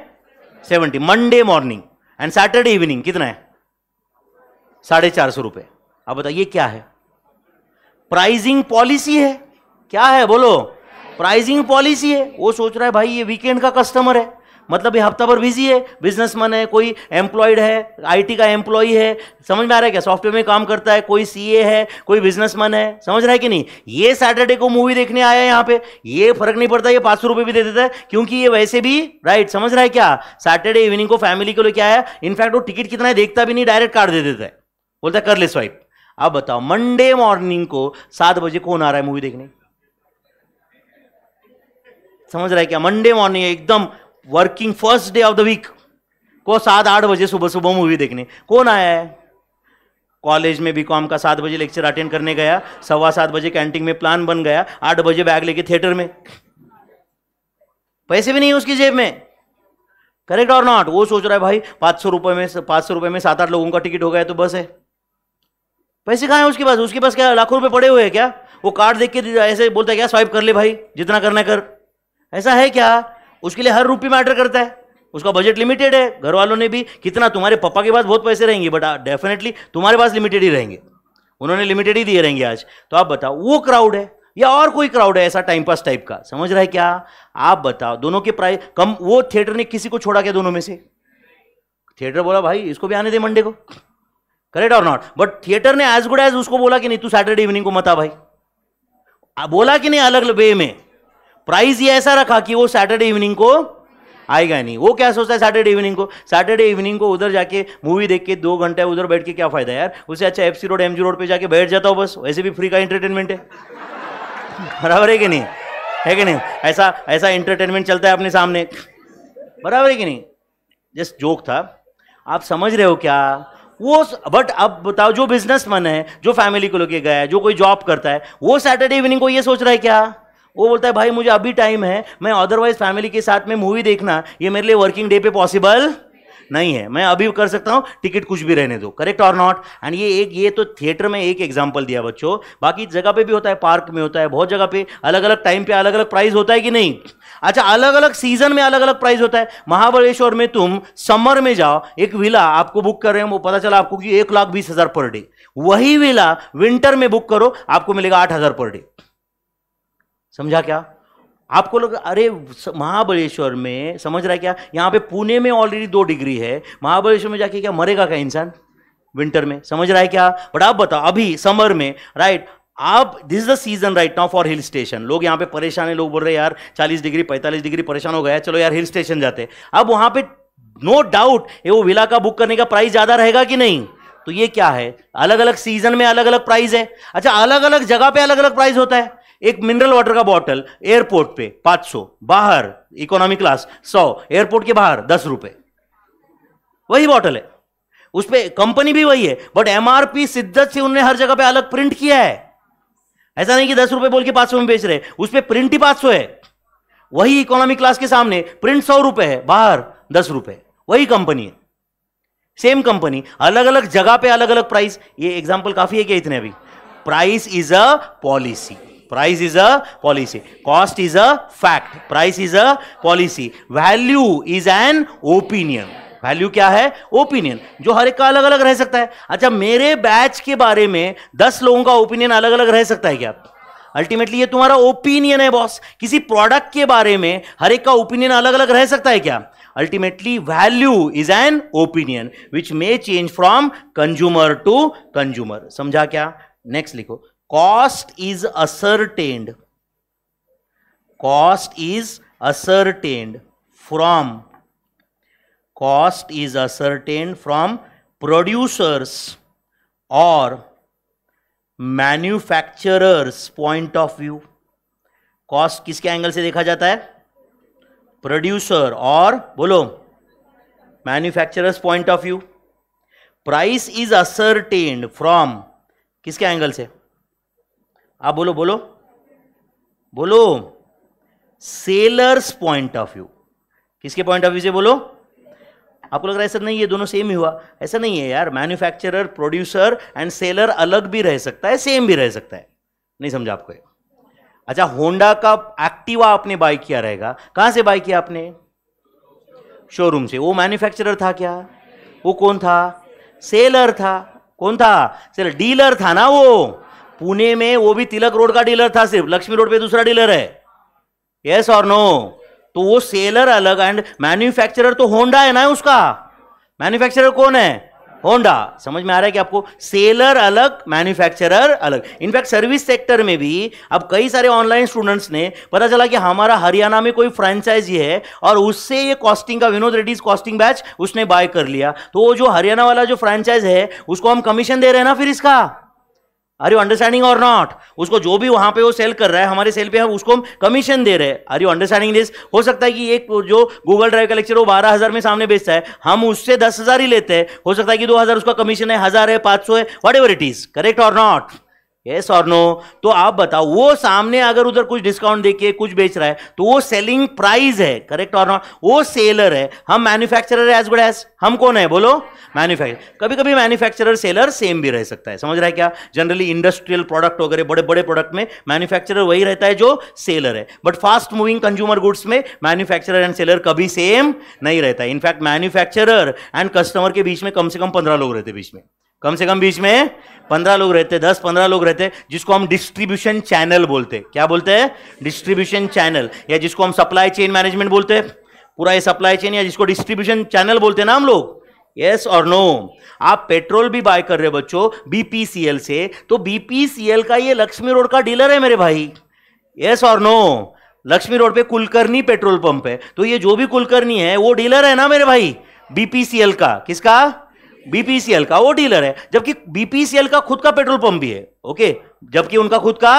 seventy Monday morning and Saturday evening कितना है साढ़े चार सौ रुपये अब बताइए क्या है प्राइजिंग पॉलिसी है क्या है बोलो प्राइजिंग पॉलिसी है वो सोच रहा है भाई ये वीकेंड का कस्टमर है मतलब ये हफ्ता भर बिजी है बिजनेसमैन है कोई एम्प्लॉयड है आईटी का एम्प्लॉय है समझ में आ रहा है क्या सॉफ्टवेयर में काम करता है कोई सीए है कोई बिजनेसमैन है समझ रहा है कि नहीं ये सैटरडे को मूवी देखने आया है यहाँ पे ये फर्क नहीं पड़ता ये पाँच सौ रुपये भी दे देता है क्योंकि ये वैसे भी राइट समझ रहा है क्या सैटरडे इवनिंग को फैमिली को लेके आया इनफैक्ट वो टिकट कितना है देखता भी नहीं डायरेक्ट कार्ड दे देता है बोलता कर ले स्वाइप अब बताओ मंडे मॉर्निंग को सात बजे कौन आ रहा है मूवी देखने समझ रहा है क्या मंडे मॉर्निंग एकदम working first day of the week को सात आठ बजे सुबह सुबह मूवी देखने कौन आया है कॉलेज में बीकॉम का सात बजे लेक्चर अटेंड करने गया सवा सात बजे कैंटीन में प्लान बन गया आठ बजे बैग लेके थिएटर में पैसे भी नहीं है उसकी जेब में करेक्ट और नॉट वो सोच रहा है भाई पाँच सौ रुपये में पांच सौ रुपए में सात आठ लोगों का टिकट हो गया तो बस है पैसे कहाँ हैं उसके पास उसके पास क्या लाखों रुपये पड़े हुए हैं क्या वो कार्ड देख के ऐसे बोलता है क्या स्वाइप कर ले भाई जितना करना कर ऐसा है क्या उसके लिए हर रुपये मैटर करता है उसका बजट लिमिटेड है घर वालों ने भी कितना तुम्हारे पापा के पास बहुत पैसे रहेंगे बट डेफिनेटली uh, तुम्हारे पास लिमिटेड ही रहेंगे उन्होंने लिमिटेड ही दिए रहेंगे आज तो आप बताओ वो क्राउड है या और कोई क्राउड है ऐसा टाइम पास टाइप का समझ रहा है क्या आप बताओ दोनों के प्राइस कम वो थिएटर ने किसी को छोड़ा क्या दोनों में से थिएटर बोला भाई इसको भी आने दे मंडे को करेक्ट और नॉट बट थिएटर ने एज गुड एज उसको बोला कि नहीं तू सैटरडे इवनिंग को मता भाई बोला कि नहीं अलग वे में प्राइस ये ऐसा रखा कि वो सैटरडे इवनिंग को आएगा नहीं वो क्या सोचता है सैटरडे इवनिंग को सैटरडे इवनिंग को उधर जाके मूवी देख के दो घंटे उधर बैठ के क्या फायदा यार उसे अच्छा F C road M G road पर जाके बैठ जाता हो बस वैसे भी फ्री का इंटरटेनमेंट है बराबर है कि नहीं है कि नहीं ऐसा ऐसा इंटरटेनमेंट चलता है अपने सामने बराबर है कि नहीं जस्ट जोक था आप समझ रहे हो क्या वो बट अब बताओ जो बिजनेसमैन है जो फैमिली को लेके गया है जो कोई जॉब करता है वो सैटरडे इवनिंग को ये सोच रहा है क्या वो बोलता है भाई मुझे अभी टाइम है मैं अदरवाइज फैमिली के साथ में मूवी देखना ये मेरे लिए वर्किंग डे पे पॉसिबल नहीं है मैं अभी कर सकता हूँ टिकट कुछ भी रहने दो करेक्ट और नॉट एंड ये एक ये तो थिएटर में एक एग्जाम्पल दिया बच्चों बाकी जगह पे भी होता है पार्क में होता है बहुत जगह पे अलग अलग टाइम पे अलग अलग प्राइस होता है कि नहीं अच्छा अलग अलग सीजन में अलग अलग प्राइस होता है महाबलेश्वर में तुम समर में जाओ एक विला आपको बुक कर रहे हो वो पता चला आपको कि एक लाख बीस हज़ार पर डे वही विला विंटर में बुक करो आपको मिलेगा आठ हज़ार पर डे समझा क्या आपको लग अरे महाबलेश्वर में समझ रहा है क्या यहाँ पे पुणे में ऑलरेडी दो डिग्री है महाबलेश्वर में जाके क्या मरेगा क्या इंसान विंटर में समझ रहा है क्या बट आप बताओ अभी समर में राइट आप this the season right now for hill station लोग यहाँ पे परेशान है लोग बोल रहे यार चालीस डिग्री पैंतालीस डिग्री परेशान हो गया चलो यार हिल स्टेशन जाते अब वहाँ पे नो डाउट ये वो विला का बुक करने का प्राइस ज़्यादा रहेगा कि नहीं तो ये क्या है अलग अलग सीजन में अलग अलग प्राइस है अच्छा अलग अलग जगह पे अलग अलग प्राइस होता है एक मिनरल वाटर का बॉटल एयरपोर्ट पे 500 बाहर इकोनॉमी क्लास 100 एयरपोर्ट के बाहर दस रुपए वही बॉटल है उस पर कंपनी भी वही है बट एमआरपी सिद्धत से उन्होंने हर जगह पे अलग प्रिंट किया है ऐसा नहीं कि दस रुपए बोल के पांच सौ में बेच रहे उस पर प्रिंट ही पांच सौ है वही इकोनॉमी क्लास के सामने प्रिंट सौ रुपए है बाहर दस रुपए वही कंपनी है सेम कंपनी अलग अलग जगह पे अलग अलग प्राइस ये एग्जाम्पल काफी है क्या इतने अभी price is a policy price is a policy cost is a fact price is a policy value is an opinion value क्या है ओपिनियन जो हर एक का अलग अलग रह सकता है अच्छा मेरे बैच के बारे में दस लोगों का ओपिनियन अलग अलग रह सकता है क्या अल्टीमेटली ये तुम्हारा ओपिनियन है बॉस किसी प्रोडक्ट के बारे में हर एक का ओपिनियन अलग अलग रह सकता है क्या ultimately value is an opinion which may change from consumer to consumer समझा क्या नेक्स्ट लिखो cost is ascertained cost is ascertained from cost is ascertained from producers or manufacturers point of view cost किसके angle से देखा जाता है producer or बोलो manufacturers point of view price is ascertained from किसके एंगल से आप बोलो बोलो बोलो सेलर्स पॉइंट ऑफ व्यू किसके पॉइंट ऑफ व्यू से बोलो आपको लग रहा है ऐसा नहीं है दोनों सेम ही हुआ ऐसा नहीं है यार मैन्युफैक्चरर प्रोड्यूसर एंड सेलर अलग भी रह सकता है सेम भी रह सकता है नहीं समझा आपको अच्छा होंडा का एक्टिवा आपने बाय किया रहेगा कहां से बाय किया आपने शोरूम से वो मैन्युफैक्चरर था क्या वो कौन था सेलर था कौन था सेलर डीलर था ना वो पुणे में वो भी तिलक रोड का डीलर था सिर्फ लक्ष्मी रोड पे दूसरा डीलर है यस और नो तो वो सेलर अलग एंड मैन्युफैक्चरर तो होंडा है ना उसका मैन्युफैक्चरर कौन है होंडा समझ में आ रहा है कि आपको सेलर अलग मैन्युफैक्चरर अलग इनफैक्ट सर्विस सेक्टर में भी अब कई सारे ऑनलाइन स्टूडेंट्स ने पता चला कि हमारा हरियाणा में कोई फ्रेंचाइजी है और उससे ये कॉस्टिंग का विनोद रेड्डीज कॉस्टिंग बैच उसने बाय कर लिया तो वो जो हरियाणा वाला जो फ्रेंचाइज है उसको हम कमीशन दे रहे हैं ना फिर इसका are you understanding or not उसको जो भी वहां पे वो सेल कर रहा है हमारे सेल पे हम उसको हम कमीशन दे रहे हैं आर यू अंडरस्टैंडिंग दिस हो सकता है कि एक जो गूगल ड्राइव का लेक्चर वो बारह हजार में सामने बेचता है हम उससे दस हजार ही लेते हैं हो सकता है कि दो हजार उसका कमीशन है हजार है पांच सौ है whatever it is correct और नॉट यस और नो तो आप बताओ वो सामने अगर उधर कुछ डिस्काउंट देखिए कुछ बेच रहा है तो वो सेलिंग प्राइस है करेक्ट और नॉट वो सेलर है हम मैन्युफैक्चरर एज गुड एज हम कौन है बोलो मैन्युफैक्चर कभी कभी मैन्युफैक्चरर सेलर सेम भी रह सकता है समझ रहा है क्या जनरली इंडस्ट्रियल प्रोडक्ट वगैरह बड़े बड़े प्रोडक्ट में मैन्युफैक्चरर वही रहता है जो सेलर है but fast moving consumer goods में मैन्युफैक्चरर एंड सेलर कभी सेम नहीं रहता है इनफैक्ट मैन्युफैक्चरर एंड कस्टमर के बीच में कम से कम पंद्रह लोग रहते बीच में कम से कम बीच में पंद्रह लोग रहते दस पंद्रह लोग रहते जिसको हम डिस्ट्रीब्यूशन चैनल बोलते क्या बोलते हैं डिस्ट्रीब्यूशन चैनल या जिसको हम सप्लाई चेन मैनेजमेंट बोलते हैं पूरा ये सप्लाई चेन या जिसको डिस्ट्रीब्यूशन चैनल बोलते हैं ना हम लोग यस और नो आप पेट्रोल भी बाय कर रहे हो बच्चों बीपीसीएल से तो बीपीसीएल का ये लक्ष्मी रोड का डीलर है मेरे भाई यस और नो लक्ष्मी रोड पे कुलकर्णी पेट्रोल पंप है तो ये जो भी कुलकर्णी है वो डीलर है ना मेरे भाई बीपीसीएल का किसका बीपीसीएल का वो डीलर है जबकि बीपीसीएल का खुद का पेट्रोल पंप भी है ओके जबकि उनका खुद का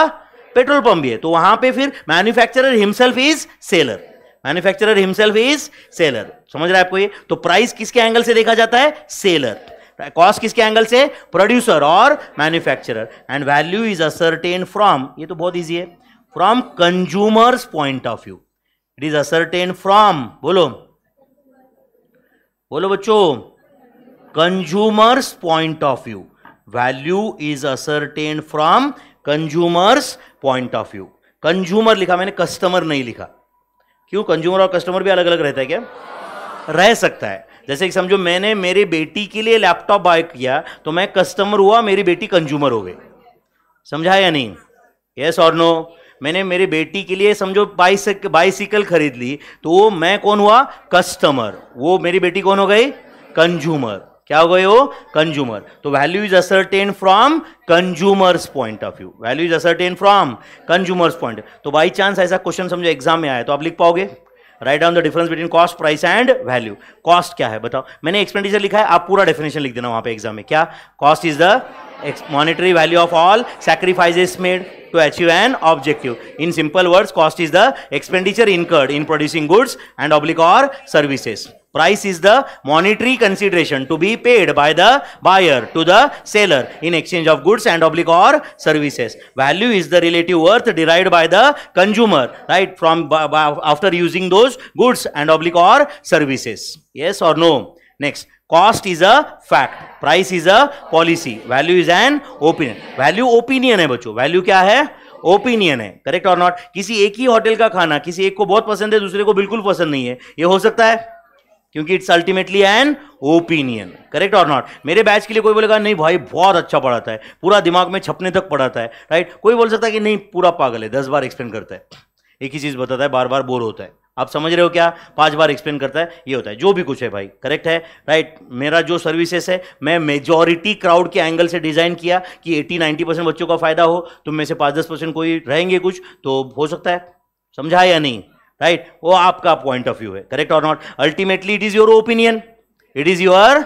पेट्रोल पंप भी है तो वहां पे फिर manufacturer himself is seller manufacturer himself is seller समझ रहा है आपको ये तो प्राइस किसके एंगल से देखा जाता है सेलर कॉस्ट किसके एंगल से producer or manufacturer and value is ascertain from ये तो बहुत ईजी है from consumers point of view it is ascertain from बोलो बोलो बच्चों consumers point of view value is ascertain from consumers point of view consumer लिखा मैंने customer नहीं लिखा क्यों कंज्यूमर और कस्टमर भी अलग अलग रहता है क्या रह सकता है जैसे कि समझो मैंने मेरी बेटी के लिए लैपटॉप बाय किया तो मैं कस्टमर हुआ मेरी बेटी कंज्यूमर हो गई समझा या नहीं यस और नो मैंने मेरी बेटी के लिए समझो बाइसक बाइसिकल खरीद ली तो मैं कौन हुआ कस्टमर वो मेरी बेटी कौन हो गई कंज्यूमर क्या हो गए वो कंज्यूमर तो value is ascertain from consumers point of view value is ascertain from consumers point तो बाई चांस ऐसा क्वेश्चन समझो एग्जाम में आया तो आप लिख पाओगे write down the difference between cost price and value cost क्या है बताओ मैंने एक्सपेंडिचर लिखा है आप पूरा डेफिनेशन लिख देना वहां पे एग्जाम में क्या cost is the monetary value of all sacrifices made to achieve an objective in simple words cost is the expenditure incurred in producing goods and oblique or services Price is the monetary consideration to be paid by the buyer to the seller in exchange of goods and oblique or services. Value is the relative worth derived by the consumer, right, from after using those goods and oblique or services. Yes or no? Next, cost is a fact, price is a policy, value is an opinion. Value opinion है बच्चों, value क्या है? Opinion है correct और not किसी एक ही hotel का खाना किसी एक को बहुत पसंद है दूसरे को बिल्कुल पसंद नहीं है ये हो सकता है क्योंकि it's ultimately an opinion correct और नॉट मेरे बैच के लिए कोई बोलेगा नहीं भाई बहुत अच्छा पढ़ाता है पूरा दिमाग में छपने तक पढ़ाता है राइट कोई बोल सकता है कि नहीं पूरा पागल है दस बार एक्सप्लेन करता है एक ही चीज़ बताता है बार बार बोर होता है आप समझ रहे हो क्या पांच बार एक्सप्लेन करता है ये होता है जो भी कुछ है भाई करेक्ट है राइट मेरा जो सर्विसेस है मैं मेजॉरिटी क्राउड के एंगल से डिजाइन किया कि 80 90 परसेंट बच्चों का फायदा हो तुम में से पाँच दस परसेंट कोई रहेंगे कुछ तो हो सकता है समझा या नहीं राइट right? वो आपका पॉइंट ऑफ व्यू है करेक्ट और not ultimately it is your opinion it is your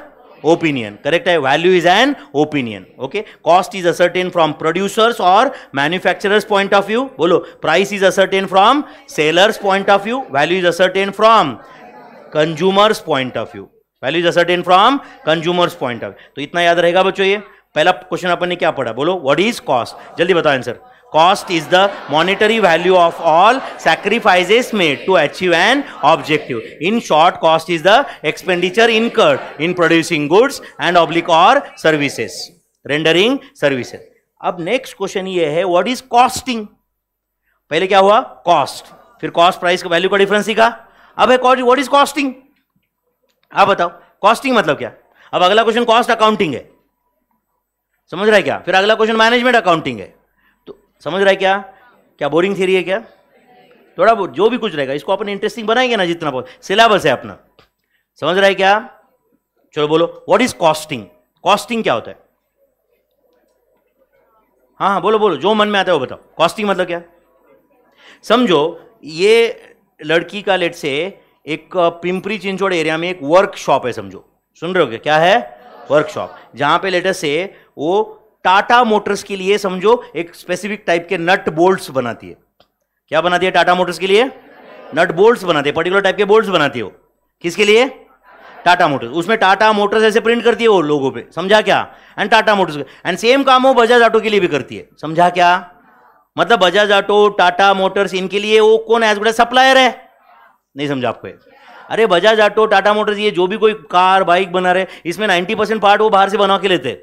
opinion correct है value is an opinion okay cost is ascertain from producers or manufacturers point of view बोलो price is ascertain from sellers point of view value is ascertain from consumers point of view value is ascertain from consumers point of view तो इतना याद रहेगा बच्चों ये पहला question अपन ने क्या पढ़ा बोलो व्हाट इज कॉस्ट जल्दी बताओ answer Cost is the monetary value of all sacrifices made to achieve an objective. In short, cost is the expenditure incurred in producing goods and oblique or services, rendering services. अब next question ये है what is costing पहले क्या हुआ cost फिर cost price का value का difference सीखा अब है व्हाट इज कॉस्टिंग आप बताओ कॉस्टिंग मतलब क्या अब अगला क्वेश्चन कॉस्ट अकाउंटिंग है समझ रहा है क्या फिर अगला क्वेश्चन मैनेजमेंट अकाउंटिंग है समझ रहा है क्या क्या बोरिंग थियरी है क्या थोड़ा बहुत जो भी कुछ रहेगा इसको अपने इंटरेस्टिंग बनाएंगे ना जितना बहुत सिलेबस है अपना समझ रहा है क्या चलो बोलो व्हाट इज कॉस्टिंग कॉस्टिंग क्या होता है हाँ हाँ बोलो बोलो जो मन में आता है वो बताओ कॉस्टिंग मतलब क्या समझो ये लड़की का लेट से एक पिंपरी चिंचोड़ एरिया में एक वर्कशॉप है समझो सुन रहे हो क्या क्या है वर्कशॉप जहां पे लेटर से वो टाटा मोटर्स के लिए समझो एक स्पेसिफिक टाइप के नट बोल्ट्स बनाती है क्या बनाती है टाटा मोटर्स के लिए नट बोल्ट्स बनाती है पर्टिकुलर टाइप के बोल्ट्स बनाती हो किसके लिए टाटा मोटर्स उसमें टाटा मोटर्स ऐसे प्रिंट करती है वो लोगों पे समझा क्या and Tata motors and same काम वो बजाज ऑटो के लिए भी करती है समझा क्या मतलब बजाज ऑटो टाटा मोटर्स इनके लिए वो कौन एज बड़ा सप्लायर है नहीं समझा आपको अरे बजाज ऑटो टाटा मोटर्स ये जो भी कोई कार बाइक बना रहे इसमें नाइन्टी परसेंट पार्ट वो बाहर से बना के लेते हैं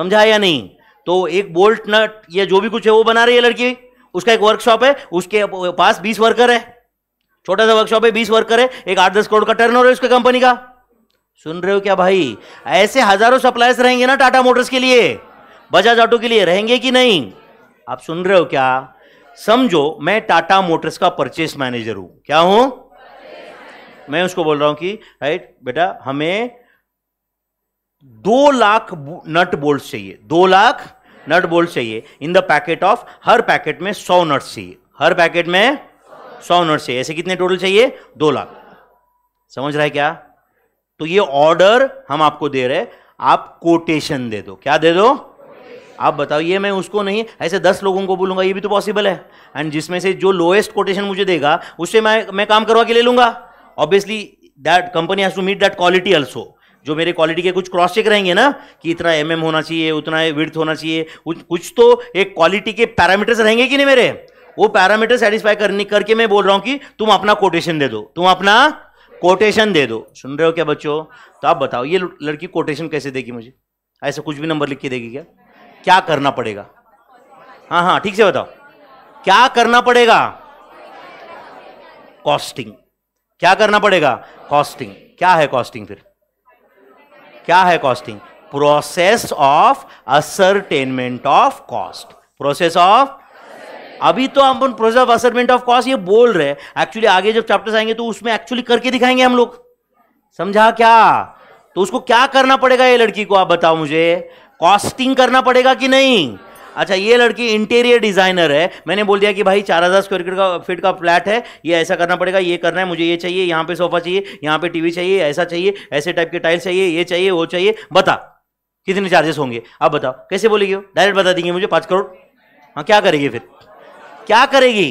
समझा या नहीं तो एक बोल्ट नट या जो भी कुछ है वो बना रही है लड़की उसका एक वर्कशॉप है उसके पास बीस वर्कर है छोटा सा वर्कशॉप है बीस वर्कर है एक आठ दस करोड़ का टर्न है उसके कंपनी का सुन रहे हो क्या भाई ऐसे हजारों सप्लायर्स रहेंगे ना टाटा मोटर्स के लिए बजाज ऑटो के लिए रहेंगे कि नहीं आप सुन रहे हो क्या समझो मैं टाटा मोटर्स का परचेस मैनेजर हूं क्या हूं मैं उसको बोल रहा हूं कि राइट बेटा हमें दो लाख नट बोल्ट चाहिए दो लाख नट बोल्ट चाहिए इन द पैकेट ऑफ हर पैकेट में सौ नट्स चाहिए हर पैकेट में सौ नट्स चाहिए ऐसे कितने टोटल चाहिए दो लाख समझ रहा है क्या तो ये ऑर्डर हम आपको दे रहे आप कोटेशन दे दो क्या दे दो आप बताओ ये मैं उसको नहीं ऐसे दस लोगों को बोलूंगा ये भी तो पॉसिबल है एंड जिसमें से जो लोएस्ट कोटेशन मुझे देगा उससे मैं मैं काम करवा के ले लूंगा obviously that company has to meet that quality also जो मेरे क्वालिटी के कुछ क्रॉस चेक रहेंगे ना कि इतना एम mm होना चाहिए उतना विर्थ होना चाहिए कुछ तो एक क्वालिटी के पैरामीटर्स रहेंगे कि नहीं मेरे वो पैरामीटर सेटिस्फाई करने करके मैं बोल रहा हूँ कि तुम अपना कोटेशन दे दो तुम अपना कोटेशन दे दो सुन रहे हो क्या बच्चों तो आप बताओ ये लड़की कोटेशन कैसे देगी मुझे ऐसा कुछ भी नंबर लिख के देगी क्या क्या करना पड़ेगा हाँ हाँ ठीक से बताओ क्या करना पड़ेगा कॉस्टिंग क्या करना पड़ेगा कॉस्टिंग क्या है कॉस्टिंग फिर क्या है costing process of ascertainment of cost process of अभी तो हम process of ascertainment of cost ये बोल रहे हैं एक्चुअली आगे जब चैप्टर्स आएंगे तो उसमें एक्चुअली करके दिखाएंगे हम लोग समझा क्या तो उसको क्या करना पड़ेगा ये लड़की को आप बताओ मुझे कॉस्टिंग करना पड़ेगा कि नहीं अच्छा ये लड़की इंटीरियर डिज़ाइनर है मैंने बोल दिया कि भाई चार हज़ार स्क्वायर फीट का फीट का फ्लैट है ये ऐसा करना पड़ेगा ये करना है मुझे ये चाहिए यहाँ पे सोफा चाहिए यहाँ पे टीवी चाहिए ऐसा चाहिए ऐसे टाइप के टाइल्स चाहिए ये चाहिए वो चाहिए बता कितने चार्जेस होंगे आप बताओ कैसे बोलेगी वो डायरेक्ट बता देंगे मुझे पाँच करोड़ हाँ क्या करेगी फिर क्या करेगी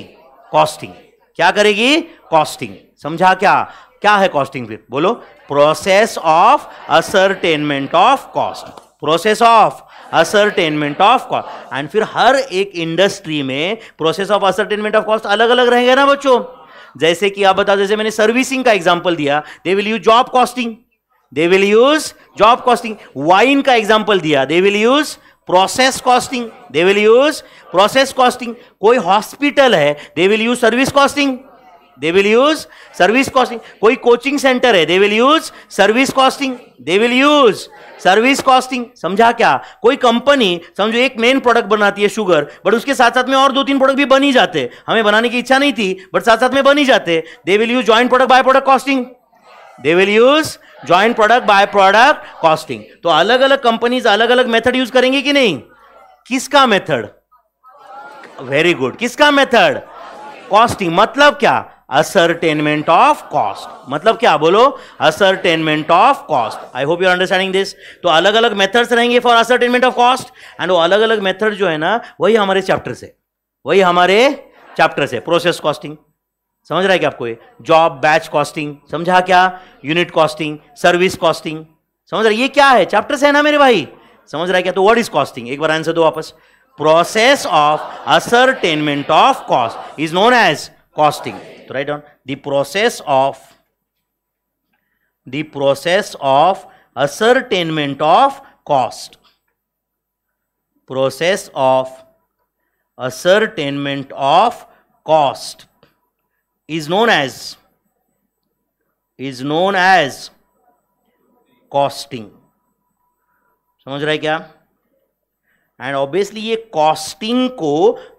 कॉस्टिंग क्या करेगी कॉस्टिंग समझा क्या क्या है कॉस्टिंग फिर बोलो process of ascertainment of cost process of ascertainment of cost and फिर हर एक इंडस्ट्री में process of ascertainment of cost अलग अलग रहेंगे ना बच्चों जैसे कि आप बता जैसे मैंने सर्विसिंग का एग्जाम्पल दिया they will use job costing they will use job costing wine का एग्जाम्पल दिया they will use process costing they will use process costing कोई हॉस्पिटल है they will use service costing they will use service costing कोई coaching centre है they will use service costing they will use service costing समझा क्या कोई company समझो एक main product बनाती है शुगर बट उसके साथ साथ में और दो तीन प्रोडक्ट भी बन ही जाते हमें बनाने की इच्छा नहीं थी बट साथ साथ में बन ही जाते they will use joint product by product costing they will use joint product by product costing तो अलग अलग कंपनीज अलग अलग मेथड यूज करेंगे कि नहीं किसका मेथड वेरी गुड किसका मेथड कॉस्टिंग मतलब क्या असरटेनमेंट ऑफ कॉस्ट मतलब क्या बोलो ascertainment of cost I hope you're understanding this तो अलग अलग मेथड्स रहेंगे for ascertainment of cost and वो अलग अलग मेथड जो है ना वही हमारे चैप्टर से वही हमारे चैप्टर से प्रोसेस कॉस्टिंग समझ रहा है क्या आपको ये जॉब बैच कॉस्टिंग समझा क्या यूनिट कॉस्टिंग सर्विस कॉस्टिंग समझ रहा है ये क्या है चैप्टर से है ना मेरे भाई समझ रहा है क्या तो व्हाट इज कॉस्टिंग एक बार आंसर दो वापस process of ascertainment of cost is known as costing to write down the process of the process of ascertainment of cost process of ascertainment of cost is known as is known as costing समझ रहे क्या and obviously ये costing को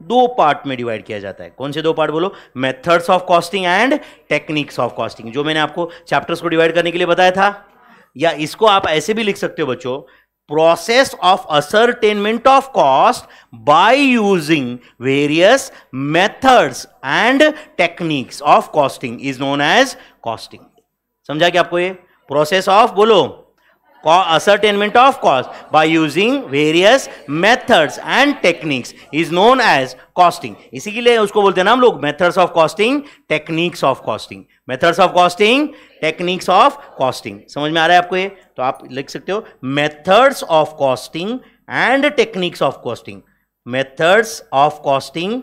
दो part में divide किया जाता है कौन से दो पार्ट बोलो methods of costing and techniques of costing जो मैंने आपको चैप्टर्स को डिवाइड करने के लिए बताया था या इसको आप ऐसे भी लिख सकते हो बच्चों process of ascertainment of cost by using various methods and techniques of costing is known as costing समझा क्या आपको ये प्रोसेस ऑफ बोलो ascertainment of cost by using various methods and techniques is known as costing इसी के लिए उसको बोलते हैं ना हम लोग methods of costing techniques of costing methods of costing techniques of costing समझ में आ रहा है आपको ये तो आप लिख सकते हो methods of costing and techniques of costing methods of costing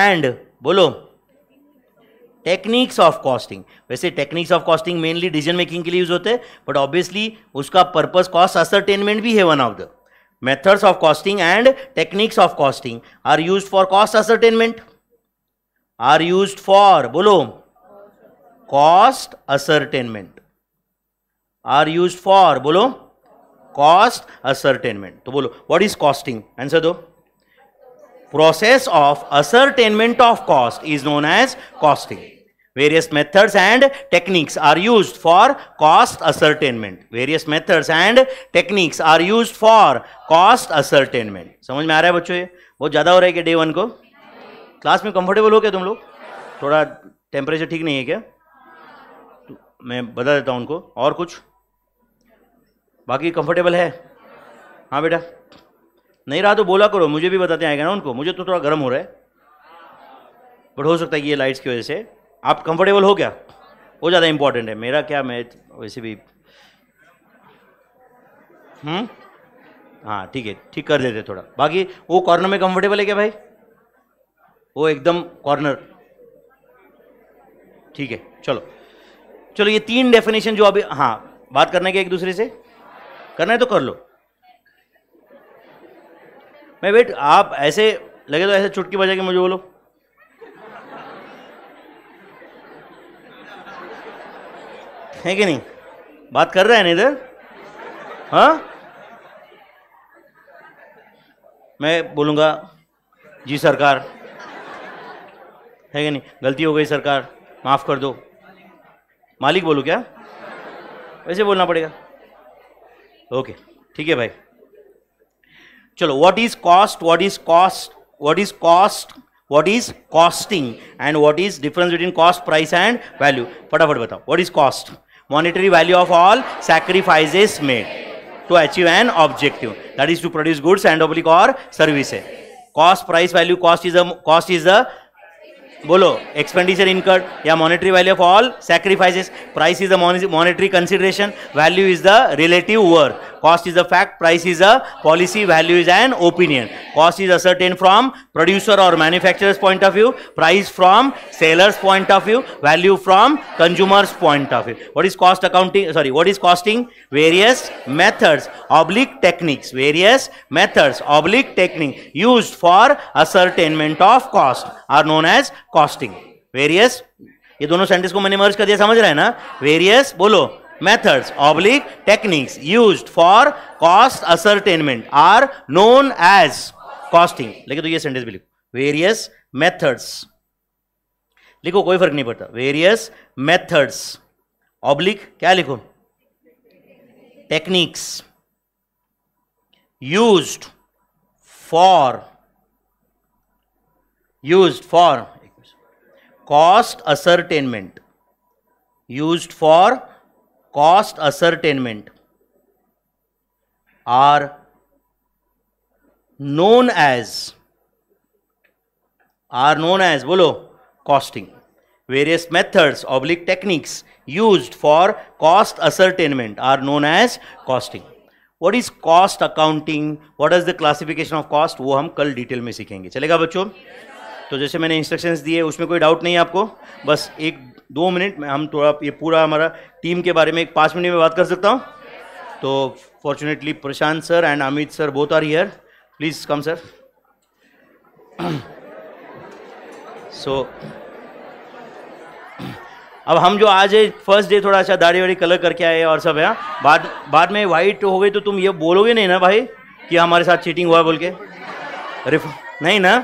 and बोलो टेक्निक्स ऑफ कॉस्टिंग वैसे techniques of costing mainly decision making के लिए यूज होते हैं बट ऑब्वियसली उसका पर्पज कॉस्ट असरटेनमेंट भी है one of the methods of costing and techniques of costing are use for cost ascertainment are use for बोलो cost ascertainment are use for बोलो cost ascertainment तो बोलो what is costing answer दो process of ascertainment of cost is known as costing. Various methods and techniques are used for cost ascertainment. Various methods and techniques are used for cost ascertainment. समझ में आ रहा है बच्चों ये बहुत ज़्यादा हो रहा है क्या डे वन को क्लास में कंफर्टेबल हो क्या तुम लोग थोड़ा टेम्परेचर ठीक नहीं है क्या तो मैं बता देता हूँ उनको और कुछ बाकी कंफर्टेबल है हाँ बेटा नहीं रहा तो बोला करो मुझे भी बताते आएगा ना उनको मुझे तो थोड़ा गर्म हो रहा है बट हो सकता है कि ये लाइट्स की वजह से आप कंफर्टेबल हो क्या वो ज़्यादा इंपॉर्टेंट है मेरा क्या मैं वैसे भी हम्म हाँ ठीक है ठीक कर देते थोड़ा बाकी वो कॉर्नर में कंफर्टेबल है क्या भाई वो एकदम कॉर्नर ठीक है चलो चलो ये तीन डेफिनेशन जो अभी हाँ बात करने के एक दूसरे से करना है तो कर लो मैं बेट आप ऐसे लगे तो ऐसे चुटकी बजा के मुझे बोलो है कि नहीं बात कर रहे हैं ना इधर हाँ मैं बोलूँगा जी सरकार है कि नहीं गलती हो गई सरकार माफ़ कर दो मालिक बोलूँ क्या वैसे बोलना पड़ेगा ओके ठीक है भाई चलो what is cost what is cost what is cost what is costing and what is difference between cost price and value फटाफट बताओ what is cost monetary value of all sacrifices made to achieve an objective that is to produce goods and public or service. cost price value cost is a cost is the बोलो expenditure incurred या monetary value of all sacrifice price is a monetary consideration value is the relative work cost is a fact price is a policy value is an opinion cost is ascertain from producer or manufacturers point of view price from sellers point of view value from consumers point of view what is cost accounting sorry what is costing various methods oblique techniques various methods oblique technique use for ascertainment of cost are known as costing various ये दोनों sentence को मैंने मर्ज कर दिया समझ रहे हैं ना वेरियस बोलो methods oblique techniques use for cost ascertainment are known as costing लेकिन तो ये सेंटेंस भी लिखो वेरियस मेथड्स लिखो कोई फर्क नहीं पड़ता वेरियस मेथड्स ऑब्लिक क्या लिखो techniques used for used for cost ascertainment use for cost ascertainment are known as are known as बोलो costing various methods oblique techniques use for cost ascertainment are known as costing what is cost accounting what is the classification of cost वो हम कल detail में सीखेंगे चलेगा बच्चों yes. तो जैसे मैंने इंस्ट्रक्शंस दिए उसमें कोई डाउट नहीं है आपको बस एक दो मिनट में हम थोड़ा ये पूरा हमारा टीम के बारे में एक पाँच मिनट में बात कर सकता हूँ तो fortunately Prashant sir and Amit sir both are here please come sir so अब हम जो आज है फर्स्ट डे थोड़ा अच्छा दाढ़ी वाड़ी कलर करके आए और सब है हाँ? बाद बाद में वाइट हो गई तो तुम ये बोलोगे नहीं ना भाई कि हमारे साथ चीटिंग हुआ बोल के रिफ नहीं ना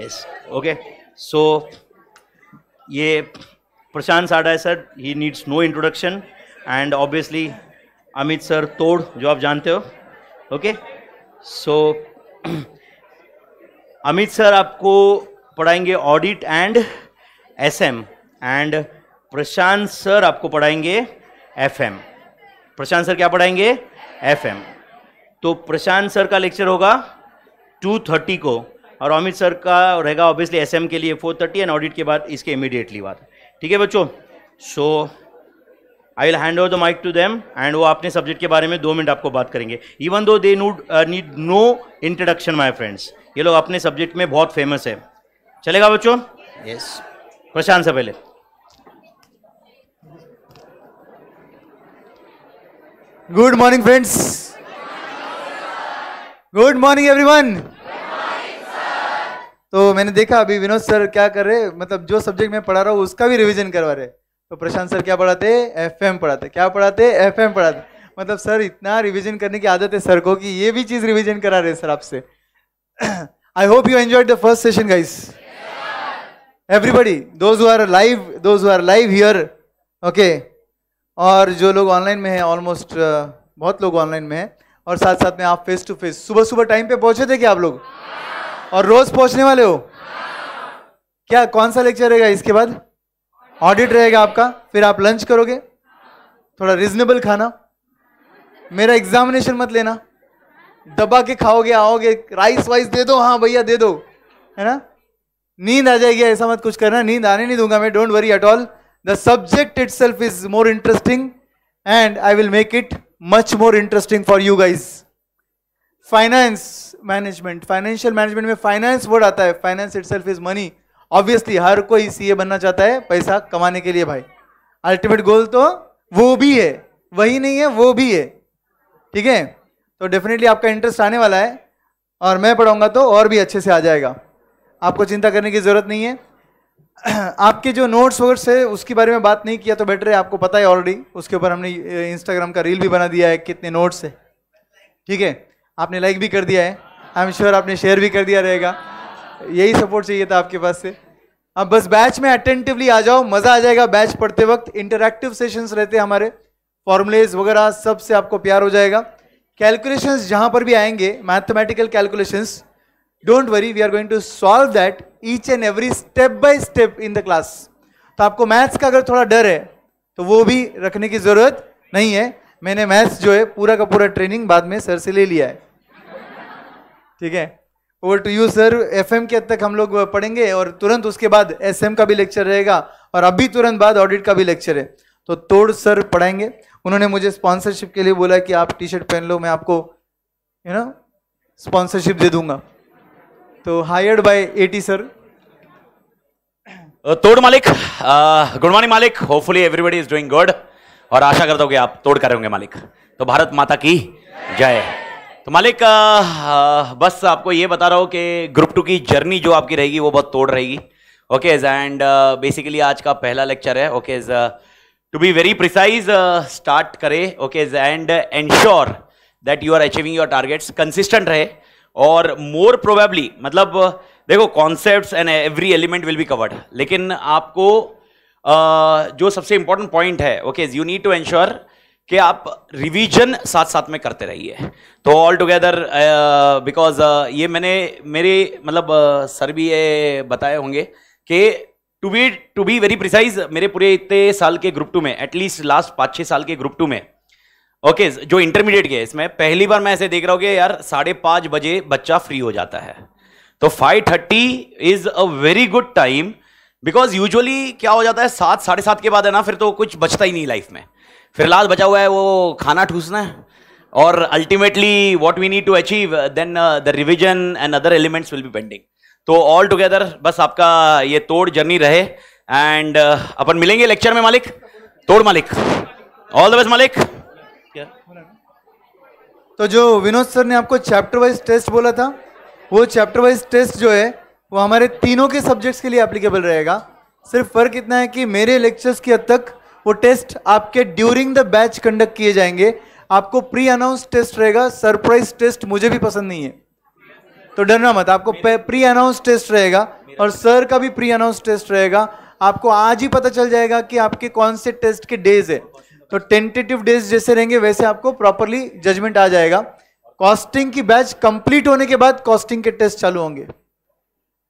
यस yes. ओके सो ये प्रशांत साढ़ा है sir he needs no introduction and obviously Amit sir तोड़ जो आप जानते हो ओके सो अमित सर आपको पढ़ाएंगे audit and S M and Prashant sir आपको पढ़ाएंगे एफ एम प्रशांत सर क्या पढ़ाएंगे एफ एम तो प्रशांत सर का लेक्चर होगा 2:30 को और अमित सर का रहेगा ऑब्वियसली एसएम के लिए फोर थर्टी एंड ऑडिट के बाद इसके इमीडिएटली बात ठीक है बच्चों so I will hand over the mic to them and वो अपने सब्जेक्ट के बारे में दो मिनट आपको बात करेंगे even though they need need no introduction my friends ये लोग अपने सब्जेक्ट में बहुत फेमस है चलेगा बच्चों यस yes. प्रशांत से पहले
good morning friends good morning everyone तो मैंने देखा अभी विनोद सर क्या कर रहे मतलब जो सब्जेक्ट मैं पढ़ा रहा हूँ उसका भी रिविजन करवा रहे तो प्रशांत सर क्या पढ़ाते एफ पढ़ाते क्या पढ़ाते एफ पढ़ाते मतलब सर इतना रिविजन करने की आदत है सर को कि ये भी चीज रिविजन करा रहे सर आपसे I hope you enjoy the first session guys everybody those are live those are live here okay और जो लोग ऑनलाइन में है ऑलमोस्ट uh, बहुत लोग ऑनलाइन में है और साथ साथ में आप फेस टू फेस सुबह सुबह टाइम पे पहुंचे थे क्या आप लोग yeah. और रोज पहुंचने वाले हो क्या कौन सा लेक्चर रहेगा इसके बाद ऑडिट रहेगा आपका फिर आप लंच करोगे थोड़ा रिजनेबल खाना मेरा एग्जामिनेशन मत लेना दबा के खाओगे आओगे राइस वाइस दे दो हाँ भैया दे दो है ना नींद आ जाएगी ऐसा मत कुछ करना नींद आने नहीं दूंगा मैं don't worry at all the subject itself is more interesting and I will make it much more interesting for you guys finance management financial management में फाइनेंस वर्ड आता है finance it is money obviously हर कोई CA बनना चाहता है पैसा कमाने के लिए भाई अल्टीमेट गोल तो वो भी है वही नहीं है वो भी है ठीक है तो डेफिनेटली आपका इंटरेस्ट आने वाला है और मैं पढ़ाऊंगा तो और भी अच्छे से आ जाएगा आपको चिंता करने की ज़रूरत नहीं है आपके जो नोट्स वोट्स है उसके बारे में बात नहीं किया तो बेटर है आपको पता है ऑलरेडी उसके ऊपर हमने इंस्टाग्राम का रील भी बना दिया है कितने नोट्स है ठीक है आपने लाइक भी कर दिया है आई एम श्योर आपने शेयर भी कर दिया रहेगा यही सपोर्ट चाहिए था आपके पास से अब बस बैच में अटेंटिवली आ जाओ मज़ा आ जाएगा बैच पढ़ते वक्त इंटरेक्टिव सेशंस रहते हैं हमारे फॉर्मुलेज वगैरह सब से आपको प्यार हो जाएगा कैलकुलेशंस जहाँ पर भी आएंगे mathematical calculations don't worry we are going to solve that each and every step by step in the class तो आपको मैथ्स का अगर थोड़ा डर है तो वो भी रखने की ज़रूरत नहीं है मैंने मैथ्स जो है पूरा का पूरा ट्रेनिंग बाद में सर से ले लिया है ठीक है over to you sir F K तक हम लोग पढ़ेंगे और तुरंत उसके बाद एस का भी लेक्चर रहेगा और अभी तुरंत बाद ऑडिट का भी लेक्चर है तो तोड़ सर पढ़ाएंगे उन्होंने मुझे स्पॉन्सरशिप के लिए बोला कि आप टी शर्ट पहन लो मैं आपको यू नो स्पॉन्सरशिप दे दूंगा तो हायर्ड बाय एटी सर
तोड़ मालिक गुड मॉर्निंग मालिक hopefully everybody is doing good और आशा करता हूँ कि आप तोड़ करेंगे मालिक तो भारत माता की जय तो मालिक बस आपको ये बता रहा हूँ कि ग्रुप टू की जर्नी जो आपकी रहेगी वो बहुत तोड़ रहेगी ओके एंड बेसिकली आज का पहला लेक्चर है okay is to be very precise start करें okay is and ensure that you are achieving your targets consistent रहे और मोर प्रोबेबली मतलब देखो concept and every element will be covered लेकिन आपको uh, जो सबसे इंपॉर्टेंट पॉइंट है okay you need to ensure कि आप रिवीजन साथ साथ में करते रहिए तो ऑल टुगेदर बिकॉज ये मैंने मेरे मतलब सर भी ये बताए होंगे कि to be to be very precise मेरे पूरे इतने साल के ग्रुप टू में एटलीस्ट लास्ट पाँच छः साल के ग्रुप टू में ओके okay, जो इंटरमीडिएट के इसमें पहली बार मैं ऐसे देख रहा हूँ कि यार साढ़े पाँच बजे बच्चा फ्री हो जाता है तो five thirty is a very good time because usually क्या हो जाता है सात साढ़े सात के बाद है ना फिर तो कुछ बचता ही नहीं लाइफ में फिर लास्ट बचा हुआ है वो खाना ठूसना है और ultimately what we need to achieve then the revision and other elements will be pending तो ऑल टुगेदर बस आपका ये तोड़ जर्नी रहे एंड uh, अपन मिलेंगे लेक्चर में मालिक तोड़ मालिक
ऑल द बेस्ट मालिक तो जो विनोद सर ने आपको चैप्टर वाइज टेस्ट बोला था वो चैप्टर वाइज टेस्ट जो है वो हमारे तीनों के सब्जेक्ट्स के लिए एप्लीकेबल रहेगा सिर्फ फर्क इतना है कि मेरे लेक्चर्स की हद तक वो टेस्ट आपके ड्यूरिंग द बैच कंडक्ट किए जाएंगे आपको प्री अनाउंस टेस्ट रहेगा सरप्राइज टेस्ट मुझे भी पसंद नहीं है तो डरना मत आपको प्री अनाउंस टेस्ट रहेगा और सर का भी प्री अनाउंस टेस्ट रहेगा आपको आज ही पता चल जाएगा कि आपके कौन से टेस्ट के डेज है तो टेंटेटिव डेज जैसे रहेंगे वैसे आपको प्रॉपरली जजमेंट आ जाएगा कॉस्टिंग की बैच कंप्लीट होने के बाद कॉस्टिंग के टेस्ट चालू होंगे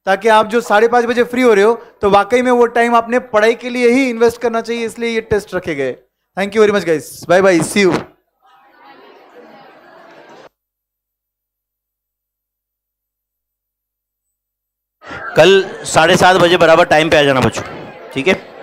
ताकि आप जो साढ़े पाँच बजे फ्री हो रहे हो तो वाकई में वो टाइम आपने पढ़ाई के लिए ही इन्वेस्ट करना चाहिए इसलिए ये टेस्ट रखे गए thank you very much guys bye bye see you कल
साढ़े सात बजे बराबर टाइम पे आ जाना बच्चों ठीक है